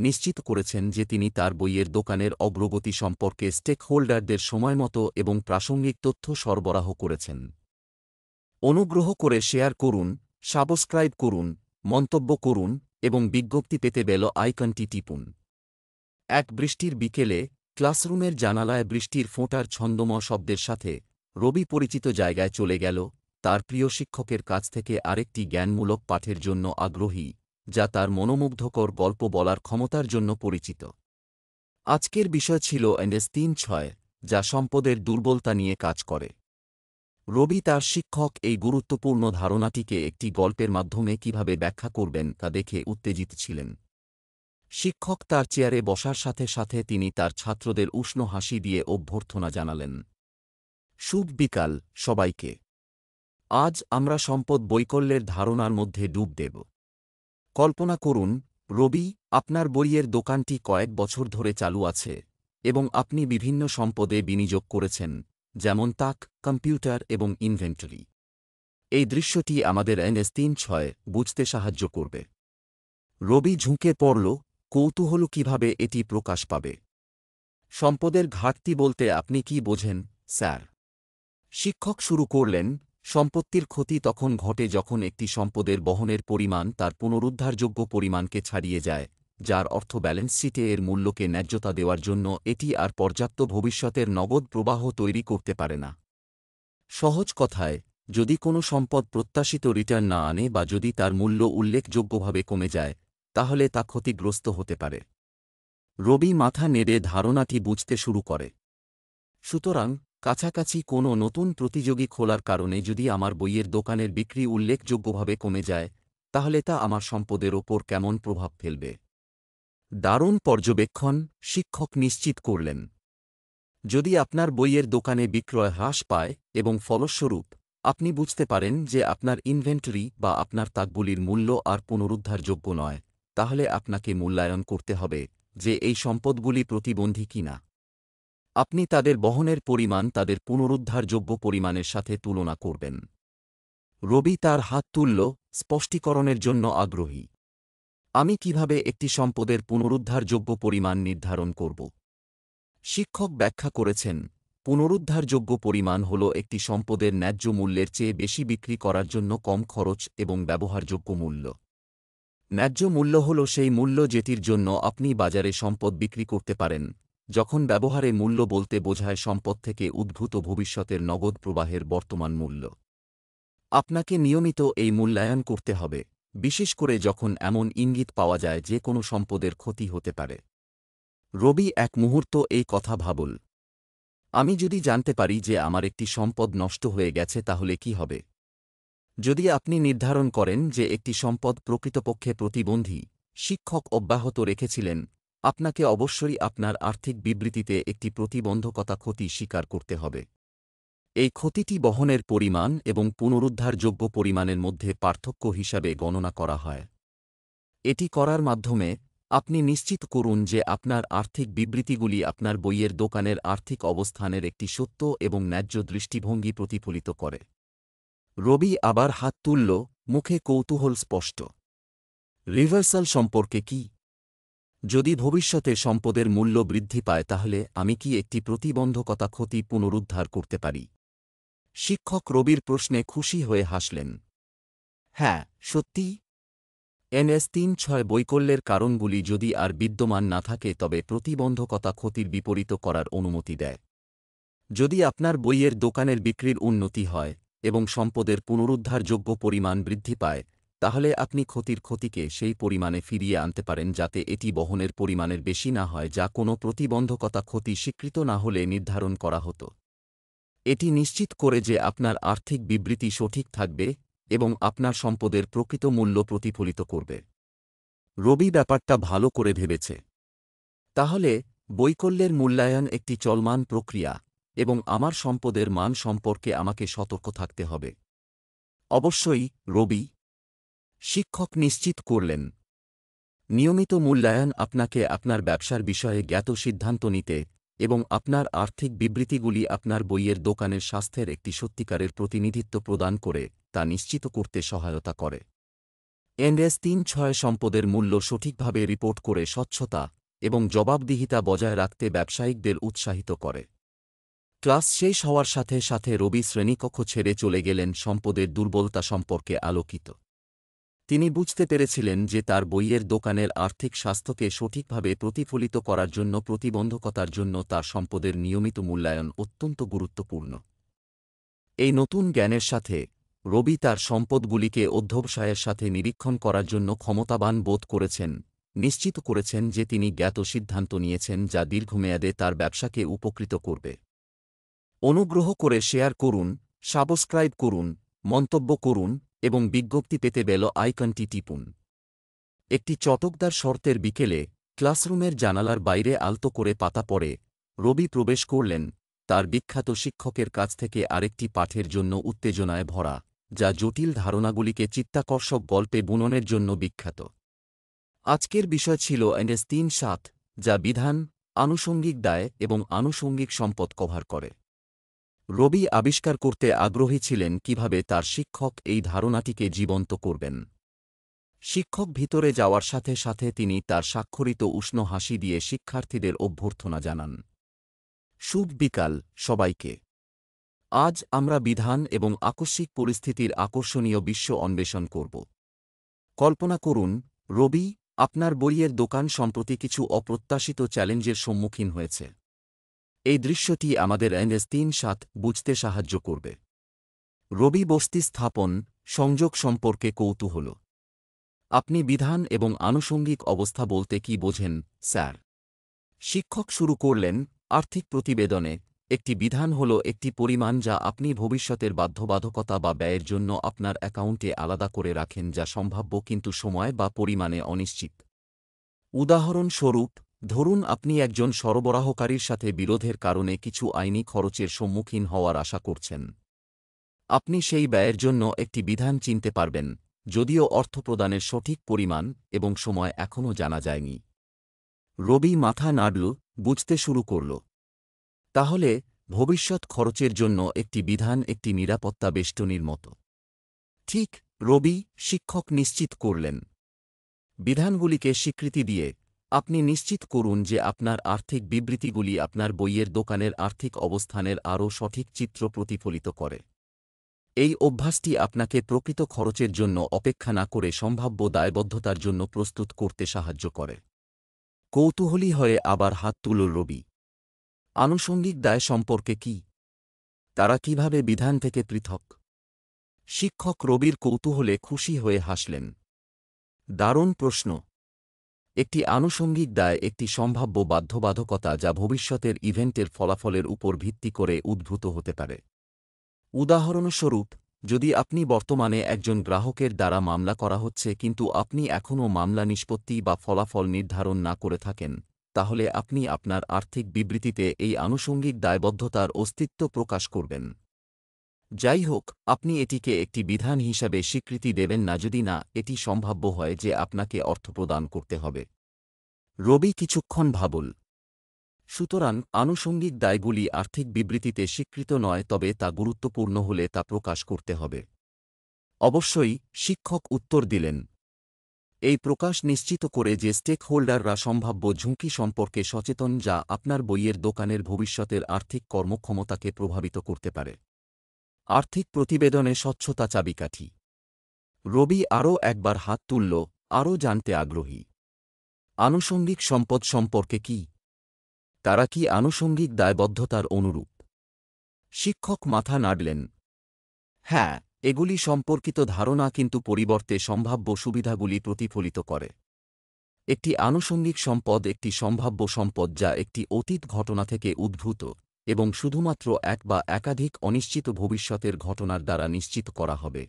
নিশ্চিত করেছেন যে তিনি তার বইয়ের দোকানের অগ্রগতি সম্পর্কে স্টেকহোল্ডারদের সময়মতো এবং প্রাসঙ্গিক তথ্য সরবরাহ করেছেন অনুগ্রহ করে শেয়ার করুন সাবস্ক্রাইব করুন মন্তব্য করুন এবং বিজ্ঞপ্তি পেতে বেল আইকনটি টিপুন এক বৃষ্টির বিকেলে ক্লাসরুমের জানালায় বৃষ্টির ফোঁটার ছন্দময় শব্দের সাথে রবি পরিচিত জায়গায় চলে গেল তার প্রিয় শিক্ষকের কাছ থেকে আরেকটি জ্ঞানমূলক পাঠের জন্য আগ্রহী যা তার মনোমুগ্ধকর গল্প বলার ক্ষমতার জন্য পরিচিত আজকের বিষয় ছিল এন্ডেস তিন ছয় যা সম্পদের দুর্বলতা নিয়ে কাজ করে রবি তার শিক্ষক এই গুরুত্বপূর্ণ ধারণাটিকে একটি গল্পের মাধ্যমে কিভাবে ব্যাখ্যা করবেন তা দেখে উত্তেজিত ছিলেন শিক্ষক তার চেয়ারে বসার সাথে সাথে তিনি তার ছাত্রদের উষ্ণ হাসি দিয়ে অভ্যর্থনা জানালেন শুভ বিকাল সবাইকে আজ আমরা সম্পদ বৈকল্যের ধারণার মধ্যে ডুব দেব কল্পনা করুন রবি আপনার বইয়ের দোকানটি কয়েক বছর ধরে চালু আছে এবং আপনি বিভিন্ন সম্পদে বিনিয়োগ করেছেন যেমন তাক কম্পিউটার এবং ইনভেন্টরি এই দৃশ্যটি আমাদের এনএস তিন ছয় বুঝতে সাহায্য করবে রবি ঝুঁকে পড়ল কৌতূহল কিভাবে এটি প্রকাশ পাবে সম্পদের ঘাটতি বলতে আপনি কি বোঝেন স্যার শিক্ষক শুরু করলেন সম্পত্তির ক্ষতি তখন ঘটে যখন একটি সম্পদের বহনের পরিমাণ তার পুনরুদ্ধারযোগ্য পরিমাণকে ছাড়িয়ে যায় যার অর্থ ব্যালেন্স শিটে এর মূল্যকে ন্যায্যতা দেওয়ার জন্য এটি আর পর্যাপ্ত ভবিষ্যতের নগদ প্রবাহ তৈরি করতে পারে না সহজ কথায় যদি কোনো সম্পদ প্রত্যাশিত রিটার্ন না আনে বা যদি তার মূল্য উল্লেখযোগ্যভাবে কমে যায় তাহলে তা ক্ষতিগ্রস্ত হতে পারে রবি মাথা নেড়ে ধারণাটি বুঝতে শুরু করে সুতরাং কাছাকাছি কোনো নতুন প্রতিযোগী খোলার কারণে যদি আমার বইয়ের দোকানের বিক্রি উল্লেখযোগ্যভাবে কমে যায় তাহলে তা আমার সম্পদের ওপর কেমন প্রভাব ফেলবে দারুণ পর্যবেক্ষণ শিক্ষক নিশ্চিত করলেন যদি আপনার বইয়ের দোকানে বিক্রয় হ্রাস পায় এবং ফলস্বরূপ আপনি বুঝতে পারেন যে আপনার ইনভেন্টরি বা আপনার তাকগুলির মূল্য আর পুনরুদ্ধারযোগ্য নয় তাহলে আপনাকে মূল্যায়ন করতে হবে যে এই সম্পদগুলি প্রতিবন্ধী কিনা আপনি তাদের বহনের পরিমাণ তাদের পুনরুদ্ধারযোগ্য পরিমাণের সাথে তুলনা করবেন রবি তার হাত তুলল স্পষ্টীকরণের জন্য আগ্রহী আমি কিভাবে একটি সম্পদের পুনরুদ্ধারযোগ্য পরিমাণ নির্ধারণ করব শিক্ষক ব্যাখ্যা করেছেন পুনরুদ্ধারযোগ্য পরিমাণ হল একটি সম্পদের ন্যায্য মূল্যের চেয়ে বেশি বিক্রি করার জন্য কম খরচ এবং ব্যবহারযোগ্য মূল্য ন্যায্য মূল্য হল সেই মূল্য যেটির জন্য আপনি বাজারে সম্পদ বিক্রি করতে পারেন যখন ব্যবহারে মূল্য বলতে বোঝায় সম্পদ থেকে উদ্ভূত ভবিষ্যতের নগদ প্রবাহের বর্তমান মূল্য আপনাকে নিয়মিত এই মূল্যায়ন করতে হবে বিশেষ করে যখন এমন ইঙ্গিত পাওয়া যায় যে কোনো সম্পদের ক্ষতি হতে পারে রবি এক মুহূর্ত এই কথা ভাবল আমি যদি জানতে পারি যে আমার একটি সম্পদ নষ্ট হয়ে গেছে তাহলে কি হবে যদি আপনি নির্ধারণ করেন যে একটি সম্পদ প্রকৃতপক্ষে প্রতিবন্ধী শিক্ষক অব্যাহত রেখেছিলেন আপনাকে অবশ্যই আপনার আর্থিক বিবৃতিতে একটি প্রতিবন্ধকতা ক্ষতি স্বীকার করতে হবে এই ক্ষতিটি বহনের পরিমাণ এবং পুনরুদ্ধারযোগ্য পরিমাণের মধ্যে পার্থক্য হিসাবে গণনা করা হয় এটি করার মাধ্যমে আপনি নিশ্চিত করুন যে আপনার আর্থিক বিবৃতিগুলি আপনার বইয়ের দোকানের আর্থিক অবস্থানের একটি সত্য এবং ন্যায্য দৃষ্টিভঙ্গি প্রতিফলিত করে রবি আবার হাত তুলল মুখে কৌতূহল স্পষ্ট রিভার্সাল সম্পর্কে কী যদি ভবিষ্যতে সম্পদের মূল্য বৃদ্ধি পায় তাহলে আমি কি একটি প্রতিবন্ধকতা ক্ষতি পুনরুদ্ধার করতে পারি শিক্ষক রবির প্রশ্নে খুশি হয়ে হাসলেন হ্যাঁ সত্যি এনএস তিন ছয় বৈকল্যের কারণগুলি যদি আর বিদ্যমান না থাকে তবে প্রতিবন্ধকতা ক্ষতির বিপরীত করার অনুমতি দেয় যদি আপনার বইয়ের দোকানের বিক্রির উন্নতি হয় এবং সম্পদের পুনরুদ্ধারযোগ্য পরিমাণ বৃদ্ধি পায় তাহলে আপনি ক্ষতির ক্ষতিকে সেই পরিমাণে ফিরিয়ে আনতে পারেন যাতে এটি বহনের পরিমাণের বেশি না হয় যা কোনো প্রতিবন্ধকতা ক্ষতি স্বীকৃত না হলে নির্ধারণ করা হতো এটি নিশ্চিত করে যে আপনার আর্থিক বিবৃতি সঠিক থাকবে এবং আপনার সম্পদের প্রকৃত মূল্য প্রতিফলিত করবে রবি ব্যাপারটা ভালো করে ভেবেছে তাহলে বৈকল্যের মূল্যায়ন একটি চলমান প্রক্রিয়া এবং আমার সম্পদের মান সম্পর্কে আমাকে সতর্ক থাকতে হবে অবশ্যই রবি শিক্ষক নিশ্চিত করলেন নিয়মিত মূল্যায়ন আপনাকে আপনার ব্যবসার বিষয়ে জ্ঞাত সিদ্ধান্ত নিতে এবং আপনার আর্থিক বিবৃতিগুলি আপনার বইয়ের দোকানের স্বাস্থ্যের একটি সত্যিকারের প্রতিনিধিত্ব প্রদান করে তা নিশ্চিত করতে সহায়তা করে এনএস তিন ছয় সম্পদের মূল্য সঠিকভাবে রিপোর্ট করে স্বচ্ছতা এবং জবাবদিহিতা বজায় রাখতে ব্যবসায়িকদের উৎসাহিত করে ক্লাস শেষ হওয়ার সাথে সাথে রবি শ্রেণীকক্ষ ছেড়ে চলে গেলেন সম্পদের দুর্বলতা সম্পর্কে আলোকিত তিনি বুঝতে পেরেছিলেন যে তার বইয়ের দোকানের আর্থিক স্বাস্থ্যকে সঠিকভাবে প্রতিফলিত করার জন্য প্রতিবন্ধকতার জন্য তার সম্পদের নিয়মিত মূল্যায়ন অত্যন্ত গুরুত্বপূর্ণ এই নতুন জ্ঞানের সাথে রবি তার সম্পদগুলিকে অধ্যবসায়ের সাথে নিরীক্ষণ করার জন্য ক্ষমতাবান বোধ করেছেন নিশ্চিত করেছেন যে তিনি জ্ঞাত সিদ্ধান্ত নিয়েছেন যা দীর্ঘমেয়াদে তার ব্যবসাকে উপকৃত করবে অনুগ্রহ করে শেয়ার করুন সাবস্ক্রাইব করুন মন্তব্য করুন এবং বিজ্ঞপ্তি পেতে বেল আইকনটি টিপুন একটি চটকদার শর্তের বিকেলে ক্লাসরুমের জানালার বাইরে আলতো করে পাতা পড়ে রবি প্রবেশ করলেন তার বিখ্যাত শিক্ষকের কাছ থেকে আরেকটি পাঠের জন্য উত্তেজনায় ভরা যা জটিল ধারণাগুলিকে চিত্তাকর্ষক গল্পে বুননের জন্য বিখ্যাত আজকের বিষয় ছিল এনএস তিন সাত যা বিধান আনুষঙ্গিক দায় এবং আনুষঙ্গিক সম্পদ কভার করে রবি আবিষ্কার করতে আগ্রহী ছিলেন কিভাবে তার শিক্ষক এই ধারণাটিকে জীবন্ত করবেন শিক্ষক ভিতরে যাওয়ার সাথে সাথে তিনি তার স্বাক্ষরিত উষ্ণ হাসি দিয়ে শিক্ষার্থীদের অভ্যর্থনা জানান শুভ বিকাল সবাইকে আজ আমরা বিধান এবং আকস্মিক পরিস্থিতির আকর্ষণীয় বিশ্ব অন্বেষণ করব কল্পনা করুন রবি আপনার বইয়ের দোকান সম্প্রতি কিছু অপ্রত্যাশিত চ্যালেঞ্জের সম্মুখীন হয়েছে এই দৃশ্যটি আমাদের এনএস তিন সাত বুঝতে সাহায্য করবে রবি বস্তি স্থাপন সংযোগ সম্পর্কে কৌতূহল আপনি বিধান এবং আনুষঙ্গিক অবস্থা বলতে কি বোঝেন স্যার শিক্ষক শুরু করলেন আর্থিক প্রতিবেদনে একটি বিধান হল একটি পরিমাণ যা আপনি ভবিষ্যতের বাধ্যবাধকতা বা ব্যয়ের জন্য আপনার অ্যাকাউন্টে আলাদা করে রাখেন যা সম্ভাব্য কিন্তু সময় বা পরিমাণে অনিশ্চিত উদাহরণস্বরূপ ধরুন আপনি একজন সরবরাহকারীর সাথে বিরোধের কারণে কিছু আইনি খরচের সম্মুখীন হওয়ার আশা করছেন আপনি সেই ব্যয়ের জন্য একটি বিধান চিনতে পারবেন যদিও অর্থ প্রদানের সঠিক পরিমাণ এবং সময় এখনও জানা যায়নি রবি মাথা নাড়ল বুঝতে শুরু করল তাহলে ভবিষ্যৎ খরচের জন্য একটি বিধান একটি নিরাপত্তা বেষ্টনীর মতো ঠিক রবি শিক্ষক নিশ্চিত করলেন বিধানগুলিকে স্বীকৃতি দিয়ে আপনি নিশ্চিত করুন যে আপনার আর্থিক বিবৃতিগুলি আপনার বইয়ের দোকানের আর্থিক অবস্থানের আরও সঠিক চিত্র প্রতিফলিত করে এই অভ্যাসটি আপনাকে প্রকৃত খরচের জন্য অপেক্ষা না করে সম্ভাব্য দায়বদ্ধতার জন্য প্রস্তুত করতে সাহায্য করে কৌতূহলী হয়ে আবার হাত তুল রবি আনুষঙ্গিক দায় সম্পর্কে কি তারা কিভাবে বিধান থেকে পৃথক শিক্ষক রবির কৌতূহলে খুশি হয়ে হাসলেন দারুণ প্রশ্ন একটি আনুষঙ্গিক দায় একটি সম্ভাব্য বাধ্যবাধকতা যা ভবিষ্যতের ইভেন্টের ফলাফলের উপর ভিত্তি করে উদ্ভূত হতে পারে উদাহরণস্বরূপ যদি আপনি বর্তমানে একজন গ্রাহকের দ্বারা মামলা করা হচ্ছে কিন্তু আপনি এখনও মামলা নিষ্পত্তি বা ফলাফল নির্ধারণ না করে থাকেন তাহলে আপনি আপনার আর্থিক বিবৃতিতে এই আনুষঙ্গিক দায়বদ্ধতার অস্তিত্ব প্রকাশ করবেন যাই হোক আপনি এটিকে একটি বিধান হিসাবে স্বীকৃতি দেবেন না যদি না এটি সম্ভাব্য হয় যে আপনাকে অর্থ প্রদান করতে হবে রবি কিছুক্ষণ ভাবল সুতরাং আনুষঙ্গিক দায়গুলি আর্থিক বিবৃতিতে স্বীকৃত নয় তবে তা গুরুত্বপূর্ণ হলে তা প্রকাশ করতে হবে অবশ্যই শিক্ষক উত্তর দিলেন এই প্রকাশ নিশ্চিত করে যে স্টেকহোল্ডাররা সম্ভাব্য ঝুঁকি সম্পর্কে সচেতন যা আপনার বইয়ের দোকানের ভবিষ্যতের আর্থিক কর্মক্ষমতাকে প্রভাবিত করতে পারে আর্থিক প্রতিবেদনে স্বচ্ছতা চাবিকাঠি রবি আরও একবার হাত তুলল আরও জানতে আগ্রহী আনুষঙ্গিক সম্পদ সম্পর্কে কি তারা কি আনুষঙ্গিক দায়বদ্ধতার অনুরূপ শিক্ষক মাথা নাড়লেন হ্যাঁ এগুলি সম্পর্কিত ধারণা কিন্তু পরিবর্তে সম্ভাব্য সুবিধাগুলি প্রতিফলিত করে একটি আনুষঙ্গিক সম্পদ একটি সম্ভাব্য সম্পদ যা একটি অতীত ঘটনা থেকে উদ্ভূত এবং শুধুমাত্র এক বা একাধিক অনিশ্চিত ভবিষ্যতের ঘটনার দ্বারা নিশ্চিত করা হবে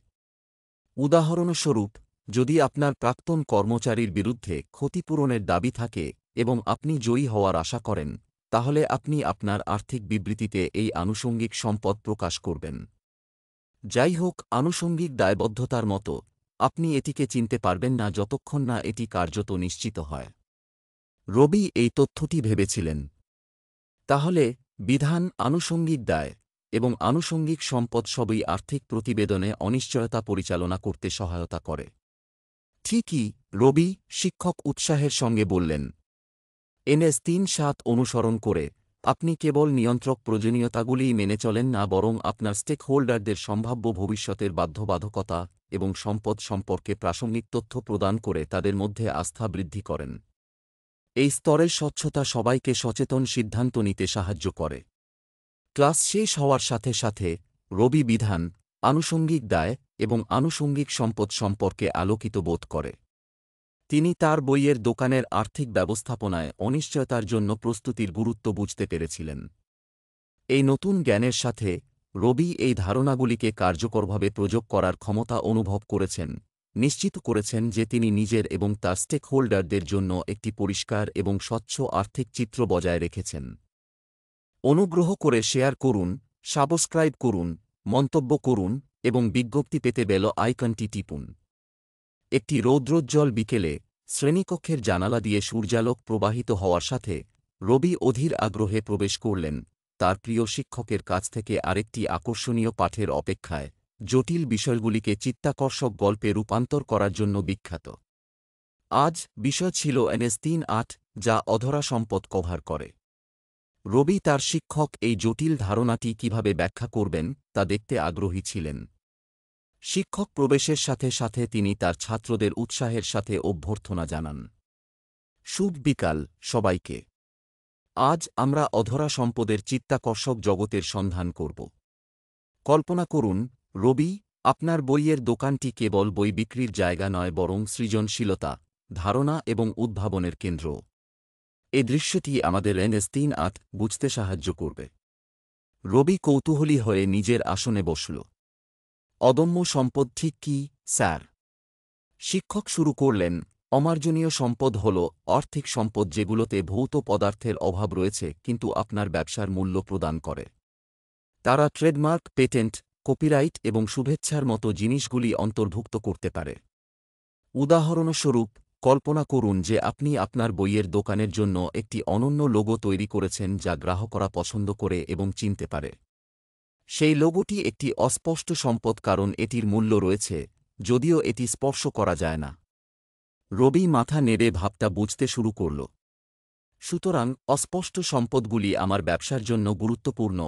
উদাহরণস্বরূপ যদি আপনার প্রাক্তন কর্মচারীর বিরুদ্ধে ক্ষতিপূরণের দাবি থাকে এবং আপনি জয়ী হওয়ার আশা করেন তাহলে আপনি আপনার আর্থিক বিবৃতিতে এই আনুষঙ্গিক সম্পদ প্রকাশ করবেন যাই হোক আনুষঙ্গিক দায়বদ্ধতার মতো আপনি এটিকে চিনতে পারবেন না যতক্ষণ না এটি কার্যত নিশ্চিত হয় রবি এই তথ্যটি ভেবেছিলেন তাহলে বিধান আনুষঙ্গিক দায় এবং আনুষঙ্গিক সম্পদ সবই আর্থিক প্রতিবেদনে অনিশ্চয়তা পরিচালনা করতে সহায়তা করে ঠিকই রবি শিক্ষক উৎসাহের সঙ্গে বললেন এনএস তিন সাত অনুসরণ করে আপনি কেবল নিয়ন্ত্রক প্রয়োজনীয়তাগুলিই মেনে চলেন না বরং আপনার স্টেকহোল্ডারদের সম্ভাব্য ভবিষ্যতের বাধ্যবাধকতা এবং সম্পদ সম্পর্কে প্রাসঙ্গিক তথ্য প্রদান করে তাদের মধ্যে আস্থা বৃদ্ধি করেন এই স্তরের স্বচ্ছতা সবাইকে সচেতন সিদ্ধান্ত নিতে সাহায্য করে ক্লাস শেষ হওয়ার সাথে সাথে রবি বিধান আনুষঙ্গিক দায় এবং আনুষঙ্গিক সম্পদ সম্পর্কে আলোকিত বোধ করে তিনি তার বইয়ের দোকানের আর্থিক ব্যবস্থাপনায় অনিশ্চয়তার জন্য প্রস্তুতির গুরুত্ব বুঝতে পেরেছিলেন এই নতুন জ্ঞানের সাথে রবি এই ধারণাগুলিকে কার্যকরভাবে প্রযোগ করার ক্ষমতা অনুভব করেছেন নিশ্চিত করেছেন যে তিনি নিজের এবং তার স্টেকহোল্ডারদের জন্য একটি পরিষ্কার এবং স্বচ্ছ আর্থিক চিত্র বজায় রেখেছেন অনুগ্রহ করে শেয়ার করুন সাবস্ক্রাইব করুন মন্তব্য করুন এবং বিজ্ঞপ্তি পেতে বেল আইকনটি টিপুন একটি রৌদ্রোজ্জ্বল বিকেলে শ্রেণীকক্ষের জানালা দিয়ে সূর্যালোক প্রবাহিত হওয়ার সাথে রবি অধীর আগ্রহে প্রবেশ করলেন তার প্রিয় শিক্ষকের কাছ থেকে আরেকটি আকর্ষণীয় পাঠের অপেক্ষায় জটিল বিষয়গুলিকে চিত্তাকর্ষক গল্পে রূপান্তর করার জন্য বিখ্যাত আজ বিষয় ছিল এনএস তিন আট যা অধরা সম্পদ কভার করে রবি তার শিক্ষক এই জটিল ধারণাটি কিভাবে ব্যাখ্যা করবেন তা দেখতে আগ্রহী ছিলেন শিক্ষক প্রবেশের সাথে সাথে তিনি তার ছাত্রদের উৎসাহের সাথে অভ্যর্থনা জানান শুভ বিকাল সবাইকে আজ আমরা অধরা সম্পদের চিত্তাকর্ষক জগতের সন্ধান করব কল্পনা করুন রবি আপনার বইয়ের দোকানটি কেবল বই বিক্রির জায়গা নয় বরং সৃজনশীলতা ধারণা এবং উদ্ভাবনের কেন্দ্র এ দৃশ্যটি আমাদের এনএস তিন আট বুঝতে সাহায্য করবে রবি কৌতূহলী হয়ে নিজের আসনে বসল অদম্য সম্পদ ঠিক কি স্যার শিক্ষক শুরু করলেন অমার্জনীয় সম্পদ হল আর্থিক সম্পদ যেগুলোতে ভৌত পদার্থের অভাব রয়েছে কিন্তু আপনার ব্যবসার মূল্য প্রদান করে তারা ট্রেডমার্ক পেটেন্ট কপিরাইট এবং শুভেচ্ছার মতো জিনিসগুলি অন্তর্ভুক্ত করতে পারে উদাহরণস্বরূপ কল্পনা করুন যে আপনি আপনার বইয়ের দোকানের জন্য একটি অনন্য লোগো তৈরি করেছেন যা গ্রাহকরা পছন্দ করে এবং চিনতে পারে সেই লোগোটি একটি অস্পষ্ট সম্পদ কারণ এটির মূল্য রয়েছে যদিও এটি স্পর্শ করা যায় না রবি মাথা নেড়ে ভাবটা বুঝতে শুরু করল সুতরাং অস্পষ্ট সম্পদগুলি আমার ব্যবসার জন্য গুরুত্বপূর্ণ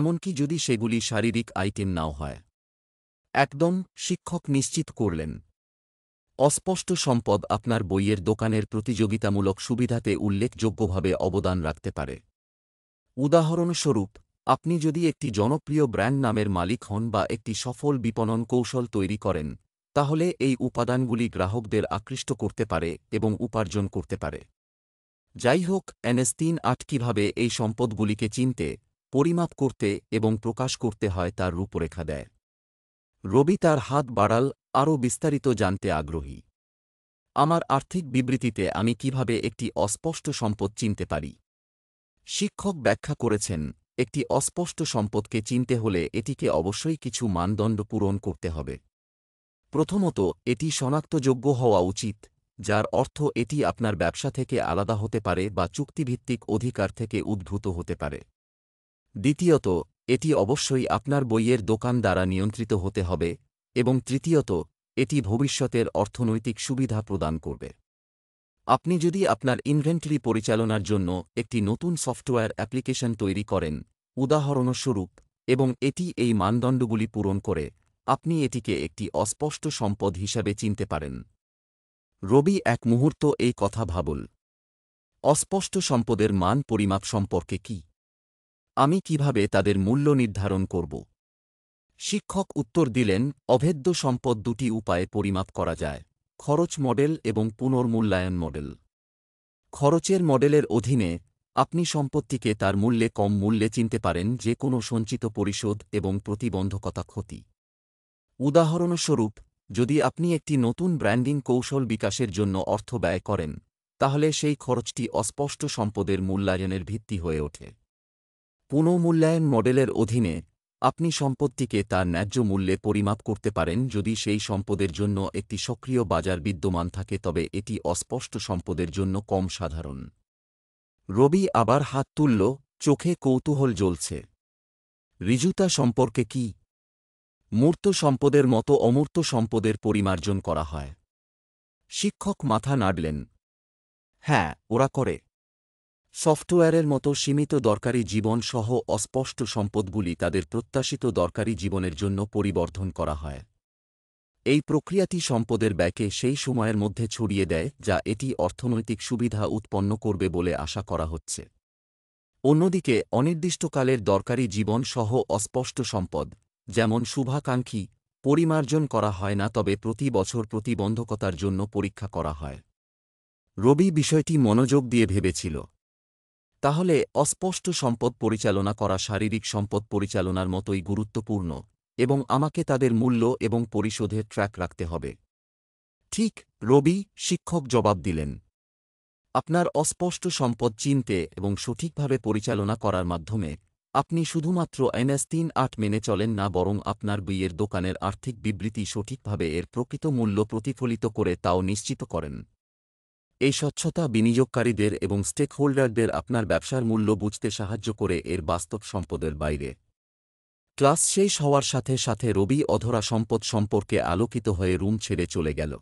এমনকি যদি সেগুলি শারীরিক আইটেম নাও হয় একদম শিক্ষক নিশ্চিত করলেন অস্পষ্ট সম্পদ আপনার বইয়ের দোকানের প্রতিযোগিতামূলক সুবিধাতে উল্লেখযোগ্যভাবে অবদান রাখতে পারে উদাহরণস্বরূপ আপনি যদি একটি জনপ্রিয় ব্র্যান্ড নামের মালিক হন বা একটি সফল বিপণন কৌশল তৈরি করেন তাহলে এই উপাদানগুলি গ্রাহকদের আকৃষ্ট করতে পারে এবং উপার্জন করতে পারে যাই হোক এনএস তিন আট কীভাবে এই সম্পদগুলিকে চিনতে পরিমাপ করতে এবং প্রকাশ করতে হয় তার রূপরেখা দেয় রবি তার হাত বাড়াল আরও বিস্তারিত জানতে আগ্রহী আমার আর্থিক বিবৃতিতে আমি কিভাবে একটি অস্পষ্ট সম্পদ চিনতে পারি শিক্ষক ব্যাখ্যা করেছেন একটি অস্পষ্ট সম্পদকে চিনতে হলে এটিকে অবশ্যই কিছু মানদণ্ড পূরণ করতে হবে প্রথমত এটি শনাক্তযোগ্য হওয়া উচিত যার অর্থ এটি আপনার ব্যবসা থেকে আলাদা হতে পারে বা চুক্তিভিত্তিক অধিকার থেকে উদ্ভূত হতে পারে দ্বিতীয়ত এটি অবশ্যই আপনার বইয়ের দোকান দ্বারা নিয়ন্ত্রিত হতে হবে এবং তৃতীয়ত এটি ভবিষ্যতের অর্থনৈতিক সুবিধা প্রদান করবে আপনি যদি আপনার ইনভেন্টরি পরিচালনার জন্য একটি নতুন সফটওয়্যার অ্যাপ্লিকেশন তৈরি করেন উদাহরণস্বরূপ এবং এটি এই মানদণ্ডগুলি পূরণ করে আপনি এটিকে একটি অস্পষ্ট সম্পদ হিসাবে চিনতে পারেন রবি এক মুহূর্ত এই কথা ভাবল অস্পষ্ট সম্পদের মান পরিমাপ সম্পর্কে কী আমি কিভাবে তাদের মূল্য নির্ধারণ করব শিক্ষক উত্তর দিলেন অভেদ্য সম্পদ দুটি উপায়ে পরিমাপ করা যায় খরচ মডেল এবং পুনর্মূল্যায়ন মডেল খরচের মডেলের অধীনে আপনি সম্পত্তিকে তার মূল্যে কম মূল্যে চিনতে পারেন যে কোনো সঞ্চিত পরিশোধ এবং প্রতিবন্ধকতা ক্ষতি উদাহরণস্বরূপ যদি আপনি একটি নতুন ব্র্যান্ডিং কৌশল বিকাশের জন্য অর্থ ব্যয় করেন তাহলে সেই খরচটি অস্পষ্ট সম্পদের মূল্যায়নের ভিত্তি হয়ে ওঠে পুনঃমূল্যায়ন মডেলের অধীনে আপনি সম্পত্তিকে তার ন্যায্য মূল্যে পরিমাপ করতে পারেন যদি সেই সম্পদের জন্য একটি সক্রিয় বাজার বিদ্যমান থাকে তবে এটি অস্পষ্ট সম্পদের জন্য কম সাধারণ রবি আবার হাত তুলল চোখে কৌতূহল জ্বলছে রিজুতা সম্পর্কে কি মূর্ত সম্পদের মতো অমূর্ত সম্পদের পরিমার্জন করা হয় শিক্ষক মাথা নাড়লেন হ্যাঁ ওরা করে সফটওয়্যারের মতো সীমিত দরকারি জীবন সহ অস্পষ্ট সম্পদগুলি তাদের প্রত্যাশিত দরকারি জীবনের জন্য পরিবর্ধন করা হয় এই প্রক্রিয়াটি সম্পদের ব্যয়কে সেই সময়ের মধ্যে ছড়িয়ে দেয় যা এটি অর্থনৈতিক সুবিধা উৎপন্ন করবে বলে আশা করা হচ্ছে অন্যদিকে অনির্দিষ্টকালের দরকারি জীবন সহ অস্পষ্ট সম্পদ যেমন শুভাকাঙ্ক্ষী পরিমার্জন করা হয় না তবে প্রতি বছর প্রতিবন্ধকতার জন্য পরীক্ষা করা হয় রবি বিষয়টি মনোযোগ দিয়ে ভেবেছিল তাহলে অস্পষ্ট সম্পদ পরিচালনা করা শারীরিক সম্পদ পরিচালনার মতোই গুরুত্বপূর্ণ এবং আমাকে তাদের মূল্য এবং পরিশোধের ট্র্যাক রাখতে হবে ঠিক রবি শিক্ষক জবাব দিলেন আপনার অস্পষ্ট সম্পদ চিনতে এবং সঠিকভাবে পরিচালনা করার মাধ্যমে আপনি শুধুমাত্র এনএস তিন আট মেনে চলেন না বরং আপনার বিয়ের দোকানের আর্থিক বিবৃতি সঠিকভাবে এর প্রকৃত মূল্য প্রতিফলিত করে তাও নিশ্চিত করেন এই স্বচ্ছতা বিনিয়োগকারীদের এবং স্টেকহোল্ডারদের আপনার ব্যবসার মূল্য বুঝতে সাহায্য করে এর বাস্তব সম্পদের বাইরে ক্লাস শেষ হওয়ার সাথে সাথে রবি অধরা সম্পদ সম্পর্কে আলোকিত হয়ে রুম ছেড়ে চলে গেল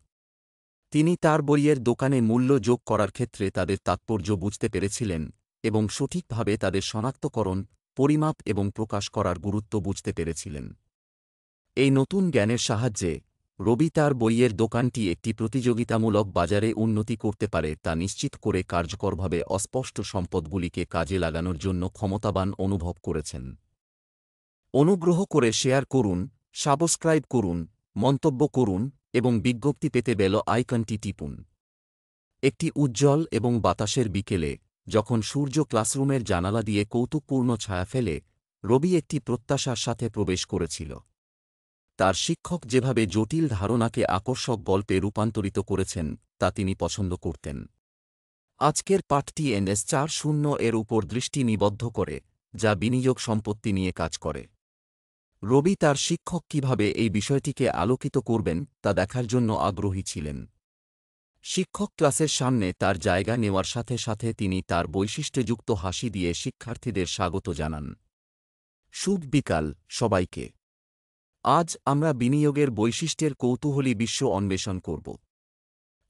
তিনি তার বইয়ের দোকানে মূল্য যোগ করার ক্ষেত্রে তাদের তাৎপর্য বুঝতে পেরেছিলেন এবং সঠিকভাবে তাদের শনাক্তকরণ পরিমাপ এবং প্রকাশ করার গুরুত্ব বুঝতে পেরেছিলেন এই নতুন জ্ঞানের সাহায্যে রবি তার বইয়ের দোকানটি একটি প্রতিযোগিতামূলক বাজারে উন্নতি করতে পারে তা নিশ্চিত করে কার্যকরভাবে অস্পষ্ট সম্পদগুলিকে কাজে লাগানোর জন্য ক্ষমতাবান অনুভব করেছেন অনুগ্রহ করে শেয়ার করুন সাবস্ক্রাইব করুন মন্তব্য করুন এবং বিজ্ঞপ্তি পেতে বেল আইকনটি টিপুন একটি উজ্জ্বল এবং বাতাসের বিকেলে যখন সূর্য ক্লাসরুমের জানালা দিয়ে কৌতুকপূর্ণ ছায়া ফেলে রবি একটি প্রত্যাশার সাথে প্রবেশ করেছিল তার শিক্ষক যেভাবে জটিল ধারণাকে আকর্ষক গল্পে রূপান্তরিত করেছেন তা তিনি পছন্দ করতেন আজকের পাঠটি এনএস চার শূন্য এর উপর দৃষ্টি নিবদ্ধ করে যা বিনিয়োগ সম্পত্তি নিয়ে কাজ করে রবি তার শিক্ষক কিভাবে এই বিষয়টিকে আলোকিত করবেন তা দেখার জন্য আগ্রহী ছিলেন শিক্ষক ক্লাসের সামনে তার জায়গা নেওয়ার সাথে সাথে তিনি তার বৈশিষ্ট্যযুক্ত হাসি দিয়ে শিক্ষার্থীদের স্বাগত জানান শুভ বিকাল সবাইকে আজ আমরা বিনিয়োগের বৈশিষ্ট্যের কৌতূহলী বিশ্ব অন্বেষণ করব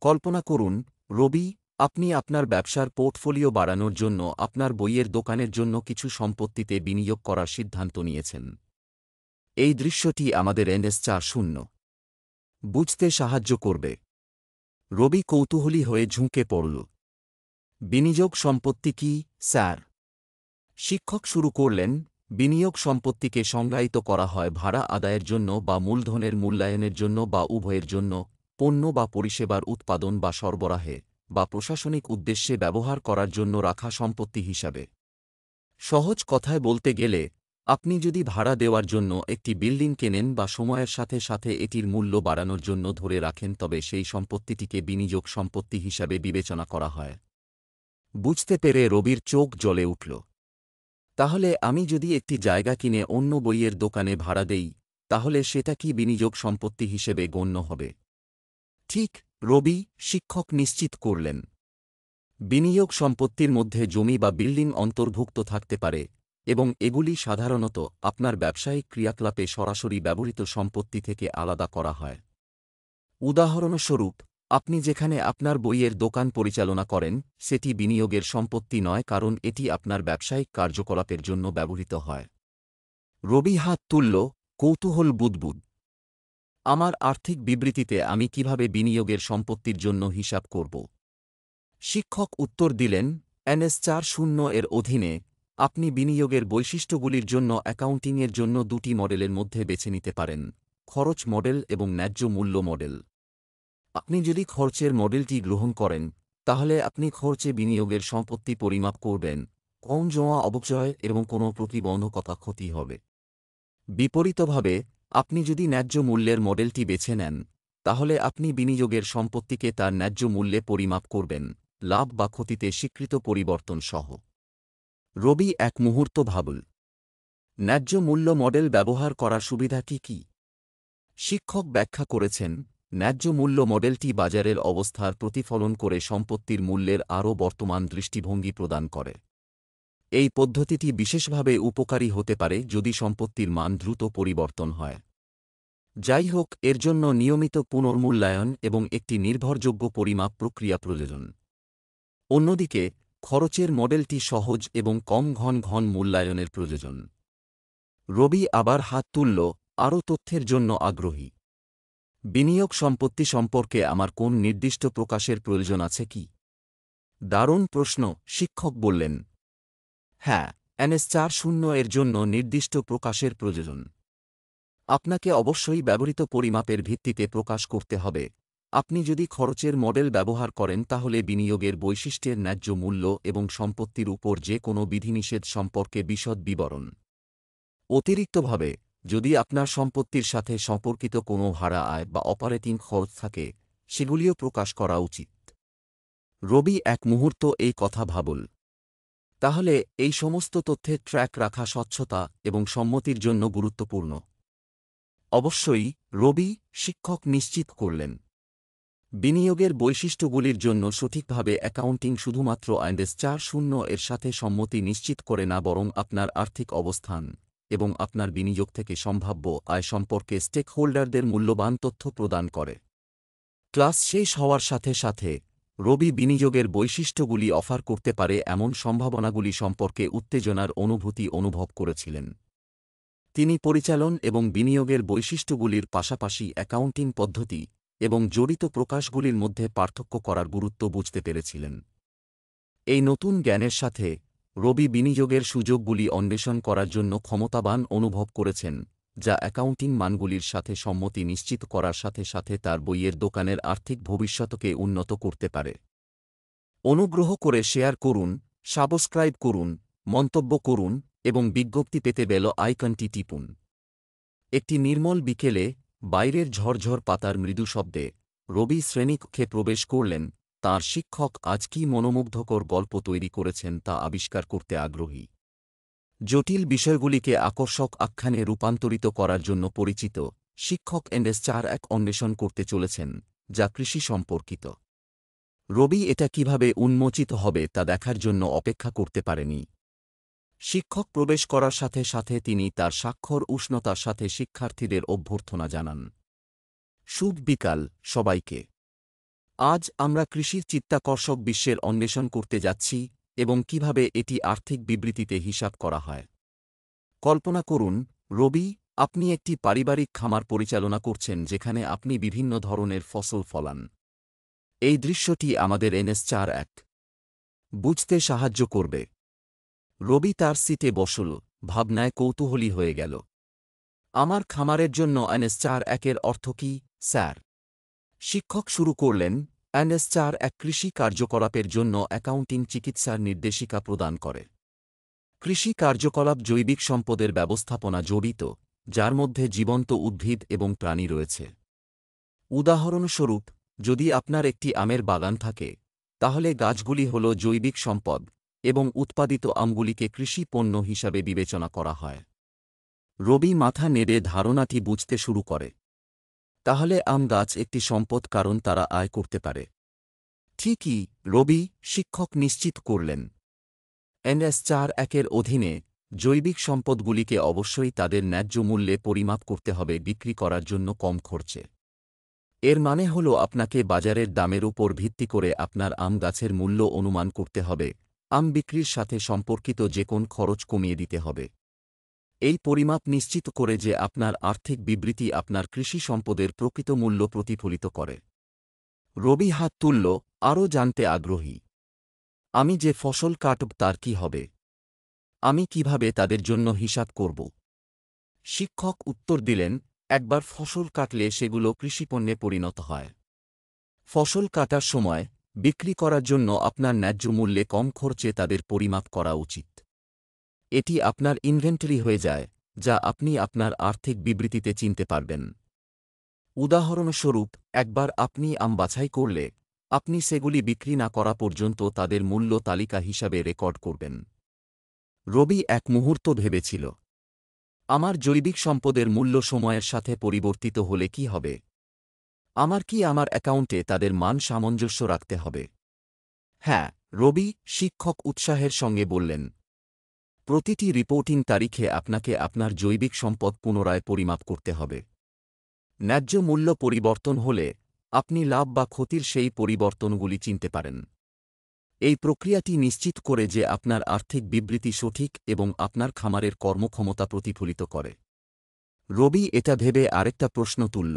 কল্পনা করুন রবি আপনি আপনার ব্যবসার পোর্টফোলিও বাড়ানোর জন্য আপনার বইয়ের দোকানের জন্য কিছু সম্পত্তিতে বিনিয়োগ করার সিদ্ধান্ত নিয়েছেন এই দৃশ্যটি আমাদের এনএস চার শূন্য বুঝতে সাহায্য করবে রবি কৌতূহলী হয়ে ঝুঁকে পড়ল বিনিয়োগ সম্পত্তি কি স্যার শিক্ষক শুরু করলেন বিনিয়োগ সম্পত্তিকে সংজ্ঞায়িত করা হয় ভাড়া আদায়ের জন্য বা মূলধনের মূল্যায়নের জন্য বা উভয়ের জন্য পণ্য বা পরিষেবার উৎপাদন বা সরবরাহে বা প্রশাসনিক উদ্দেশ্যে ব্যবহার করার জন্য রাখা সম্পত্তি হিসাবে সহজ কথায় বলতে গেলে আপনি যদি ভাড়া দেওয়ার জন্য একটি বিল্ডিং কেনেন বা সময়ের সাথে সাথে এটির মূল্য বাড়ানোর জন্য ধরে রাখেন তবে সেই সম্পত্তিটিকে বিনিয়োগ সম্পত্তি হিসাবে বিবেচনা করা হয় বুঝতে পেরে রবির চোখ জ্বলে উঠল তাহলে আমি যদি একটি জায়গা কিনে অন্য বইয়ের দোকানে ভাড়া দেই তাহলে সেটা কি বিনিয়োগ সম্পত্তি হিসেবে গণ্য হবে ঠিক রবি শিক্ষক নিশ্চিত করলেন বিনিয়োগ সম্পত্তির মধ্যে জমি বা বিল্ডিং অন্তর্ভুক্ত থাকতে পারে এবং এগুলি সাধারণত আপনার ব্যবসায়িক ক্রিয়াকলাপে সরাসরি ব্যবহৃত সম্পত্তি থেকে আলাদা করা হয় উদাহরণস্বরূপ আপনি যেখানে আপনার বইয়ের দোকান পরিচালনা করেন সেটি বিনিয়োগের সম্পত্তি নয় কারণ এটি আপনার ব্যবসায়িক কার্যকলাপের জন্য ব্যবহৃত হয় রবি হাত তুল্য কৌতূহল বুদবুদ আমার আর্থিক বিবৃতিতে আমি কিভাবে বিনিয়োগের সম্পত্তির জন্য হিসাব করব শিক্ষক উত্তর দিলেন এনএস চার শূন্য এর অধীনে আপনি বিনিয়োগের বৈশিষ্ট্যগুলির জন্য অ্যাকাউন্টিংয়ের জন্য দুটি মডেলের মধ্যে বেছে নিতে পারেন খরচ মডেল এবং ন্যায্য মূল্য মডেল আপনি যদি খরচের মডেলটি গ্রহণ করেন তাহলে আপনি খরচে বিনিয়োগের সম্পত্তি পরিমাপ করবেন কম জমা অবচয় এবং কোনো প্রতিবন্ধকতা ক্ষতি হবে বিপরীতভাবে আপনি যদি ন্যায্য মূল্যের মডেলটি বেছে নেন তাহলে আপনি বিনিয়োগের সম্পত্তিকে তার ন্যায্য মূল্যে পরিমাপ করবেন লাভ বা ক্ষতিতে স্বীকৃত পরিবর্তন সহ রবি এক মুহূর্ত ভাবল ন্যায্য মূল্য মডেল ব্যবহার করার সুবিধাটি কী শিক্ষক ব্যাখ্যা করেছেন ন্যায্য মূল্য মডেলটি বাজারের অবস্থার প্রতিফলন করে সম্পত্তির মূল্যের আরও বর্তমান দৃষ্টিভঙ্গি প্রদান করে এই পদ্ধতিটি বিশেষভাবে উপকারী হতে পারে যদি সম্পত্তির মান দ্রুত পরিবর্তন হয় যাই হোক এর জন্য নিয়মিত পুনর্মূল্যায়ন এবং একটি নির্ভরযোগ্য পরিমাপ প্রক্রিয়া প্রয়োজন অন্যদিকে খরচের মডেলটি সহজ এবং কম ঘন ঘন মূল্যায়নের প্রয়োজন রবি আবার হাত তুলল আরও তথ্যের জন্য আগ্রহী বিনিয়োগ সম্পত্তি সম্পর্কে আমার কোন নির্দিষ্ট প্রকাশের প্রয়োজন আছে কি দারুণ প্রশ্ন শিক্ষক বললেন হ্যাঁ এনএস চার শূন্য এর জন্য নির্দিষ্ট প্রকাশের প্রয়োজন আপনাকে অবশ্যই ব্যবহৃত পরিমাপের ভিত্তিতে প্রকাশ করতে হবে আপনি যদি খরচের মডেল ব্যবহার করেন তাহলে বিনিয়োগের বৈশিষ্ট্যের ন্যায্য মূল্য এবং সম্পত্তির উপর যে কোনো বিধিনিষেধ সম্পর্কে বিশদ বিবরণ অতিরিক্তভাবে যদি আপনার সম্পত্তির সাথে সম্পর্কিত কোনো ভাড়া আয় বা অপারেটিং খরচ থাকে সেগুলিও প্রকাশ করা উচিত রবি এক মুহূর্ত এই কথা ভাবল তাহলে এই সমস্ত তথ্যের ট্র্যাক রাখা স্বচ্ছতা এবং সম্মতির জন্য গুরুত্বপূর্ণ অবশ্যই রবি শিক্ষক নিশ্চিত করলেন বিনিয়োগের বৈশিষ্ট্যগুলির জন্য সঠিকভাবে অ্যাকাউন্টিং শুধুমাত্র আইন্ডেস চার শূন্য এর সাথে সম্মতি নিশ্চিত করে না বরং আপনার আর্থিক অবস্থান এবং আপনার বিনিয়োগ থেকে সম্ভাব্য আয় সম্পর্কে স্টেকহোল্ডারদের মূল্যবান তথ্য প্রদান করে ক্লাস শেষ হওয়ার সাথে সাথে রবি বিনিয়োগের বৈশিষ্ট্যগুলি অফার করতে পারে এমন সম্ভাবনাগুলি সম্পর্কে উত্তেজনার অনুভূতি অনুভব করেছিলেন তিনি পরিচালন এবং বিনিয়োগের বৈশিষ্ট্যগুলির পাশাপাশি অ্যাকাউন্টিং পদ্ধতি এবং জড়িত প্রকাশগুলির মধ্যে পার্থক্য করার গুরুত্ব বুঝতে পেরেছিলেন এই নতুন জ্ঞানের সাথে রবি বিনিয়োগের সুযোগগুলি অন্বেষণ করার জন্য ক্ষমতাবান অনুভব করেছেন যা অ্যাকাউন্টিং মানগুলির সাথে সম্মতি নিশ্চিত করার সাথে সাথে তার বইয়ের দোকানের আর্থিক ভবিষ্যতকে উন্নত করতে পারে অনুগ্রহ করে শেয়ার করুন সাবস্ক্রাইব করুন মন্তব্য করুন এবং বিজ্ঞপ্তি পেতে বেল আইকনটি টিপুন একটি নির্মল বিকেলে বাইরের ঝরঝর পাতার মৃদু শব্দে রবি শ্রেণীকক্ষে প্রবেশ করলেন তাঁর শিক্ষক আজ কি মনোমুগ্ধকর গল্প তৈরি করেছেন তা আবিষ্কার করতে আগ্রহী জটিল বিষয়গুলিকে আকর্ষক আখ্যানে রূপান্তরিত করার জন্য পরিচিত শিক্ষক এন্ডেস চার এক অন্বেষণ করতে চলেছেন যা কৃষি সম্পর্কিত রবি এটা কিভাবে উন্মোচিত হবে তা দেখার জন্য অপেক্ষা করতে পারেনি শিক্ষক প্রবেশ করার সাথে সাথে তিনি তার স্বাক্ষর উষ্ণতার সাথে শিক্ষার্থীদের অভ্যর্থনা জানান শুভ বিকাল সবাইকে আজ আমরা কৃষির চিত্তাকর্ষক বিশ্বের অন্বেষণ করতে যাচ্ছি এবং কিভাবে এটি আর্থিক বিবৃতিতে হিসাব করা হয় কল্পনা করুন রবি আপনি একটি পারিবারিক খামার পরিচালনা করছেন যেখানে আপনি বিভিন্ন ধরনের ফসল ফলান এই দৃশ্যটি আমাদের এনএস চার এক বুঝতে সাহায্য করবে রবি তার সিটে বসল ভাবনায় কৌতূহলী হয়ে গেল আমার খামারের জন্য এনএস চার একের অর্থ কি স্যার শিক্ষক শুরু করলেন অ্যানএসচার এক কৃষি কার্যকলাপের জন্য অ্যাকাউন্টিং চিকিৎসার নির্দেশিকা প্রদান করে কৃষি কার্যকলাপ জৈবিক সম্পদের ব্যবস্থাপনা জড়িত যার মধ্যে জীবন্ত উদ্ভিদ এবং প্রাণী রয়েছে উদাহরণস্বরূপ যদি আপনার একটি আমের বাগান থাকে তাহলে গাছগুলি হল জৈবিক সম্পদ এবং উৎপাদিত আমগুলিকে কৃষি পণ্য হিসাবে বিবেচনা করা হয় রবি মাথা নেড়ে ধারণাটি বুঝতে শুরু করে তাহলে আম গাছ একটি সম্পদ কারণ তারা আয় করতে পারে ঠিকই রবি শিক্ষক নিশ্চিত করলেন এনএস চার একের অধীনে জৈবিক সম্পদগুলিকে অবশ্যই তাদের ন্যায্য মূল্যে পরিমাপ করতে হবে বিক্রি করার জন্য কম খরচে এর মানে হল আপনাকে বাজারের দামের উপর ভিত্তি করে আপনার আম গাছের মূল্য অনুমান করতে হবে আম বিক্রির সাথে সম্পর্কিত যে কোন খরচ কমিয়ে দিতে হবে এই পরিমাপ নিশ্চিত করে যে আপনার আর্থিক বিবৃতি আপনার কৃষি সম্পদের প্রকৃত মূল্য প্রতিফলিত করে রবি হাত তুলল আরও জানতে আগ্রহী আমি যে ফসল কাটব তার কি হবে আমি কিভাবে তাদের জন্য হিসাব করব শিক্ষক উত্তর দিলেন একবার ফসল কাটলে সেগুলো কৃষিপণ্যে পরিণত হয় ফসল কাটার সময় বিক্রি করার জন্য আপনার ন্যায্য মূল্যে কম খরচে তাদের পরিমাপ করা উচিত এটি আপনার ইনভেন্টরি হয়ে যায় যা আপনি আপনার আর্থিক বিবৃতিতে চিনতে পারবেন উদাহরণস্বরূপ একবার আপনি আম বাছাই করলে আপনি সেগুলি বিক্রি না করা পর্যন্ত তাদের মূল্য তালিকা হিসাবে রেকর্ড করবেন রবি এক মুহূর্ত ভেবেছিল আমার জৈবিক সম্পদের মূল্য সময়ের সাথে পরিবর্তিত হলে কি হবে আমার কি আমার অ্যাকাউন্টে তাদের মান সামঞ্জস্য রাখতে হবে হ্যাঁ রবি শিক্ষক উৎসাহের সঙ্গে বললেন প্রতিটি রিপোর্টিং তারিখে আপনাকে আপনার জৈবিক সম্পদ পুনরায় পরিমাপ করতে হবে ন্যায্য মূল্য পরিবর্তন হলে আপনি লাভ বা ক্ষতির সেই পরিবর্তনগুলি চিনতে পারেন এই প্রক্রিয়াটি নিশ্চিত করে যে আপনার আর্থিক বিবৃতি সঠিক এবং আপনার খামারের কর্মক্ষমতা প্রতিফলিত করে রবি এটা ভেবে আরেকটা প্রশ্ন তুলল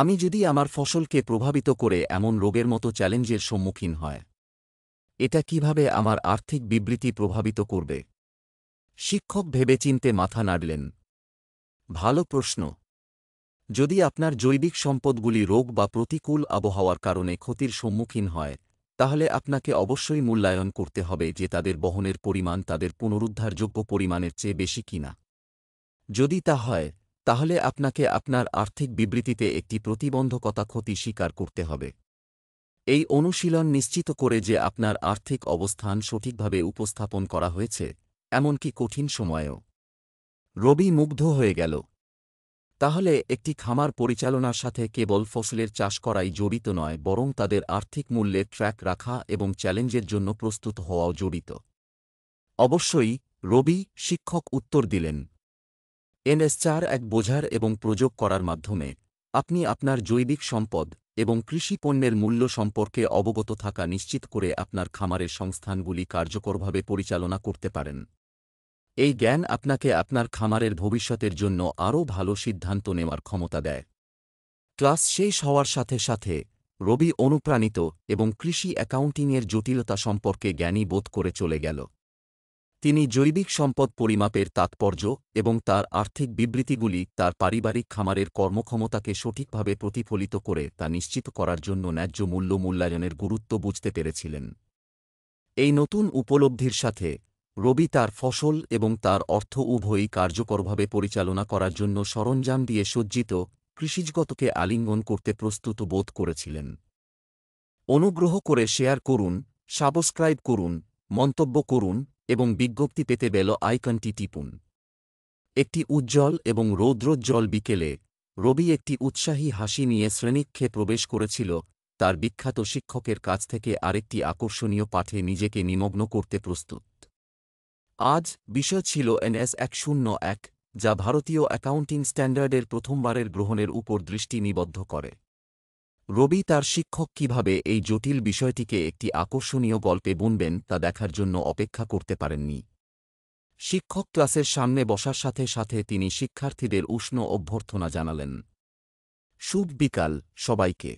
আমি যদি আমার ফসলকে প্রভাবিত করে এমন রোগের মতো চ্যালেঞ্জের সম্মুখীন হয় এটা কিভাবে আমার আর্থিক বিবৃতি প্রভাবিত করবে শিক্ষক ভেবেচিন্তে মাথা নাড়লেন ভালো প্রশ্ন যদি আপনার জৈবিক সম্পদগুলি রোগ বা প্রতিকূল আবহাওয়ার কারণে ক্ষতির সম্মুখীন হয় তাহলে আপনাকে অবশ্যই মূল্যায়ন করতে হবে যে তাদের বহনের পরিমাণ তাদের পুনরুদ্ধারযোগ্য পরিমাণের চেয়ে বেশি কিনা যদি তা হয় তাহলে আপনাকে আপনার আর্থিক বিবৃতিতে একটি প্রতিবন্ধকতা ক্ষতি স্বীকার করতে হবে এই অনুশীলন নিশ্চিত করে যে আপনার আর্থিক অবস্থান সঠিকভাবে উপস্থাপন করা হয়েছে এমনকি কঠিন সময়েও রবি মুগ্ধ হয়ে গেল তাহলে একটি খামার পরিচালনার সাথে কেবল ফসলের চাষ করাই জড়িত নয় বরং তাদের আর্থিক মূল্যে ট্র্যাক রাখা এবং চ্যালেঞ্জের জন্য প্রস্তুত হওয়াও জড়িত অবশ্যই রবি শিক্ষক উত্তর দিলেন এনএস চার এক বোঝার এবং প্রযোগ করার মাধ্যমে আপনি আপনার জৈবিক সম্পদ এবং কৃষি পণ্যের মূল্য সম্পর্কে অবগত থাকা নিশ্চিত করে আপনার খামারের সংস্থানগুলি কার্যকরভাবে পরিচালনা করতে পারেন এই জ্ঞান আপনাকে আপনার খামারের ভবিষ্যতের জন্য আরও ভালো সিদ্ধান্ত নেওয়ার ক্ষমতা দেয় ক্লাস শেষ হওয়ার সাথে সাথে রবি অনুপ্রাণিত এবং কৃষি অ্যাকাউন্টিংয়ের জটিলতা সম্পর্কে জ্ঞানী বোধ করে চলে গেল তিনি জৈবিক সম্পদ পরিমাপের তাৎপর্য এবং তার আর্থিক বিবৃতিগুলি তার পারিবারিক খামারের কর্মক্ষমতাকে সঠিকভাবে প্রতিফলিত করে তা নিশ্চিত করার জন্য ন্যায্য মূল্য মূল্যায়নের গুরুত্ব বুঝতে পেরেছিলেন এই নতুন উপলব্ধির সাথে রবি তার ফসল এবং তার অর্থ উভয়ই কার্যকরভাবে পরিচালনা করার জন্য সরঞ্জাম দিয়ে সজ্জিত কৃষিজগতকে আলিঙ্গন করতে প্রস্তুত বোধ করেছিলেন অনুগ্রহ করে শেয়ার করুন সাবস্ক্রাইব করুন মন্তব্য করুন এবং বিজ্ঞপ্তি পেতে বেল আইকনটি টিপুন একটি উজ্জ্বল এবং রৌদ্রোজ্জ্বল বিকেলে রবি একটি উৎসাহী হাসি নিয়ে শ্রেণীক্ষে প্রবেশ করেছিল তার বিখ্যাত শিক্ষকের কাছ থেকে আরেকটি আকর্ষণীয় পাঠে নিজেকে নিমগ্ন করতে প্রস্তুত আজ বিষয় ছিল এনএস এক শূন্য এক যা ভারতীয় অ্যাকাউন্টিং স্ট্যান্ডার্ডের প্রথমবারের গ্রহণের উপর দৃষ্টি নিবদ্ধ করে রবি তার শিক্ষক কিভাবে এই জটিল বিষয়টিকে একটি আকর্ষণীয় গল্পে বুনবেন তা দেখার জন্য অপেক্ষা করতে পারেননি শিক্ষক ক্লাসের সামনে বসার সাথে সাথে তিনি শিক্ষার্থীদের উষ্ণ অভ্যর্থনা জানালেন শুভ বিকাল সবাইকে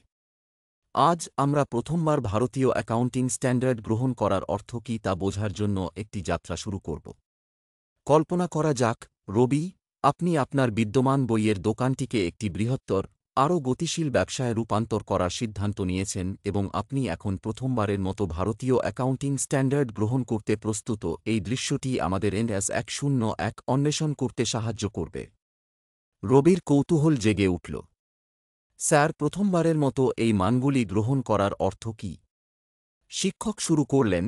আজ আমরা প্রথমবার ভারতীয় অ্যাকাউন্টিং স্ট্যান্ডার্ড গ্রহণ করার অর্থ কী তা বোঝার জন্য একটি যাত্রা শুরু করব কল্পনা করা যাক রবি আপনি আপনার বিদ্যমান বইয়ের দোকানটিকে একটি বৃহত্তর আরও গতিশীল ব্যবসায় রূপান্তর করার সিদ্ধান্ত নিয়েছেন এবং আপনি এখন প্রথমবারের মতো ভারতীয় অ্যাকাউন্টিং স্ট্যান্ডার্ড গ্রহণ করতে প্রস্তুত এই দৃশ্যটি আমাদের এস এক শূন্য এক অন্বেষণ করতে সাহায্য করবে রবির কৌতূহল জেগে উঠল স্যার প্রথমবারের মতো এই মানগুলি গ্রহণ করার অর্থ কি শিক্ষক শুরু করলেন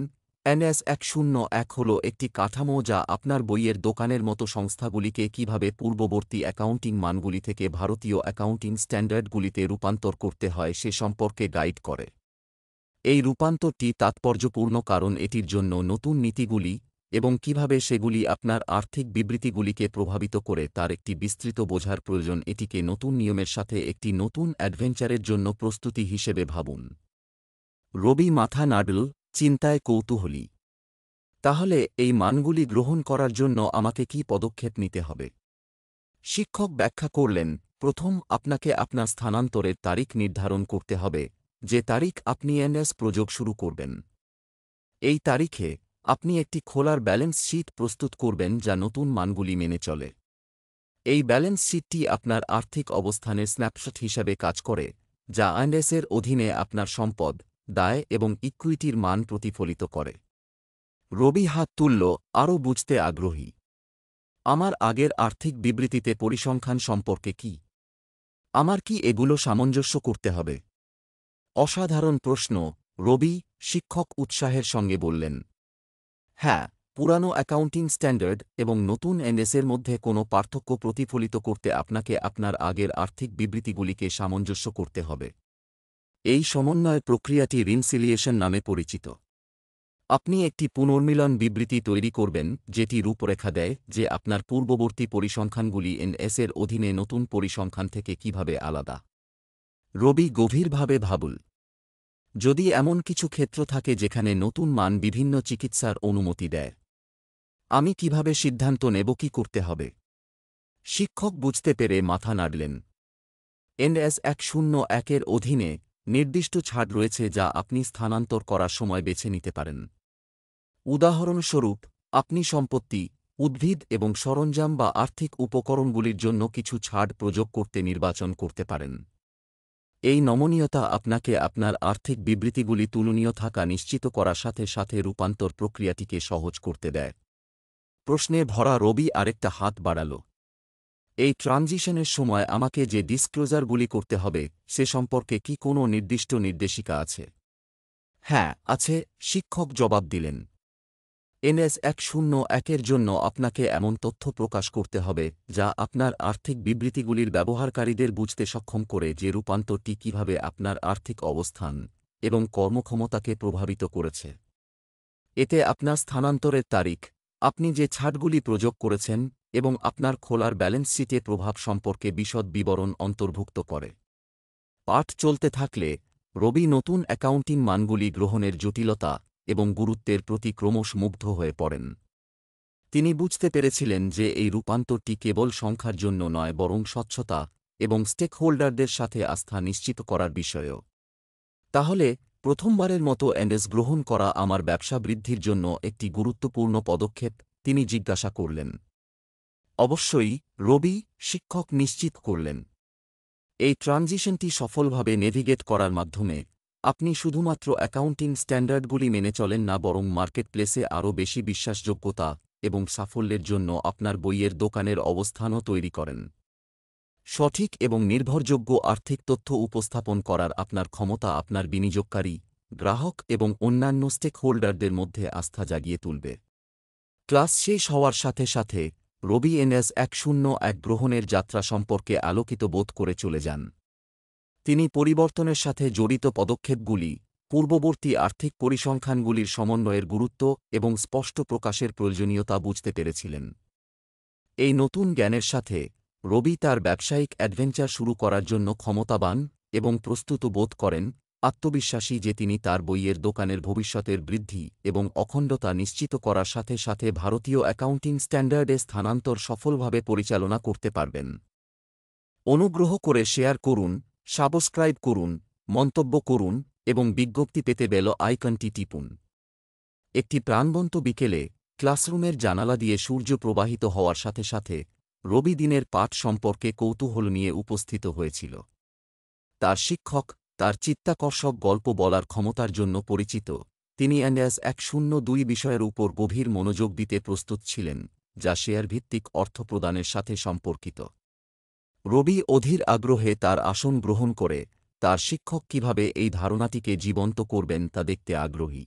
এনএস এক শূন্য এক হল একটি কাঠামো যা আপনার বইয়ের দোকানের মতো সংস্থাগুলিকে কিভাবে পূর্ববর্তী অ্যাকাউন্টিং মানগুলি থেকে ভারতীয় অ্যাকাউন্টিং স্ট্যান্ডার্ডগুলিতে রূপান্তর করতে হয় সে সম্পর্কে গাইড করে এই রূপান্তরটি তাৎপর্যপূর্ণ কারণ এটির জন্য নতুন নীতিগুলি এবং কিভাবে সেগুলি আপনার আর্থিক বিবৃতিগুলিকে প্রভাবিত করে তার একটি বিস্তৃত বোঝার প্রয়োজন এটিকে নতুন নিয়মের সাথে একটি নতুন অ্যাডভেঞ্চারের জন্য প্রস্তুতি হিসেবে ভাবুন রবি মাথা নাডল চিন্তায় কৌতূহলী তাহলে এই মানগুলি গ্রহণ করার জন্য আমাকে কি পদক্ষেপ নিতে হবে শিক্ষক ব্যাখ্যা করলেন প্রথম আপনাকে আপনার স্থানান্তরের তারিখ নির্ধারণ করতে হবে যে তারিখ আপনি এনএস প্রযোগ শুরু করবেন এই তারিখে আপনি একটি খোলার ব্যালেন্স শীট প্রস্তুত করবেন যা নতুন মানগুলি মেনে চলে এই ব্যালেন্স শীটটি আপনার আর্থিক অবস্থানের স্ন্যাপশট হিসাবে কাজ করে যা আইনডেসের অধীনে আপনার সম্পদ দায় এবং ইকুইটির মান প্রতিফলিত করে রবি হাত তুল্য আরও বুঝতে আগ্রহী আমার আগের আর্থিক বিবৃতিতে পরিসংখ্যান সম্পর্কে কি আমার কি এগুলো সামঞ্জস্য করতে হবে অসাধারণ প্রশ্ন রবি শিক্ষক উৎসাহের সঙ্গে বললেন হ্যাঁ পুরানো অ্যাকাউন্টিং স্ট্যান্ডার্ড এবং নতুন এনএসের মধ্যে কোনো পার্থক্য প্রতিফলিত করতে আপনাকে আপনার আগের আর্থিক বিবৃতিগুলিকে সামঞ্জস্য করতে হবে এই সমন্বয় প্রক্রিয়াটি রিনসিলিয়েশন নামে পরিচিত আপনি একটি পুনর্মিলন বিবৃতি তৈরি করবেন যেটি রূপরেখা দেয় যে আপনার পূর্ববর্তী পরিসংখ্যানগুলি এনএসের অধীনে নতুন পরিসংখ্যান থেকে কিভাবে আলাদা রবি গভীরভাবে ভাবুল যদি এমন কিছু ক্ষেত্র থাকে যেখানে নতুন মান বিভিন্ন চিকিৎসার অনুমতি দেয় আমি কিভাবে সিদ্ধান্ত নেব কি করতে হবে শিক্ষক বুঝতে পেরে মাথা নাড়লেন এনএস এক শূন্য একের অধীনে নির্দিষ্ট ছাড় রয়েছে যা আপনি স্থানান্তর করার সময় বেছে নিতে পারেন উদাহরণস্বরূপ আপনি সম্পত্তি উদ্ভিদ এবং সরঞ্জাম বা আর্থিক উপকরণগুলির জন্য কিছু ছাড় প্রযোগ করতে নির্বাচন করতে পারেন এই নমনীয়তা আপনাকে আপনার আর্থিক বিবৃতিগুলি তুলনীয় থাকা নিশ্চিত করার সাথে সাথে রূপান্তর প্রক্রিয়াটিকে সহজ করতে দেয় প্রশ্নে ভরা রবি আরেকটা হাত বাড়াল এই ট্রানজিশনের সময় আমাকে যে ডিসক্লোজারগুলি করতে হবে সে সম্পর্কে কি কোনো নির্দিষ্ট নির্দেশিকা আছে হ্যাঁ আছে শিক্ষক জবাব দিলেন এনএস এক শূন্য একের জন্য আপনাকে এমন তথ্য প্রকাশ করতে হবে যা আপনার আর্থিক বিবৃতিগুলির ব্যবহারকারীদের বুঝতে সক্ষম করে যে রূপান্তরটি কীভাবে আপনার আর্থিক অবস্থান এবং কর্মক্ষমতাকে প্রভাবিত করেছে এতে আপনার স্থানান্তরের তারিখ আপনি যে ছাড়গুলি প্রযোগ করেছেন এবং আপনার খোলার ব্যালেন্স শিটে প্রভাব সম্পর্কে বিশদ বিবরণ অন্তর্ভুক্ত করে পাঠ চলতে থাকলে রবি নতুন অ্যাকাউন্টিং মানগুলি গ্রহণের জটিলতা এবং গুরুত্বের প্রতি ক্রমশ মুগ্ধ হয়ে পড়েন তিনি বুঝতে পেরেছিলেন যে এই রূপান্তরটি কেবল সংখ্যার জন্য নয় বরং স্বচ্ছতা এবং স্টেকহোল্ডারদের সাথে আস্থা নিশ্চিত করার বিষয়েও তাহলে প্রথমবারের মতো অ্যান্ডেস গ্রহণ করা আমার ব্যবসা বৃদ্ধির জন্য একটি গুরুত্বপূর্ণ পদক্ষেপ তিনি জিজ্ঞাসা করলেন অবশ্যই রবি শিক্ষক নিশ্চিত করলেন এই ট্রানজিশনটি সফলভাবে নেভিগেট করার মাধ্যমে আপনি শুধুমাত্র অ্যাকাউন্টিং স্ট্যান্ডার্ডগুলি মেনে চলেন না বরং মার্কেট প্লেসে আরও বেশি বিশ্বাসযোগ্যতা এবং সাফল্যের জন্য আপনার বইয়ের দোকানের অবস্থানও তৈরি করেন সঠিক এবং নির্ভরযোগ্য আর্থিক তথ্য উপস্থাপন করার আপনার ক্ষমতা আপনার বিনিয়োগকারী গ্রাহক এবং অন্যান্য স্টেকহোল্ডারদের মধ্যে আস্থা জাগিয়ে তুলবে ক্লাস শেষ হওয়ার সাথে সাথে রবি এনএস এক শূন্য এক গ্রহণের যাত্রা সম্পর্কে আলোকিত বোধ করে চলে যান তিনি পরিবর্তনের সাথে জড়িত পদক্ষেপগুলি পূর্ববর্তী আর্থিক পরিসংখ্যানগুলির সমন্বয়ের গুরুত্ব এবং স্পষ্ট প্রকাশের প্রয়োজনীয়তা বুঝতে পেরেছিলেন এই নতুন জ্ঞানের সাথে রবি তার ব্যবসায়িক অ্যাডভেঞ্চার শুরু করার জন্য ক্ষমতাবান এবং প্রস্তুত বোধ করেন আত্মবিশ্বাসী যে তিনি তার বইয়ের দোকানের ভবিষ্যতের বৃদ্ধি এবং অখণ্ডতা নিশ্চিত করার সাথে সাথে ভারতীয় অ্যাকাউন্টিং স্ট্যান্ডার্ডে স্থানান্তর সফলভাবে পরিচালনা করতে পারবেন অনুগ্রহ করে শেয়ার করুন সাবস্ক্রাইব করুন মন্তব্য করুন এবং বিজ্ঞপ্তি পেতে বেল আইকনটি টিপুন একটি প্রাণবন্ত বিকেলে ক্লাসরুমের জানালা দিয়ে সূর্য প্রবাহিত হওয়ার সাথে সাথে রবি দিনের পাঠ সম্পর্কে কৌতূহল নিয়ে উপস্থিত হয়েছিল তার শিক্ষক তার চিত্তাকর্ষক গল্প বলার ক্ষমতার জন্য পরিচিত তিনি অ্যান্ডাস এক শূন্য দুই বিষয়ের উপর গভীর মনোযোগ দিতে প্রস্তুত ছিলেন যা শেয়ার ভিত্তিক অর্থ প্রদানের সাথে সম্পর্কিত রবি অধীর আগ্রহে তার আসন গ্রহণ করে তার শিক্ষক কিভাবে এই ধারণাটিকে জীবন্ত করবেন তা দেখতে আগ্রহী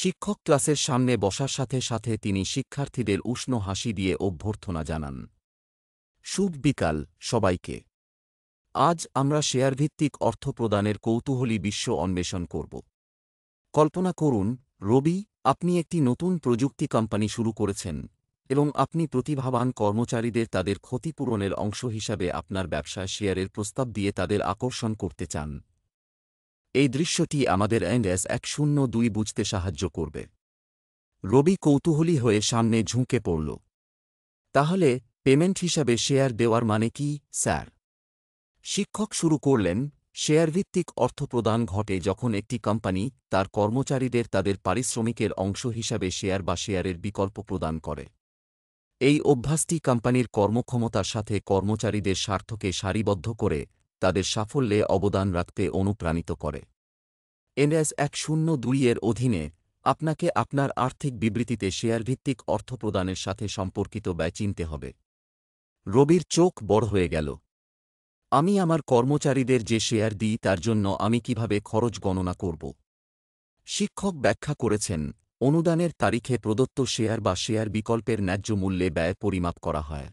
শিক্ষক ক্লাসের সামনে বসার সাথে সাথে তিনি শিক্ষার্থীদের উষ্ণ হাসি দিয়ে অভ্যর্থনা জানান শুভ বিকাল সবাইকে আজ আমরা শেয়ারভিত্তিক অর্থ প্রদানের কৌতূহলী বিশ্ব অন্বেষণ করব কল্পনা করুন রবি আপনি একটি নতুন প্রযুক্তি কোম্পানি শুরু করেছেন এবং আপনি প্রতিভাবান কর্মচারীদের তাদের ক্ষতিপূরণের অংশ হিসাবে আপনার ব্যবসায় শেয়ারের প্রস্তাব দিয়ে তাদের আকর্ষণ করতে চান এই দৃশ্যটি আমাদের এনএস এক শূন্য দুই বুঝতে সাহায্য করবে রবি কৌতূহলী হয়ে সামনে ঝুঁকে পড়ল তাহলে পেমেন্ট হিসাবে শেয়ার দেওয়ার মানে কি স্যার শিক্ষক শুরু করলেন শেয়ারভিত্তিক অর্থ প্রদান ঘটে যখন একটি কোম্পানি তার কর্মচারীদের তাদের পারিশ্রমিকের অংশ হিসাবে শেয়ার বা শেয়ারের বিকল্প প্রদান করে এই অভ্যাসটি কোম্পানির কর্মক্ষমতার সাথে কর্মচারীদের স্বার্থকে সারিবদ্ধ করে তাদের সাফল্যে অবদান রাখতে অনুপ্রাণিত করে এনএস এক শূন্য দুইয়ের অধীনে আপনাকে আপনার আর্থিক বিবৃতিতে শেয়ারভিত্তিক অর্থ প্রদানের সাথে সম্পর্কিত ব্যয় চিনতে হবে রবির চোখ বড় হয়ে গেল আমি আমার কর্মচারীদের যে শেয়ার দিই তার জন্য আমি কিভাবে খরচ গণনা করব শিক্ষক ব্যাখ্যা করেছেন অনুদানের তারিখে প্রদত্ত শেয়ার বা শেয়ার বিকল্পের ন্যায্য মূল্যে ব্যয় পরিমাপ করা হয়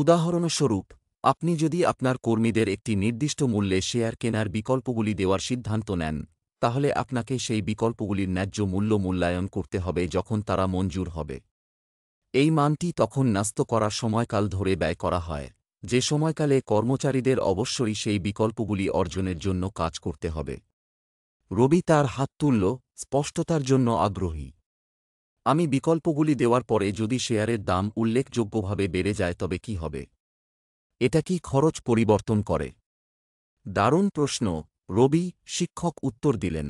উদাহরণস্বরূপ আপনি যদি আপনার কর্মীদের একটি নির্দিষ্ট মূল্যে শেয়ার কেনার বিকল্পগুলি দেওয়ার সিদ্ধান্ত নেন তাহলে আপনাকে সেই বিকল্পগুলির ন্যায্য মূল্য মূল্যায়ন করতে হবে যখন তারা মঞ্জুর হবে এই মানটি তখন ন্যস্ত করার সময়কাল ধরে ব্যয় করা হয় যে সময়কালে কর্মচারীদের অবশ্যই সেই বিকল্পগুলি অর্জনের জন্য কাজ করতে হবে রবি তার হাত তুলল স্পষ্টতার জন্য আগ্রহী আমি বিকল্পগুলি দেওয়ার পরে যদি শেয়ারের দাম উল্লেখযোগ্যভাবে বেড়ে যায় তবে কি হবে এটা কি খরচ পরিবর্তন করে দারুণ প্রশ্ন রবি শিক্ষক উত্তর দিলেন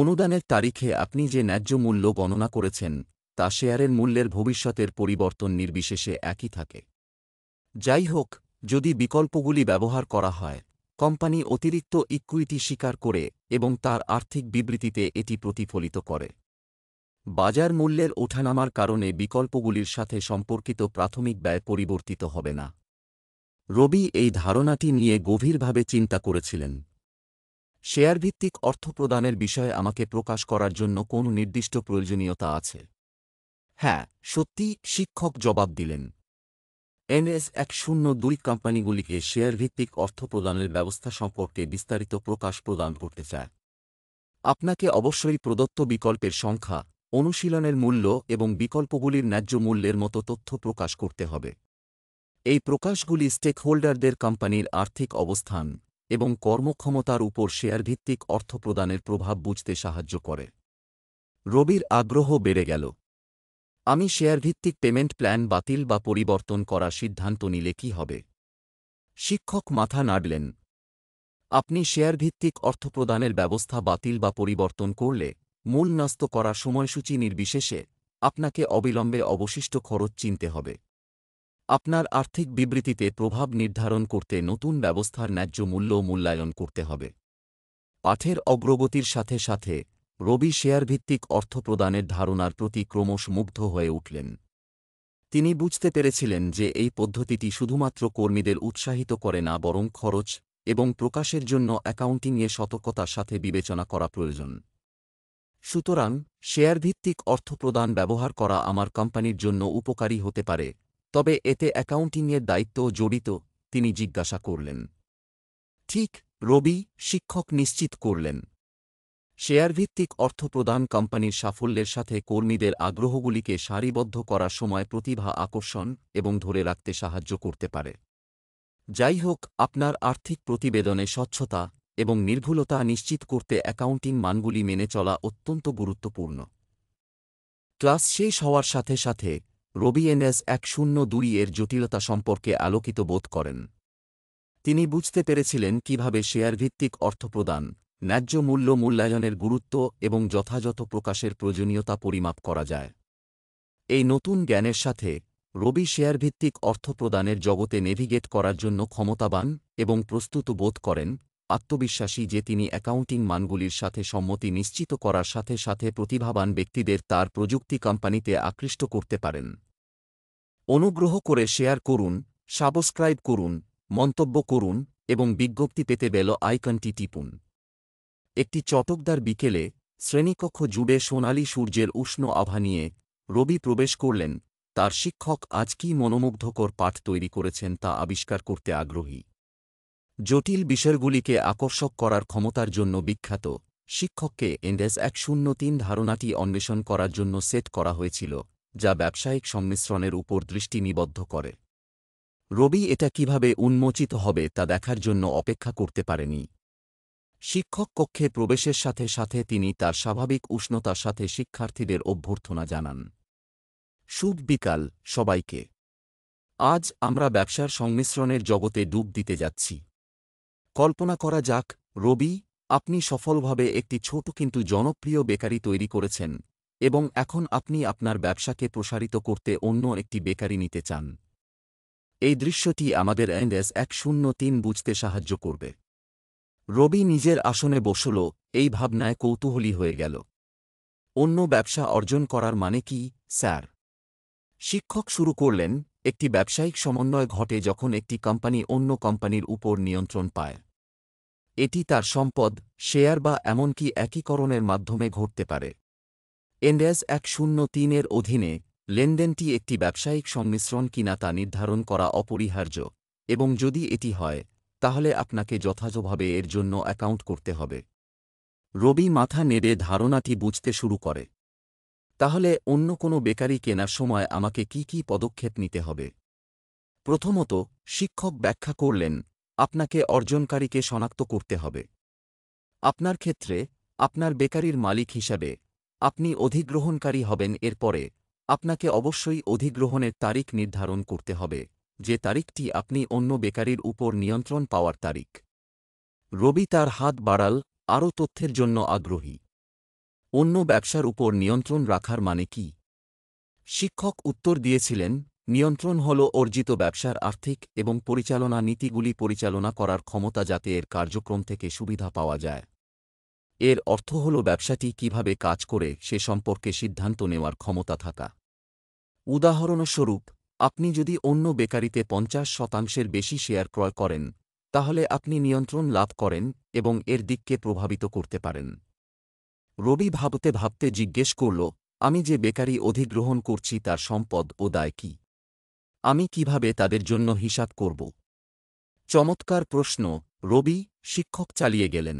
অনুদানের তারিখে আপনি যে ন্যায্য মূল্য গণনা করেছেন তা শেয়ারের মূল্যের ভবিষ্যতের পরিবর্তন নির্বিশেষে একই থাকে যাই হোক যদি বিকল্পগুলি ব্যবহার করা হয় কোম্পানি অতিরিক্ত ইকুইটি স্বীকার করে এবং তার আর্থিক বিবৃতিতে এটি প্রতিফলিত করে বাজার মূল্যের ওঠানামার কারণে বিকল্পগুলির সাথে সম্পর্কিত প্রাথমিক ব্যয় পরিবর্তিত হবে না রবি এই ধারণাটি নিয়ে গভীরভাবে চিন্তা করেছিলেন শেয়ারভিত্তিক অর্থ প্রদানের বিষয়ে আমাকে প্রকাশ করার জন্য কোন নির্দিষ্ট প্রয়োজনীয়তা আছে হ্যাঁ সত্যি শিক্ষক জবাব দিলেন এনএস এক শূন্য দুই কোম্পানিগুলিকে শেয়ার ভিত্তিক অর্থ প্রদানের ব্যবস্থা সম্পর্কে বিস্তারিত প্রকাশ প্রদান করতে চায় আপনাকে অবশ্যই প্রদত্ত বিকল্পের সংখ্যা অনুশীলনের মূল্য এবং বিকল্পগুলির ন্যায্য মূল্যের মতো তথ্য প্রকাশ করতে হবে এই প্রকাশগুলি স্টেকহোল্ডারদের কোম্পানির আর্থিক অবস্থান এবং কর্মক্ষমতার উপর শেয়ার ভিত্তিক অর্থ প্রদানের প্রভাব বুঝতে সাহায্য করে রবির আগ্রহ বেড়ে গেল আমি শেয়ারভিত্তিক পেমেন্ট প্ল্যান বাতিল বা পরিবর্তন করার সিদ্ধান্ত নিলে কি হবে শিক্ষক মাথা নাড়লেন আপনি শেয়ারভিত্তিক অর্থ প্রদানের ব্যবস্থা বাতিল বা পরিবর্তন করলে মূল ন্যস্ত করা সময়সূচি নির্বিশেষে আপনাকে অবিলম্বে অবশিষ্ট খরচ চিনতে হবে আপনার আর্থিক বিবৃতিতে প্রভাব নির্ধারণ করতে নতুন ব্যবস্থার ন্যায্য মূল্য মূল্যায়ন করতে হবে পাঠের অগ্রগতির সাথে সাথে রবি শেয়ারভিত্তিক অর্থ প্রদানের ধারণার প্রতি ক্রমশ মুগ্ধ হয়ে উঠলেন তিনি বুঝতে পেরেছিলেন যে এই পদ্ধতিটি শুধুমাত্র কর্মীদের উৎসাহিত করে না বরং খরচ এবং প্রকাশের জন্য অ্যাকাউন্টিংয়ে সতর্কতার সাথে বিবেচনা করা প্রয়োজন সুতরাং শেয়ারভিত্তিক অর্থ প্রদান ব্যবহার করা আমার কোম্পানির জন্য উপকারী হতে পারে তবে এতে অ্যাকাউন্টিংয়ের দায়িত্ব জড়িত তিনি জিজ্ঞাসা করলেন ঠিক রবি শিক্ষক নিশ্চিত করলেন শেয়ারভিত্তিক অর্থ প্রদান কোম্পানির সাফল্যের সাথে কর্মীদের আগ্রহগুলিকে সারিবদ্ধ করার সময় প্রতিভা আকর্ষণ এবং ধরে রাখতে সাহায্য করতে পারে যাই হোক আপনার আর্থিক প্রতিবেদনে স্বচ্ছতা এবং নির্ভুলতা নিশ্চিত করতে অ্যাকাউন্টিং মানগুলি মেনে চলা অত্যন্ত গুরুত্বপূর্ণ ক্লাস শেষ হওয়ার সাথে সাথে রবি এনএস এক শূন্য দুই এর জটিলতা সম্পর্কে আলোকিত বোধ করেন তিনি বুঝতে পেরেছিলেন কিভাবে শেয়ারভিত্তিক অর্থ প্রদান ন্যায্য মূল্য মূল্যায়নের গুরুত্ব এবং যথাযথ প্রকাশের প্রয়োজনীয়তা পরিমাপ করা যায় এই নতুন জ্ঞানের সাথে রবি শেয়ারভিত্তিক অর্থ প্রদানের জগতে নেভিগেট করার জন্য ক্ষমতাবান এবং প্রস্তুত বোধ করেন আত্মবিশ্বাসী যে তিনি অ্যাকাউন্টিং মানগুলির সাথে সম্মতি নিশ্চিত করার সাথে সাথে প্রতিভাবান ব্যক্তিদের তার প্রযুক্তি কোম্পানিতে আকৃষ্ট করতে পারেন অনুগ্রহ করে শেয়ার করুন সাবস্ক্রাইব করুন মন্তব্য করুন এবং বিজ্ঞপ্তি পেতে বেল আইকনটি টিপুন একটি চটকদার বিকেলে শ্রেণীকক্ষ জুড়ে সোনালী সূর্যের উষ্ণ আভা নিয়ে রবি প্রবেশ করলেন তার শিক্ষক আজ কি মনোমুগ্ধকর পাঠ তৈরি করেছেন তা আবিষ্কার করতে আগ্রহী জটিল বিষয়গুলিকে আকর্ষক করার ক্ষমতার জন্য বিখ্যাত শিক্ষককে এন্ডেস এক শূন্য তিন ধারণাটি অন্বেষণ করার জন্য সেট করা হয়েছিল যা ব্যবসায়িক সংমিশ্রণের উপর দৃষ্টি নিবদ্ধ করে রবি এটা কিভাবে উন্মোচিত হবে তা দেখার জন্য অপেক্ষা করতে পারেনি শিক্ষক কক্ষে প্রবেশের সাথে সাথে তিনি তার স্বাভাবিক উষ্ণতার সাথে শিক্ষার্থীদের অভ্যর্থনা জানান শুভ বিকাল সবাইকে আজ আমরা ব্যবসার সংমিশ্রণের জগতে ডুব দিতে যাচ্ছি কল্পনা করা যাক রবি আপনি সফলভাবে একটি ছোট কিন্তু জনপ্রিয় বেকারি তৈরি করেছেন এবং এখন আপনি আপনার ব্যবসাকে প্রসারিত করতে অন্য একটি বেকারি নিতে চান এই দৃশ্যটি আমাদের এন্ডেস এক শূন্য তিন বুঝতে সাহায্য করবে রবি নিজের আসনে বসল এই ভাবনায় কৌতূহলী হয়ে গেল অন্য ব্যবসা অর্জন করার মানে কি স্যার শিক্ষক শুরু করলেন একটি ব্যবসায়িক সমন্বয় ঘটে যখন একটি কোম্পানি অন্য কোম্পানির উপর নিয়ন্ত্রণ পায় এটি তার সম্পদ শেয়ার বা এমনকি একীকরণের মাধ্যমে ঘটতে পারে এন্ডেস এক শূন্য তিনের অধীনে লেনদেনটি একটি ব্যবসায়িক সংমিশ্রণ কিনা তা নির্ধারণ করা অপরিহার্য এবং যদি এটি হয় তাহলে আপনাকে যথাযথভাবে এর জন্য অ্যাকাউন্ট করতে হবে রবি মাথা নেড়ে ধারণাটি বুঝতে শুরু করে তাহলে অন্য কোনো বেকারি কেনার সময় আমাকে কি কি পদক্ষেপ নিতে হবে প্রথমত শিক্ষক ব্যাখ্যা করলেন আপনাকে অর্জনকারীকে শনাক্ত করতে হবে আপনার ক্ষেত্রে আপনার বেকারির মালিক হিসাবে আপনি অধিগ্রহণকারী হবেন এরপরে আপনাকে অবশ্যই অধিগ্রহণের তারিখ নির্ধারণ করতে হবে যে তারিখটি আপনি অন্য বেকারির উপর নিয়ন্ত্রণ পাওয়ার তারিখ রবি তার হাত বাড়াল আরও তথ্যের জন্য আগ্রহী অন্য ব্যবসার উপর নিয়ন্ত্রণ রাখার মানে কি শিক্ষক উত্তর দিয়েছিলেন নিয়ন্ত্রণ হল অর্জিত ব্যবসার আর্থিক এবং পরিচালনা নীতিগুলি পরিচালনা করার ক্ষমতা যাতে এর কার্যক্রম থেকে সুবিধা পাওয়া যায় এর অর্থ হল ব্যবসাটি কিভাবে কাজ করে সে সম্পর্কে সিদ্ধান্ত নেওয়ার ক্ষমতা থাকা উদাহরণস্বরূপ আপনি যদি অন্য বেকারিতে পঞ্চাশ শতাংশের বেশি শেয়ার ক্রয় করেন তাহলে আপনি নিয়ন্ত্রণ লাভ করেন এবং এর দিককে প্রভাবিত করতে পারেন রবি ভাবতে ভাবতে জিজ্ঞেস করল আমি যে বেকারি অধিগ্রহণ করছি তার সম্পদ ও দায় কি আমি কিভাবে তাদের জন্য হিসাব করব চমৎকার প্রশ্ন রবি শিক্ষক চালিয়ে গেলেন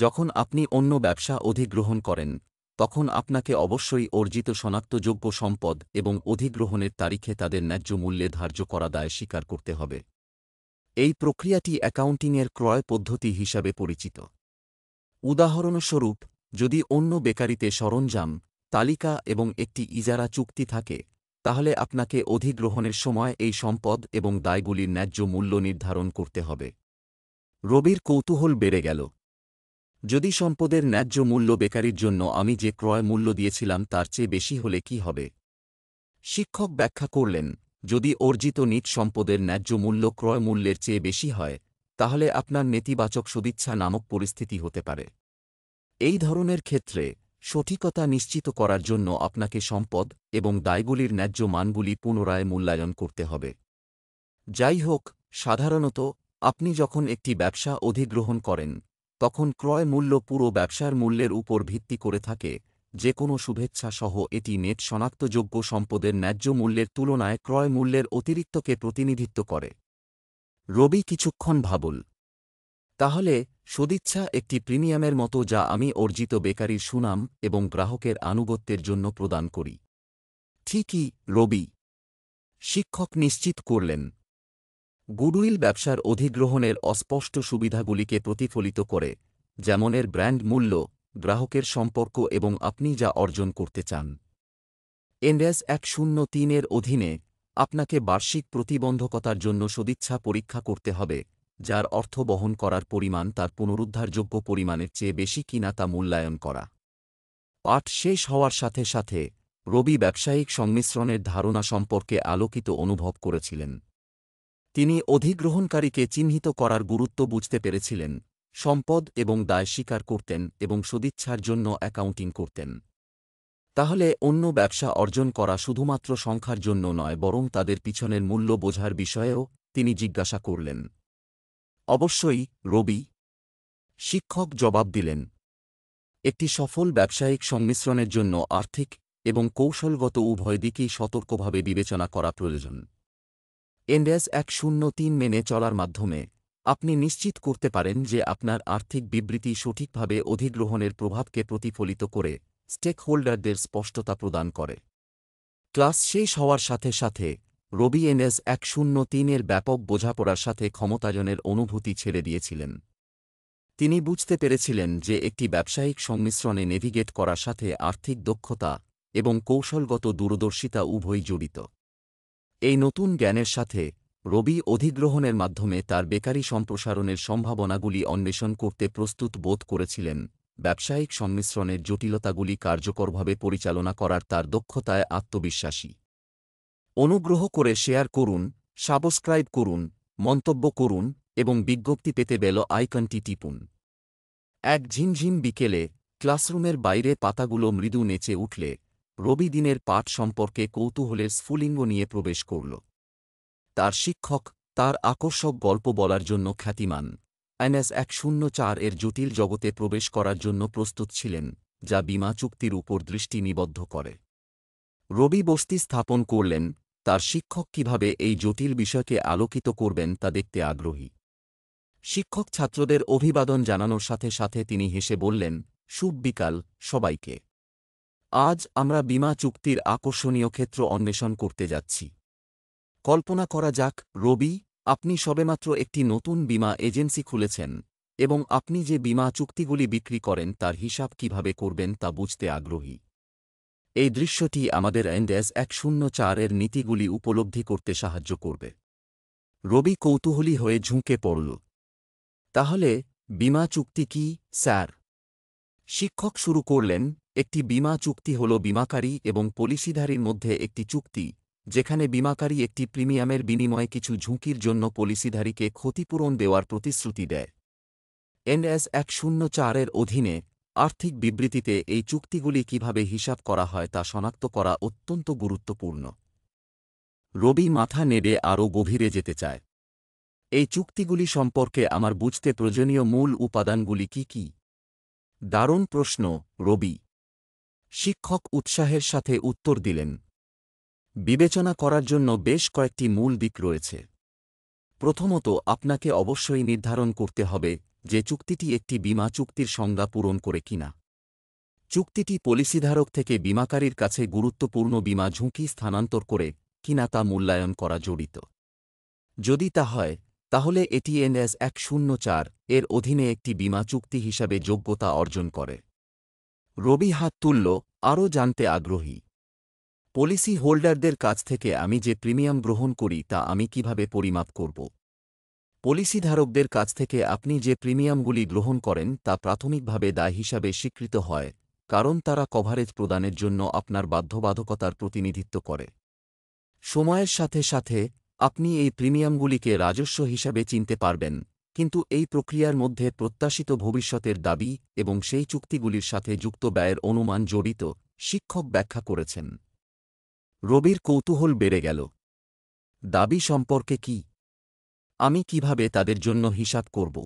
যখন আপনি অন্য ব্যবসা অধিগ্রহণ করেন তখন আপনাকে অবশ্যই অর্জিত শনাক্তযোগ্য সম্পদ এবং অধিগ্রহণের তারিখে তাদের ন্যায্য মূল্যে ধার্য করা দায় স্বীকার করতে হবে এই প্রক্রিয়াটি অ্যাকাউন্টিংয়ের ক্রয় পদ্ধতি হিসাবে পরিচিত উদাহরণস্বরূপ যদি অন্য বেকারিতে সরঞ্জাম তালিকা এবং একটি ইজারা চুক্তি থাকে তাহলে আপনাকে অধিগ্রহণের সময় এই সম্পদ এবং দায়গুলির ন্যায্য মূল্য নির্ধারণ করতে হবে রবির কৌতূহল বেড়ে গেল যদি সম্পদের ন্যায্য মূল্য বেকারির জন্য আমি যে ক্রয় মূল্য দিয়েছিলাম তার চেয়ে বেশি হলে কি হবে শিক্ষক ব্যাখ্যা করলেন যদি অর্জিত নিজ সম্পদের ন্যায্য মূল্য ক্রয় মূল্যের চেয়ে বেশি হয় তাহলে আপনার নেতিবাচক সদিচ্ছা নামক পরিস্থিতি হতে পারে এই ধরনের ক্ষেত্রে সঠিকতা নিশ্চিত করার জন্য আপনাকে সম্পদ এবং দায়গুলির ন্যায্য মানগুলি পুনরায় মূল্যায়ন করতে হবে যাই হোক সাধারণত আপনি যখন একটি ব্যবসা অধিগ্রহণ করেন তখন ক্রয় মূল্য পুরো ব্যবসার মূল্যের উপর ভিত্তি করে থাকে যে কোনো শুভেচ্ছা সহ এটি নেট শনাক্তযোগ্য সম্পদের ন্যায্য মূল্যের তুলনায় ক্রয় মূল্যের অতিরিক্তকে প্রতিনিধিত্ব করে রবি কিছুক্ষণ ভাবল তাহলে সদিচ্ছা একটি প্রিমিয়ামের মতো যা আমি অর্জিত বেকারির সুনাম এবং গ্রাহকের আনুগত্যের জন্য প্রদান করি ঠিকই রবি শিক্ষক নিশ্চিত করলেন গুডউইল ব্যবসার অধিগ্রহণের অস্পষ্ট সুবিধাগুলিকে প্রতিফলিত করে যেমন এর ব্র্যান্ড মূল্য গ্রাহকের সম্পর্ক এবং আপনি যা অর্জন করতে চান এনএস এক শূন্য তিনের অধীনে আপনাকে বার্ষিক প্রতিবন্ধকতার জন্য সদিচ্ছা পরীক্ষা করতে হবে যার অর্থ বহন করার পরিমাণ তার পুনরুদ্ধারযোগ্য পরিমাণের চেয়ে বেশি কিনা তা মূল্যায়ন করা পাঠ শেষ হওয়ার সাথে সাথে রবি ব্যবসায়িক সংমিশ্রণের ধারণা সম্পর্কে আলোকিত অনুভব করেছিলেন তিনি অধিগ্রহণকারীকে চিহ্নিত করার গুরুত্ব বুঝতে পেরেছিলেন সম্পদ এবং দায় স্বীকার করতেন এবং সদিচ্ছার জন্য অ্যাকাউন্টিং করতেন তাহলে অন্য ব্যবসা অর্জন করা শুধুমাত্র সংখ্যার জন্য নয় বরং তাদের পিছনের মূল্য বোঝার বিষয়েও তিনি জিজ্ঞাসা করলেন অবশ্যই রবি শিক্ষক জবাব দিলেন একটি সফল ব্যবসায়িক সংমিশ্রণের জন্য আর্থিক এবং কৌশলগত উভয় দিকেই সতর্কভাবে বিবেচনা করা প্রয়োজন এনডেস এক শূন্য তিন মেনে চলার মাধ্যমে আপনি নিশ্চিত করতে পারেন যে আপনার আর্থিক বিবৃতি সঠিকভাবে অধিগ্রহণের প্রভাবকে প্রতিফলিত করে স্টেকহোল্ডারদের স্পষ্টতা প্রদান করে ক্লাস শেষ হওয়ার সাথে সাথে রবি এনএস এক শূন্য তিনের ব্যাপক বোঝাপড়ার সাথে ক্ষমতাজনের অনুভূতি ছেড়ে দিয়েছিলেন তিনি বুঝতে পেরেছিলেন যে একটি ব্যবসায়িক সংমিশ্রণে নেভিগেট করার সাথে আর্থিক দক্ষতা এবং কৌশলগত দূরদর্শিতা উভয় জড়িত এই নতুন জ্ঞানের সাথে রবি অধিগ্রহণের মাধ্যমে তার বেকারি সম্প্রসারণের সম্ভাবনাগুলি অন্বেষণ করতে প্রস্তুত বোধ করেছিলেন ব্যবসায়িক সংমিশ্রণের জটিলতাগুলি কার্যকরভাবে পরিচালনা করার তার দক্ষতায় আত্মবিশ্বাসী অনুগ্রহ করে শেয়ার করুন সাবস্ক্রাইব করুন মন্তব্য করুন এবং বিজ্ঞপ্তি পেতে বেল আইকনটি টিপুন এক ঝিমঝিম বিকেলে ক্লাসরুমের বাইরে পাতাগুলো মৃদু নেচে উঠলে রবি দিনের পাঠ সম্পর্কে কৌতূহলের স্ফুলিঙ্গ নিয়ে প্রবেশ করল তার শিক্ষক তার আকর্ষক গল্প বলার জন্য খ্যাতিমান এনএস এক শূন্য চার এর জটিল জগতে প্রবেশ করার জন্য প্রস্তুত ছিলেন যা বিমা চুক্তির উপর দৃষ্টি নিবদ্ধ করে রবি বস্তি স্থাপন করলেন তার শিক্ষক কিভাবে এই জটিল বিষয়কে আলোকিত করবেন তা দেখতে আগ্রহী শিক্ষক ছাত্রদের অভিবাদন জানানোর সাথে সাথে তিনি হেসে বললেন শুভ বিকাল সবাইকে আজ আমরা বিমা চুক্তির আকর্ষণীয় ক্ষেত্র অন্বেষণ করতে যাচ্ছি কল্পনা করা যাক রবি আপনি সবেমাত্র একটি নতুন বিমা এজেন্সি খুলেছেন এবং আপনি যে বিমা চুক্তিগুলি বিক্রি করেন তার হিসাব কিভাবে করবেন তা বুঝতে আগ্রহী এই দৃশ্যটি আমাদের এন্ডেস এক শূন্য চারের নীতিগুলি উপলব্ধি করতে সাহায্য করবে রবি কৌতূহলী হয়ে ঝুঁকে পড়ল তাহলে বিমা চুক্তি কি স্যার শিক্ষক শুরু করলেন একটি বিমা চুক্তি হল বিমাকারী এবং পলিসিধারীর মধ্যে একটি চুক্তি যেখানে বিমাকারী একটি প্রিমিয়ামের বিনিময়ে কিছু ঝুঁকির জন্য পলিসিধারীকে ক্ষতিপূরণ দেওয়ার প্রতিশ্রুতি দেয় এনএস এক শূন্য চারের অধীনে আর্থিক বিবৃতিতে এই চুক্তিগুলি কিভাবে হিসাব করা হয় তা শনাক্ত করা অত্যন্ত গুরুত্বপূর্ণ রবি মাথা নেড়ে আরও গভীরে যেতে চায় এই চুক্তিগুলি সম্পর্কে আমার বুঝতে প্রয়োজনীয় মূল উপাদানগুলি কি কি দারুণ প্রশ্ন রবি শিক্ষক উৎসাহের সাথে উত্তর দিলেন বিবেচনা করার জন্য বেশ কয়েকটি মূল দিক রয়েছে প্রথমত আপনাকে অবশ্যই নির্ধারণ করতে হবে যে চুক্তিটি একটি বিমা চুক্তির সংজ্ঞা পূরণ করে কিনা চুক্তিটি পলিসিধারক থেকে বিমাকারীর কাছে গুরুত্বপূর্ণ বিমা ঝুঁকি স্থানান্তর করে কিনা তা মূল্যায়ন করা জড়িত যদি তা হয় তাহলে এটি এনএস এক শূন্য চার এর অধীনে একটি বিমা চুক্তি হিসাবে যোগ্যতা অর্জন করে রবি হাত তুলল আরও জানতে আগ্রহী পলিসি হোল্ডারদের কাছ থেকে আমি যে প্রিমিয়াম গ্রহণ করি তা আমি কিভাবে পরিমাপ করব পলিসিধারকদের কাছ থেকে আপনি যে প্রিমিয়ামগুলি গ্রহণ করেন তা প্রাথমিকভাবে দায় হিসাবে স্বীকৃত হয় কারণ তারা কভারেজ প্রদানের জন্য আপনার বাধ্যবাধকতার প্রতিনিধিত্ব করে সময়ের সাথে সাথে আপনি এই প্রিমিয়ামগুলিকে রাজস্ব হিসাবে চিনতে পারবেন কিন্তু এই প্রক্রিয়ার মধ্যে প্রত্যাশিত ভবিষ্যতের দাবি এবং সেই চুক্তিগুলির সাথে যুক্ত ব্যয়ের অনুমান জড়িত শিক্ষক ব্যাখ্যা করেছেন রবির কৌতূহল বেড়ে গেল দাবি সম্পর্কে কি আমি কিভাবে তাদের জন্য হিসাব করব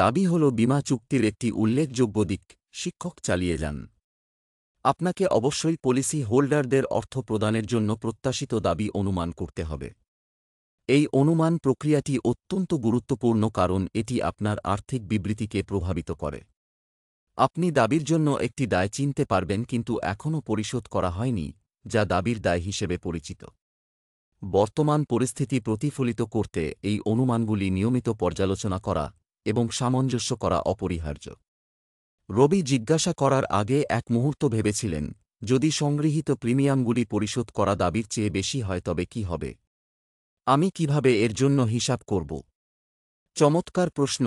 দাবি হল বিমা চুক্তির একটি উল্লেখযোগ্য দিক শিক্ষক চালিয়ে যান আপনাকে অবশ্যই পলিসি হোল্ডারদের অর্থ প্রদানের জন্য প্রত্যাশিত দাবি অনুমান করতে হবে এই অনুমান প্রক্রিয়াটি অত্যন্ত গুরুত্বপূর্ণ কারণ এটি আপনার আর্থিক বিবৃতিকে প্রভাবিত করে আপনি দাবির জন্য একটি দায় চিনতে পারবেন কিন্তু এখনও পরিশোধ করা হয়নি যা দাবির দায় হিসেবে পরিচিত বর্তমান পরিস্থিতি প্রতিফলিত করতে এই অনুমানগুলি নিয়মিত পর্যালোচনা করা এবং সামঞ্জস্য করা অপরিহার্য রবি জিজ্ঞাসা করার আগে এক মুহূর্ত ভেবেছিলেন যদি সংগৃহীত প্রিমিয়ামগুলি পরিশোধ করা দাবির চেয়ে বেশি হয় তবে কি হবে আমি কিভাবে এর জন্য হিসাব করব চমৎকার প্রশ্ন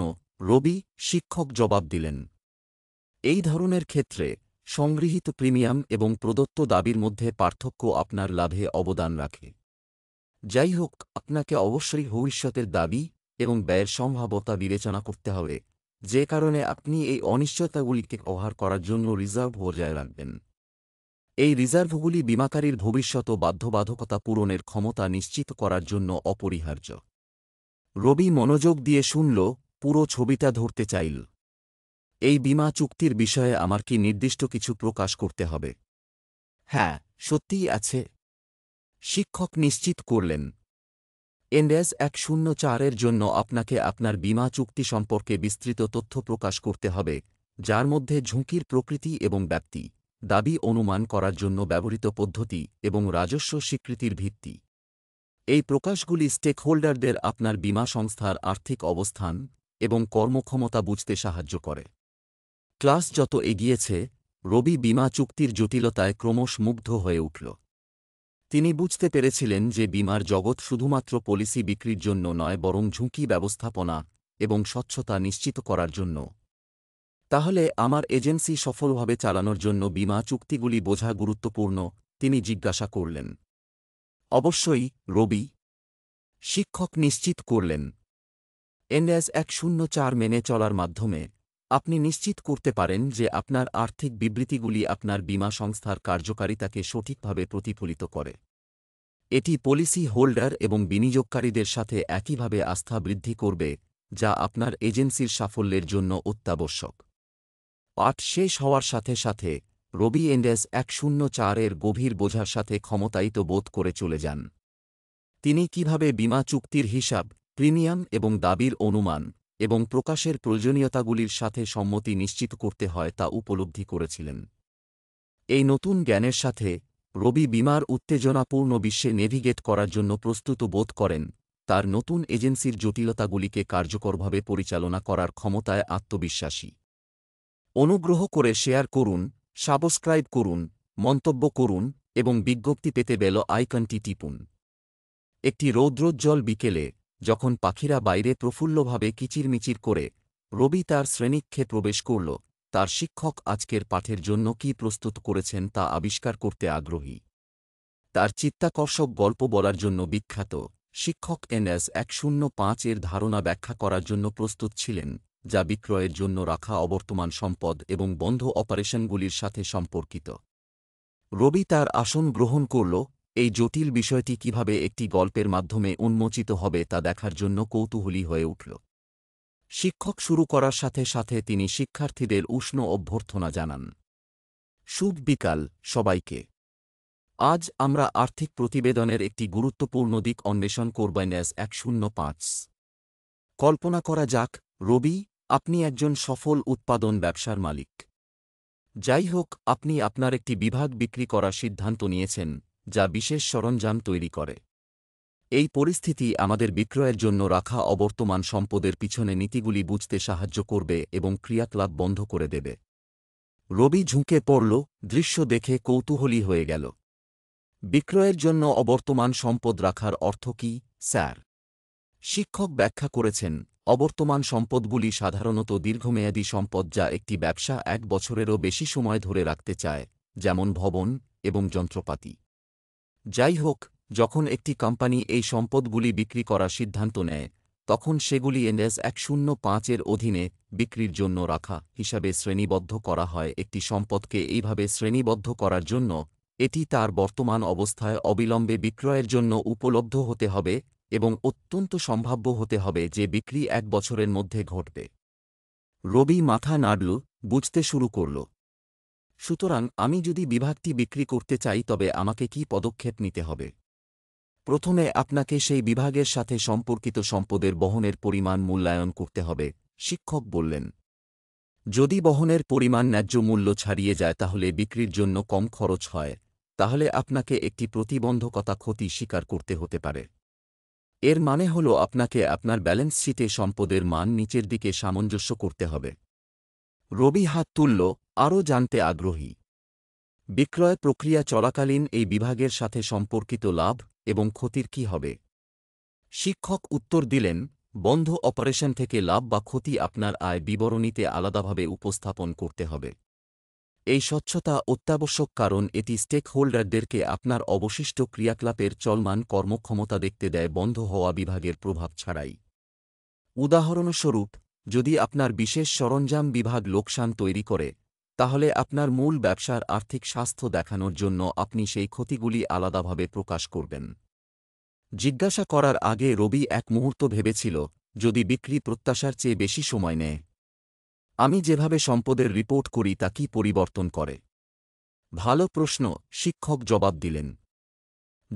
রবি শিক্ষক জবাব দিলেন এই ধরনের ক্ষেত্রে সংগৃহীত প্রিমিয়াম এবং প্রদত্ত দাবির মধ্যে পার্থক্য আপনার লাভে অবদান রাখে যাই হোক আপনাকে অবশ্যই ভবিষ্যতের দাবি এবং ব্যয়ের সম্ভাব্যতা বিবেচনা করতে হবে যে কারণে আপনি এই অনিশ্চয়তাগুলিকে কভার করার জন্য রিজার্ভ বজায় রাখবেন এই রিজার্ভগুলি বিমাকারীর ভবিষ্যত বাধ্যবাধকতা পূরণের ক্ষমতা নিশ্চিত করার জন্য অপরিহার্য রবি মনোযোগ দিয়ে শুনল পুরো ছবিটা ধরতে চাইল এই বিমা চুক্তির বিষয়ে আমার কি নির্দিষ্ট কিছু প্রকাশ করতে হবে হ্যাঁ সত্যিই আছে শিক্ষক নিশ্চিত করলেন এনডেস এক শূন্য চারের জন্য আপনাকে আপনার বিমা চুক্তি সম্পর্কে বিস্তৃত তথ্য প্রকাশ করতে হবে যার মধ্যে ঝুঁকির প্রকৃতি এবং ব্যক্তি দাবি অনুমান করার জন্য ব্যবহৃত পদ্ধতি এবং রাজস্ব স্বীকৃতির ভিত্তি এই প্রকাশগুলি স্টেকহোল্ডারদের আপনার বীমা সংস্থার আর্থিক অবস্থান এবং কর্মক্ষমতা বুঝতে সাহায্য করে ক্লাস যত এগিয়েছে রবি বিমা চুক্তির জটিলতায় ক্রমশ মুগ্ধ হয়ে উঠল তিনি বুঝতে পেরেছিলেন যে বিমার জগৎ শুধুমাত্র পলিসি বিক্রির জন্য নয় বরং ঝুঁকি ব্যবস্থাপনা এবং স্বচ্ছতা নিশ্চিত করার জন্য তাহলে আমার এজেন্সি সফলভাবে চালানোর জন্য বিমা চুক্তিগুলি বোঝা গুরুত্বপূর্ণ তিনি জিজ্ঞাসা করলেন অবশ্যই রবি শিক্ষক নিশ্চিত করলেন এনএস এক শূন্য চার মেনে চলার মাধ্যমে আপনি নিশ্চিত করতে পারেন যে আপনার আর্থিক বিবৃতিগুলি আপনার বিমা সংস্থার কার্যকারিতাকে সঠিকভাবে প্রতিফলিত করে এটি পলিসি হোল্ডার এবং বিনিয়োগকারীদের সাথে একইভাবে আস্থা বৃদ্ধি করবে যা আপনার এজেন্সির সাফল্যের জন্য অত্যাবশ্যক পাঠ শেষ হওয়ার সাথে সাথে রবি এন্ডেস এক শূন্য চারের গভীর বোঝার সাথে ক্ষমতায়িত বোধ করে চলে যান তিনি কিভাবে বিমা চুক্তির হিসাব প্রিমিয়াম এবং দাবির অনুমান এবং প্রকাশের প্রয়োজনীয়তাগুলির সাথে সম্মতি নিশ্চিত করতে হয় তা উপলব্ধি করেছিলেন এই নতুন জ্ঞানের সাথে রবি বিমার উত্তেজনাপূর্ণ বিশ্বে নেভিগেট করার জন্য প্রস্তুত বোধ করেন তার নতুন এজেন্সির জটিলতাগুলিকে কার্যকরভাবে পরিচালনা করার ক্ষমতায় আত্মবিশ্বাসী অনুগ্রহ করে শেয়ার করুন সাবস্ক্রাইব করুন মন্তব্য করুন এবং বিজ্ঞপ্তি পেতে বেল আইকনটি টিপুন একটি রৌদ্রোজ্জ্বল বিকেলে যখন পাখিরা বাইরে প্রফুল্লভাবে কিচিরমিচির করে রবি তার শ্রেণীক্ষে প্রবেশ করল তার শিক্ষক আজকের পাঠের জন্য কি প্রস্তুত করেছেন তা আবিষ্কার করতে আগ্রহী তার চিত্তাকর্ষক গল্প বলার জন্য বিখ্যাত শিক্ষক এনএস এক শূন্য পাঁচ এর ধারণা ব্যাখ্যা করার জন্য প্রস্তুত ছিলেন যা বিক্রয়ের জন্য রাখা অবর্তমান সম্পদ এবং বন্ধ অপারেশনগুলির সাথে সম্পর্কিত রবি তার আসন গ্রহণ করল এই জটিল বিষয়টি কিভাবে একটি গল্পের মাধ্যমে উন্মোচিত হবে তা দেখার জন্য কৌতূহলী হয়ে উঠল শিক্ষক শুরু করার সাথে সাথে তিনি শিক্ষার্থীদের উষ্ণ অভ্যর্থনা জানান শুভ বিকাল সবাইকে আজ আমরা আর্থিক প্রতিবেদনের একটি গুরুত্বপূর্ণ দিক অন্বেষণ করবেন এস এক শূন্য পাঁচ কল্পনা করা যাক রবি আপনি একজন সফল উৎপাদন ব্যবসার মালিক যাই হোক আপনি আপনার একটি বিভাগ বিক্রি করার সিদ্ধান্ত নিয়েছেন যা বিশেষ সরঞ্জাম তৈরি করে এই পরিস্থিতি আমাদের বিক্রয়ের জন্য রাখা অবর্তমান সম্পদের পিছনে নীতিগুলি বুঝতে সাহায্য করবে এবং ক্রিয়াকলাপ বন্ধ করে দেবে রবি ঝুঁকে পড়ল দৃশ্য দেখে কৌতূহলী হয়ে গেল বিক্রয়ের জন্য অবর্তমান সম্পদ রাখার অর্থ কী স্যার শিক্ষক ব্যাখ্যা করেছেন অবর্তমান সম্পদগুলি সাধারণত দীর্ঘমেয়াদী সম্পদ যা একটি ব্যবসা এক বছরেরও বেশি সময় ধরে রাখতে চায় যেমন ভবন এবং যন্ত্রপাতি যাই হোক যখন একটি কোম্পানি এই সম্পদগুলি বিক্রি করার সিদ্ধান্ত নেয় তখন সেগুলি এনএস এক শূন্য পাঁচের অধীনে বিক্রির জন্য রাখা হিসাবে শ্রেণীবদ্ধ করা হয় একটি সম্পদকে এইভাবে শ্রেণীবদ্ধ করার জন্য এটি তার বর্তমান অবস্থায় অবিলম্বে বিক্রয়ের জন্য উপলব্ধ হতে হবে এবং অত্যন্ত সম্ভাব্য হতে হবে যে বিক্রি এক বছরের মধ্যে ঘটবে রবি মাথা নাড়ল বুঝতে শুরু করল সুতরাং আমি যদি বিভাগটি বিক্রি করতে চাই তবে আমাকে কি পদক্ষেপ নিতে হবে প্রথমে আপনাকে সেই বিভাগের সাথে সম্পর্কিত সম্পদের বহনের পরিমাণ মূল্যায়ন করতে হবে শিক্ষক বললেন যদি বহনের পরিমাণ ন্যায্য মূল্য ছাড়িয়ে যায় তাহলে বিক্রির জন্য কম খরচ হয় তাহলে আপনাকে একটি প্রতিবন্ধকতা ক্ষতি স্বীকার করতে হতে পারে এর মানে হল আপনাকে আপনার ব্যালেন্স শিটে সম্পদের মান নিচের দিকে সামঞ্জস্য করতে হবে রবি হাত তুলল আরও জানতে আগ্রহী বিক্রয় প্রক্রিয়া চলাকালীন এই বিভাগের সাথে সম্পর্কিত লাভ এবং ক্ষতির কি হবে শিক্ষক উত্তর দিলেন বন্ধ অপারেশন থেকে লাভ বা ক্ষতি আপনার আয় বিবরণীতে আলাদাভাবে উপস্থাপন করতে হবে এই স্বচ্ছতা অত্যাবশ্যক কারণ এটি স্টেকহোল্ডারদেরকে আপনার অবশিষ্ট ক্রিয়াকলাপের চলমান কর্মক্ষমতা দেখতে দেয় বন্ধ হওয়া বিভাগের প্রভাব ছাড়াই উদাহরণস্বরূপ যদি আপনার বিশেষ সরঞ্জাম বিভাগ লোকসান তৈরি করে তাহলে আপনার মূল ব্যবসার আর্থিক স্বাস্থ্য দেখানোর জন্য আপনি সেই ক্ষতিগুলি আলাদাভাবে প্রকাশ করবেন জিজ্ঞাসা করার আগে রবি এক মুহূর্ত ভেবেছিল যদি বিক্রি প্রত্যাশার চেয়ে বেশি সময় নেয় আমি যেভাবে সম্পদের রিপোর্ট করি তা কি পরিবর্তন করে ভালো প্রশ্ন শিক্ষক জবাব দিলেন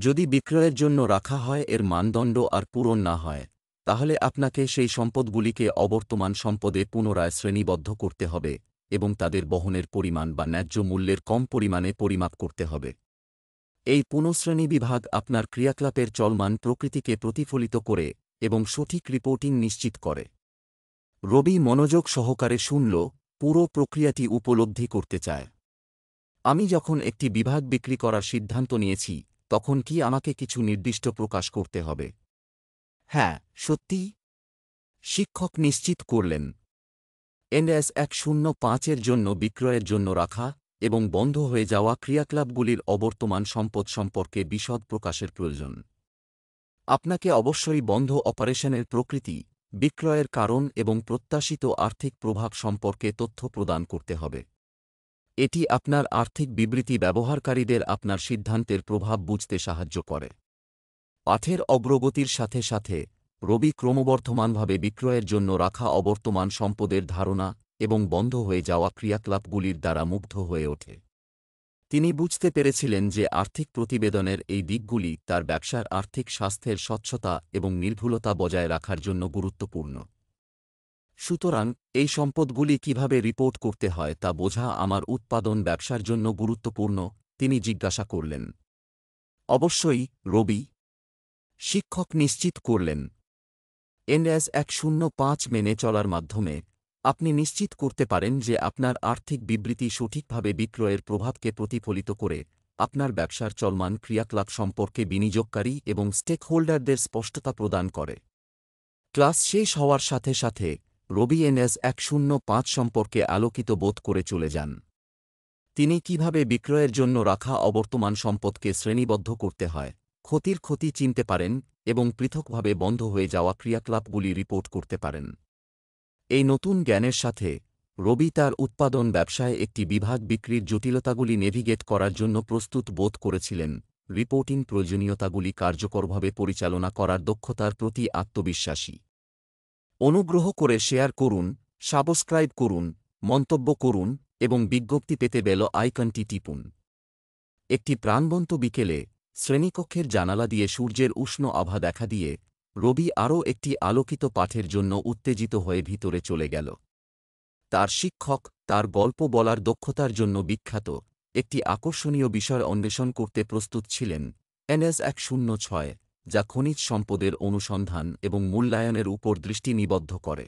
যদি বিক্রয়ের জন্য রাখা হয় এর মানদণ্ড আর পূরণ না হয় তাহলে আপনাকে সেই সম্পদগুলিকে অবর্তমান সম্পদে পুনরায় শ্রেণীবদ্ধ করতে হবে এবং তাদের বহনের পরিমাণ বা ন্যায্য মূল্যের কম পরিমাণে পরিমাপ করতে হবে এই পুনঃশ্রেণী বিভাগ আপনার ক্রিয়াকলাপের চলমান প্রকৃতিকে প্রতিফলিত করে এবং সঠিক রিপোর্টিং নিশ্চিত করে রবি মনোযোগ সহকারে শুনল পুরো প্রক্রিয়াটি উপলব্ধি করতে চায় আমি যখন একটি বিভাগ বিক্রি করার সিদ্ধান্ত নিয়েছি তখন কি আমাকে কিছু নির্দিষ্ট প্রকাশ করতে হবে হ্যাঁ সত্যি শিক্ষক নিশ্চিত করলেন এনএস এক শূন্য পাঁচের জন্য বিক্রয়ের জন্য রাখা এবং বন্ধ হয়ে যাওয়া ক্রিয়াকলাপগুলির অবর্তমান সম্পদ সম্পর্কে বিশদ প্রকাশের প্রয়োজন আপনাকে অবশ্যই বন্ধ অপারেশনের প্রকৃতি বিক্রয়ের কারণ এবং প্রত্যাশিত আর্থিক প্রভাব সম্পর্কে তথ্য প্রদান করতে হবে এটি আপনার আর্থিক বিবৃতি ব্যবহারকারীদের আপনার সিদ্ধান্তের প্রভাব বুঝতে সাহায্য করে পাঠের অগ্রগতির সাথে সাথে রবি ক্রমবর্ধমানভাবে বিক্রয়ের জন্য রাখা অবর্তমান সম্পদের ধারণা এবং বন্ধ হয়ে যাওয়া ক্রিয়াকলাপগুলির দ্বারা মুগ্ধ হয়ে ওঠে তিনি বুঝতে পেরেছিলেন যে আর্থিক প্রতিবেদনের এই দিকগুলি তার ব্যবসার আর্থিক স্বাস্থ্যের স্বচ্ছতা এবং নির্ভুলতা বজায় রাখার জন্য গুরুত্বপূর্ণ সুতরাং এই সম্পদগুলি কিভাবে রিপোর্ট করতে হয় তা বোঝা আমার উৎপাদন ব্যবসার জন্য গুরুত্বপূর্ণ তিনি জিজ্ঞাসা করলেন অবশ্যই রবি শিক্ষক নিশ্চিত করলেন এনএস এক শূন্য পাঁচ মেনে চলার মাধ্যমে আপনি নিশ্চিত করতে পারেন যে আপনার আর্থিক বিবৃতি সঠিকভাবে বিক্রয়ের প্রভাবকে প্রতিফলিত করে আপনার ব্যবসার চলমান ক্রিয়াকলাপ সম্পর্কে বিনিয়োগকারী এবং স্টেকহোল্ডারদের স্পষ্টতা প্রদান করে ক্লাস শেষ হওয়ার সাথে সাথে রবি এনএস এক শূন্য পাঁচ সম্পর্কে আলোকিত বোধ করে চলে যান তিনি কিভাবে বিক্রয়ের জন্য রাখা অবর্তমান সম্পদকে শ্রেণীবদ্ধ করতে হয় ক্ষতির ক্ষতি চিনতে পারেন এবং পৃথকভাবে বন্ধ হয়ে যাওয়া ক্রিয়াকলাপগুলি রিপোর্ট করতে পারেন এই নতুন জ্ঞানের সাথে রবি তার উৎপাদন ব্যবসায় একটি বিভাগ বিক্রির জটিলতাগুলি নেভিগেট করার জন্য প্রস্তুত বোধ করেছিলেন রিপোর্টিং প্রয়োজনীয়তাগুলি কার্যকরভাবে পরিচালনা করার দক্ষতার প্রতি আত্মবিশ্বাসী অনুগ্রহ করে শেয়ার করুন সাবস্ক্রাইব করুন মন্তব্য করুন এবং বিজ্ঞপ্তি পেতে বেল আইকনটি টিপুন একটি প্রাণবন্ত বিকেলে শ্রেণীকক্ষের জানালা দিয়ে সূর্যের উষ্ণ আভা দেখা দিয়ে রবি আরও একটি আলোকিত পাঠের জন্য উত্তেজিত হয়ে ভিতরে চলে গেল তার শিক্ষক তার গল্প বলার দক্ষতার জন্য বিখ্যাত একটি আকর্ষণীয় বিষয় অন্বেষণ করতে প্রস্তুত ছিলেন এনএস এক শূন্য ছয় যা খনিজ সম্পদের অনুসন্ধান এবং মূল্যায়নের উপর দৃষ্টি নিবদ্ধ করে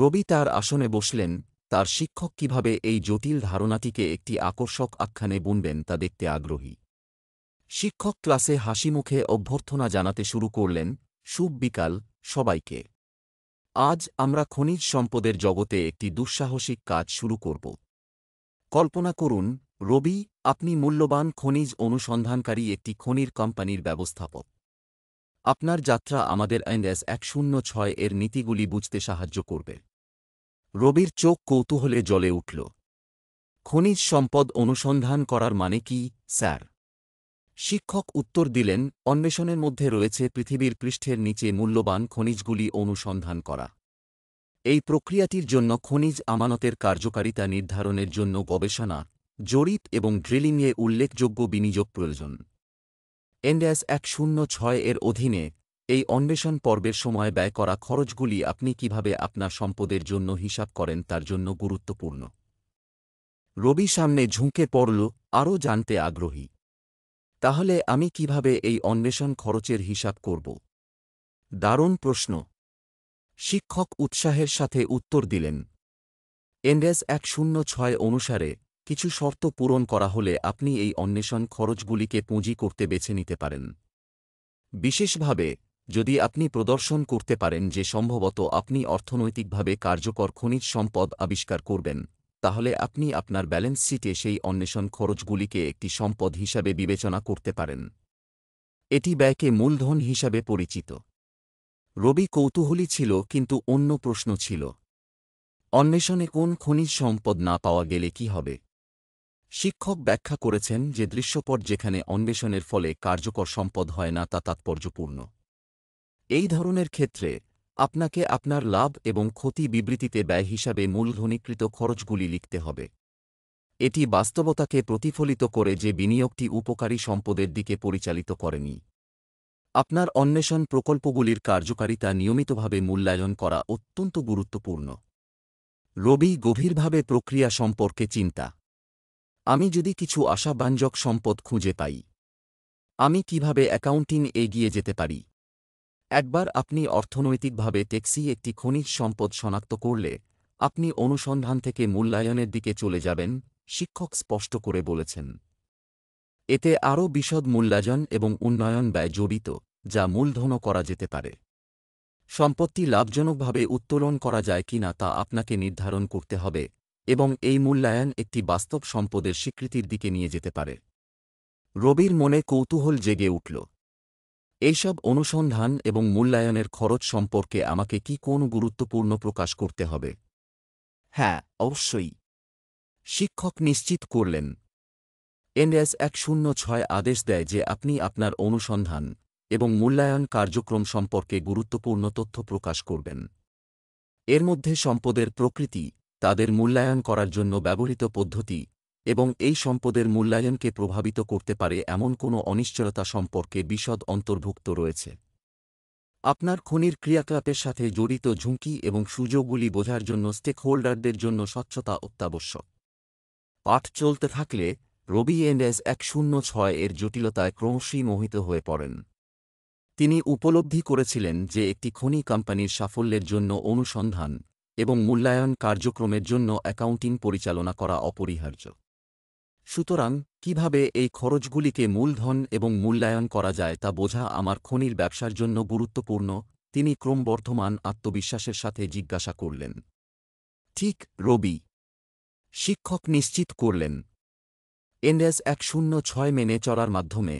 রবি তার আসনে বসলেন তার শিক্ষক কিভাবে এই জটিল ধারণাটিকে একটি আকর্ষক আখ্যানে বুনবেন তা দেখতে আগ্রহী শিক্ষক ক্লাসে হাসি মুখে অভ্যর্থনা জানাতে শুরু করলেন শুভ বিকাল সবাইকে আজ আমরা খনিজ সম্পদের জগতে একটি দুঃসাহসিক কাজ শুরু করব কল্পনা করুন রবি আপনি মূল্যবান খনিজ অনুসন্ধানকারী একটি খনির কোম্পানির ব্যবস্থাপক আপনার যাত্রা আমাদের এনএস এক শূন্য ছয় এর নীতিগুলি বুঝতে সাহায্য করবে রবির চোখ কৌতূহলে জলে উঠল খনিজ সম্পদ অনুসন্ধান করার মানে কি স্যার শিক্ষক উত্তর দিলেন অন্বেষণের মধ্যে রয়েছে পৃথিবীর পৃষ্ঠের নিচে মূল্যবান খনিজগুলি অনুসন্ধান করা এই প্রক্রিয়াটির জন্য খনিজ আমানতের কার্যকারিতা নির্ধারণের জন্য গবেষণা জরিপ এবং ড্রিলিংয়ে উল্লেখযোগ্য বিনিয়োগ প্রয়োজন এনড্যাস এক শূন্য ছয় এর অধীনে এই অন্বেষণ পর্বের সময় ব্যয় করা খরচগুলি আপনি কিভাবে আপনার সম্পদের জন্য হিসাব করেন তার জন্য গুরুত্বপূর্ণ রবি সামনে ঝুঁকে পড়ল আরও জানতে আগ্রহী তাহলে আমি কিভাবে এই অন্বেষণ খরচের হিসাব করব দারুণ প্রশ্ন শিক্ষক উৎসাহের সাথে উত্তর দিলেন এনডেস এক শূন্য ছয় অনুসারে কিছু শর্ত পূরণ করা হলে আপনি এই অন্বেষণ খরচগুলিকে পুঁজি করতে বেছে নিতে পারেন বিশেষভাবে যদি আপনি প্রদর্শন করতে পারেন যে সম্ভবত আপনি অর্থনৈতিকভাবে কার্যকর খনিজ সম্পদ আবিষ্কার করবেন তাহলে আপনি আপনার ব্যালেন্স শিটে সেই অন্বেষণ খরচগুলিকে একটি সম্পদ হিসাবে বিবেচনা করতে পারেন এটি ব্যয়কে মূলধন হিসাবে পরিচিত রবি কৌতূহলী ছিল কিন্তু অন্য প্রশ্ন ছিল অন্বেষণে কোন খনিজ সম্পদ না পাওয়া গেলে কি হবে শিক্ষক ব্যাখ্যা করেছেন যে দৃশ্যপট যেখানে অন্বেষণের ফলে কার্যকর সম্পদ হয় না তা তাৎপর্যপূর্ণ এই ধরনের ক্ষেত্রে আপনাকে আপনার লাভ এবং ক্ষতি বিবৃতিতে ব্যয় হিসাবে মূলধনীকৃত খরচগুলি লিখতে হবে এটি বাস্তবতাকে প্রতিফলিত করে যে বিনিয়োগটি উপকারী সম্পদের দিকে পরিচালিত করেনি আপনার অন্বেষণ প্রকল্পগুলির কার্যকারিতা নিয়মিতভাবে মূল্যায়ন করা অত্যন্ত গুরুত্বপূর্ণ রবি গভীরভাবে প্রক্রিয়া সম্পর্কে চিন্তা আমি যদি কিছু আশাব্যঞ্জক সম্পদ খুঁজে পাই আমি কিভাবে অ্যাকাউন্টিং এগিয়ে যেতে পারি একবার আপনি অর্থনৈতিকভাবে ট্যাক্সি একটি খনিজ সম্পদ শনাক্ত করলে আপনি অনুসন্ধান থেকে মূল্যায়নের দিকে চলে যাবেন শিক্ষক স্পষ্ট করে বলেছেন এতে আরও বিশদ মূল্যায়ন এবং উন্নয়ন ব্যয় জড়িত যা মূলধন করা যেতে পারে সম্পত্তি লাভজনকভাবে উত্তোলন করা যায় কিনা তা আপনাকে নির্ধারণ করতে হবে এবং এই মূল্যায়ন একটি বাস্তব সম্পদের স্বীকৃতির দিকে নিয়ে যেতে পারে রবির মনে কৌতূহল জেগে উঠল এইসব অনুসন্ধান এবং মূল্যায়নের খরচ সম্পর্কে আমাকে কি কোন গুরুত্বপূর্ণ প্রকাশ করতে হবে হ্যাঁ অবশ্যই শিক্ষক নিশ্চিত করলেন এনএস এক শূন্য ছয় আদেশ দেয় যে আপনি আপনার অনুসন্ধান এবং মূল্যায়ন কার্যক্রম সম্পর্কে গুরুত্বপূর্ণ তথ্য প্রকাশ করবেন এর মধ্যে সম্পদের প্রকৃতি তাদের মূল্যায়ন করার জন্য ব্যবহৃত পদ্ধতি এবং এই সম্পদের মূল্যায়নকে প্রভাবিত করতে পারে এমন কোনো অনিশ্চয়তা সম্পর্কে বিশদ অন্তর্ভুক্ত রয়েছে আপনার খনির ক্রিয়াকলাপের সাথে জড়িত ঝুঁকি এবং সুযোগগুলি বোঝার জন্য স্টেকহোল্ডারদের জন্য স্বচ্ছতা অত্যাবশ্যক পাঠ চলতে থাকলে রবি এন্ডেস এক শূন্য ছয় এর জটিলতায় ক্রমশই মোহিত হয়ে পড়েন তিনি উপলব্ধি করেছিলেন যে একটি খনি কোম্পানির সাফল্যের জন্য অনুসন্ধান এবং মূল্যায়ন কার্যক্রমের জন্য অ্যাকাউন্টিং পরিচালনা করা অপরিহার্য সুতরাং কিভাবে এই খরচগুলিকে মূলধন এবং মূল্যায়ন করা যায় তা বোঝা আমার খনির ব্যবসার জন্য গুরুত্বপূর্ণ তিনি ক্রমবর্ধমান আত্মবিশ্বাসের সাথে জিজ্ঞাসা করলেন ঠিক রবি শিক্ষক নিশ্চিত করলেন এনএস এক শূন্য ছয় মেনে চলার মাধ্যমে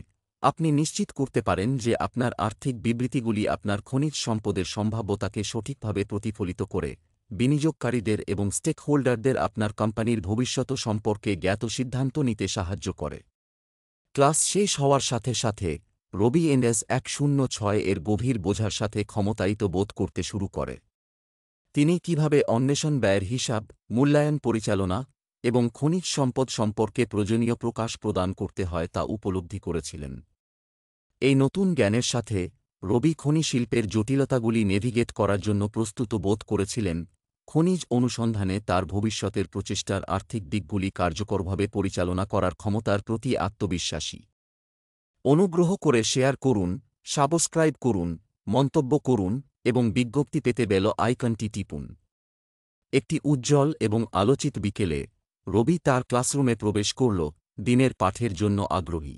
আপনি নিশ্চিত করতে পারেন যে আপনার আর্থিক বিবৃতিগুলি আপনার খনিজ সম্পদের সম্ভাব্যতাকে সঠিকভাবে প্রতিফলিত করে বিনিয়োগকারীদের এবং স্টেকহোল্ডারদের আপনার কোম্পানির ভবিষ্যত সম্পর্কে জ্ঞাত সিদ্ধান্ত নিতে সাহায্য করে ক্লাস শেষ হওয়ার সাথে সাথে রবি এনএস এক শূন্য ছয় এর গভীর বোঝার সাথে ক্ষমতায়িত বোধ করতে শুরু করে তিনি কিভাবে অন্বেষণ ব্যয়ের হিসাব মূল্যায়ন পরিচালনা এবং খনিজ সম্পদ সম্পর্কে প্রয়োজনীয় প্রকাশ প্রদান করতে হয় তা উপলব্ধি করেছিলেন এই নতুন জ্ঞানের সাথে রবি খনি শিল্পের জটিলতাগুলি নেভিগেট করার জন্য প্রস্তুত বোধ করেছিলেন খনিজ অনুসন্ধানে তার ভবিষ্যতের প্রচেষ্টার আর্থিক দিকগুলি কার্যকরভাবে পরিচালনা করার ক্ষমতার প্রতি আত্মবিশ্বাসী অনুগ্রহ করে শেয়ার করুন সাবস্ক্রাইব করুন মন্তব্য করুন এবং বিজ্ঞপ্তি পেতে বেল আইকনটি টিপুন একটি উজ্জ্বল এবং আলোচিত বিকেলে রবি তার ক্লাসরুমে প্রবেশ করল দিনের পাঠের জন্য আগ্রহী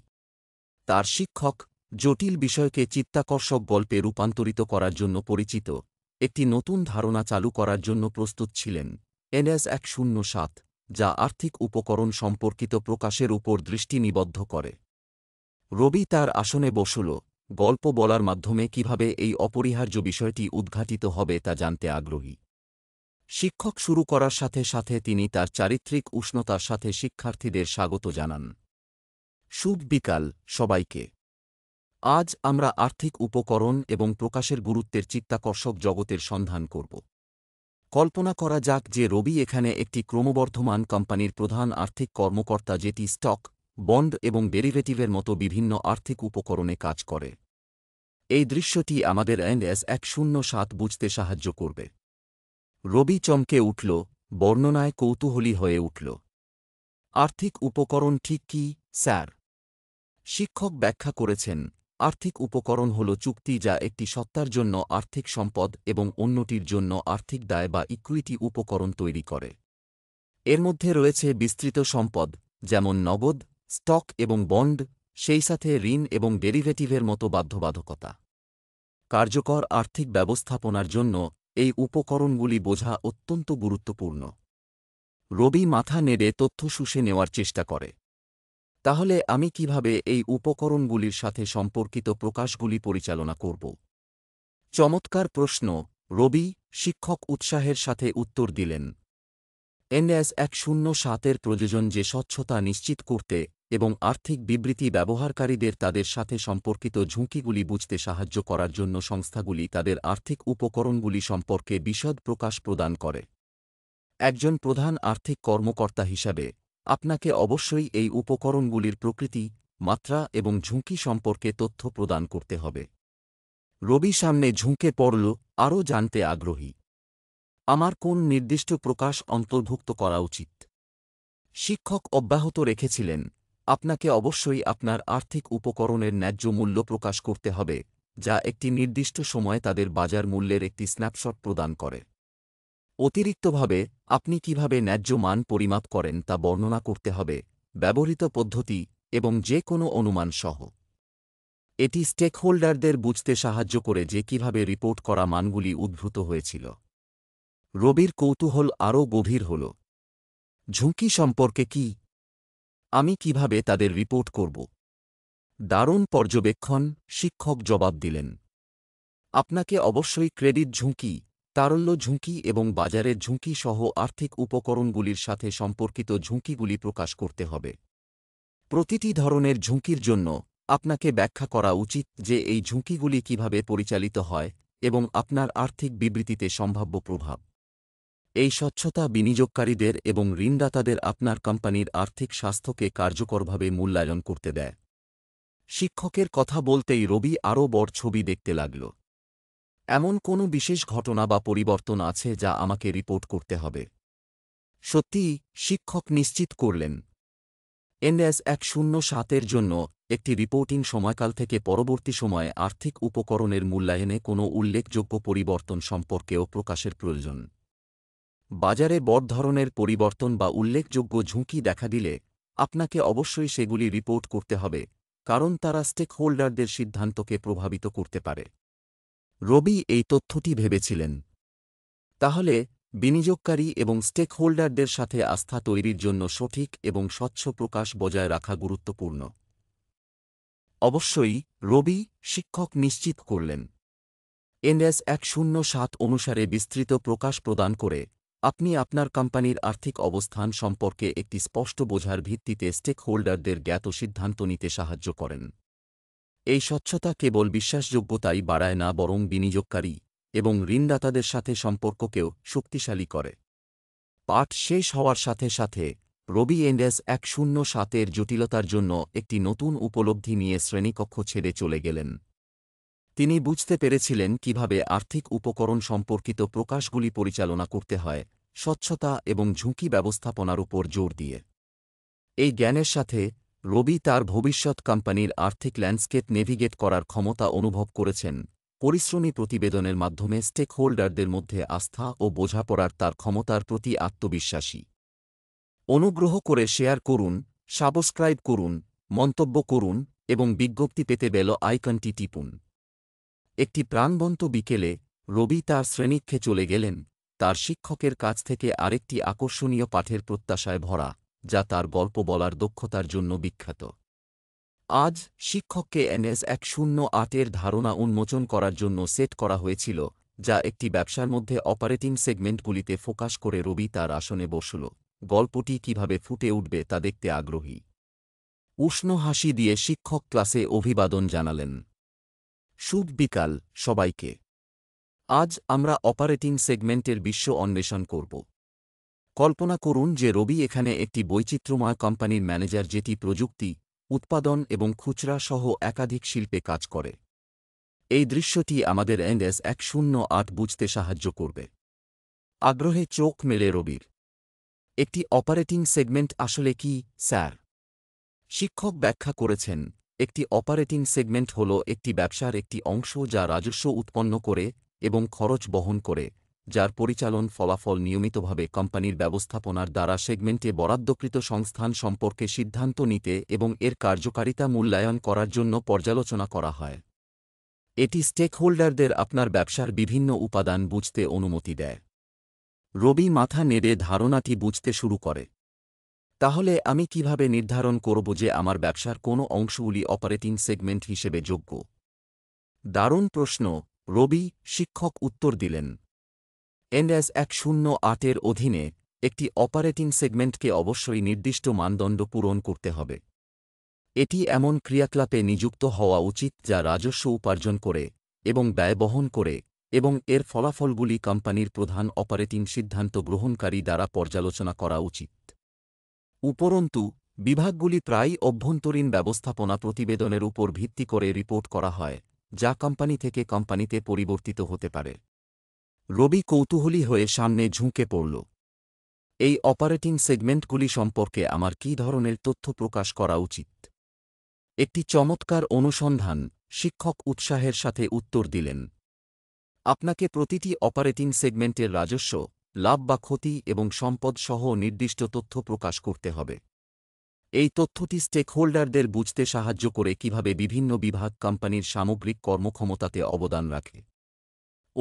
তার শিক্ষক জটিল বিষয়কে চিত্তাকর্ষক গল্পে রূপান্তরিত করার জন্য পরিচিত একটি নতুন ধারণা চালু করার জন্য প্রস্তুত ছিলেন এনএস এক শূন্য সাত যা আর্থিক উপকরণ সম্পর্কিত প্রকাশের উপর দৃষ্টি নিবদ্ধ করে রবি তার আসনে বসল গল্প বলার মাধ্যমে কিভাবে এই অপরিহার্য বিষয়টি উদ্ঘাটিত হবে তা জানতে আগ্রহী শিক্ষক শুরু করার সাথে সাথে তিনি তার চারিত্রিক উষ্ণতার সাথে শিক্ষার্থীদের স্বাগত জানান শুভ বিকাল সবাইকে আজ আমরা আর্থিক উপকরণ এবং প্রকাশের গুরুত্বের চিত্তাকর্ষক জগতের সন্ধান করব কল্পনা করা যাক যে রবি এখানে একটি ক্রমবর্ধমান কোম্পানির প্রধান আর্থিক কর্মকর্তা যেটি স্টক বন্ড এবং ডেরিভেটিভের মতো বিভিন্ন আর্থিক উপকরণে কাজ করে এই দৃশ্যটি আমাদের এনএস এক শূন্য সাত বুঝতে সাহায্য করবে রবি চমকে উঠল বর্ণনায় কৌতূহলী হয়ে উঠল আর্থিক উপকরণ ঠিক কি স্যার শিক্ষক ব্যাখ্যা করেছেন আর্থিক উপকরণ হল চুক্তি যা একটি সত্তার জন্য আর্থিক সম্পদ এবং অন্যটির জন্য আর্থিক দায় বা ইকুইটি উপকরণ তৈরি করে এর মধ্যে রয়েছে বিস্তৃত সম্পদ যেমন নগদ স্টক এবং বন্ড সেই সাথে ঋণ এবং ডেরিভেটিভের মতো বাধ্যবাধকতা কার্যকর আর্থিক ব্যবস্থাপনার জন্য এই উপকরণগুলি বোঝা অত্যন্ত গুরুত্বপূর্ণ রবি মাথা নেড়ে তথ্য শুষে নেওয়ার চেষ্টা করে তাহলে আমি কিভাবে এই উপকরণগুলির সাথে সম্পর্কিত প্রকাশগুলি পরিচালনা করব চমৎকার প্রশ্ন রবি শিক্ষক উৎসাহের সাথে উত্তর দিলেন এনএস এক শূন্য সাতের প্রযোজন যে স্বচ্ছতা নিশ্চিত করতে এবং আর্থিক বিবৃতি ব্যবহারকারীদের তাদের সাথে সম্পর্কিত ঝুঁকিগুলি বুঝতে সাহায্য করার জন্য সংস্থাগুলি তাদের আর্থিক উপকরণগুলি সম্পর্কে বিশদ প্রকাশ প্রদান করে একজন প্রধান আর্থিক কর্মকর্তা হিসাবে আপনাকে অবশ্যই এই উপকরণগুলির প্রকৃতি মাত্রা এবং ঝুঁকি সম্পর্কে তথ্য প্রদান করতে হবে রবি সামনে ঝুঁকে পড়ল আরও জানতে আগ্রহী আমার কোন নির্দিষ্ট প্রকাশ অন্তর্ভুক্ত করা উচিত শিক্ষক অব্যাহত রেখেছিলেন আপনাকে অবশ্যই আপনার আর্থিক উপকরণের ন্যায্য মূল্য প্রকাশ করতে হবে যা একটি নির্দিষ্ট সময়ে তাদের বাজার মূল্যের একটি স্ন্যাপশট প্রদান করে অতিরিক্তভাবে আপনি কিভাবে ন্যায্য মান পরিমাপ করেন তা বর্ণনা করতে হবে ব্যবহৃত পদ্ধতি এবং যে কোনো অনুমান সহ এটি স্টেকহোল্ডারদের বুঝতে সাহায্য করে যে কিভাবে রিপোর্ট করা মানগুলি উদ্ভূত হয়েছিল রবির কৌতূহল আরও গভীর হল ঝুঁকি সম্পর্কে কি আমি কিভাবে তাদের রিপোর্ট করব দারুণ পর্যবেক্ষণ শিক্ষক জবাব দিলেন আপনাকে অবশ্যই ক্রেডিট ঝুঁকি তারল্য ঝুঁকি এবং বাজারের ঝুঁকি সহ আর্থিক উপকরণগুলির সাথে সম্পর্কিত ঝুঁকিগুলি প্রকাশ করতে হবে প্রতিটি ধরনের ঝুঁকির জন্য আপনাকে ব্যাখ্যা করা উচিত যে এই ঝুঁকিগুলি কিভাবে পরিচালিত হয় এবং আপনার আর্থিক বিবৃতিতে সম্ভাব্য প্রভাব এই স্বচ্ছতা বিনিয়োগকারীদের এবং ঋণদাতাদের আপনার কোম্পানির আর্থিক স্বাস্থ্যকে কার্যকরভাবে মূল্যায়ন করতে দেয় শিক্ষকের কথা বলতেই রবি আরও বড় ছবি দেখতে লাগল এমন কোনো বিশেষ ঘটনা বা পরিবর্তন আছে যা আমাকে রিপোর্ট করতে হবে সত্যি শিক্ষক নিশ্চিত করলেন এনএস এক শূন্য সাতের জন্য একটি রিপোর্টিং সময়কাল থেকে পরবর্তী সময়ে আর্থিক উপকরণের মূল্যায়নে কোনো উল্লেখযোগ্য পরিবর্তন সম্পর্কেও প্রকাশের প্রয়োজন বাজারে বড় ধরনের পরিবর্তন বা উল্লেখযোগ্য ঝুঁকি দেখা দিলে আপনাকে অবশ্যই সেগুলি রিপোর্ট করতে হবে কারণ তারা স্টেকহোল্ডারদের সিদ্ধান্তকে প্রভাবিত করতে পারে রবি এই তথ্যটি ভেবেছিলেন তাহলে বিনিয়োগকারী এবং স্টেকহোল্ডারদের সাথে আস্থা তৈরির জন্য সঠিক এবং স্বচ্ছ প্রকাশ বজায় রাখা গুরুত্বপূর্ণ অবশ্যই রবি শিক্ষক নিশ্চিত করলেন এনএস এক শূন্য সাত অনুসারে বিস্তৃত প্রকাশ প্রদান করে আপনি আপনার কোম্পানির আর্থিক অবস্থান সম্পর্কে একটি স্পষ্ট বোঝার ভিত্তিতে স্টেকহোল্ডারদের জ্ঞাত সিদ্ধান্ত নিতে সাহায্য করেন এই স্বচ্ছতা কেবল বিশ্বাসযোগ্যতাই বাড়ায় না বরং বিনিয়োগকারী এবং ঋণদাতাদের সাথে সম্পর্ককেও শক্তিশালী করে পাঠ শেষ হওয়ার সাথে সাথে রবি এন্ডেস এক শূন্য সাতের জটিলতার জন্য একটি নতুন উপলব্ধি নিয়ে শ্রেণীকক্ষ ছেড়ে চলে গেলেন তিনি বুঝতে পেরেছিলেন কিভাবে আর্থিক উপকরণ সম্পর্কিত প্রকাশগুলি পরিচালনা করতে হয় স্বচ্ছতা এবং ঝুঁকি ব্যবস্থাপনার উপর জোর দিয়ে এই জ্ঞানের সাথে রবি তার ভবিষ্যৎ কোম্পানির আর্থিক ল্যান্ডস্কেপ নেভিগেট করার ক্ষমতা অনুভব করেছেন পরিশ্রমী প্রতিবেদনের মাধ্যমে স্টেকহোল্ডারদের মধ্যে আস্থা ও বোঝাপড়ার তার ক্ষমতার প্রতি আত্মবিশ্বাসী অনুগ্রহ করে শেয়ার করুন সাবস্ক্রাইব করুন মন্তব্য করুন এবং বিজ্ঞপ্তি পেতে বেল আইকনটি টিপুন একটি প্রাণবন্ত বিকেলে রবি তার শ্রেণীক্ষে চলে গেলেন তার শিক্ষকের কাছ থেকে আরেকটি আকর্ষণীয় পাঠের প্রত্যাশায় ভরা যা তার গল্প বলার দক্ষতার জন্য বিখ্যাত আজ শিক্ষককে এনএস এক শূন্য আটের ধারণা উন্মোচন করার জন্য সেট করা হয়েছিল যা একটি ব্যবসার মধ্যে অপারেটিং সেগমেন্টগুলিতে ফোকাস করে রবি তার আসনে বসল গল্পটি কিভাবে ফুটে উঠবে তা দেখতে আগ্রহী উষ্ণ হাসি দিয়ে শিক্ষক ক্লাসে অভিবাদন জানালেন শুভ বিকাল সবাইকে আজ আমরা অপারেটিং সেগমেন্টের বিশ্ব অন্বেষণ করব কল্পনা করুন যে রবি এখানে একটি বৈচিত্র্যময় কোম্পানির ম্যানেজার যেটি প্রযুক্তি উৎপাদন এবং খুচরা সহ একাধিক শিল্পে কাজ করে এই দৃশ্যটি আমাদের এন্ডেস এক শূন্য আট বুঝতে সাহায্য করবে আগ্রহে চোখ মেলে রবির একটি অপারেটিং সেগমেন্ট আসলে কি স্যার শিক্ষক ব্যাখ্যা করেছেন একটি অপারেটিং সেগমেন্ট হল একটি ব্যবসার একটি অংশ যা রাজস্ব উৎপন্ন করে এবং খরচ বহন করে যার পরিচালন ফলাফল নিয়মিতভাবে কোম্পানির ব্যবস্থাপনার দ্বারা সেগমেন্টে বরাদ্দকৃত সংস্থান সম্পর্কে সিদ্ধান্ত নিতে এবং এর কার্যকারিতা মূল্যায়ন করার জন্য পর্যালোচনা করা হয় এটি স্টেকহোল্ডারদের আপনার ব্যবসার বিভিন্ন উপাদান বুঝতে অনুমতি দেয় রবি মাথা নেড়ে ধারণাটি বুঝতে শুরু করে তাহলে আমি কিভাবে নির্ধারণ করব যে আমার ব্যবসার কোনো অংশগুলি অপারেটিং সেগমেন্ট হিসেবে যোগ্য দারুণ প্রশ্ন রবি শিক্ষক উত্তর দিলেন এনএস এক শূন্য আটের অধীনে একটি অপারেটিং সেগমেন্টকে অবশ্যই নির্দিষ্ট মানদণ্ড পূরণ করতে হবে এটি এমন ক্রিয়াকলাপে নিযুক্ত হওয়া উচিত যা রাজস্ব উপার্জন করে এবং ব্যয় বহন করে এবং এর ফলাফলগুলি কোম্পানির প্রধান অপারেটিং সিদ্ধান্ত গ্রহণকারী দ্বারা পর্যালোচনা করা উচিত উপরন্তু বিভাগগুলি প্রায়ই অভ্যন্তরীণ ব্যবস্থাপনা প্রতিবেদনের উপর ভিত্তি করে রিপোর্ট করা হয় যা কোম্পানি থেকে কোম্পানিতে পরিবর্তিত হতে পারে রবি কৌতূহলী হয়ে সামনে ঝুঁকে পড়ল এই অপারেটিং সেগমেন্টগুলি সম্পর্কে আমার কী ধরনের তথ্য প্রকাশ করা উচিত একটি চমৎকার অনুসন্ধান শিক্ষক উৎসাহের সাথে উত্তর দিলেন আপনাকে প্রতিটি অপারেটিং সেগমেন্টের রাজস্ব লাভ বা ক্ষতি এবং সম্পদ সহ নির্দিষ্ট তথ্য প্রকাশ করতে হবে এই তথ্যটি স্টেকহোল্ডারদের বুঝতে সাহায্য করে কিভাবে বিভিন্ন বিভাগ কোম্পানির সামগ্রিক কর্মক্ষমতাতে অবদান রাখে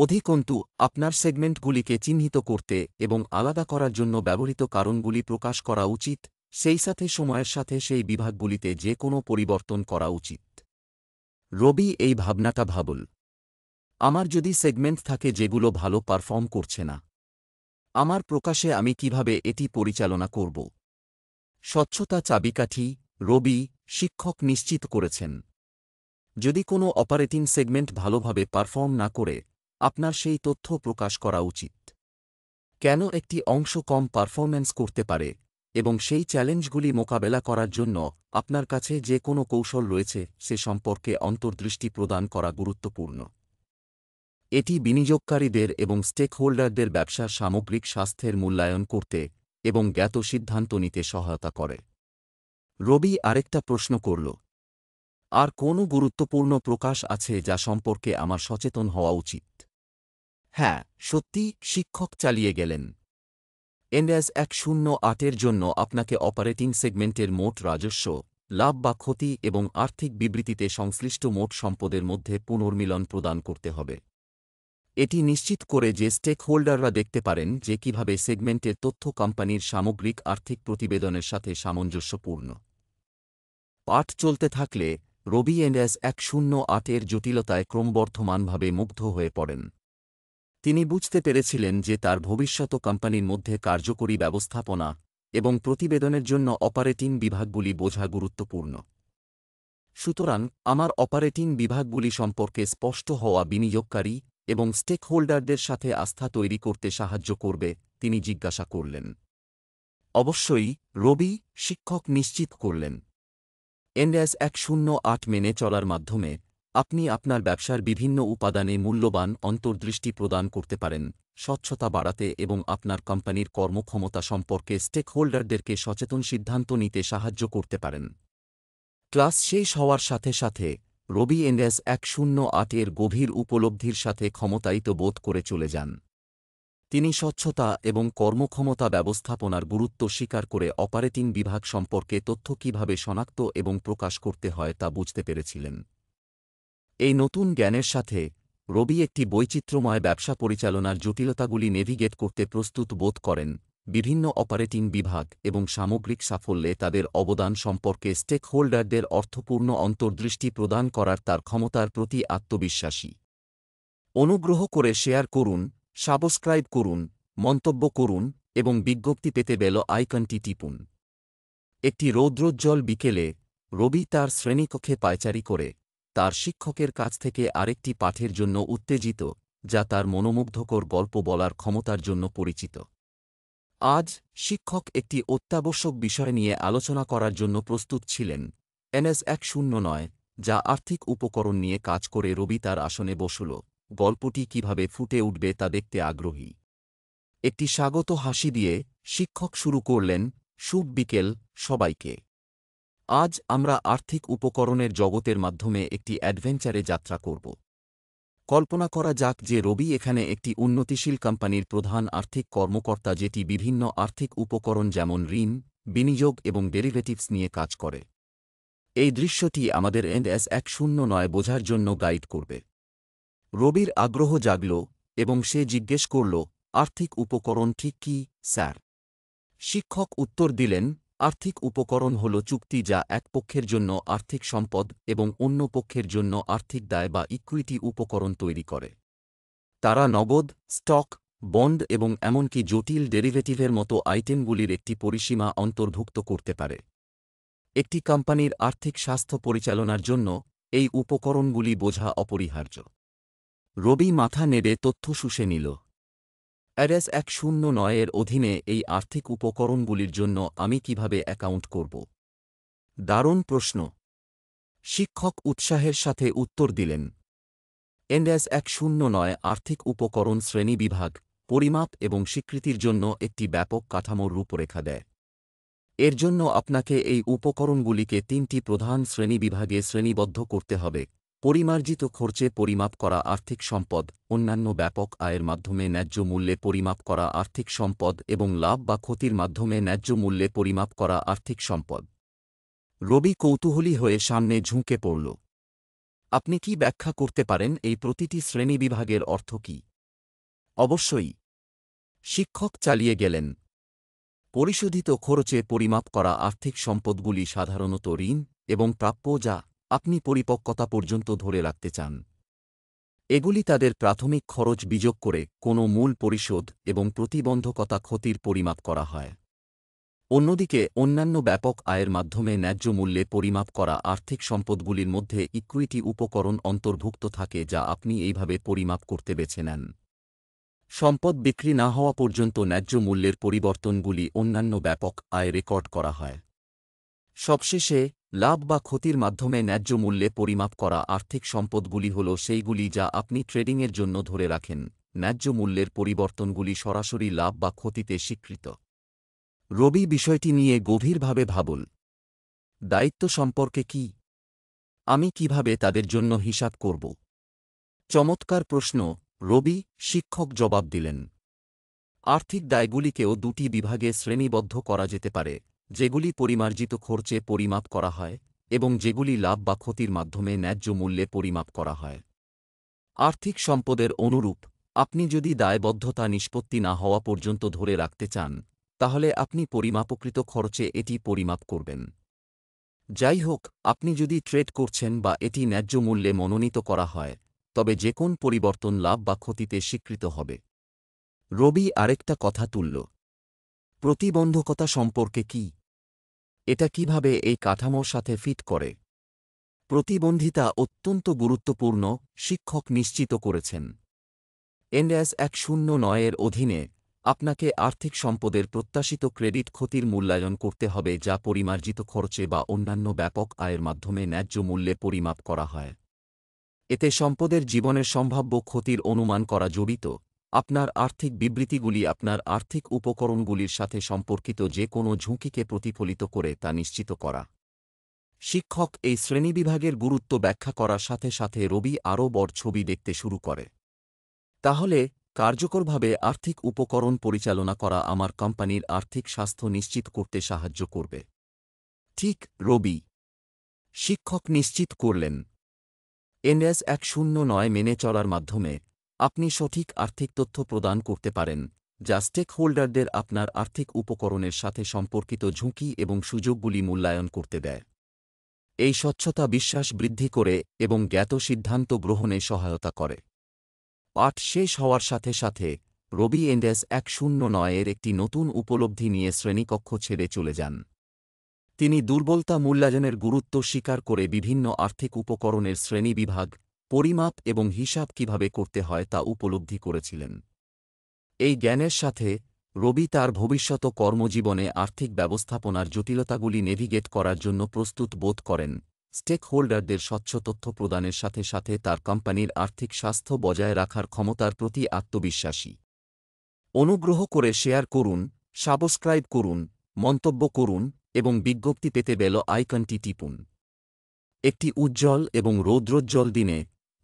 অধিকন্তু আপনার সেগমেন্টগুলিকে চিহ্নিত করতে এবং আলাদা করার জন্য ব্যবহৃত কারণগুলি প্রকাশ করা উচিত সেই সাথে সময়ের সাথে সেই বিভাগগুলিতে যে কোনো পরিবর্তন করা উচিত রবি এই ভাবনাটা ভাবল আমার যদি সেগমেন্ট থাকে যেগুলো ভালো পারফর্ম করছে না আমার প্রকাশে আমি কিভাবে এটি পরিচালনা করব স্বচ্ছতা চাবিকাঠি রবি শিক্ষক নিশ্চিত করেছেন যদি কোনো অপারেটিং সেগমেন্ট ভালোভাবে পারফর্ম না করে আপনার সেই তথ্য প্রকাশ করা উচিত কেন একটি অংশ কম পারফরম্যান্স করতে পারে এবং সেই চ্যালেঞ্জগুলি মোকাবেলা করার জন্য আপনার কাছে যে কোনো কৌশল রয়েছে সে সম্পর্কে অন্তর্দৃষ্টি প্রদান করা গুরুত্বপূর্ণ এটি বিনিয়োগকারীদের এবং স্টেকহোল্ডারদের ব্যবসার সামগ্রিক স্বাস্থ্যের মূল্যায়ন করতে এবং জ্ঞাত সিদ্ধান্ত নিতে সহায়তা করে রবি আরেকটা প্রশ্ন করল আর কোনো গুরুত্বপূর্ণ প্রকাশ আছে যা সম্পর্কে আমার সচেতন হওয়া উচিত হ্যাঁ সত্যি শিক্ষক চালিয়ে গেলেন এনএস এক শূন্য আটের জন্য আপনাকে অপারেটিং সেগমেন্টের মোট রাজস্ব লাভ বা ক্ষতি এবং আর্থিক বিবৃতিতে সংশ্লিষ্ট মোট সম্পদের মধ্যে পুনর্মিলন প্রদান করতে হবে এটি নিশ্চিত করে যে স্টেকহোল্ডাররা দেখতে পারেন যে কিভাবে সেগমেন্টের তথ্য কোম্পানির সামগ্রিক আর্থিক প্রতিবেদনের সাথে সামঞ্জস্যপূর্ণ পাঠ চলতে থাকলে রবি এন্ডাস এক শূন্য আটের জটিলতায় ক্রমবর্ধমানভাবে মুগ্ধ হয়ে পড়েন তিনি বুঝতে পেরেছিলেন যে তার ভবিষ্যত কোম্পানির মধ্যে কার্যকরী ব্যবস্থাপনা এবং প্রতিবেদনের জন্য অপারেটিং বিভাগগুলি বোঝা গুরুত্বপূর্ণ সুতরাং আমার অপারেটিং বিভাগগুলি সম্পর্কে স্পষ্ট হওয়া বিনিয়োগকারী এবং স্টেকহোল্ডারদের সাথে আস্থা তৈরি করতে সাহায্য করবে তিনি জিজ্ঞাসা করলেন অবশ্যই রবি শিক্ষক নিশ্চিত করলেন এনএস এক শূন্য আট মেনে চলার মাধ্যমে আপনি আপনার ব্যবসার বিভিন্ন উপাদানে মূল্যবান অন্তর্দৃষ্টি প্রদান করতে পারেন স্বচ্ছতা বাড়াতে এবং আপনার কোম্পানির কর্মক্ষমতা সম্পর্কে স্টেকহোল্ডারদেরকে সচেতন সিদ্ধান্ত নিতে সাহায্য করতে পারেন ক্লাস শেষ হওয়ার সাথে সাথে রবি এন্ডেস এক শূন্য আটের গভীর উপলব্ধির সাথে ক্ষমতায়িত বোধ করে চলে যান তিনি স্বচ্ছতা এবং কর্মক্ষমতা ব্যবস্থাপনার গুরুত্ব স্বীকার করে অপারেটিং বিভাগ সম্পর্কে তথ্য কিভাবে শনাক্ত এবং প্রকাশ করতে হয় তা বুঝতে পেরেছিলেন এই নতুন জ্ঞানের সাথে রবি একটি বৈচিত্র্যময় ব্যবসা পরিচালনার জটিলতাগুলি নেভিগেট করতে প্রস্তুত বোধ করেন বিভিন্ন অপারেটিং বিভাগ এবং সামগ্রিক সাফল্যে তাদের অবদান সম্পর্কে স্টেকহোল্ডারদের অর্থপূর্ণ অন্তর্দৃষ্টি প্রদান করার তার ক্ষমতার প্রতি আত্মবিশ্বাসী অনুগ্রহ করে শেয়ার করুন সাবস্ক্রাইব করুন মন্তব্য করুন এবং বিজ্ঞপ্তি পেতে বেল আইকনটি টিপুন একটি রৌদ্রোজ্জ্বল বিকেলে রবি তার শ্রেণীকক্ষে পায়চারি করে তার শিক্ষকের কাছ থেকে আরেকটি পাঠের জন্য উত্তেজিত যা তার মনোমুগ্ধকর গল্প বলার ক্ষমতার জন্য পরিচিত আজ শিক্ষক একটি অত্যাবশ্যক বিষয় নিয়ে আলোচনা করার জন্য প্রস্তুত ছিলেন এনএস এক শূন্য নয় যা আর্থিক উপকরণ নিয়ে কাজ করে রবি তার আসনে বসল গল্পটি কিভাবে ফুটে উঠবে তা দেখতে আগ্রহী একটি স্বাগত হাসি দিয়ে শিক্ষক শুরু করলেন শুভ বিকেল সবাইকে আজ আমরা আর্থিক উপকরণের জগতের মাধ্যমে একটি অ্যাডভেঞ্চারে যাত্রা করব কল্পনা করা যাক যে রবি এখানে একটি উন্নতিশীল কোম্পানির প্রধান আর্থিক কর্মকর্তা যেটি বিভিন্ন আর্থিক উপকরণ যেমন ঋণ বিনিয়োগ এবং ডেরিভেটিভস নিয়ে কাজ করে এই দৃশ্যটি আমাদের এন্ড এস এক শূন্য নয় বোঝার জন্য গাইড করবে রবির আগ্রহ জাগল এবং সে জিজ্ঞেস করল আর্থিক উপকরণ ঠিক কী স্যার শিক্ষক উত্তর দিলেন আর্থিক উপকরণ হল চুক্তি যা এক পক্ষের জন্য আর্থিক সম্পদ এবং অন্য পক্ষের জন্য আর্থিক দায় বা ইকুইটি উপকরণ তৈরি করে তারা নগদ স্টক বন্ড এবং এমনকি জটিল ডেরিভেটিভের মতো আইটেমগুলির একটি পরিসীমা অন্তর্ভুক্ত করতে পারে একটি কোম্পানির আর্থিক স্বাস্থ্য পরিচালনার জন্য এই উপকরণগুলি বোঝা অপরিহার্য রবি মাথা নেড়ে তথ্য শুষে নিল অ্যারেস এক শূন্য নয়ের অধীনে এই আর্থিক উপকরণগুলির জন্য আমি কিভাবে অ্যাকাউন্ট করব দারুণ প্রশ্ন শিক্ষক উৎসাহের সাথে উত্তর দিলেন এনএস এক শূন্য নয় আর্থিক উপকরণ শ্রেণী বিভাগ পরিমাপ এবং স্বীকৃতির জন্য একটি ব্যাপক কাঠামোর রূপরেখা দেয় এর জন্য আপনাকে এই উপকরণগুলিকে তিনটি প্রধান শ্রেণী বিভাগে শ্রেণীবদ্ধ করতে হবে পরিমার্জিত খরচে পরিমাপ করা আর্থিক সম্পদ অন্যান্য ব্যাপক আয়ের মাধ্যমে ন্যায্য মূল্যে পরিমাপ করা আর্থিক সম্পদ এবং লাভ বা ক্ষতির মাধ্যমে ন্যায্য মূল্যে পরিমাপ করা আর্থিক সম্পদ রবি কৌতূহলী হয়ে সামনে ঝুঁকে পড়ল আপনি কি ব্যাখ্যা করতে পারেন এই প্রতিটি বিভাগের অর্থ কি অবশ্যই শিক্ষক চালিয়ে গেলেন পরিশোধিত খরচে পরিমাপ করা আর্থিক সম্পদগুলি সাধারণত ঋণ এবং প্রাপ্য যা আপনি পরিপক্কতা পর্যন্ত ধরে রাখতে চান এগুলি তাদের প্রাথমিক খরচ বিযোগ করে কোনো মূল পরিশোধ এবং প্রতিবন্ধকতা ক্ষতির পরিমাপ করা হয় অন্যদিকে অন্যান্য ব্যাপক আয়ের মাধ্যমে ন্যায্য মূল্যে পরিমাপ করা আর্থিক সম্পদগুলির মধ্যে ইকুইটি উপকরণ অন্তর্ভুক্ত থাকে যা আপনি এইভাবে পরিমাপ করতে বেছে নেন সম্পদ বিক্রি না হওয়া পর্যন্ত ন্যায্য মূল্যের পরিবর্তনগুলি অন্যান্য ব্যাপক আয় রেকর্ড করা হয় সবশেষে লাভ বা ক্ষতির মাধ্যমে ন্যায্য মূল্যে পরিমাপ করা আর্থিক সম্পদগুলি হল সেইগুলি যা আপনি ট্রেডিংয়ের জন্য ধরে রাখেন ন্যায্য মূল্যের পরিবর্তনগুলি সরাসরি লাভ বা ক্ষতিতে স্বীকৃত রবি বিষয়টি নিয়ে গভীরভাবে ভাবল দায়িত্ব সম্পর্কে কি আমি কিভাবে তাদের জন্য হিসাব করব চমৎকার প্রশ্ন রবি শিক্ষক জবাব দিলেন আর্থিক দায়গুলিকেও দুটি বিভাগে শ্রেণীবদ্ধ করা যেতে পারে যেগুলি পরিমার্জিত খরচে পরিমাপ করা হয় এবং যেগুলি লাভ বা ক্ষতির মাধ্যমে ন্যায্য মূল্যে পরিমাপ করা হয় আর্থিক সম্পদের অনুরূপ আপনি যদি দায়বদ্ধতা নিষ্পত্তি না হওয়া পর্যন্ত ধরে রাখতে চান তাহলে আপনি পরিমাপকৃত খরচে এটি পরিমাপ করবেন যাই হোক আপনি যদি ট্রেড করছেন বা এটি ন্যায্য মূল্যে মনোনীত করা হয় তবে যে কোন পরিবর্তন লাভ বা ক্ষতিতে স্বীকৃত হবে রবি আরেকটা কথা তুলল প্রতিবন্ধকতা সম্পর্কে কী এটা কিভাবে এই কাঠামোর সাথে ফিট করে প্রতিবন্ধিতা অত্যন্ত গুরুত্বপূর্ণ শিক্ষক নিশ্চিত করেছেন এনএস এক শূন্য নয়ের অধীনে আপনাকে আর্থিক সম্পদের প্রত্যাশিত ক্রেডিট ক্ষতির মূল্যায়ন করতে হবে যা পরিমার্জিত খরচে বা অন্যান্য ব্যাপক আয়ের মাধ্যমে ন্যায্য মূল্যে পরিমাপ করা হয় এতে সম্পদের জীবনের সম্ভাব্য ক্ষতির অনুমান করা জড়িত আপনার আর্থিক বিবৃতিগুলি আপনার আর্থিক উপকরণগুলির সাথে সম্পর্কিত যে কোনো ঝুঁকিকে প্রতিফলিত করে তা নিশ্চিত করা শিক্ষক এই শ্রেণীবিভাগের গুরুত্ব ব্যাখ্যা করার সাথে সাথে রবি আরও বড় ছবি দেখতে শুরু করে তাহলে কার্যকরভাবে আর্থিক উপকরণ পরিচালনা করা আমার কোম্পানির আর্থিক স্বাস্থ্য নিশ্চিত করতে সাহায্য করবে ঠিক রবি শিক্ষক নিশ্চিত করলেন এনএস এক শূন্য নয় মেনে চলার মাধ্যমে আপনি সঠিক আর্থিক তথ্য প্রদান করতে পারেন যা স্টেক হোল্ডারদের আপনার আর্থিক উপকরণের সাথে সম্পর্কিত ঝুঁকি এবং সুযোগগুলি মূল্যায়ন করতে দেয় এই স্বচ্ছতা বিশ্বাস বৃদ্ধি করে এবং জ্ঞাত সিদ্ধান্ত গ্রহণে সহায়তা করে পাঠ শেষ হওয়ার সাথে সাথে রবি এন্ডেস এক শূন্য নয়ের একটি নতুন উপলব্ধি নিয়ে শ্রেণীকক্ষ ছেড়ে চলে যান তিনি দুর্বলতা মূল্যায়নের গুরুত্ব স্বীকার করে বিভিন্ন আর্থিক উপকরণের শ্রেণীবিভাগ পরিমাপ এবং হিসাব কিভাবে করতে হয় তা উপলব্ধি করেছিলেন এই জ্ঞানের সাথে রবি তার ভবিষ্যত কর্মজীবনে আর্থিক ব্যবস্থাপনার জটিলতাগুলি নেভিগেট করার জন্য প্রস্তুত বোধ করেন স্টেকহোল্ডারদের স্বচ্ছ তথ্য প্রদানের সাথে সাথে তার কোম্পানির আর্থিক স্বাস্থ্য বজায় রাখার ক্ষমতার প্রতি আত্মবিশ্বাসী অনুগ্রহ করে শেয়ার করুন সাবস্ক্রাইব করুন মন্তব্য করুন এবং বিজ্ঞপ্তি পেতে বেল আইকনটি টিপুন একটি উজ্জ্বল এবং রৌদ্রোজ্জ্বল দিনে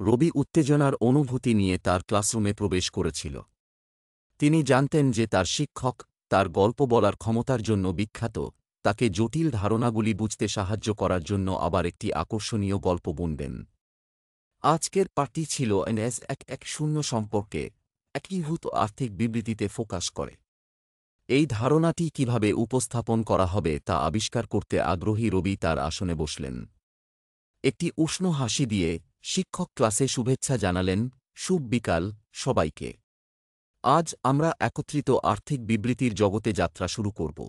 রবি উত্তেজনার অনুভূতি নিয়ে তার ক্লাসরুমে প্রবেশ করেছিল তিনি জানতেন যে তার শিক্ষক তার গল্প বলার ক্ষমতার জন্য বিখ্যাত তাকে জটিল ধারণাগুলি বুঝতে সাহায্য করার জন্য আবার একটি আকর্ষণীয় গল্প বুনবেন আজকের পার্টি ছিল এনএস এক এক শূন্য সম্পর্কে একীভূত আর্থিক বিবৃতিতে ফোকাস করে এই ধারণাটি কিভাবে উপস্থাপন করা হবে তা আবিষ্কার করতে আগ্রহী রবি তার আসনে বসলেন একটি উষ্ণ হাসি দিয়ে শিক্ষক ক্লাসে শুভেচ্ছা জানালেন শুভ বিকাল সবাইকে আজ আমরা একত্রিত আর্থিক বিবৃতির জগতে যাত্রা শুরু করব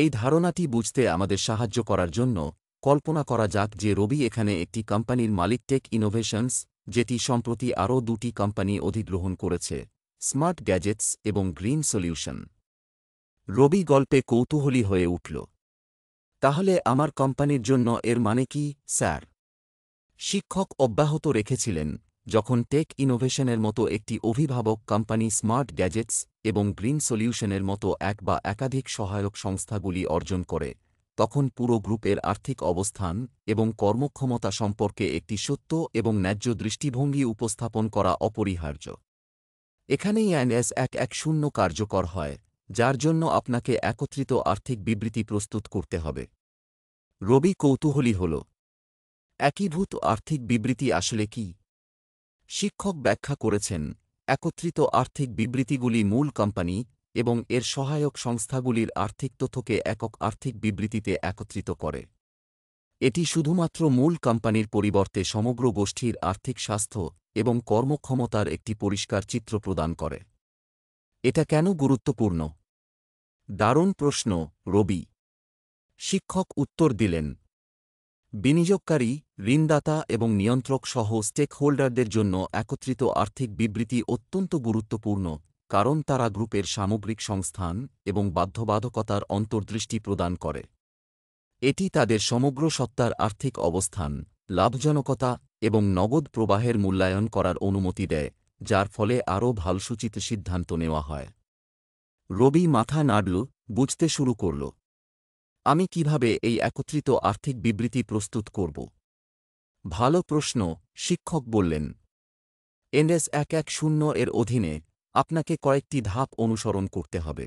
এই ধারণাটি বুঝতে আমাদের সাহায্য করার জন্য কল্পনা করা যাক যে রবি এখানে একটি কোম্পানির মালিক টেক ইনোভেশনস যেটি সম্প্রতি আরও দুটি কোম্পানি অধিগ্রহণ করেছে স্মার্ট গ্যাজেটস এবং গ্রিন সলিউশন রবি গল্পে কৌতূহলী হয়ে উঠল তাহলে আমার কোম্পানির জন্য এর মানে কি স্যার শিক্ষক অব্যাহত রেখেছিলেন যখন টেক ইনোভেশনের মতো একটি অভিভাবক কোম্পানি স্মার্ট গ্যাজেটস এবং গ্রিন সলিউশনের মতো এক বা একাধিক সহায়ক সংস্থাগুলি অর্জন করে তখন পুরো গ্রুপের আর্থিক অবস্থান এবং কর্মক্ষমতা সম্পর্কে একটি সত্য এবং ন্যায্য দৃষ্টিভঙ্গি উপস্থাপন করা অপরিহার্য এখানেই অ্যানএস এক এক শূন্য কার্যকর হয় যার জন্য আপনাকে একত্রিত আর্থিক বিবৃতি প্রস্তুত করতে হবে রবি কৌতূহলী হল একীভূত আর্থিক বিবৃতি আসলে কি শিক্ষক ব্যাখ্যা করেছেন একত্রিত আর্থিক বিবৃতিগুলি মূল কোম্পানি এবং এর সহায়ক সংস্থাগুলির আর্থিক তথ্যকে একক আর্থিক বিবৃতিতে একত্রিত করে এটি শুধুমাত্র মূল কোম্পানির পরিবর্তে সমগ্র গোষ্ঠীর আর্থিক স্বাস্থ্য এবং কর্মক্ষমতার একটি পরিষ্কার চিত্র প্রদান করে এটা কেন গুরুত্বপূর্ণ দারুণ প্রশ্ন রবি শিক্ষক উত্তর দিলেন বিনিয়োগকারী ঋণদাতা এবং নিয়ন্ত্রক সহ স্টেকহোল্ডারদের জন্য একত্রিত আর্থিক বিবৃতি অত্যন্ত গুরুত্বপূর্ণ কারণ তারা গ্রুপের সামগ্রিক সংস্থান এবং বাধ্যবাধকতার অন্তর্দৃষ্টি প্রদান করে এটি তাদের সমগ্র সত্তার আর্থিক অবস্থান লাভজনকতা এবং নগদ প্রবাহের মূল্যায়ন করার অনুমতি দেয় যার ফলে আরও ভালসূচিত সিদ্ধান্ত নেওয়া হয় রবি মাথা নাড়ল বুঝতে শুরু করল আমি কিভাবে এই একত্রিত আর্থিক বিবৃতি প্রস্তুত করব ভালো প্রশ্ন শিক্ষক বললেন এনএস এক এক শূন্য এর অধীনে আপনাকে কয়েকটি ধাপ অনুসরণ করতে হবে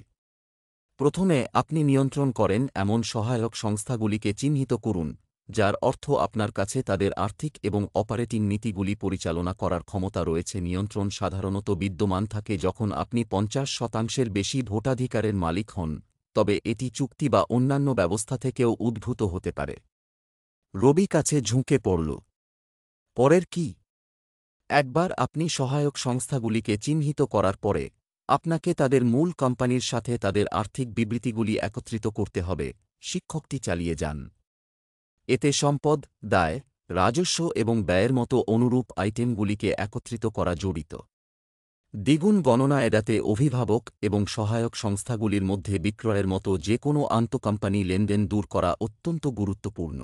প্রথমে আপনি নিয়ন্ত্রণ করেন এমন সহায়ক সংস্থাগুলিকে চিহ্নিত করুন যার অর্থ আপনার কাছে তাদের আর্থিক এবং অপারেটিং নীতিগুলি পরিচালনা করার ক্ষমতা রয়েছে নিয়ন্ত্রণ সাধারণত বিদ্যমান থাকে যখন আপনি পঞ্চাশ শতাংশের বেশি ভোটাধিকারের মালিক হন তবে এটি চুক্তি বা অন্যান্য ব্যবস্থা থেকেও উদ্ভূত হতে পারে রবি কাছে ঝুঁকে পড়ল পরের কি একবার আপনি সহায়ক সংস্থাগুলিকে চিহ্নিত করার পরে আপনাকে তাদের মূল কোম্পানির সাথে তাদের আর্থিক বিবৃতিগুলি একত্রিত করতে হবে শিক্ষকটি চালিয়ে যান এতে সম্পদ দায় রাজস্ব এবং ব্যয়ের মতো অনুরূপ আইটেমগুলিকে একত্রিত করা জড়িত দ্বিগুণ গণনা এড়াতে অভিভাবক এবং সহায়ক সংস্থাগুলির মধ্যে বিক্রয়ের মতো যে কোনো আন্তঃকোম্পানি লেনদেন দূর করা অত্যন্ত গুরুত্বপূর্ণ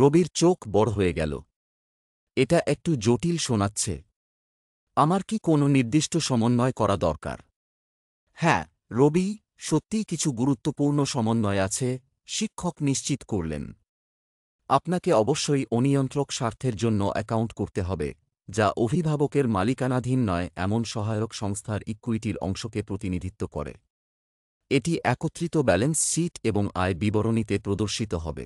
রবির চোখ বড় হয়ে গেল এটা একটু জটিল শোনাচ্ছে আমার কি কোনো নির্দিষ্ট সমন্বয় করা দরকার হ্যাঁ রবি সত্যিই কিছু গুরুত্বপূর্ণ সমন্বয় আছে শিক্ষক নিশ্চিত করলেন আপনাকে অবশ্যই অনিয়ন্ত্রক স্বার্থের জন্য অ্যাকাউন্ট করতে হবে যা অভিভাবকের মালিকানাধীন নয় এমন সহায়ক সংস্থার ইকুইটির অংশকে প্রতিনিধিত্ব করে এটি একত্রিত ব্যালেন্স শীট এবং আয় বিবরণীতে প্রদর্শিত হবে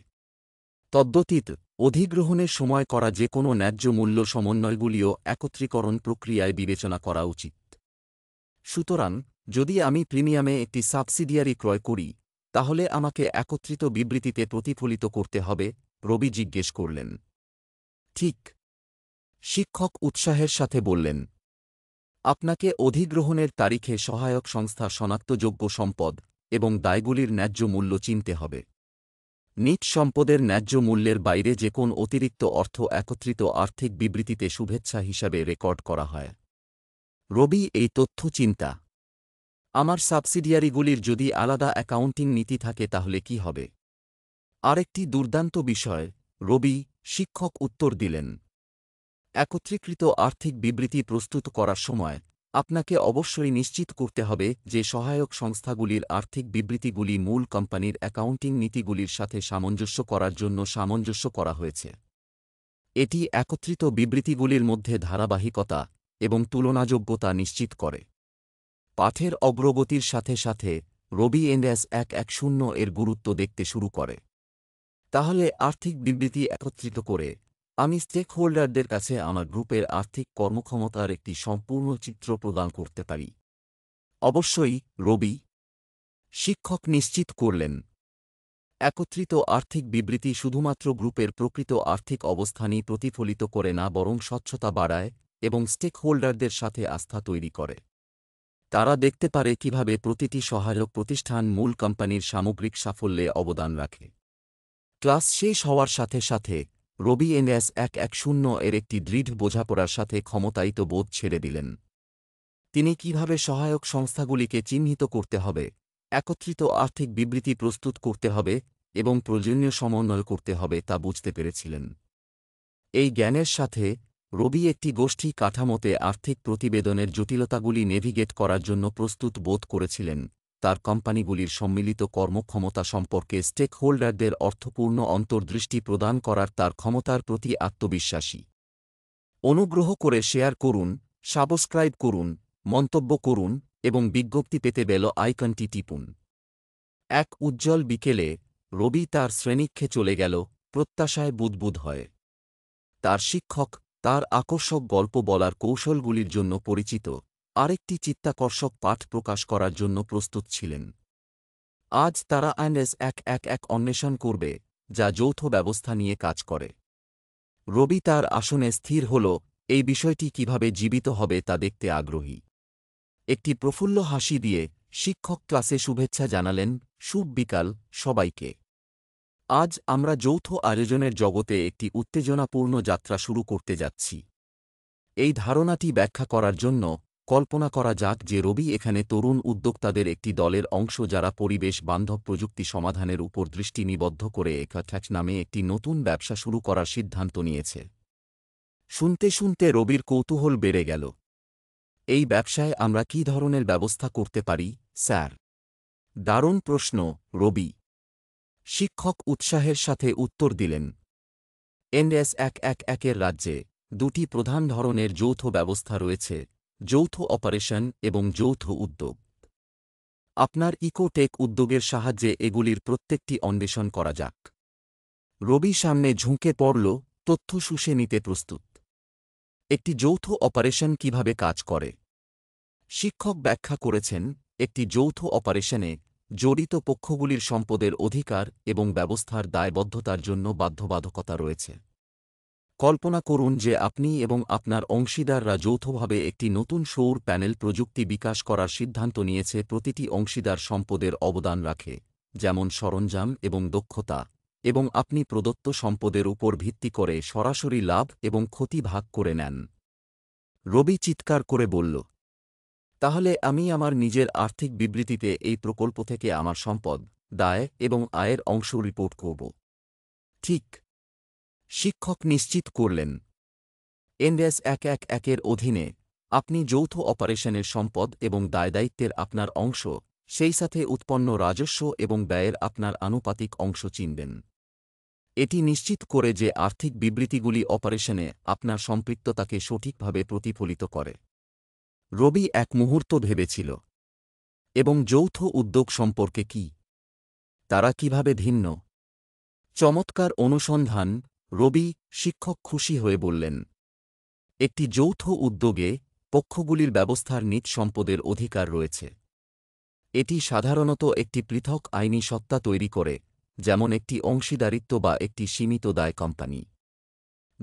তদ্যতীত অধিগ্রহণের সময় করা যে কোনো ন্যায্য মূল্য সমন্বয়গুলিও একত্রীকরণ প্রক্রিয়ায় বিবেচনা করা উচিত সুতরাং যদি আমি প্রিমিয়ামে একটি সাবসিডিয়ারি ক্রয় করি তাহলে আমাকে একত্রিত বিবৃতিতে প্রতিফলিত করতে হবে রবি জিজ্ঞেস করলেন ঠিক শিক্ষক উৎসাহের সাথে বললেন আপনাকে অধিগ্রহণের তারিখে সহায়ক সংস্থা শনাক্তযোগ্য সম্পদ এবং দায়গুলির ন্যায্য মূল্য চিনতে হবে নিট সম্পদের ন্যায্য মূল্যের বাইরে যে কোন অতিরিক্ত অর্থ একত্রিত আর্থিক বিবৃতিতে শুভেচ্ছা হিসাবে রেকর্ড করা হয় রবি এই তথ্য চিন্তা আমার সাবসিডিয়ারিগুলির যদি আলাদা অ্যাকাউন্টিং নীতি থাকে তাহলে কি হবে আরেকটি দুর্দান্ত বিষয় রবি শিক্ষক উত্তর দিলেন একত্রীকৃত আর্থিক বিবৃতি প্রস্তুত করার সময় আপনাকে অবশ্যই নিশ্চিত করতে হবে যে সহায়ক সংস্থাগুলির আর্থিক বিবৃতিগুলি মূল কোম্পানির অ্যাকাউন্টিং নীতিগুলির সাথে সামঞ্জস্য করার জন্য সামঞ্জস্য করা হয়েছে এটি একত্রিত বিবৃতিগুলির মধ্যে ধারাবাহিকতা এবং তুলনাযোগ্যতা নিশ্চিত করে পাঠের অগ্রগতির সাথে সাথে রবি এন্ডাস এক এক শূন্য এর গুরুত্ব দেখতে শুরু করে তাহলে আর্থিক বিবৃতি একত্রিত করে আমি স্টেকহোল্ডারদের কাছে আমার গ্রুপের আর্থিক কর্মক্ষমতার একটি সম্পূর্ণ চিত্র প্রদান করতে পারি অবশ্যই রবি শিক্ষক নিশ্চিত করলেন একত্রিত আর্থিক বিবৃতি শুধুমাত্র গ্রুপের প্রকৃত আর্থিক অবস্থানই প্রতিফলিত করে না বরং স্বচ্ছতা বাড়ায় এবং স্টেকহোল্ডারদের সাথে আস্থা তৈরি করে তারা দেখতে পারে কিভাবে প্রতিটি সহায়ক প্রতিষ্ঠান মূল কোম্পানির সামগ্রিক সাফল্যে অবদান রাখে ক্লাস শেষ হওয়ার সাথে সাথে রবি এনএস এক এক শূন্য এর একটি দৃঢ় বোঝাপড়ার সাথে ক্ষমতায়িত বোধ ছেড়ে দিলেন তিনি কিভাবে সহায়ক সংস্থাগুলিকে চিহ্নিত করতে হবে একত্রিত আর্থিক বিবৃতি প্রস্তুত করতে হবে এবং প্রয়োজনীয় সমন্বয় করতে হবে তা বুঝতে পেরেছিলেন এই জ্ঞানের সাথে রবি একটি গোষ্ঠী কাঠামোতে আর্থিক প্রতিবেদনের জটিলতাগুলি নেভিগেট করার জন্য প্রস্তুত বোধ করেছিলেন তার কোম্পানিগুলির সম্মিলিত কর্মক্ষমতা সম্পর্কে স্টেকহোল্ডারদের অর্থপূর্ণ অন্তর্দৃষ্টি প্রদান করার তার ক্ষমতার প্রতি আত্মবিশ্বাসী অনুগ্রহ করে শেয়ার করুন সাবস্ক্রাইব করুন মন্তব্য করুন এবং বিজ্ঞপ্তি পেতে বেল আইকনটি টিপুন এক উজ্জ্বল বিকেলে রবি তার শ্রেণীক্ষে চলে গেল প্রত্যাশায় বুদবুদ হয় তার শিক্ষক তার আকর্ষক গল্প বলার কৌশলগুলির জন্য পরিচিত আরেকটি চিত্তাকর্ষক পাঠ প্রকাশ করার জন্য প্রস্তুত ছিলেন আজ তারা অ্যান্ডেস এক এক এক অন্বেষণ করবে যা যৌথ ব্যবস্থা নিয়ে কাজ করে রবি তার আসনে স্থির হল এই বিষয়টি কিভাবে জীবিত হবে তা দেখতে আগ্রহী একটি প্রফুল্ল হাসি দিয়ে শিক্ষক ক্লাসে শুভেচ্ছা জানালেন শুভ বিকাল সবাইকে আজ আমরা যৌথ আয়োজনের জগতে একটি উত্তেজনাপূর্ণ যাত্রা শুরু করতে যাচ্ছি এই ধারণাটি ব্যাখ্যা করার জন্য কল্পনা করা যাক যে রবি এখানে তরুণ উদ্যোক্তাদের একটি দলের অংশ যারা পরিবেশ বান্ধব প্রযুক্তি সমাধানের উপর দৃষ্টি নিবদ্ধ করে একাঠ্যাচ নামে একটি নতুন ব্যবসা শুরু করার সিদ্ধান্ত নিয়েছে শুনতে শুনতে রবির কৌতূহল বেড়ে গেল এই ব্যবসায় আমরা কি ধরনের ব্যবস্থা করতে পারি স্যার দারুণ প্রশ্ন রবি শিক্ষক উৎসাহের সাথে উত্তর দিলেন এনএস এক এক একের রাজ্যে দুটি প্রধান ধরনের যৌথ ব্যবস্থা রয়েছে যৌথ অপারেশন এবং যৌথ উদ্যোগ আপনার ইকোটেক উদ্যোগের সাহায্যে এগুলির প্রত্যেকটি অন্বেষণ করা যাক রবি সামনে ঝুঁকে পড়ল তথ্য শুষে নিতে প্রস্তুত একটি যৌথ অপারেশন কিভাবে কাজ করে শিক্ষক ব্যাখ্যা করেছেন একটি যৌথ অপারেশনে জড়িত পক্ষগুলির সম্পদের অধিকার এবং ব্যবস্থার দায়বদ্ধতার জন্য বাধ্যবাধকতা রয়েছে কল্পনা করুন যে আপনি এবং আপনার অংশীদাররা যৌথভাবে একটি নতুন সৌর প্যানেল প্রযুক্তি বিকাশ করার সিদ্ধান্ত নিয়েছে প্রতিটি অংশীদার সম্পদের অবদান রাখে যেমন সরঞ্জাম এবং দক্ষতা এবং আপনি প্রদত্ত সম্পদের উপর ভিত্তি করে সরাসরি লাভ এবং ক্ষতি ভাগ করে নেন রবি চিৎকার করে বলল তাহলে আমি আমার নিজের আর্থিক বিবৃতিতে এই প্রকল্প থেকে আমার সম্পদ দায় এবং আয়ের অংশ রিপোর্ট করব ঠিক শিক্ষক নিশ্চিত করলেন এনএস এক এক একের অধীনে আপনি যৌথ অপারেশনের সম্পদ এবং দায়দায়িত্বের আপনার অংশ সেই সাথে উৎপন্ন রাজস্ব এবং ব্যয়ের আপনার আনুপাতিক অংশ চিনবেন এটি নিশ্চিত করে যে আর্থিক বিবৃতিগুলি অপারেশনে আপনার সম্পৃক্ততাকে সঠিকভাবে প্রতিফলিত করে রবি এক মুহূর্ত ভেবেছিল এবং যৌথ উদ্যোগ সম্পর্কে কি তারা কিভাবে ভিন্ন চমৎকার অনুসন্ধান রবি শিক্ষক খুশি হয়ে বললেন একটি যৌথ উদ্যোগে পক্ষগুলির ব্যবস্থার নিজ সম্পদের অধিকার রয়েছে এটি সাধারণত একটি পৃথক আইনি সত্তা তৈরি করে যেমন একটি অংশীদারিত্ব বা একটি সীমিত দায় কোম্পানি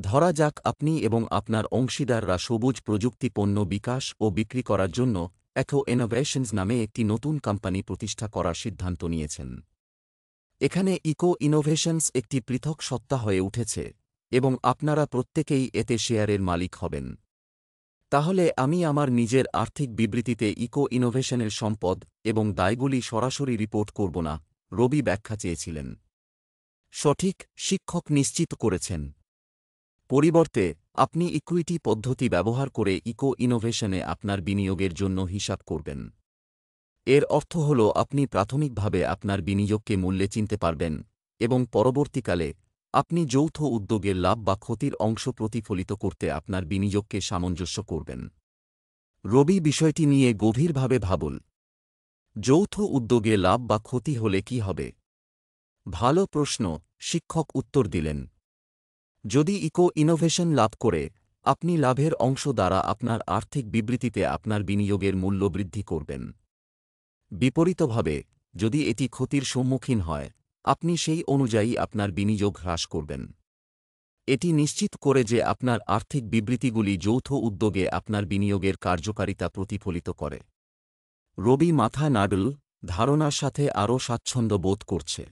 ধরা যাক আপনি এবং আপনার অংশীদাররা সবুজ প্রযুক্তি পণ্য বিকাশ ও বিক্রি করার জন্য এখো ইনোভেশনস নামে একটি নতুন কোম্পানি প্রতিষ্ঠা করার সিদ্ধান্ত নিয়েছেন এখানে ইকো ইনোভেশনস একটি পৃথক সত্তা হয়ে উঠেছে এবং আপনারা প্রত্যেকেই এতে শেয়ারের মালিক হবেন তাহলে আমি আমার নিজের আর্থিক বিবৃতিতে ইকো ইনোভেশনের সম্পদ এবং দায়গুলি সরাসরি রিপোর্ট করব না রবি ব্যাখ্যা চেয়েছিলেন সঠিক শিক্ষক নিশ্চিত করেছেন পরিবর্তে আপনি ইকুইটি পদ্ধতি ব্যবহার করে ইকো ইনোভেশনে আপনার বিনিয়োগের জন্য হিসাব করবেন এর অর্থ হল আপনি প্রাথমিকভাবে আপনার বিনিয়োগকে মূল্যে চিনতে পারবেন এবং পরবর্তীকালে আপনি যৌথ উদ্যোগের লাভ বা ক্ষতির অংশ প্রতিফলিত করতে আপনার বিনিয়োগকে সামঞ্জস্য করবেন রবি বিষয়টি নিয়ে গভীরভাবে ভাবুন যৌথ উদ্যোগে লাভ বা ক্ষতি হলে কি হবে ভালো প্রশ্ন শিক্ষক উত্তর দিলেন যদি ইকো ইনোভেশন লাভ করে আপনি লাভের অংশ দ্বারা আপনার আর্থিক বিবৃতিতে আপনার বিনিয়োগের মূল্য বৃদ্ধি করবেন বিপরীতভাবে যদি এটি ক্ষতির সম্মুখীন হয় আপনি সেই অনুযায়ী আপনার বিনিয়োগ হ্রাস করবেন এটি নিশ্চিত করে যে আপনার আর্থিক বিবৃতিগুলি যৌথ উদ্যোগে আপনার বিনিয়োগের কার্যকারিতা প্রতিফলিত করে রবি মাথা নাডল ধারণার সাথে আরও স্বাচ্ছন্দ্য বোধ করছে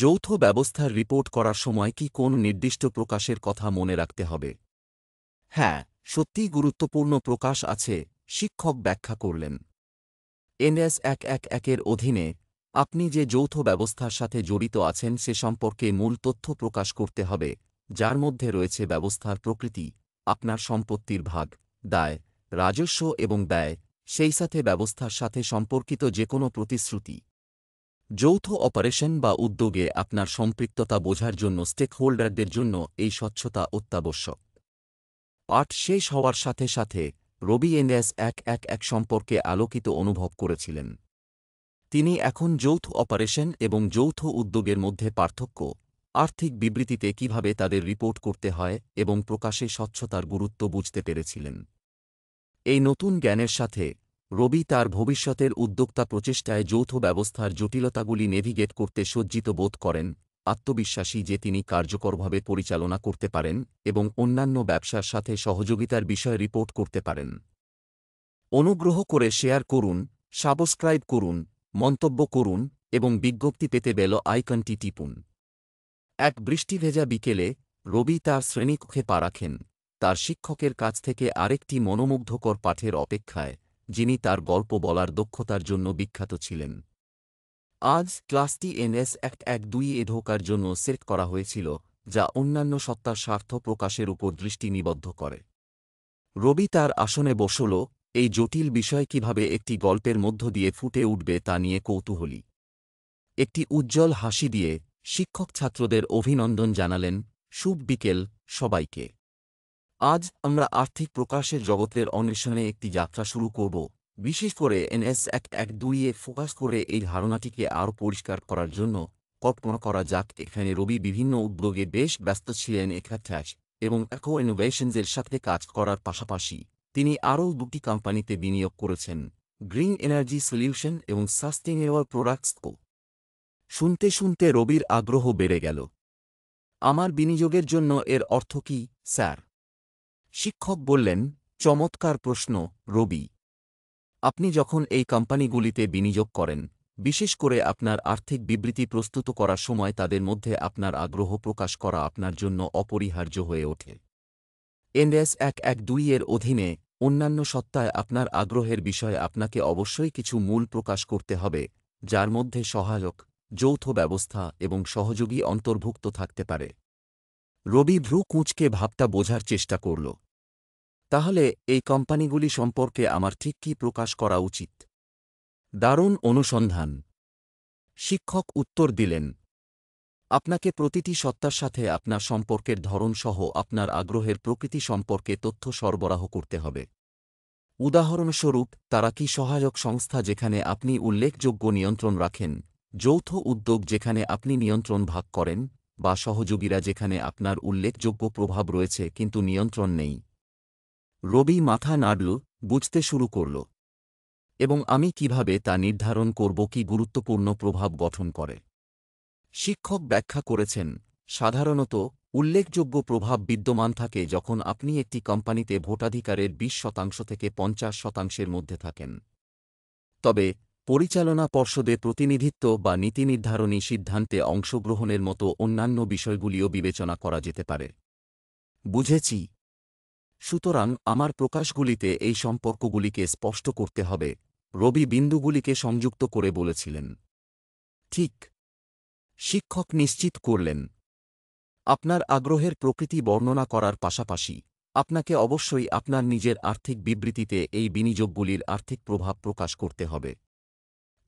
যৌথ ব্যবস্থার রিপোর্ট করার সময় কি কোন নির্দিষ্ট প্রকাশের কথা মনে রাখতে হবে হ্যাঁ সত্যিই গুরুত্বপূর্ণ প্রকাশ আছে শিক্ষক ব্যাখ্যা করলেন এনএস এক এক একের অধীনে আপনি যে যৌথ ব্যবস্থার সাথে জড়িত আছেন সে সম্পর্কে মূল তথ্য প্রকাশ করতে হবে যার মধ্যে রয়েছে ব্যবস্থার প্রকৃতি আপনার সম্পত্তির ভাগ দায় রাজস্ব এবং ব্যয় সেই সাথে ব্যবস্থার সাথে সম্পর্কিত যে কোনো প্রতিশ্রুতি যৌথ অপারেশন বা উদ্যোগে আপনার সম্পৃক্ততা বোঝার জন্য স্টেকহোল্ডারদের জন্য এই স্বচ্ছতা অত্যাবশ্যক পাঠ শেষ হওয়ার সাথে সাথে রবি এনএস এক এক এক সম্পর্কে আলোকিত অনুভব করেছিলেন তিনি এখন যৌথ অপারেশন এবং যৌথ উদ্যোগের মধ্যে পার্থক্য আর্থিক বিবৃতিতে কিভাবে তাদের রিপোর্ট করতে হয় এবং প্রকাশে স্বচ্ছতার গুরুত্ব বুঝতে পেরেছিলেন এই নতুন জ্ঞানের সাথে রবি তার ভবিষ্যতের উদ্যোক্তা প্রচেষ্টায় যৌথ ব্যবস্থার জটিলতাগুলি নেভিগেট করতে সজ্জিত বোধ করেন আত্মবিশ্বাসী যে তিনি কার্যকরভাবে পরিচালনা করতে পারেন এবং অন্যান্য ব্যবসার সাথে সহযোগিতার বিষয়ে রিপোর্ট করতে পারেন অনুগ্রহ করে শেয়ার করুন সাবস্ক্রাইব করুন মন্তব্য করুন এবং বিজ্ঞপ্তি পেতে বেল আইকনটি টিপুন এক বৃষ্টিভেজা বিকেলে রবি তার শ্রেণীকক্ষে পা রাখেন তার শিক্ষকের কাছ থেকে আরেকটি মনোমুগ্ধকর পাঠের অপেক্ষায় যিনি তার গল্প বলার দক্ষতার জন্য বিখ্যাত ছিলেন আজ ক্লাসটি এনএস অ্যাক্ট এক দুই এ ঢোকার জন্য সেট করা হয়েছিল যা অন্যান্য সত্তার স্বার্থ প্রকাশের উপর দৃষ্টি নিবদ্ধ করে রবি তার আসনে বসল এই জটিল বিষয় কিভাবে একটি গল্পের মধ্য দিয়ে ফুটে উঠবে তা নিয়ে কৌতূহলী একটি উজ্জ্বল হাসি দিয়ে শিক্ষক ছাত্রদের অভিনন্দন জানালেন শুভ বিকেল সবাইকে আজ আমরা আর্থিক প্রকাশের জগতের অন্বেষণে একটি যাত্রা শুরু করব বিশেষ করে এনএস এক এক দুইয়ে ফোকাস করে এই ধারণাটিকে আরও পরিষ্কার করার জন্য কল্পনা করা যাক এখানে রবি বিভিন্ন উদ্যোগে বেশ ব্যস্ত ছিলেন একাত্রাস এবং একো ইনোভেশনসের সাথে কাজ করার পাশাপাশি তিনি আরও দুটি কোম্পানিতে বিনিয়োগ করেছেন গ্রিন এনার্জি সলিউশন এবং সাস্টেনেবল প্রোডাক্টসও শুনতে শুনতে রবির আগ্রহ বেড়ে গেল আমার বিনিয়োগের জন্য এর অর্থ কী স্যার শিক্ষক বললেন চমৎকার প্রশ্ন রবি আপনি যখন এই কোম্পানিগুলিতে বিনিয়োগ করেন বিশেষ করে আপনার আর্থিক বিবৃতি প্রস্তুত করার সময় তাদের মধ্যে আপনার আগ্রহ প্রকাশ করা আপনার জন্য অপরিহার্য হয়ে ওঠে এনএস এক এক দুই এর অধীনে অন্যান্য সত্তায় আপনার আগ্রহের বিষয়ে আপনাকে অবশ্যই কিছু মূল প্রকাশ করতে হবে যার মধ্যে সহায়ক যৌথ ব্যবস্থা এবং সহযোগী অন্তর্ভুক্ত থাকতে পারে রবি ভ্রু কুঁচকে ভাবটা বোঝার চেষ্টা করল তাহলে এই কোম্পানিগুলি সম্পর্কে আমার ঠিক কী প্রকাশ করা উচিত দারুণ অনুসন্ধান শিক্ষক উত্তর দিলেন আপনাকে প্রতিটি সত্তার সাথে আপনার সম্পর্কের ধরন সহ আপনার আগ্রহের প্রকৃতি সম্পর্কে তথ্য সরবরাহ করতে হবে উদাহরণস্বরূপ তারা কি সহায়ক সংস্থা যেখানে আপনি উল্লেখযোগ্য নিয়ন্ত্রণ রাখেন যৌথ উদ্যোগ যেখানে আপনি নিয়ন্ত্রণ ভাগ করেন বা সহযোগীরা যেখানে আপনার উল্লেখযোগ্য প্রভাব রয়েছে কিন্তু নিয়ন্ত্রণ নেই রবি মাথা নাড়ল বুঝতে শুরু করল এবং আমি কিভাবে তা নির্ধারণ করব কি গুরুত্বপূর্ণ প্রভাব গঠন করে শিক্ষক ব্যাখ্যা করেছেন সাধারণত উল্লেখযোগ্য প্রভাব বিদ্যমান থাকে যখন আপনি একটি কোম্পানিতে ভোটাধিকারের ২০ শতাংশ থেকে পঞ্চাশ শতাংশের মধ্যে থাকেন তবে পরিচালনা পর্ষদে প্রতিনিধিত্ব বা নীতি নির্ধারণী সিদ্ধান্তে অংশগ্রহণের মতো অন্যান্য বিষয়গুলিও বিবেচনা করা যেতে পারে বুঝেছি সুতরাং আমার প্রকাশগুলিতে এই সম্পর্কগুলিকে স্পষ্ট করতে হবে রবি বিন্দুগুলিকে সংযুক্ত করে বলেছিলেন ঠিক শিক্ষক নিশ্চিত করলেন আপনার আগ্রহের প্রকৃতি বর্ণনা করার পাশাপাশি আপনাকে অবশ্যই আপনার নিজের আর্থিক বিবৃতিতে এই বিনিয়োগগুলির আর্থিক প্রভাব প্রকাশ করতে হবে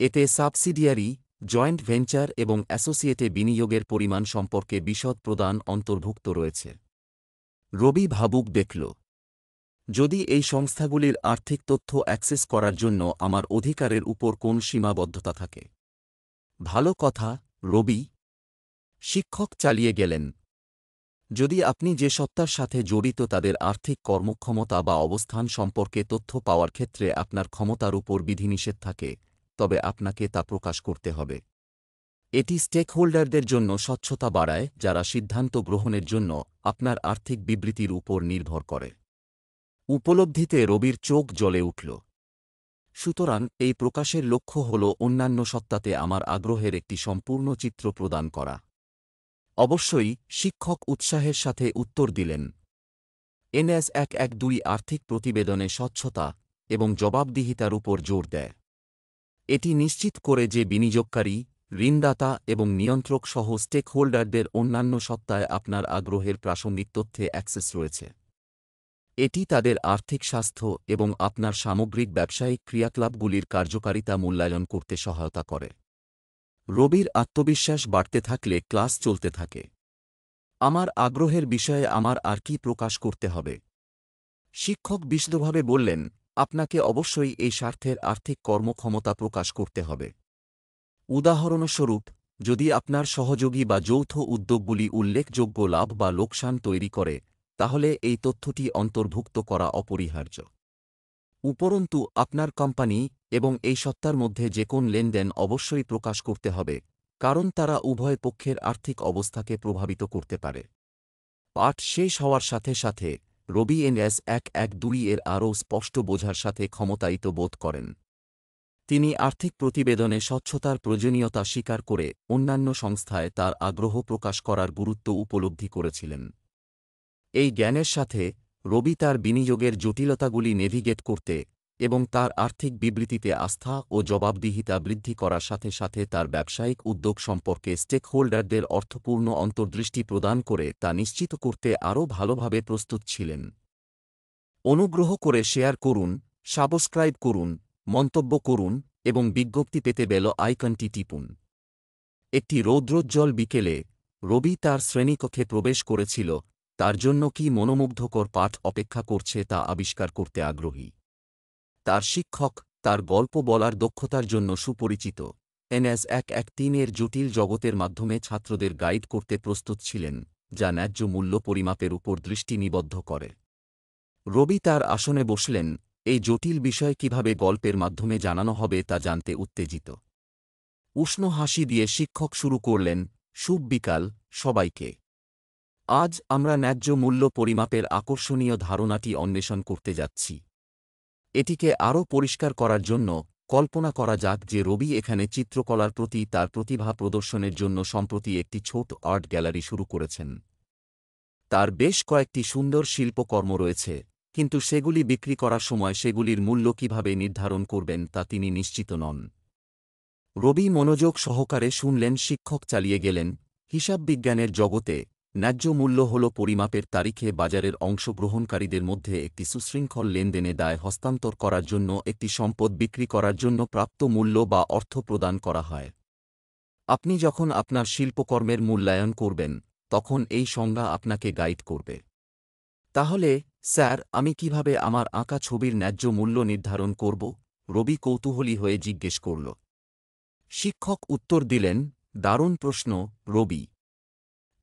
এতে সাবসিডিয়ারি জয়েন্ট ভেঞ্চার এবং অ্যাসোসিয়েটে বিনিয়োগের পরিমাণ সম্পর্কে বিশদ প্রদান অন্তর্ভুক্ত রয়েছে রবি ভাবুক দেখল যদি এই সংস্থাগুলির আর্থিক তথ্য অ্যাক্সেস করার জন্য আমার অধিকারের উপর কোন সীমাবদ্ধতা থাকে ভালো কথা রবি শিক্ষক চালিয়ে গেলেন যদি আপনি যে সত্তার সাথে জড়িত তাদের আর্থিক কর্মক্ষমতা বা অবস্থান সম্পর্কে তথ্য পাওয়ার ক্ষেত্রে আপনার ক্ষমতার উপর বিধিনিষেধ থাকে তবে আপনাকে তা প্রকাশ করতে হবে এটি স্টেকহোল্ডারদের জন্য স্বচ্ছতা বাড়ায় যারা সিদ্ধান্ত গ্রহণের জন্য আপনার আর্থিক বিবৃতির উপর নির্ভর করে উপলব্ধিতে রবির চোখ জ্বলে উঠল সুতরাং এই প্রকাশের লক্ষ্য হল অন্যান্য সত্তাতে আমার আগ্রহের একটি সম্পূর্ণ চিত্র প্রদান করা অবশ্যই শিক্ষক উৎসাহের সাথে উত্তর দিলেন এনএস এক এক দুই আর্থিক প্রতিবেদনে স্বচ্ছতা এবং জবাবদিহিতার উপর জোর দেয় এটি নিশ্চিত করে যে বিনিয়োগকারী ঋণদাতা এবং নিয়ন্ত্রক সহ স্টেকহোল্ডারদের অন্যান্য সত্তায় আপনার আগ্রহের প্রাসঙ্গিক তথ্যে অ্যাক্সেস রয়েছে এটি তাদের আর্থিক স্বাস্থ্য এবং আপনার সামগ্রিক ব্যবসায়িক ক্রিয়াকলাপগুলির কার্যকারিতা মূল্যায়ন করতে সহায়তা করে রবির আত্মবিশ্বাস বাড়তে থাকলে ক্লাস চলতে থাকে আমার আগ্রহের বিষয়ে আমার আর কি প্রকাশ করতে হবে শিক্ষক বিশদভাবে বললেন আপনাকে অবশ্যই এই স্বার্থের আর্থিক কর্মক্ষমতা প্রকাশ করতে হবে উদাহরণস্বরূপ যদি আপনার সহযোগী বা যৌথ উদ্যোগগুলি উল্লেখযোগ্য লাভ বা লোকসান তৈরি করে তাহলে এই তথ্যটি অন্তর্ভুক্ত করা অপরিহার্য উপরন্তু আপনার কোম্পানি এবং এই সত্তার মধ্যে যে কোন লেনদেন অবশ্যই প্রকাশ করতে হবে কারণ তারা উভয় পক্ষের আর্থিক অবস্থাকে প্রভাবিত করতে পারে পাঠ শেষ হওয়ার সাথে সাথে রবি এন এস এক এক দুই এর আরও স্পষ্ট বোঝার সাথে ক্ষমতায়িত বোধ করেন তিনি আর্থিক প্রতিবেদনে স্বচ্ছতার প্রয়োজনীয়তা স্বীকার করে অন্যান্য সংস্থায় তার আগ্রহ প্রকাশ করার গুরুত্ব উপলব্ধি করেছিলেন এই জ্ঞানের সাথে রবি তার বিনিয়োগের জটিলতাগুলি নেভিগেট করতে এবং তার আর্থিক বিবৃতিতে আস্থা ও জবাবদিহিতা বৃদ্ধি করার সাথে সাথে তার ব্যবসায়িক উদ্যোগ সম্পর্কে স্টেকহোল্ডারদের অর্থপূর্ণ অন্তর্দৃষ্টি প্রদান করে তা নিশ্চিত করতে আরও ভালোভাবে প্রস্তুত ছিলেন অনুগ্রহ করে শেয়ার করুন সাবস্ক্রাইব করুন মন্তব্য করুন এবং বিজ্ঞপ্তি পেতে বেল আইকনটি টিপুন একটি রৌদ্রোজ্জ্বল বিকেলে রবি তার শ্রেণীকক্ষে প্রবেশ করেছিল তার জন্য কি মনোমুগ্ধকর পাঠ অপেক্ষা করছে তা আবিষ্কার করতে আগ্রহী তার শিক্ষক তার গল্প বলার দক্ষতার জন্য সুপরিচিত এনএস এক এক তিনের জটিল জগতের মাধ্যমে ছাত্রদের গাইড করতে প্রস্তুত ছিলেন যা ন্যায্য মূল্য পরিমাপের উপর দৃষ্টি নিবদ্ধ করে রবি তার আসনে বসলেন এই জটিল বিষয় কিভাবে গল্পের মাধ্যমে জানানো হবে তা জানতে উত্তেজিত উষ্ণ হাসি দিয়ে শিক্ষক শুরু করলেন শুভ বিকাল সবাইকে আজ আমরা ন্যায্য মূল্য পরিমাপের আকর্ষণীয় ধারণাটি অন্বেষণ করতে যাচ্ছি এটিকে আরও পরিষ্কার করার জন্য কল্পনা করা যাক যে রবি এখানে চিত্রকলার প্রতি তার প্রতিভা প্রদর্শনের জন্য সম্প্রতি একটি ছোট আর্ট গ্যালারি শুরু করেছেন তার বেশ কয়েকটি সুন্দর শিল্পকর্ম রয়েছে কিন্তু সেগুলি বিক্রি করার সময় সেগুলির মূল্য কিভাবে নির্ধারণ করবেন তা তিনি নিশ্চিত নন রবি মনোযোগ সহকারে শুনলেন শিক্ষক চালিয়ে গেলেন হিসাববিজ্ঞানের জগতে ন্যায্য মূল্য হল পরিমাপের তারিখে বাজারের অংশগ্রহণকারীদের মধ্যে একটি সুশৃঙ্খল লেনদেনে দায় হস্তান্তর করার জন্য একটি সম্পদ বিক্রি করার জন্য প্রাপ্ত মূল্য বা অর্থ প্রদান করা হয় আপনি যখন আপনার শিল্পকর্মের মূল্যায়ন করবেন তখন এই সংজ্ঞা আপনাকে গাইড করবে তাহলে স্যার আমি কিভাবে আমার আঁকা ছবির ন্যায্য মূল্য নির্ধারণ করব রবি কৌতূহলী হয়ে জিজ্ঞেস করল শিক্ষক উত্তর দিলেন দারুণ প্রশ্ন রবি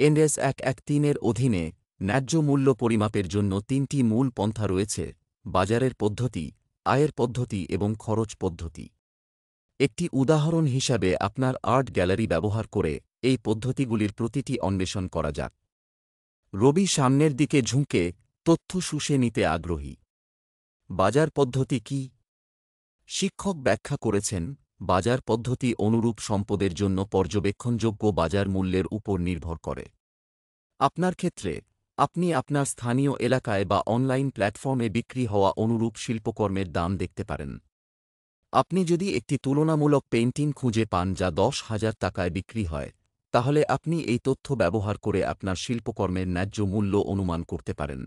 এনএস এক এক তিনের অধীনে ন্যায্য মূল্য পরিমাপের জন্য তিনটি মূল পন্থা রয়েছে বাজারের পদ্ধতি আয়ের পদ্ধতি এবং খরচ পদ্ধতি একটি উদাহরণ হিসাবে আপনার আর্ট গ্যালারি ব্যবহার করে এই পদ্ধতিগুলির প্রতিটি অন্বেষণ করা যাক রবি সামনের দিকে ঝুঁকে তথ্য শুষে নিতে আগ্রহী বাজার পদ্ধতি কি শিক্ষক ব্যাখ্যা করেছেন বাজার পদ্ধতি অনুরূপ সম্পদের জন্য পর্যবেক্ষণযোগ্য বাজার মূল্যের উপর নির্ভর করে আপনার ক্ষেত্রে আপনি আপনার স্থানীয় এলাকায় বা অনলাইন প্ল্যাটফর্মে বিক্রি হওয়া অনুরূপ শিল্পকর্মের দাম দেখতে পারেন আপনি যদি একটি তুলনামূলক পেইন্টিং খুঁজে পান যা দশ হাজার টাকায় বিক্রি হয় তাহলে আপনি এই তথ্য ব্যবহার করে আপনার শিল্পকর্মের ন্যায্য মূল্য অনুমান করতে পারেন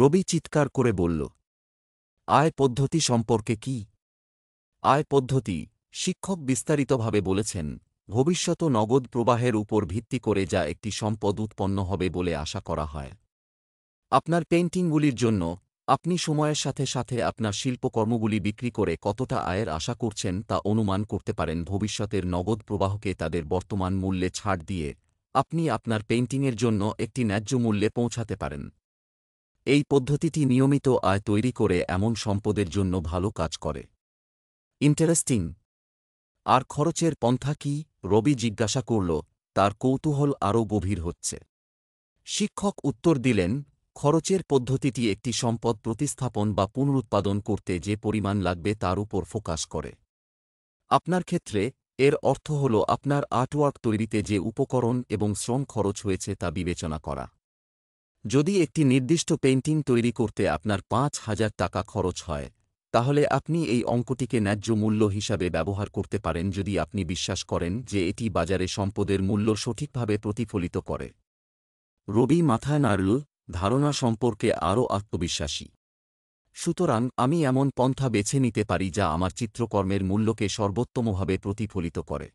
রবি চিৎকার করে বলল আয় পদ্ধতি সম্পর্কে কি আয় পদ্ধতি শিক্ষক বিস্তারিতভাবে বলেছেন ভবিষ্যত নগদ প্রবাহের উপর ভিত্তি করে যা একটি সম্পদ উৎপন্ন হবে বলে আশা করা হয় আপনার পেইন্টিংগুলির জন্য আপনি সময়ের সাথে সাথে আপনার শিল্পকর্মগুলি বিক্রি করে কতটা আয়ের আশা করছেন তা অনুমান করতে পারেন ভবিষ্যতের নগদ প্রবাহকে তাদের বর্তমান মূল্যে ছাড় দিয়ে আপনি আপনার পেন্টিংয়ের জন্য একটি ন্যায্য মূল্যে পৌঁছাতে পারেন এই পদ্ধতিটি নিয়মিত আয় তৈরি করে এমন সম্পদের জন্য ভালো কাজ করে ইন্টারেস্টিং আর খরচের পন্থা কি রবি জিজ্ঞাসা করল তার কৌতূহল আরও গভীর হচ্ছে শিক্ষক উত্তর দিলেন খরচের পদ্ধতিটি একটি সম্পদ প্রতিস্থাপন বা পুনরুৎপাদন করতে যে পরিমাণ লাগবে তার উপর ফোকাস করে আপনার ক্ষেত্রে এর অর্থ হল আপনার আর্টওয়ার্ক তৈরিতে যে উপকরণ এবং শ্রম খরচ হয়েছে তা বিবেচনা করা যদি একটি নির্দিষ্ট পেইন্টিং তৈরি করতে আপনার পাঁচ হাজার টাকা খরচ হয় তাহলে আপনি এই অঙ্কটিকে ন্যায্য মূল্য হিসাবে ব্যবহার করতে পারেন যদি আপনি বিশ্বাস করেন যে এটি বাজারে সম্পদের মূল্য সঠিকভাবে প্রতিফলিত করে রবি মাথায় ধারণা সম্পর্কে আরও আত্মবিশ্বাসী সুতরাং আমি এমন পন্থা বেছে নিতে পারি যা আমার চিত্রকর্মের মূল্যকে সর্বোত্তমভাবে প্রতিফলিত করে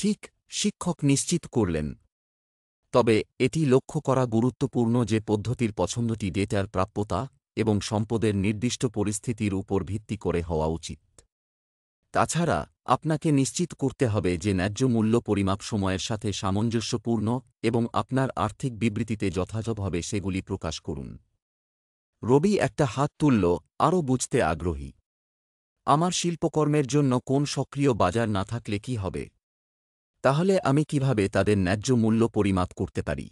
ঠিক শিক্ষক নিশ্চিত করলেন তবে এটি লক্ষ্য করা গুরুত্বপূর্ণ যে পদ্ধতির পছন্দটি ডেটার প্রাপ্যতা এবং সম্পদের নির্দিষ্ট পরিস্থিতির উপর ভিত্তি করে হওয়া উচিত তাছাড়া আপনাকে নিশ্চিত করতে হবে যে ন্যায্য মূল্য পরিমাপ সময়ের সাথে সামঞ্জস্যপূর্ণ এবং আপনার আর্থিক বিবৃতিতে যথাযথভাবে সেগুলি প্রকাশ করুন রবি একটা হাত তুলল আরও বুঝতে আগ্রহী আমার শিল্পকর্মের জন্য কোন সক্রিয় বাজার না থাকলে কি হবে তাহলে আমি কিভাবে তাদের ন্যায্য মূল্য পরিমাপ করতে পারি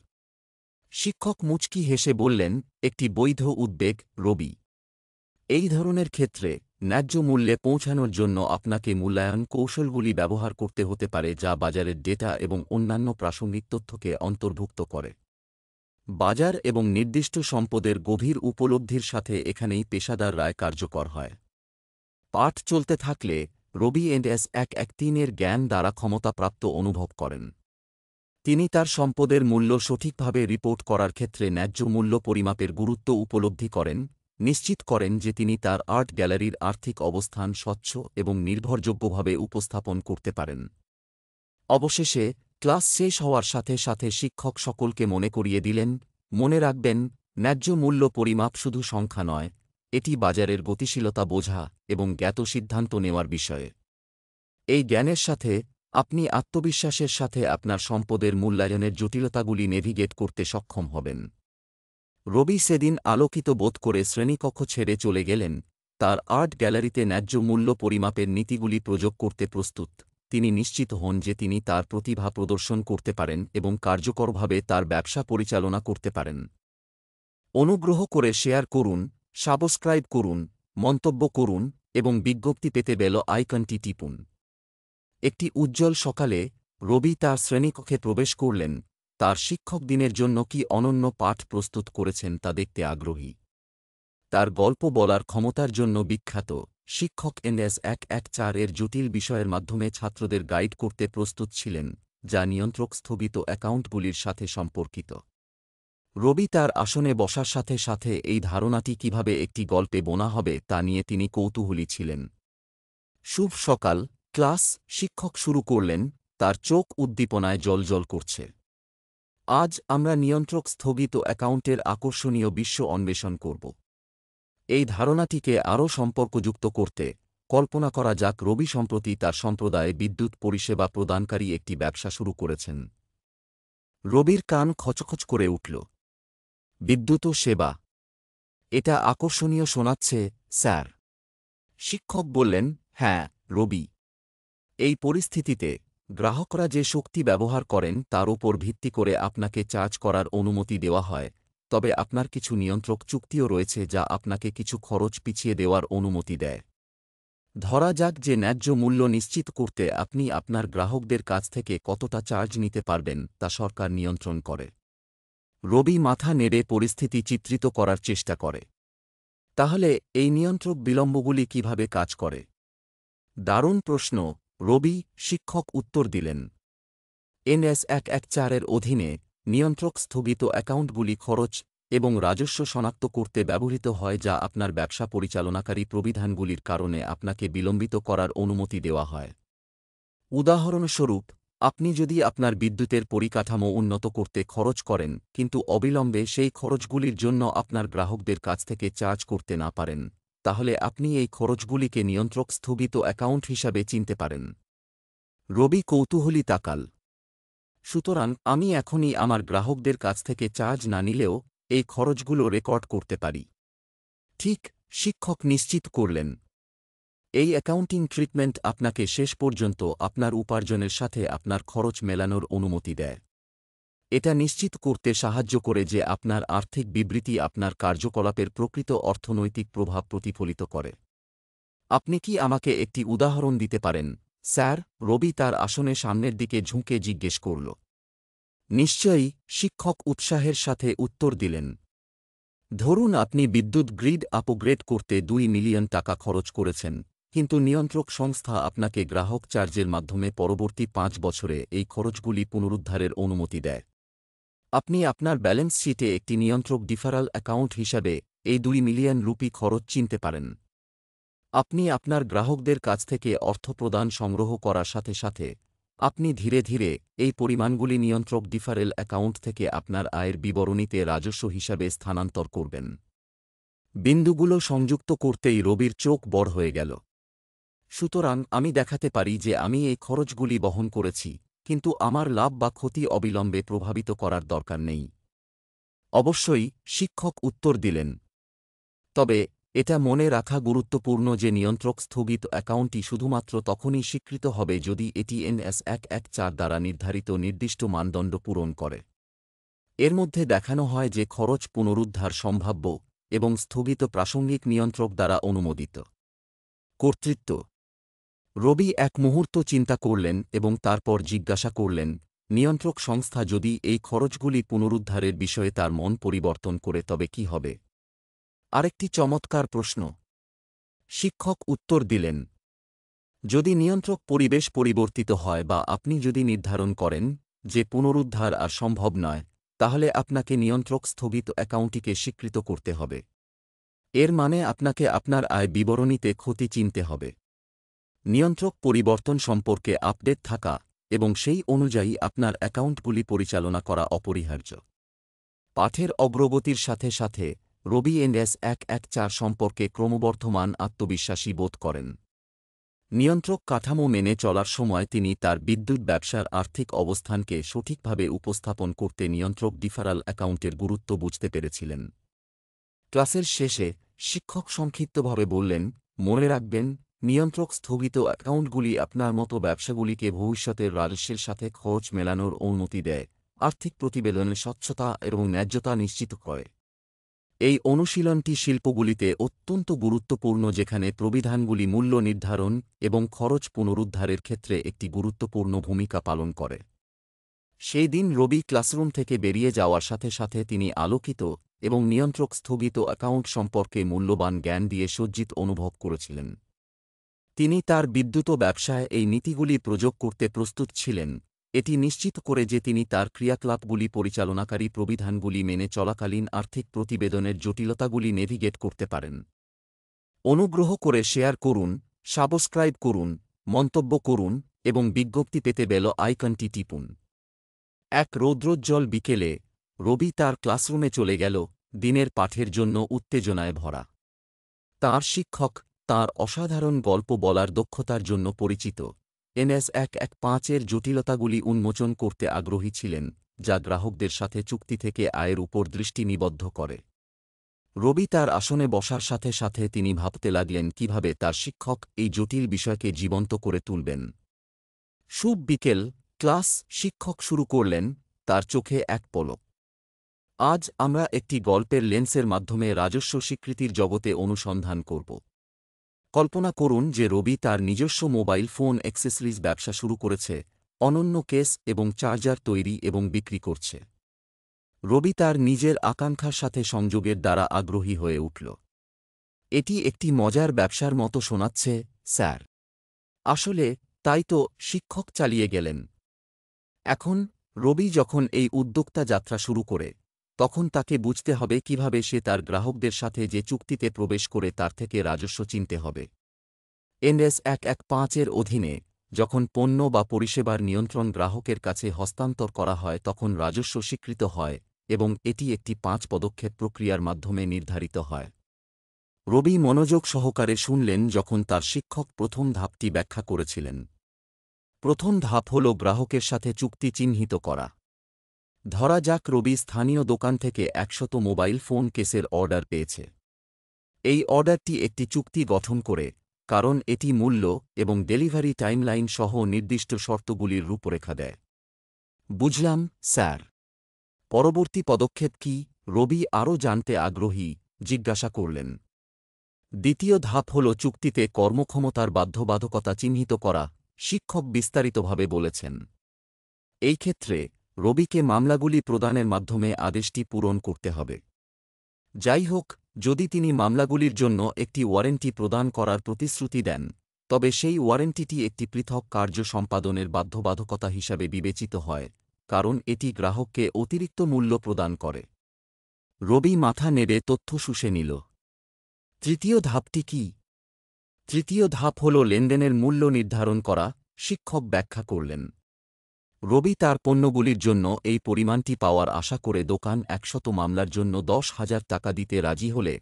শিক্ষক মুচকি হেসে বললেন একটি বৈধ উদ্বেগ রবি এই ধরনের ক্ষেত্রে ন্যায্য মূল্যে পৌঁছানোর জন্য আপনাকে মূল্যায়ন কৌশলগুলি ব্যবহার করতে হতে পারে যা বাজারের ডেটা এবং অন্যান্য প্রাসঙ্গিক তথ্যকে অন্তর্ভুক্ত করে বাজার এবং নির্দিষ্ট সম্পদের গভীর উপলব্ধির সাথে এখানেই পেশাদার রায় কার্যকর হয় পাঠ চলতে থাকলে রবি এন্ড এস এক এক তিনের জ্ঞান দ্বারা ক্ষমতাপ্রাপ্ত অনুভব করেন তিনি তার সম্পদের মূল্য সঠিকভাবে রিপোর্ট করার ক্ষেত্রে ন্যায্য মূল্য পরিমাপের গুরুত্ব উপলব্ধি করেন নিশ্চিত করেন যে তিনি তার আর্ট গ্যালারির আর্থিক অবস্থান স্বচ্ছ এবং নির্ভরযোগ্যভাবে উপস্থাপন করতে পারেন অবশেষে ক্লাস শেষ হওয়ার সাথে সাথে শিক্ষক সকলকে মনে করিয়ে দিলেন মনে রাখবেন ন্যায্য মূল্য পরিমাপ শুধু সংখ্যা নয় এটি বাজারের গতিশীলতা বোঝা এবং জ্ঞাত সিদ্ধান্ত নেওয়ার বিষয়ে এই জ্ঞানের সাথে আপনি আত্মবিশ্বাসের সাথে আপনার সম্পদের মূল্যায়নের জটিলতাগুলি নেভিগেট করতে সক্ষম হবেন রবি সেদিন আলোকিত বোধ করে শ্রেণীকক্ষ ছেড়ে চলে গেলেন তার আর্ট গ্যালারিতে ন্যায্য মূল্য পরিমাপের নীতিগুলি প্রযোগ করতে প্রস্তুত তিনি নিশ্চিত হন যে তিনি তার প্রতিভা প্রদর্শন করতে পারেন এবং কার্যকরভাবে তার ব্যবসা পরিচালনা করতে পারেন অনুগ্রহ করে শেয়ার করুন সাবস্ক্রাইব করুন মন্তব্য করুন এবং বিজ্ঞপ্তি পেতে বেল আইকনটি টিপুন একটি উজ্জ্বল সকালে রবি তার শ্রেণীকক্ষে প্রবেশ করলেন তার শিক্ষক দিনের জন্য কি অনন্য পাঠ প্রস্তুত করেছেন তা দেখতে আগ্রহী তার গল্প বলার ক্ষমতার জন্য বিখ্যাত শিক্ষক এনএস এক এক চার এর জটিল বিষয়ের মাধ্যমে ছাত্রদের গাইড করতে প্রস্তুত ছিলেন যা নিয়ন্ত্রক স্থগিত অ্যাকাউন্টগুলির সাথে সম্পর্কিত রবি তার আসনে বসার সাথে সাথে এই ধারণাটি কিভাবে একটি গল্পে বোনা হবে তা নিয়ে তিনি কৌতূহলী ছিলেন শুভ সকাল ক্লাস শিক্ষক শুরু করলেন তার চোখ উদ্দীপনায় জলজল করছে আজ আমরা নিয়ন্ত্রক স্থগিত অ্যাকাউন্টের আকর্ষণীয় বিশ্ব অন্বেষণ করব এই ধারণাটিকে আরও সম্পর্কযুক্ত করতে কল্পনা করা যাক রবি সম্প্রতি তার সম্প্রদায়ে বিদ্যুৎ পরিষেবা প্রদানকারী একটি ব্যবসা শুরু করেছেন রবির কান খচখচ করে উঠল বিদ্যুৎ সেবা এটা আকর্ষণীয় শোনাচ্ছে স্যার শিক্ষক বললেন হ্যাঁ রবি এই পরিস্থিতিতে গ্রাহকরা যে শক্তি ব্যবহার করেন তার উপর ভিত্তি করে আপনাকে চার্জ করার অনুমতি দেওয়া হয় তবে আপনার কিছু নিয়ন্ত্রক চুক্তিও রয়েছে যা আপনাকে কিছু খরচ পিছিয়ে দেওয়ার অনুমতি দেয় ধরা যাক যে ন্যায্য মূল্য নিশ্চিত করতে আপনি আপনার গ্রাহকদের কাছ থেকে কতটা চার্জ নিতে পারবেন তা সরকার নিয়ন্ত্রণ করে রবি মাথা নেড়ে পরিস্থিতি চিত্রিত করার চেষ্টা করে তাহলে এই নিয়ন্ত্রক বিলম্বগুলি কিভাবে কাজ করে দারুণ প্রশ্ন রবি শিক্ষক উত্তর দিলেন এনএস এক এক চারের অধীনে নিয়ন্ত্রক স্থগিত অ্যাকাউন্টগুলি খরচ এবং রাজস্ব শনাক্ত করতে ব্যবহৃত হয় যা আপনার ব্যবসা পরিচালনাকারী প্রবিধানগুলির কারণে আপনাকে বিলম্বিত করার অনুমতি দেওয়া হয় উদাহরণস্বরূপ আপনি যদি আপনার বিদ্যুতের পরিকাঠামো উন্নত করতে খরচ করেন কিন্তু অবিলম্বে সেই খরচগুলির জন্য আপনার গ্রাহকদের কাছ থেকে চার্জ করতে না পারেন তাহলে আপনি এই খরচগুলিকে নিয়ন্ত্রক স্থগিত অ্যাকাউন্ট হিসাবে চিনতে পারেন রবি কৌতূহলী তাকাল সুতরাং আমি এখনই আমার গ্রাহকদের কাছ থেকে চার্জ না নিলেও এই খরচগুলো রেকর্ড করতে পারি ঠিক শিক্ষক নিশ্চিত করলেন এই অ্যাকাউন্টিং ট্রিটমেন্ট আপনাকে শেষ পর্যন্ত আপনার উপার্জনের সাথে আপনার খরচ মেলানোর অনুমতি দেয় এটা নিশ্চিত করতে সাহায্য করে যে আপনার আর্থিক বিবৃতি আপনার কার্যকলাপের প্রকৃত অর্থনৈতিক প্রভাব প্রতিফলিত করে আপনি কি আমাকে একটি উদাহরণ দিতে পারেন স্যার রবি তার আসনে সামনের দিকে ঝুঁকে জিজ্ঞেস করল নিশ্চয়ই শিক্ষক উৎসাহের সাথে উত্তর দিলেন ধরুন আপনি বিদ্যুৎ গ্রিড আপগ্রেড করতে দুই মিলিয়ন টাকা খরচ করেছেন কিন্তু নিয়ন্ত্রক সংস্থা আপনাকে গ্রাহক চার্জের মাধ্যমে পরবর্তী পাঁচ বছরে এই খরচগুলি পুনরুদ্ধারের অনুমতি দেয় আপনি আপনার ব্যালেন্স শিটে একটি নিয়ন্ত্রক ডিফারাল অ্যাকাউন্ট হিসাবে এই দুই মিলিয়ন রুপি খরচ চিনতে পারেন আপনি আপনার গ্রাহকদের কাছ থেকে অর্থ প্রদান সংগ্রহ করার সাথে সাথে আপনি ধীরে ধীরে এই পরিমাণগুলি নিয়ন্ত্রক ডিফারেল অ্যাকাউন্ট থেকে আপনার আয়ের বিবরণীতে রাজস্ব হিসাবে স্থানান্তর করবেন বিন্দুগুলো সংযুক্ত করতেই রবির চোখ বড় হয়ে গেল সুতরাং আমি দেখাতে পারি যে আমি এই খরচগুলি বহন করেছি কিন্তু আমার লাভ বা ক্ষতি অবিলম্বে প্রভাবিত করার দরকার নেই অবশ্যই শিক্ষক উত্তর দিলেন তবে এটা মনে রাখা গুরুত্বপূর্ণ যে নিয়ন্ত্রক স্থগিত অ্যাকাউন্টটি শুধুমাত্র তখনই স্বীকৃত হবে যদি এটি এনএস এক এক চার দ্বারা নির্ধারিত নির্দিষ্ট মানদণ্ড পূরণ করে এর মধ্যে দেখানো হয় যে খরচ পুনরুদ্ধার সম্ভাব্য এবং স্থগিত প্রাসঙ্গিক নিয়ন্ত্রক দ্বারা অনুমোদিত কর্তৃত্ব রবি এক মুহূর্ত চিন্তা করলেন এবং তারপর জিজ্ঞাসা করলেন নিয়ন্ত্রক সংস্থা যদি এই খরচগুলি পুনরুদ্ধারের বিষয়ে তার মন পরিবর্তন করে তবে কি হবে আরেকটি চমৎকার প্রশ্ন শিক্ষক উত্তর দিলেন যদি নিয়ন্ত্রক পরিবেশ পরিবর্তিত হয় বা আপনি যদি নির্ধারণ করেন যে পুনরুদ্ধার আর সম্ভব নয় তাহলে আপনাকে নিয়ন্ত্রক স্থগিত অ্যাকাউন্টটিকে স্বীকৃত করতে হবে এর মানে আপনাকে আপনার আয় বিবরণীতে ক্ষতি চিনতে হবে নিয়ন্ত্রক পরিবর্তন সম্পর্কে আপডেট থাকা এবং সেই অনুযায়ী আপনার অ্যাকাউন্টগুলি পরিচালনা করা অপরিহার্য পাঠের অগ্রগতির সাথে সাথে রবি এনএস এক এক চার সম্পর্কে ক্রমবর্ধমান আত্মবিশ্বাসী বোধ করেন নিয়ন্ত্রক কাঠামো মেনে চলার সময় তিনি তার বিদ্যুৎ ব্যবসার আর্থিক অবস্থানকে সঠিকভাবে উপস্থাপন করতে নিয়ন্ত্রক ডিফারাল অ্যাকাউন্টের গুরুত্ব বুঝতে পেরেছিলেন ক্লাসের শেষে শিক্ষক সংক্ষিপ্তভাবে বললেন মনে রাখবেন নিয়ন্ত্রক স্থগিত অ্যাকাউন্টগুলি আপনার মতো ব্যবসাগুলিকে ভবিষ্যতের রাজস্বের সাথে খরচ মেলানোর অনুমতি দেয় আর্থিক প্রতিবেদনে স্বচ্ছতা এবং ন্যায্যতা নিশ্চিত করে এই অনুশীলনটি শিল্পগুলিতে অত্যন্ত গুরুত্বপূর্ণ যেখানে প্রবিধানগুলি মূল্য নির্ধারণ এবং খরচ পুনরুদ্ধারের ক্ষেত্রে একটি গুরুত্বপূর্ণ ভূমিকা পালন করে সেই দিন রবি ক্লাসরুম থেকে বেরিয়ে যাওয়ার সাথে সাথে তিনি আলোকিত এবং নিয়ন্ত্রক স্থগিত অ্যাকাউন্ট সম্পর্কে মূল্যবান জ্ঞান দিয়ে সজ্জিত অনুভব করেছিলেন তিনি তার বিদ্যুৎ ব্যবসায় এই নীতিগুলি প্রযোগ করতে প্রস্তুত ছিলেন এটি নিশ্চিত করে যে তিনি তার ক্রিয়াকলাপগুলি পরিচালনাকারী প্রবিধানগুলি মেনে চলাকালীন আর্থিক প্রতিবেদনের জটিলতাগুলি নেভিগেট করতে পারেন অনুগ্রহ করে শেয়ার করুন সাবস্ক্রাইব করুন মন্তব্য করুন এবং বিজ্ঞপ্তি পেতে বেল আইকনটি টিপুন এক রৌদ্রোজ্জ্বল বিকেলে রবি তার ক্লাসরুমে চলে গেল দিনের পাঠের জন্য উত্তেজনায় ভরা তার শিক্ষক তার অসাধারণ গল্প বলার দক্ষতার জন্য পরিচিত এনএস এক এক পাঁচের জটিলতাগুলি উন্মোচন করতে আগ্রহী ছিলেন যা গ্রাহকদের সাথে চুক্তি থেকে আয়ের উপর দৃষ্টি নিবদ্ধ করে রবি তার আসনে বসার সাথে সাথে তিনি ভাবতে লাগলেন কিভাবে তার শিক্ষক এই জটিল বিষয়কে জীবন্ত করে তুলবেন শুভ বিকেল ক্লাস শিক্ষক শুরু করলেন তার চোখে এক পলক আজ আমরা একটি গল্পের লেন্সের মাধ্যমে রাজস্ব স্বীকৃতির জগতে অনুসন্ধান করব কল্পনা করুন যে রবি তার নিজস্ব মোবাইল ফোন অ্যাক্সেসরিজ ব্যবসা শুরু করেছে অনন্য কেস এবং চার্জার তৈরি এবং বিক্রি করছে রবি তার নিজের আকাঙ্ক্ষার সাথে সংযোগের দ্বারা আগ্রহী হয়ে উঠল এটি একটি মজার ব্যবসার মতো শোনাচ্ছে স্যার আসলে তাই তো শিক্ষক চালিয়ে গেলেন এখন রবি যখন এই উদ্যোক্তা যাত্রা শুরু করে তখন তাকে বুঝতে হবে কিভাবে সে তার গ্রাহকদের সাথে যে চুক্তিতে প্রবেশ করে তার থেকে রাজস্ব চিনতে হবে এনএস এক এক পাঁচের অধীনে যখন পণ্য বা পরিষেবার নিয়ন্ত্রণ গ্রাহকের কাছে হস্তান্তর করা হয় তখন রাজস্ব স্বীকৃত হয় এবং এটি একটি পাঁচ পদক্ষেপ প্রক্রিয়ার মাধ্যমে নির্ধারিত হয় রবি মনোযোগ সহকারে শুনলেন যখন তার শিক্ষক প্রথম ধাপটি ব্যাখ্যা করেছিলেন প্রথম ধাপ হল গ্রাহকের সাথে চুক্তি চিহ্নিত করা ধরা যাক রবি স্থানীয় দোকান থেকে একশত মোবাইল ফোন কেসের অর্ডার পেয়েছে এই অর্ডারটি একটি চুক্তি গঠন করে কারণ এটি মূল্য এবং ডেলিভারি টাইমলাইন সহ নির্দিষ্ট শর্তগুলির রূপরেখা দেয় বুঝলাম স্যার পরবর্তী পদক্ষেপ কি রবি আরও জানতে আগ্রহী জিজ্ঞাসা করলেন দ্বিতীয় ধাপ হল চুক্তিতে কর্মক্ষমতার বাধ্যবাধকতা চিহ্নিত করা শিক্ষক বিস্তারিতভাবে বলেছেন এই ক্ষেত্রে রবিকে মামলাগুলি প্রদানের মাধ্যমে আদেশটি পূরণ করতে হবে যাই হোক যদি তিনি মামলাগুলির জন্য একটি ওয়ারেন্টি প্রদান করার প্রতিশ্রুতি দেন তবে সেই ওয়ারেন্টিটি একটি পৃথক কার্য সম্পাদনের বাধ্যবাধকতা হিসাবে বিবেচিত হয় কারণ এটি গ্রাহককে অতিরিক্ত মূল্য প্রদান করে রবি মাথা নেড়ে তথ্য শুষে নিল তৃতীয় ধাপটি কি তৃতীয় ধাপ হল লেনদেনের মূল্য নির্ধারণ করা শিক্ষক ব্যাখ্যা করলেন রবি তার পণ্যগুলির জন্য এই পরিমাণটি পাওয়ার আশা করে দোকান একশত মামলার জন্য দশ হাজার টাকা দিতে রাজি হলে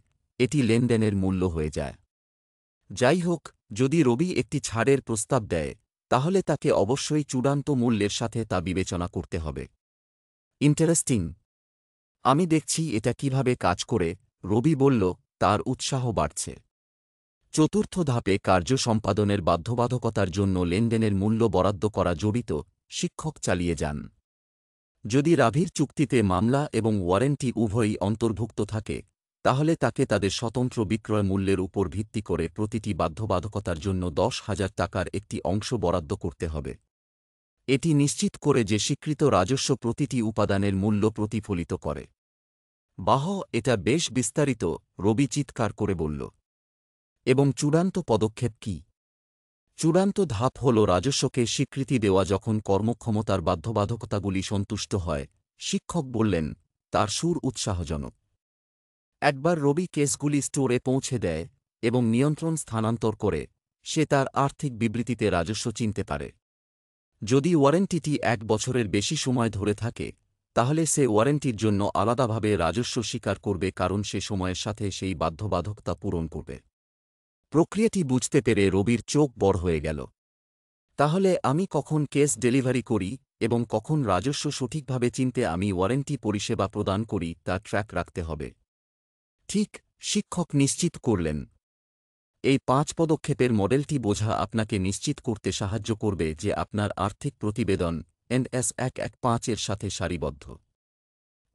এটি লেনদেনের মূল্য হয়ে যায় যাই হোক যদি রবি একটি ছাড়ের প্রস্তাব দেয় তাহলে তাকে অবশ্যই চূড়ান্ত মূল্যের সাথে তা বিবেচনা করতে হবে ইন্টারেস্টিং আমি দেখছি এটা কিভাবে কাজ করে রবি বলল তার উৎসাহ বাড়ছে চতুর্থ ধাপে কার্য সম্পাদনের বাধ্যবাধকতার জন্য লেনদেনের মূল্য বরাদ্দ করা জড়িত শিক্ষক চালিয়ে যান যদি রাভির চুক্তিতে মামলা এবং ওয়ারেন্টি উভয়ই অন্তর্ভুক্ত থাকে তাহলে তাকে তাদের স্বতন্ত্র বিক্রয় মূল্যের উপর ভিত্তি করে প্রতিটি বাধ্যবাধকতার জন্য দশ হাজার টাকার একটি অংশ বরাদ্দ করতে হবে এটি নিশ্চিত করে যে স্বীকৃত রাজস্ব প্রতিটি উপাদানের মূল্য প্রতিফলিত করে বাহ এটা বেশ বিস্তারিত রবি চিৎকার করে বলল এবং চূড়ান্ত পদক্ষেপ কী চূড়ান্ত ধাপ হল রাজস্বকে স্বীকৃতি দেওয়া যখন কর্মক্ষমতার বাধ্যবাধকতাগুলি সন্তুষ্ট হয় শিক্ষক বললেন তার সুর উৎসাহজনক একবার রবি কেসগুলি স্টোরে পৌঁছে দেয় এবং নিয়ন্ত্রণ স্থানান্তর করে সে তার আর্থিক বিবৃতিতে রাজস্ব চিনতে পারে যদি ওয়ারেন্টিটি এক বছরের বেশি সময় ধরে থাকে তাহলে সে ওয়ারেন্টির জন্য আলাদাভাবে রাজস্ব স্বীকার করবে কারণ সে সময়ের সাথে সেই বাধ্যবাধকতা পূরণ করবে প্রক্রিয়াটি বুঝতে পেরে রবির চোখ বড় হয়ে গেল তাহলে আমি কখন কেস ডেলিভারি করি এবং কখন রাজস্ব সঠিকভাবে চিনতে আমি ওয়ারেন্টি পরিষেবা প্রদান করি তা ট্র্যাক রাখতে হবে ঠিক শিক্ষক নিশ্চিত করলেন এই পাঁচ পদক্ষেপের মডেলটি বোঝা আপনাকে নিশ্চিত করতে সাহায্য করবে যে আপনার আর্থিক প্রতিবেদন এনএস এক এক পাঁচের সাথে সারিবদ্ধ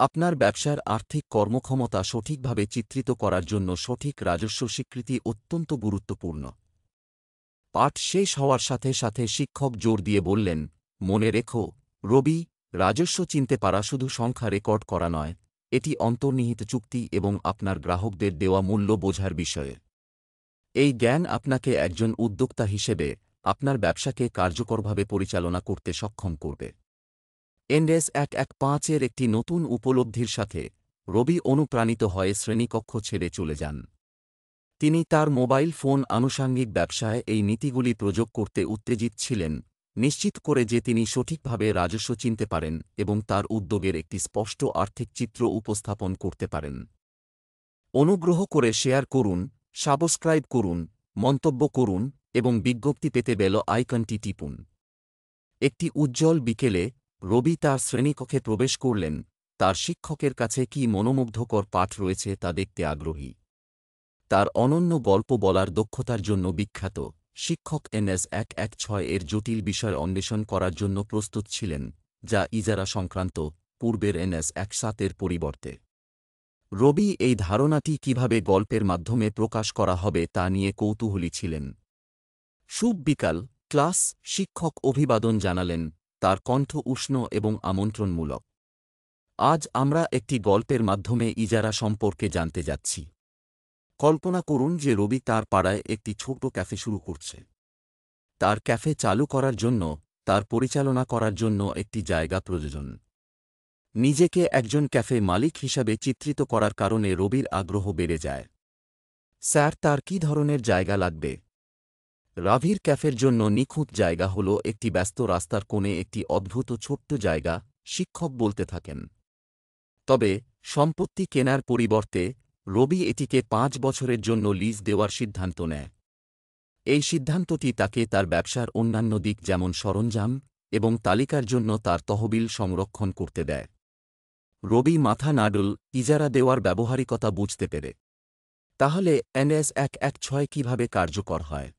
আপনার ব্যবসার আর্থিক কর্মক্ষমতা সঠিকভাবে চিত্রিত করার জন্য সঠিক রাজস্ব স্বীকৃতি অত্যন্ত গুরুত্বপূর্ণ পাঠ শেষ হওয়ার সাথে সাথে শিক্ষক জোর দিয়ে বললেন মনে রেখো রবি রাজস্ব চিনতে পারা শুধু সংখ্যা রেকর্ড করা নয় এটি অন্তর্নিহিত চুক্তি এবং আপনার গ্রাহকদের দেওয়া মূল্য বোঝার বিষয়ে এই জ্ঞান আপনাকে একজন উদ্যোক্তা হিসেবে আপনার ব্যবসাকে কার্যকরভাবে পরিচালনা করতে সক্ষম করবে এনডেস এক এক পাঁচের একটি নতুন উপলব্ধির সাথে রবি অনুপ্রাণিত হয়ে শ্রেণীকক্ষ ছেড়ে চলে যান তিনি তার মোবাইল ফোন আনুষাঙ্গিক ব্যবসায় এই নীতিগুলি প্রযোগ করতে উত্তেজিত ছিলেন নিশ্চিত করে যে তিনি সঠিকভাবে রাজস্ব চিনতে পারেন এবং তার উদ্যোগের একটি স্পষ্ট আর্থিক চিত্র উপস্থাপন করতে পারেন অনুগ্রহ করে শেয়ার করুন সাবস্ক্রাইব করুন মন্তব্য করুন এবং বিজ্ঞপ্তি পেতে বেল আইকনটি টিপুন একটি উজ্জ্বল বিকেলে রবি তার শ্রেণীকক্ষে প্রবেশ করলেন তার শিক্ষকের কাছে কি মনোমুগ্ধকর পাঠ রয়েছে তা দেখতে আগ্রহী তার অনন্য গল্প বলার দক্ষতার জন্য বিখ্যাত শিক্ষক এনএস এক এক ছয় এর জটিল বিষয় অন্বেষণ করার জন্য প্রস্তুত ছিলেন যা ইজারা সংক্রান্ত পূর্বের এনএস এক সাতের পরিবর্তে রবি এই ধারণাটি কিভাবে গল্পের মাধ্যমে প্রকাশ করা হবে তা নিয়ে কৌতূহলী ছিলেন সুব বিকাল ক্লাস শিক্ষক অভিবাদন জানালেন তার কণ্ঠ উষ্ণ এবং আমন্ত্রণমূলক আজ আমরা একটি গল্পের মাধ্যমে ইজারা সম্পর্কে জানতে যাচ্ছি কল্পনা করুন যে রবি তার পাড়ায় একটি ছোট ক্যাফে শুরু করছে তার ক্যাফে চালু করার জন্য তার পরিচালনা করার জন্য একটি জায়গা প্রয়োজন নিজেকে একজন ক্যাফে মালিক হিসাবে চিত্রিত করার কারণে রবির আগ্রহ বেড়ে যায় স্যার তার কী ধরনের জায়গা লাগবে রাভির ক্যাফের জন্য নিখুঁত জায়গা হল একটি ব্যস্ত রাস্তার কোণে একটি অদ্ভুত ছোট্ট জায়গা শিক্ষক বলতে থাকেন তবে সম্পত্তি কেনার পরিবর্তে রবি এটিকে পাঁচ বছরের জন্য লিজ দেওয়ার সিদ্ধান্ত নেয় এই সিদ্ধান্তটি তাকে তার ব্যবসার অন্যান্য দিক যেমন সরঞ্জাম এবং তালিকার জন্য তার তহবিল সংরক্ষণ করতে দেয় রবি মাথা নাডল ইজারা দেওয়ার ব্যবহারিকতা বুঝতে পেরে তাহলে এনএস এক এক ছয় কীভাবে কার্যকর হয়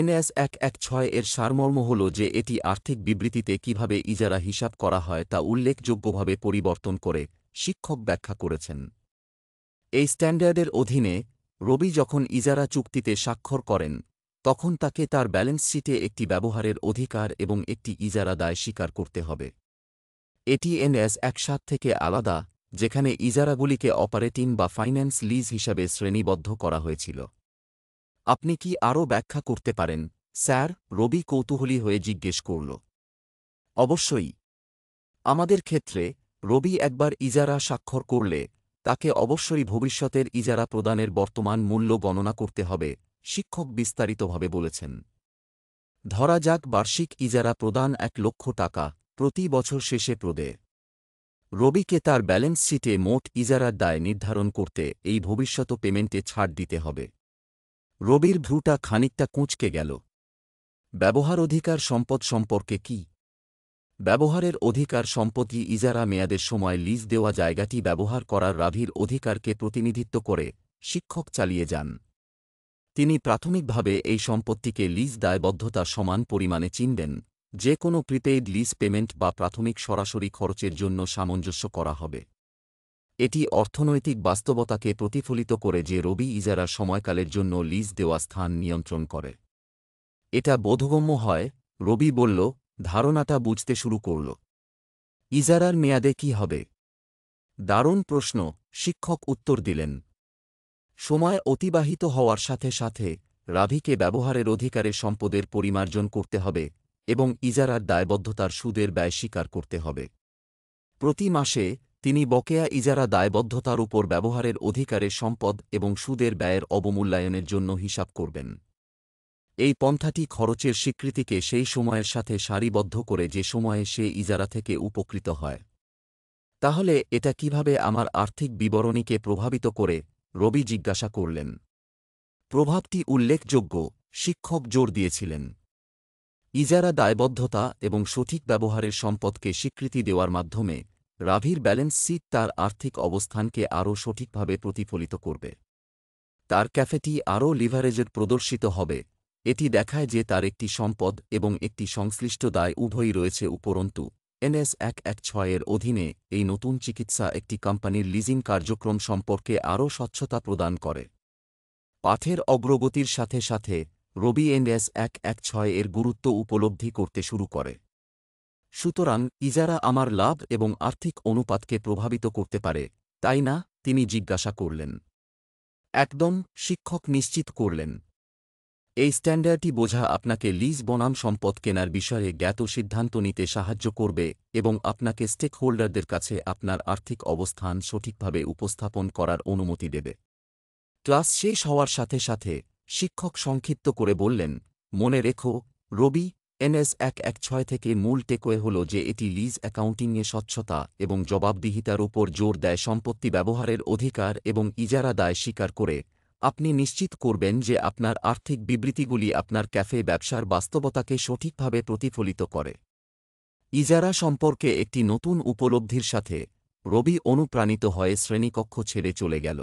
এনএস এক এক ছয় এর সারমর্ম হল যে এটি আর্থিক বিবৃতিতে কিভাবে ইজারা হিসাব করা হয় তা উল্লেখযোগ্যভাবে পরিবর্তন করে শিক্ষক ব্যাখ্যা করেছেন এই স্ট্যান্ডার্ডের অধীনে রবি যখন ইজারা চুক্তিতে স্বাক্ষর করেন তখন তাকে তার ব্যালেন্স শিটে একটি ব্যবহারের অধিকার এবং একটি ইজারা দায় স্বীকার করতে হবে এটি এনএস একসাথ থেকে আলাদা যেখানে ইজারাগুলিকে অপারেটিং বা ফাইন্যান্স লিজ হিসাবে শ্রেণীবদ্ধ করা হয়েছিল আপনি কি আরও ব্যাখ্যা করতে পারেন স্যার রবি কৌতূহলী হয়ে জিজ্ঞেস করল অবশ্যই আমাদের ক্ষেত্রে রবি একবার ইজারা স্বাক্ষর করলে তাকে অবশ্যই ভবিষ্যতের ইজারা প্রদানের বর্তমান মূল্য গণনা করতে হবে শিক্ষক বিস্তারিতভাবে বলেছেন ধরা যাক বার্ষিক ইজারা প্রদান এক লক্ষ টাকা প্রতি বছর শেষে প্রদে রবিকে তার ব্যালেন্স শিটে মোট ইজারার দায় নির্ধারণ করতে এই ভবিষ্যত পেমেন্টে ছাড় দিতে হবে রবির ভ্রুটা খানিকটা কুঁচকে গেল ব্যবহার অধিকার সম্পদ সম্পর্কে কি ব্যবহারের অধিকার সম্পত্তি ইজারা মেয়াদের সময় লিজ দেওয়া জায়গাটি ব্যবহার করার রাভির অধিকারকে প্রতিনিধিত্ব করে শিক্ষক চালিয়ে যান তিনি প্রাথমিকভাবে এই সম্পত্তিকে লিজ দায়বদ্ধতা সমান পরিমাণে চিনবেন যে কোনো প্রিপেইড লিজ পেমেন্ট বা প্রাথমিক সরাসরি খরচের জন্য সামঞ্জস্য করা হবে এটি অর্থনৈতিক বাস্তবতাকে প্রতিফলিত করে যে রবি ইজারা সময়কালের জন্য লিজ দেওয়া স্থান নিয়ন্ত্রণ করে এটা বোধগম্য হয় রবি বলল ধারণাটা বুঝতে শুরু করল ইজারার মেয়াদে কি হবে দারুণ প্রশ্ন শিক্ষক উত্তর দিলেন সময় অতিবাহিত হওয়ার সাথে সাথে রাভিকে ব্যবহারের অধিকারে সম্পদের পরিমার্জন করতে হবে এবং ইজারার দায়বদ্ধতার সুদের ব্যয় স্বীকার করতে হবে প্রতি মাসে তিনি বকেয়া ইজারা দায়বদ্ধতার উপর ব্যবহারের অধিকারের সম্পদ এবং সুদের ব্যয়ের অবমূল্যায়নের জন্য হিসাব করবেন এই পন্থাটি খরচের স্বীকৃতিকে সেই সময়ের সাথে সারিবদ্ধ করে যে সময়ে সে ইজারা থেকে উপকৃত হয় তাহলে এটা কিভাবে আমার আর্থিক বিবরণীকে প্রভাবিত করে রবি জিজ্ঞাসা করলেন প্রভাবটি উল্লেখযোগ্য শিক্ষক জোর দিয়েছিলেন ইজারা দায়বদ্ধতা এবং সঠিক ব্যবহারের সম্পদকে স্বীকৃতি দেওয়ার মাধ্যমে রাভির ব্যালেন্স শীট তার আর্থিক অবস্থানকে আরও সঠিকভাবে প্রতিফলিত করবে তার ক্যাফেটি আরও লিভারেজের প্রদর্শিত হবে এটি দেখায় যে তার একটি সম্পদ এবং একটি সংশ্লিষ্ট দায় উভয়ই রয়েছে উপরন্তু এনএস এক এক ছয়ের অধীনে এই নতুন চিকিৎসা একটি কোম্পানির লিজিং কার্যক্রম সম্পর্কে আরও স্বচ্ছতা প্রদান করে পাঠের অগ্রগতির সাথে সাথে রবি এনএস এক এক ছয় এর গুরুত্ব উপলব্ধি করতে শুরু করে সুতরাং ইজারা আমার লাভ এবং আর্থিক অনুপাতকে প্রভাবিত করতে পারে তাই না তিনি জিজ্ঞাসা করলেন একদম শিক্ষক নিশ্চিত করলেন এই স্ট্যান্ডার্ডটি বোঝা আপনাকে লিজ বনাম সম্পদ কেনার বিষয়ে জ্ঞাত সিদ্ধান্ত নিতে সাহায্য করবে এবং আপনাকে স্টেকহোল্ডারদের কাছে আপনার আর্থিক অবস্থান সঠিকভাবে উপস্থাপন করার অনুমতি দেবে ক্লাস শেষ হওয়ার সাথে সাথে শিক্ষক সংক্ষিপ্ত করে বললেন মনে রেখো রবি এনএস এক এক ছয় থেকে মূল টেকওয়ে হল যে এটি লিজ অ্যাকাউন্টিংয়ে স্বচ্ছতা এবং জবাবদিহিতার উপর জোর দেয় সম্পত্তি ব্যবহারের অধিকার এবং ইজারা দায় স্বীকার করে আপনি নিশ্চিত করবেন যে আপনার আর্থিক বিবৃতিগুলি আপনার ক্যাফে ব্যবসার বাস্তবতাকে সঠিকভাবে প্রতিফলিত করে ইজারা সম্পর্কে একটি নতুন উপলব্ধির সাথে রবি অনুপ্রাণিত হয়ে শ্রেণীকক্ষ ছেড়ে চলে গেল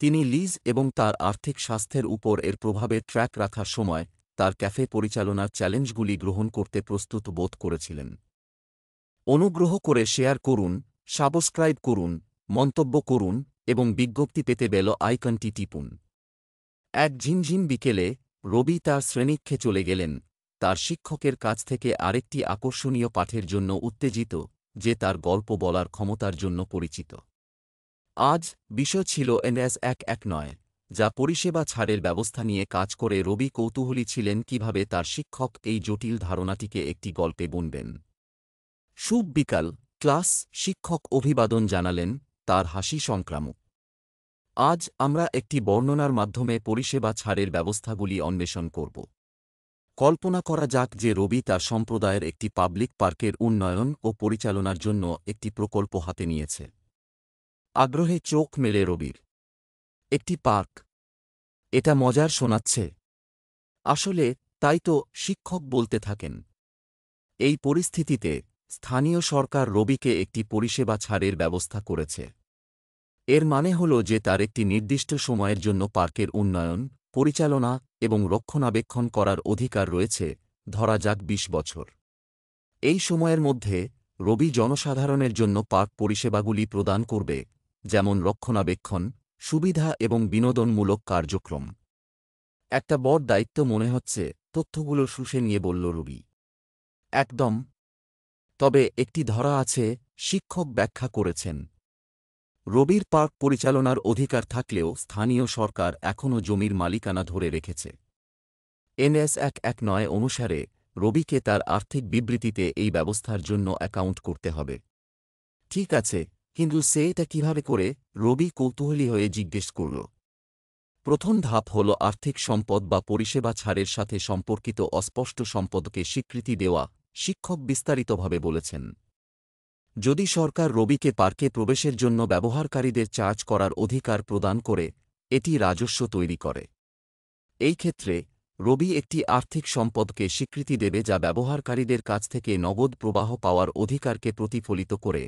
তিনি লিজ এবং তার আর্থিক স্বাস্থ্যের উপর এর প্রভাবে ট্র্যাক রাখার সময় তার ক্যাফে পরিচালনার চ্যালেঞ্জগুলি গ্রহণ করতে প্রস্তুত বোধ করেছিলেন অনুগ্রহ করে শেয়ার করুন সাবস্ক্রাইব করুন মন্তব্য করুন এবং বিজ্ঞপ্তি পেতে বেল আইকনটি টিপুন এক ঝিনঝিন বিকেলে রবি তার শ্রেণীক্ষে চলে গেলেন তার শিক্ষকের কাছ থেকে আরেকটি আকর্ষণীয় পাঠের জন্য উত্তেজিত যে তার গল্প বলার ক্ষমতার জন্য পরিচিত আজ বিষয় ছিল এনএস এক এক নয় যা পরিষেবা ছাড়ের ব্যবস্থা নিয়ে কাজ করে রবি কৌতূহলী ছিলেন কিভাবে তার শিক্ষক এই জটিল ধারণাটিকে একটি গল্পে বুনবেন শুভ বিকাল ক্লাস শিক্ষক অভিবাদন জানালেন তার হাসি সংক্রামক আজ আমরা একটি বর্ণনার মাধ্যমে পরিষেবা ছাড়ের ব্যবস্থাগুলি অন্বেষণ করব কল্পনা করা যাক যে রবি তার সম্প্রদায়ের একটি পাবলিক পার্কের উন্নয়ন ও পরিচালনার জন্য একটি প্রকল্প হাতে নিয়েছে আগ্রহে চোখ মেলে রবির একটি পার্ক এটা মজার শোনাচ্ছে আসলে তাই তো শিক্ষক বলতে থাকেন এই পরিস্থিতিতে স্থানীয় সরকার রবিকে একটি পরিষেবা ছাড়ের ব্যবস্থা করেছে এর মানে হল যে তার একটি নির্দিষ্ট সময়ের জন্য পার্কের উন্নয়ন পরিচালনা এবং রক্ষণাবেক্ষণ করার অধিকার রয়েছে ধরা যাক বিশ বছর এই সময়ের মধ্যে রবি জনসাধারণের জন্য পার্ক পরিষেবাগুলি প্রদান করবে যেমন রক্ষণাবেক্ষণ সুবিধা এবং বিনোদনমূলক কার্যক্রম একটা বড় দায়িত্ব মনে হচ্ছে তথ্যগুলো শুষে নিয়ে বলল রবি একদম তবে একটি ধরা আছে শিক্ষক ব্যাখ্যা করেছেন রবির পার্ক পরিচালনার অধিকার থাকলেও স্থানীয় সরকার এখনও জমির মালিকানা ধরে রেখেছে এনএস এক এক নয় অনুসারে রবিকে তার আর্থিক বিবৃতিতে এই ব্যবস্থার জন্য অ্যাকাউন্ট করতে হবে ঠিক আছে কিন্তু সে এটা কিভাবে করে রবি কৌতূহলী হয়ে জিজ্ঞেস করল প্রথম ধাপ হল আর্থিক সম্পদ বা পরিষেবা ছাড়ের সাথে সম্পর্কিত অস্পষ্ট সম্পদকে স্বীকৃতি দেওয়া শিক্ষক বিস্তারিতভাবে বলেছেন যদি সরকার রবিকে পার্কে প্রবেশের জন্য ব্যবহারকারীদের চার্জ করার অধিকার প্রদান করে এটি রাজস্ব তৈরি করে এই ক্ষেত্রে রবি একটি আর্থিক সম্পদকে স্বীকৃতি দেবে যা ব্যবহারকারীদের কাছ থেকে নগদ প্রবাহ পাওয়ার অধিকারকে প্রতিফলিত করে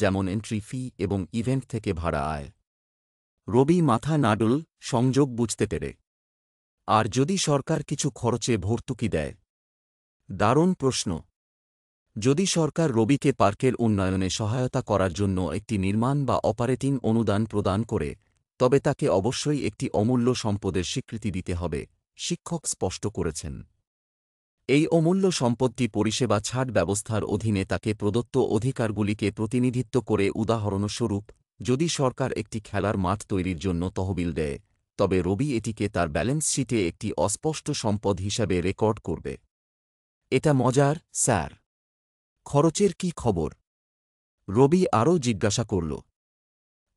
যেমন এন্ট্রি ফি এবং ইভেন্ট থেকে ভাড়া আয় রবি মাথা নাডুল সংযোগ বুঝতে পেরে আর যদি সরকার কিছু খরচে ভর্তুকি দেয় দারুণ প্রশ্ন যদি সরকার রবিকে পার্কের উন্নয়নে সহায়তা করার জন্য একটি নির্মাণ বা অপারেটিং অনুদান প্রদান করে তবে তাকে অবশ্যই একটি অমূল্য সম্পদের স্বীকৃতি দিতে হবে শিক্ষক স্পষ্ট করেছেন এই অমূল্য সম্পত্তি পরিষেবা ছাড় ব্যবস্থার অধীনে তাকে প্রদত্ত অধিকারগুলিকে প্রতিনিধিত্ব করে উদাহরণস্বরূপ যদি সরকার একটি খেলার মাঠ তৈরির জন্য তহবিল দেয় তবে রবি এটিকে তার ব্যালেন্স শিটে একটি অস্পষ্ট সম্পদ হিসাবে রেকর্ড করবে এটা মজার স্যার খরচের কি খবর রবি আরও জিজ্ঞাসা করল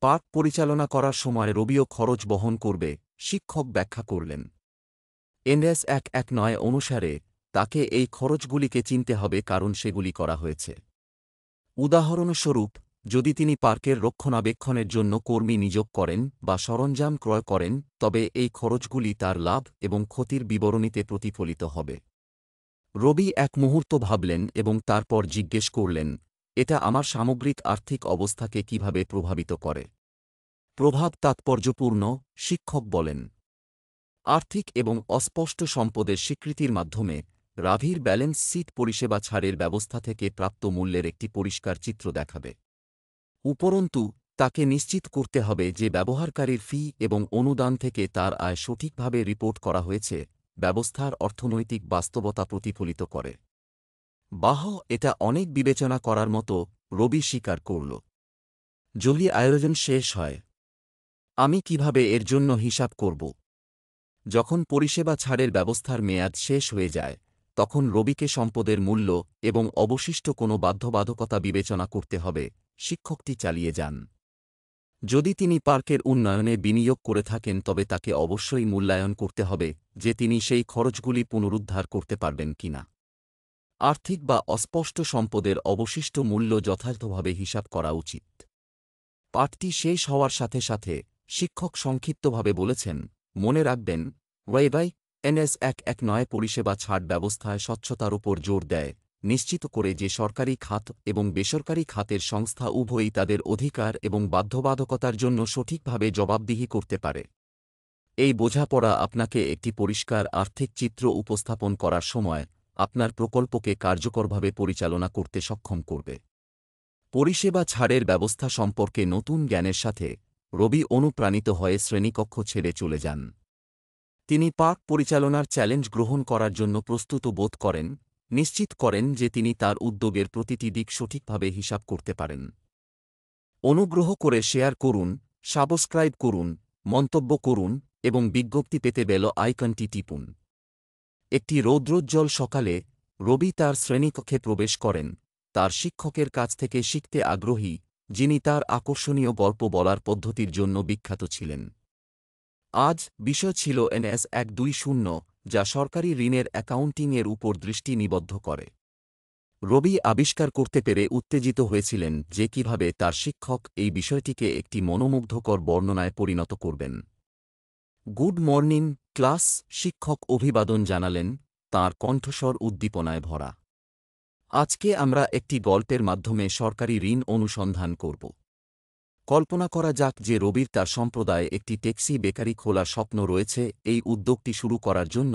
পার্ক পরিচালনা করার সময় রবিও খরচ বহন করবে শিক্ষক ব্যাখ্যা করলেন এনএস এক এক নয় অনুসারে তাকে এই খরচগুলিকে চিনতে হবে কারণ সেগুলি করা হয়েছে উদাহরণস্বরূপ যদি তিনি পার্কের রক্ষণাবেক্ষণের জন্য কর্মী নিয়োগ করেন বা সরঞ্জাম ক্রয় করেন তবে এই খরচগুলি তার লাভ এবং ক্ষতির বিবরণীতে প্রতিফলিত হবে রবি এক মুহূর্ত ভাবলেন এবং তারপর জিজ্ঞেস করলেন এটা আমার সামগ্রিক আর্থিক অবস্থাকে কিভাবে প্রভাবিত করে প্রভাব তাৎপর্যপূর্ণ শিক্ষক বলেন আর্থিক এবং অস্পষ্ট সম্পদের স্বীকৃতির মাধ্যমে রাভির ব্যালেন্স শীট পরিষেবা ছাড়ের ব্যবস্থা থেকে প্রাপ্ত মূল্যের একটি পরিষ্কার চিত্র দেখাবে উপরন্তু তাকে নিশ্চিত করতে হবে যে ব্যবহারকারীর ফি এবং অনুদান থেকে তার আয় সঠিকভাবে রিপোর্ট করা হয়েছে ব্যবস্থার অর্থনৈতিক বাস্তবতা প্রতিফলিত করে বাহ এটা অনেক বিবেচনা করার মতো রবি স্বীকার করল যদি আয়োজন শেষ হয় আমি কিভাবে এর জন্য হিসাব করব যখন পরিষেবা ছাড়ের ব্যবস্থার মেয়াদ শেষ হয়ে যায় তখন রবিকে সম্পদের মূল্য এবং অবশিষ্ট কোনো বাধ্যবাধকতা বিবেচনা করতে হবে শিক্ষকটি চালিয়ে যান যদি তিনি পার্কের উন্নয়নে বিনিয়োগ করে থাকেন তবে তাকে অবশ্যই মূল্যায়ন করতে হবে যে তিনি সেই খরচগুলি পুনরুদ্ধার করতে পারবেন কিনা আর্থিক বা অস্পষ্ট সম্পদের অবশিষ্ট মূল্য যথার্থভাবে হিসাব করা উচিত পাঠটি শেষ হওয়ার সাথে সাথে শিক্ষক সংক্ষিপ্তভাবে বলেছেন মনে রাখবেন ওয়েবাই এনএস এক এক নয় পরিষেবা ছাড় ব্যবস্থায় স্বচ্ছতার উপর জোর দেয় নিশ্চিত করে যে সরকারি খাত এবং বেসরকারি খাতের সংস্থা উভয়ই তাদের অধিকার এবং বাধ্যবাধকতার জন্য সঠিকভাবে জবাবদিহি করতে পারে এই বোঝাপড়া আপনাকে একটি পরিষ্কার আর্থিক চিত্র উপস্থাপন করার সময় আপনার প্রকল্পকে কার্যকরভাবে পরিচালনা করতে সক্ষম করবে পরিষেবা ছাড়ের ব্যবস্থা সম্পর্কে নতুন জ্ঞানের সাথে রবি অনুপ্রাণিত হয়ে শ্রেণীকক্ষ ছেড়ে চলে যান তিনি পাক পরিচালনার চ্যালেঞ্জ গ্রহণ করার জন্য প্রস্তুত বোধ করেন নিশ্চিত করেন যে তিনি তার উদ্যোগের প্রতিটি দিক সঠিকভাবে হিসাব করতে পারেন অনুগ্রহ করে শেয়ার করুন সাবস্ক্রাইব করুন মন্তব্য করুন এবং বিজ্ঞপ্তি পেতে বেল আইকনটি টিপুন একটি রৌদ্রোজ্জ্বল সকালে রবি তার শ্রেণীকক্ষে প্রবেশ করেন তার শিক্ষকের কাছ থেকে শিখতে আগ্রহী যিনি তার আকর্ষণীয় গল্প বলার পদ্ধতির জন্য বিখ্যাত ছিলেন আজ বিষয় ছিল এনএস এক দুই শূন্য যা সরকারি ঋণের অ্যাকাউন্টিংয়ের উপর দৃষ্টি নিবদ্ধ করে রবি আবিষ্কার করতে পেরে উত্তেজিত হয়েছিলেন যে কিভাবে তার শিক্ষক এই বিষয়টিকে একটি মনোমুগ্ধকর বর্ণনায় পরিণত করবেন গুড মর্নিং ক্লাস শিক্ষক অভিবাদন জানালেন তার কণ্ঠস্বর উদ্দীপনায় ভরা আজকে আমরা একটি গল্পের মাধ্যমে সরকারি ঋণ অনুসন্ধান করব কল্পনা করা যাক যে রবির তার সম্প্রদায়ে একটি ট্যাক্সি বেকারি খোলার স্বপ্ন রয়েছে এই উদ্যোগটি শুরু করার জন্য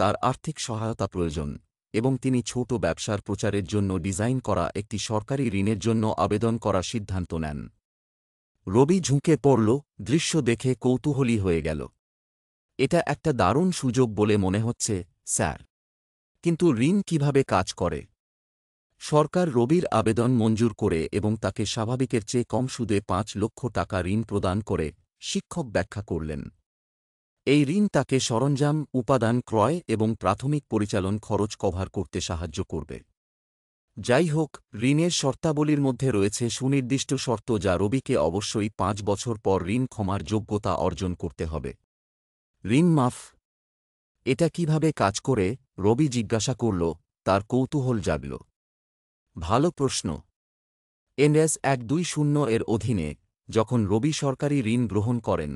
তার আর্থিক সহায়তা প্রয়োজন এবং তিনি ছোট ব্যবসার প্রচারের জন্য ডিজাইন করা একটি সরকারি ঋণের জন্য আবেদন করার সিদ্ধান্ত নেন রবি ঝুঁকে পড়ল দৃশ্য দেখে কৌতূহলী হয়ে গেল এটা একটা দারুণ সুযোগ বলে মনে হচ্ছে স্যার কিন্তু ঋণ কিভাবে কাজ করে সরকার রবির আবেদন মঞ্জুর করে এবং তাকে স্বাভাবিকের চেয়ে কম সুদে পাঁচ লক্ষ টাকা ঋণ প্রদান করে শিক্ষক ব্যাখ্যা করলেন এই ঋণ তাকে সরঞ্জাম উপাদান ক্রয় এবং প্রাথমিক পরিচালন খরচ কভার করতে সাহায্য করবে যাই হোক ঋণের শর্তাবলীর মধ্যে রয়েছে সুনির্দিষ্ট শর্ত যা রবিকে অবশ্যই পাঁচ বছর পর ঋণ ক্ষমার যোগ্যতা অর্জন করতে হবে ঋণ মাফ এটা কিভাবে কাজ করে রবি জিজ্ঞাসা করল তার কৌতূহল জাগল ভালো প্রশ্ন এনএস এক দুই শূন্য এর অধীনে যখন রবি সরকারি ঋণ গ্রহণ করেন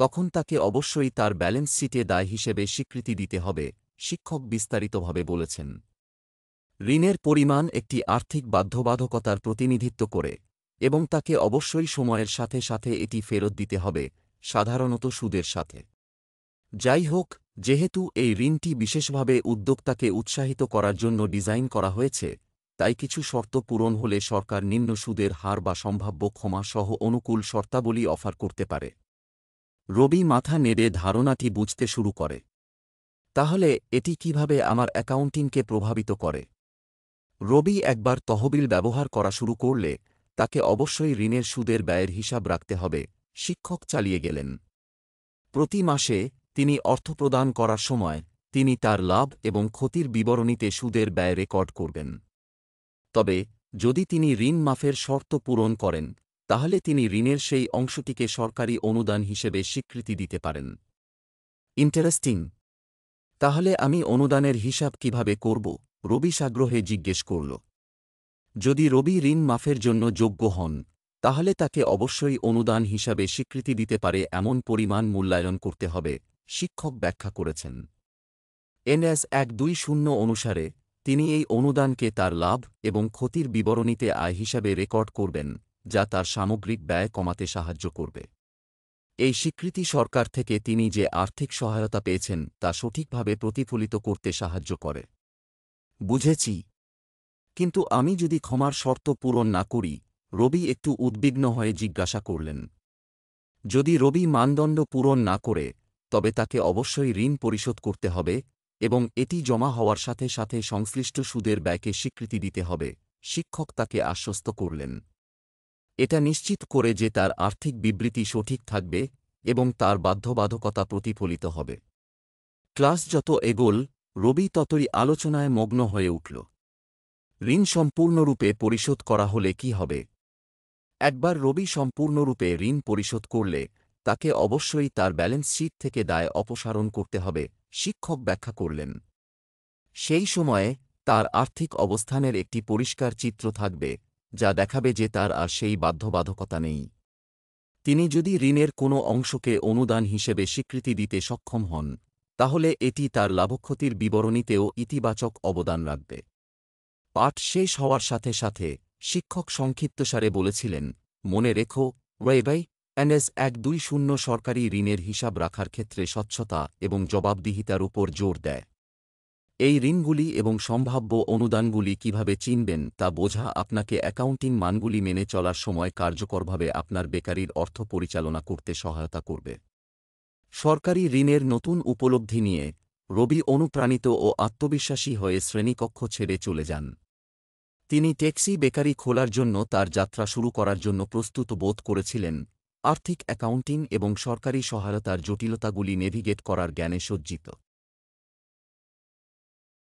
তখন তাকে অবশ্যই তার ব্যালেন্স শিটে দায় হিসেবে স্বীকৃতি দিতে হবে শিক্ষক বিস্তারিতভাবে বলেছেন ঋণের পরিমাণ একটি আর্থিক বাধ্যবাধকতার প্রতিনিধিত্ব করে এবং তাকে অবশ্যই সময়ের সাথে সাথে এটি ফেরত দিতে হবে সাধারণত সুদের সাথে যাই হোক যেহেতু এই ঋণটি বিশেষভাবে উদ্যোক্তাকে উৎসাহিত করার জন্য ডিজাইন করা হয়েছে তাই কিছু শর্ত পূরণ হলে সরকার নিম্ন সুদের হার বা সম্ভাব্য ক্ষমা সহ অনুকূল শর্তাবলী অফার করতে পারে রবি মাথা নেড়ে ধারণাটি বুঝতে শুরু করে তাহলে এটি কিভাবে আমার অ্যাকাউন্টিংকে প্রভাবিত করে রবি একবার তহবিল ব্যবহার করা শুরু করলে তাকে অবশ্যই ঋণের সুদের ব্যয়ের হিসাব রাখতে হবে শিক্ষক চালিয়ে গেলেন প্রতি মাসে তিনি অর্থ প্রদান করার সময় তিনি তার লাভ এবং ক্ষতির বিবরণীতে সুদের ব্যয় রেকর্ড করবেন তবে যদি তিনি ঋণ মাফের শর্ত পূরণ করেন তাহলে তিনি ঋণের সেই অংশটিকে সরকারি অনুদান হিসেবে স্বীকৃতি দিতে পারেন ইন্টারেস্টিং তাহলে আমি অনুদানের হিসাব কিভাবে করব রবি সাগ্রহে জিজ্ঞেস করল যদি রবি ঋণ মাফের জন্য যোগ্য হন তাহলে তাকে অবশ্যই অনুদান হিসাবে স্বীকৃতি দিতে পারে এমন পরিমাণ মূল্যায়ন করতে হবে শিক্ষক ব্যাখ্যা করেছেন এনএস এক দুই শূন্য অনুসারে তিনি এই অনুদানকে তার লাভ এবং ক্ষতির বিবরণীতে আয় হিসাবে রেকর্ড করবেন যা তার সামগ্রিক ব্যয় কমাতে সাহায্য করবে এই স্বীকৃতি সরকার থেকে তিনি যে আর্থিক সহায়তা পেয়েছেন তা সঠিকভাবে প্রতিফলিত করতে সাহায্য করে বুঝেছি কিন্তু আমি যদি ক্ষমার শর্ত পূরণ না করি রবি একটু উদ্বিগ্ন হয়ে জিজ্ঞাসা করলেন যদি রবি মানদণ্ড পূরণ না করে তবে তাকে অবশ্যই ঋণ পরিশোধ করতে হবে এবং এটি জমা হওয়ার সাথে সাথে সংশ্লিষ্ট সুদের ব্যয়কে স্বীকৃতি দিতে হবে শিক্ষক তাকে আশ্বস্ত করলেন এটা নিশ্চিত করে যে তার আর্থিক বিবৃতি সঠিক থাকবে এবং তার বাধ্যবাধকতা প্রতিফলিত হবে ক্লাস যত এগোল রবি ততই আলোচনায় মগ্ন হয়ে উঠল ঋণ সম্পূর্ণরূপে পরিশোধ করা হলে কি হবে একবার রবি সম্পূর্ণরূপে ঋণ পরিশোধ করলে তাকে অবশ্যই তার ব্যালেন্স শিট থেকে দায় অপসারণ করতে হবে শিক্ষক ব্যাখ্যা করলেন সেই সময়ে তার আর্থিক অবস্থানের একটি পরিষ্কার চিত্র থাকবে যা দেখাবে যে তার আর সেই বাধ্যবাধকতা নেই তিনি যদি ঋণের কোনো অংশকে অনুদান হিসেবে স্বীকৃতি দিতে সক্ষম হন তাহলে এটি তার লাভক্ষতির বিবরণীতেও ইতিবাচক অবদান রাখবে পাঠ শেষ হওয়ার সাথে সাথে শিক্ষক সংক্ষিপ্তসারে বলেছিলেন মনে রেখো ওয়েবাই এনএস এক দুই শূন্য সরকারি ঋণের হিসাব রাখার ক্ষেত্রে স্বচ্ছতা এবং জবাবদিহিতার উপর জোর দেয় এই ঋণগুলি এবং সম্ভাব্য অনুদানগুলি কিভাবে চিনবেন তা বোঝা আপনাকে অ্যাকাউন্টিং মানগুলি মেনে চলার সময় কার্যকরভাবে আপনার বেকারির অর্থ পরিচালনা করতে সহায়তা করবে সরকারি ঋণের নতুন উপলব্ধি নিয়ে রবি অনুপ্রাণিত ও আত্মবিশ্বাসী হয়ে শ্রেণীকক্ষ ছেড়ে চলে যান তিনি ট্যাক্সি বেকারি খোলার জন্য তার যাত্রা শুরু করার জন্য প্রস্তুত বোধ করেছিলেন আর্থিক অ্যাকাউন্টিং এবং সরকারি সহায়তার জটিলতাগুলি নেভিগেট করার জ্ঞানে সজ্জিত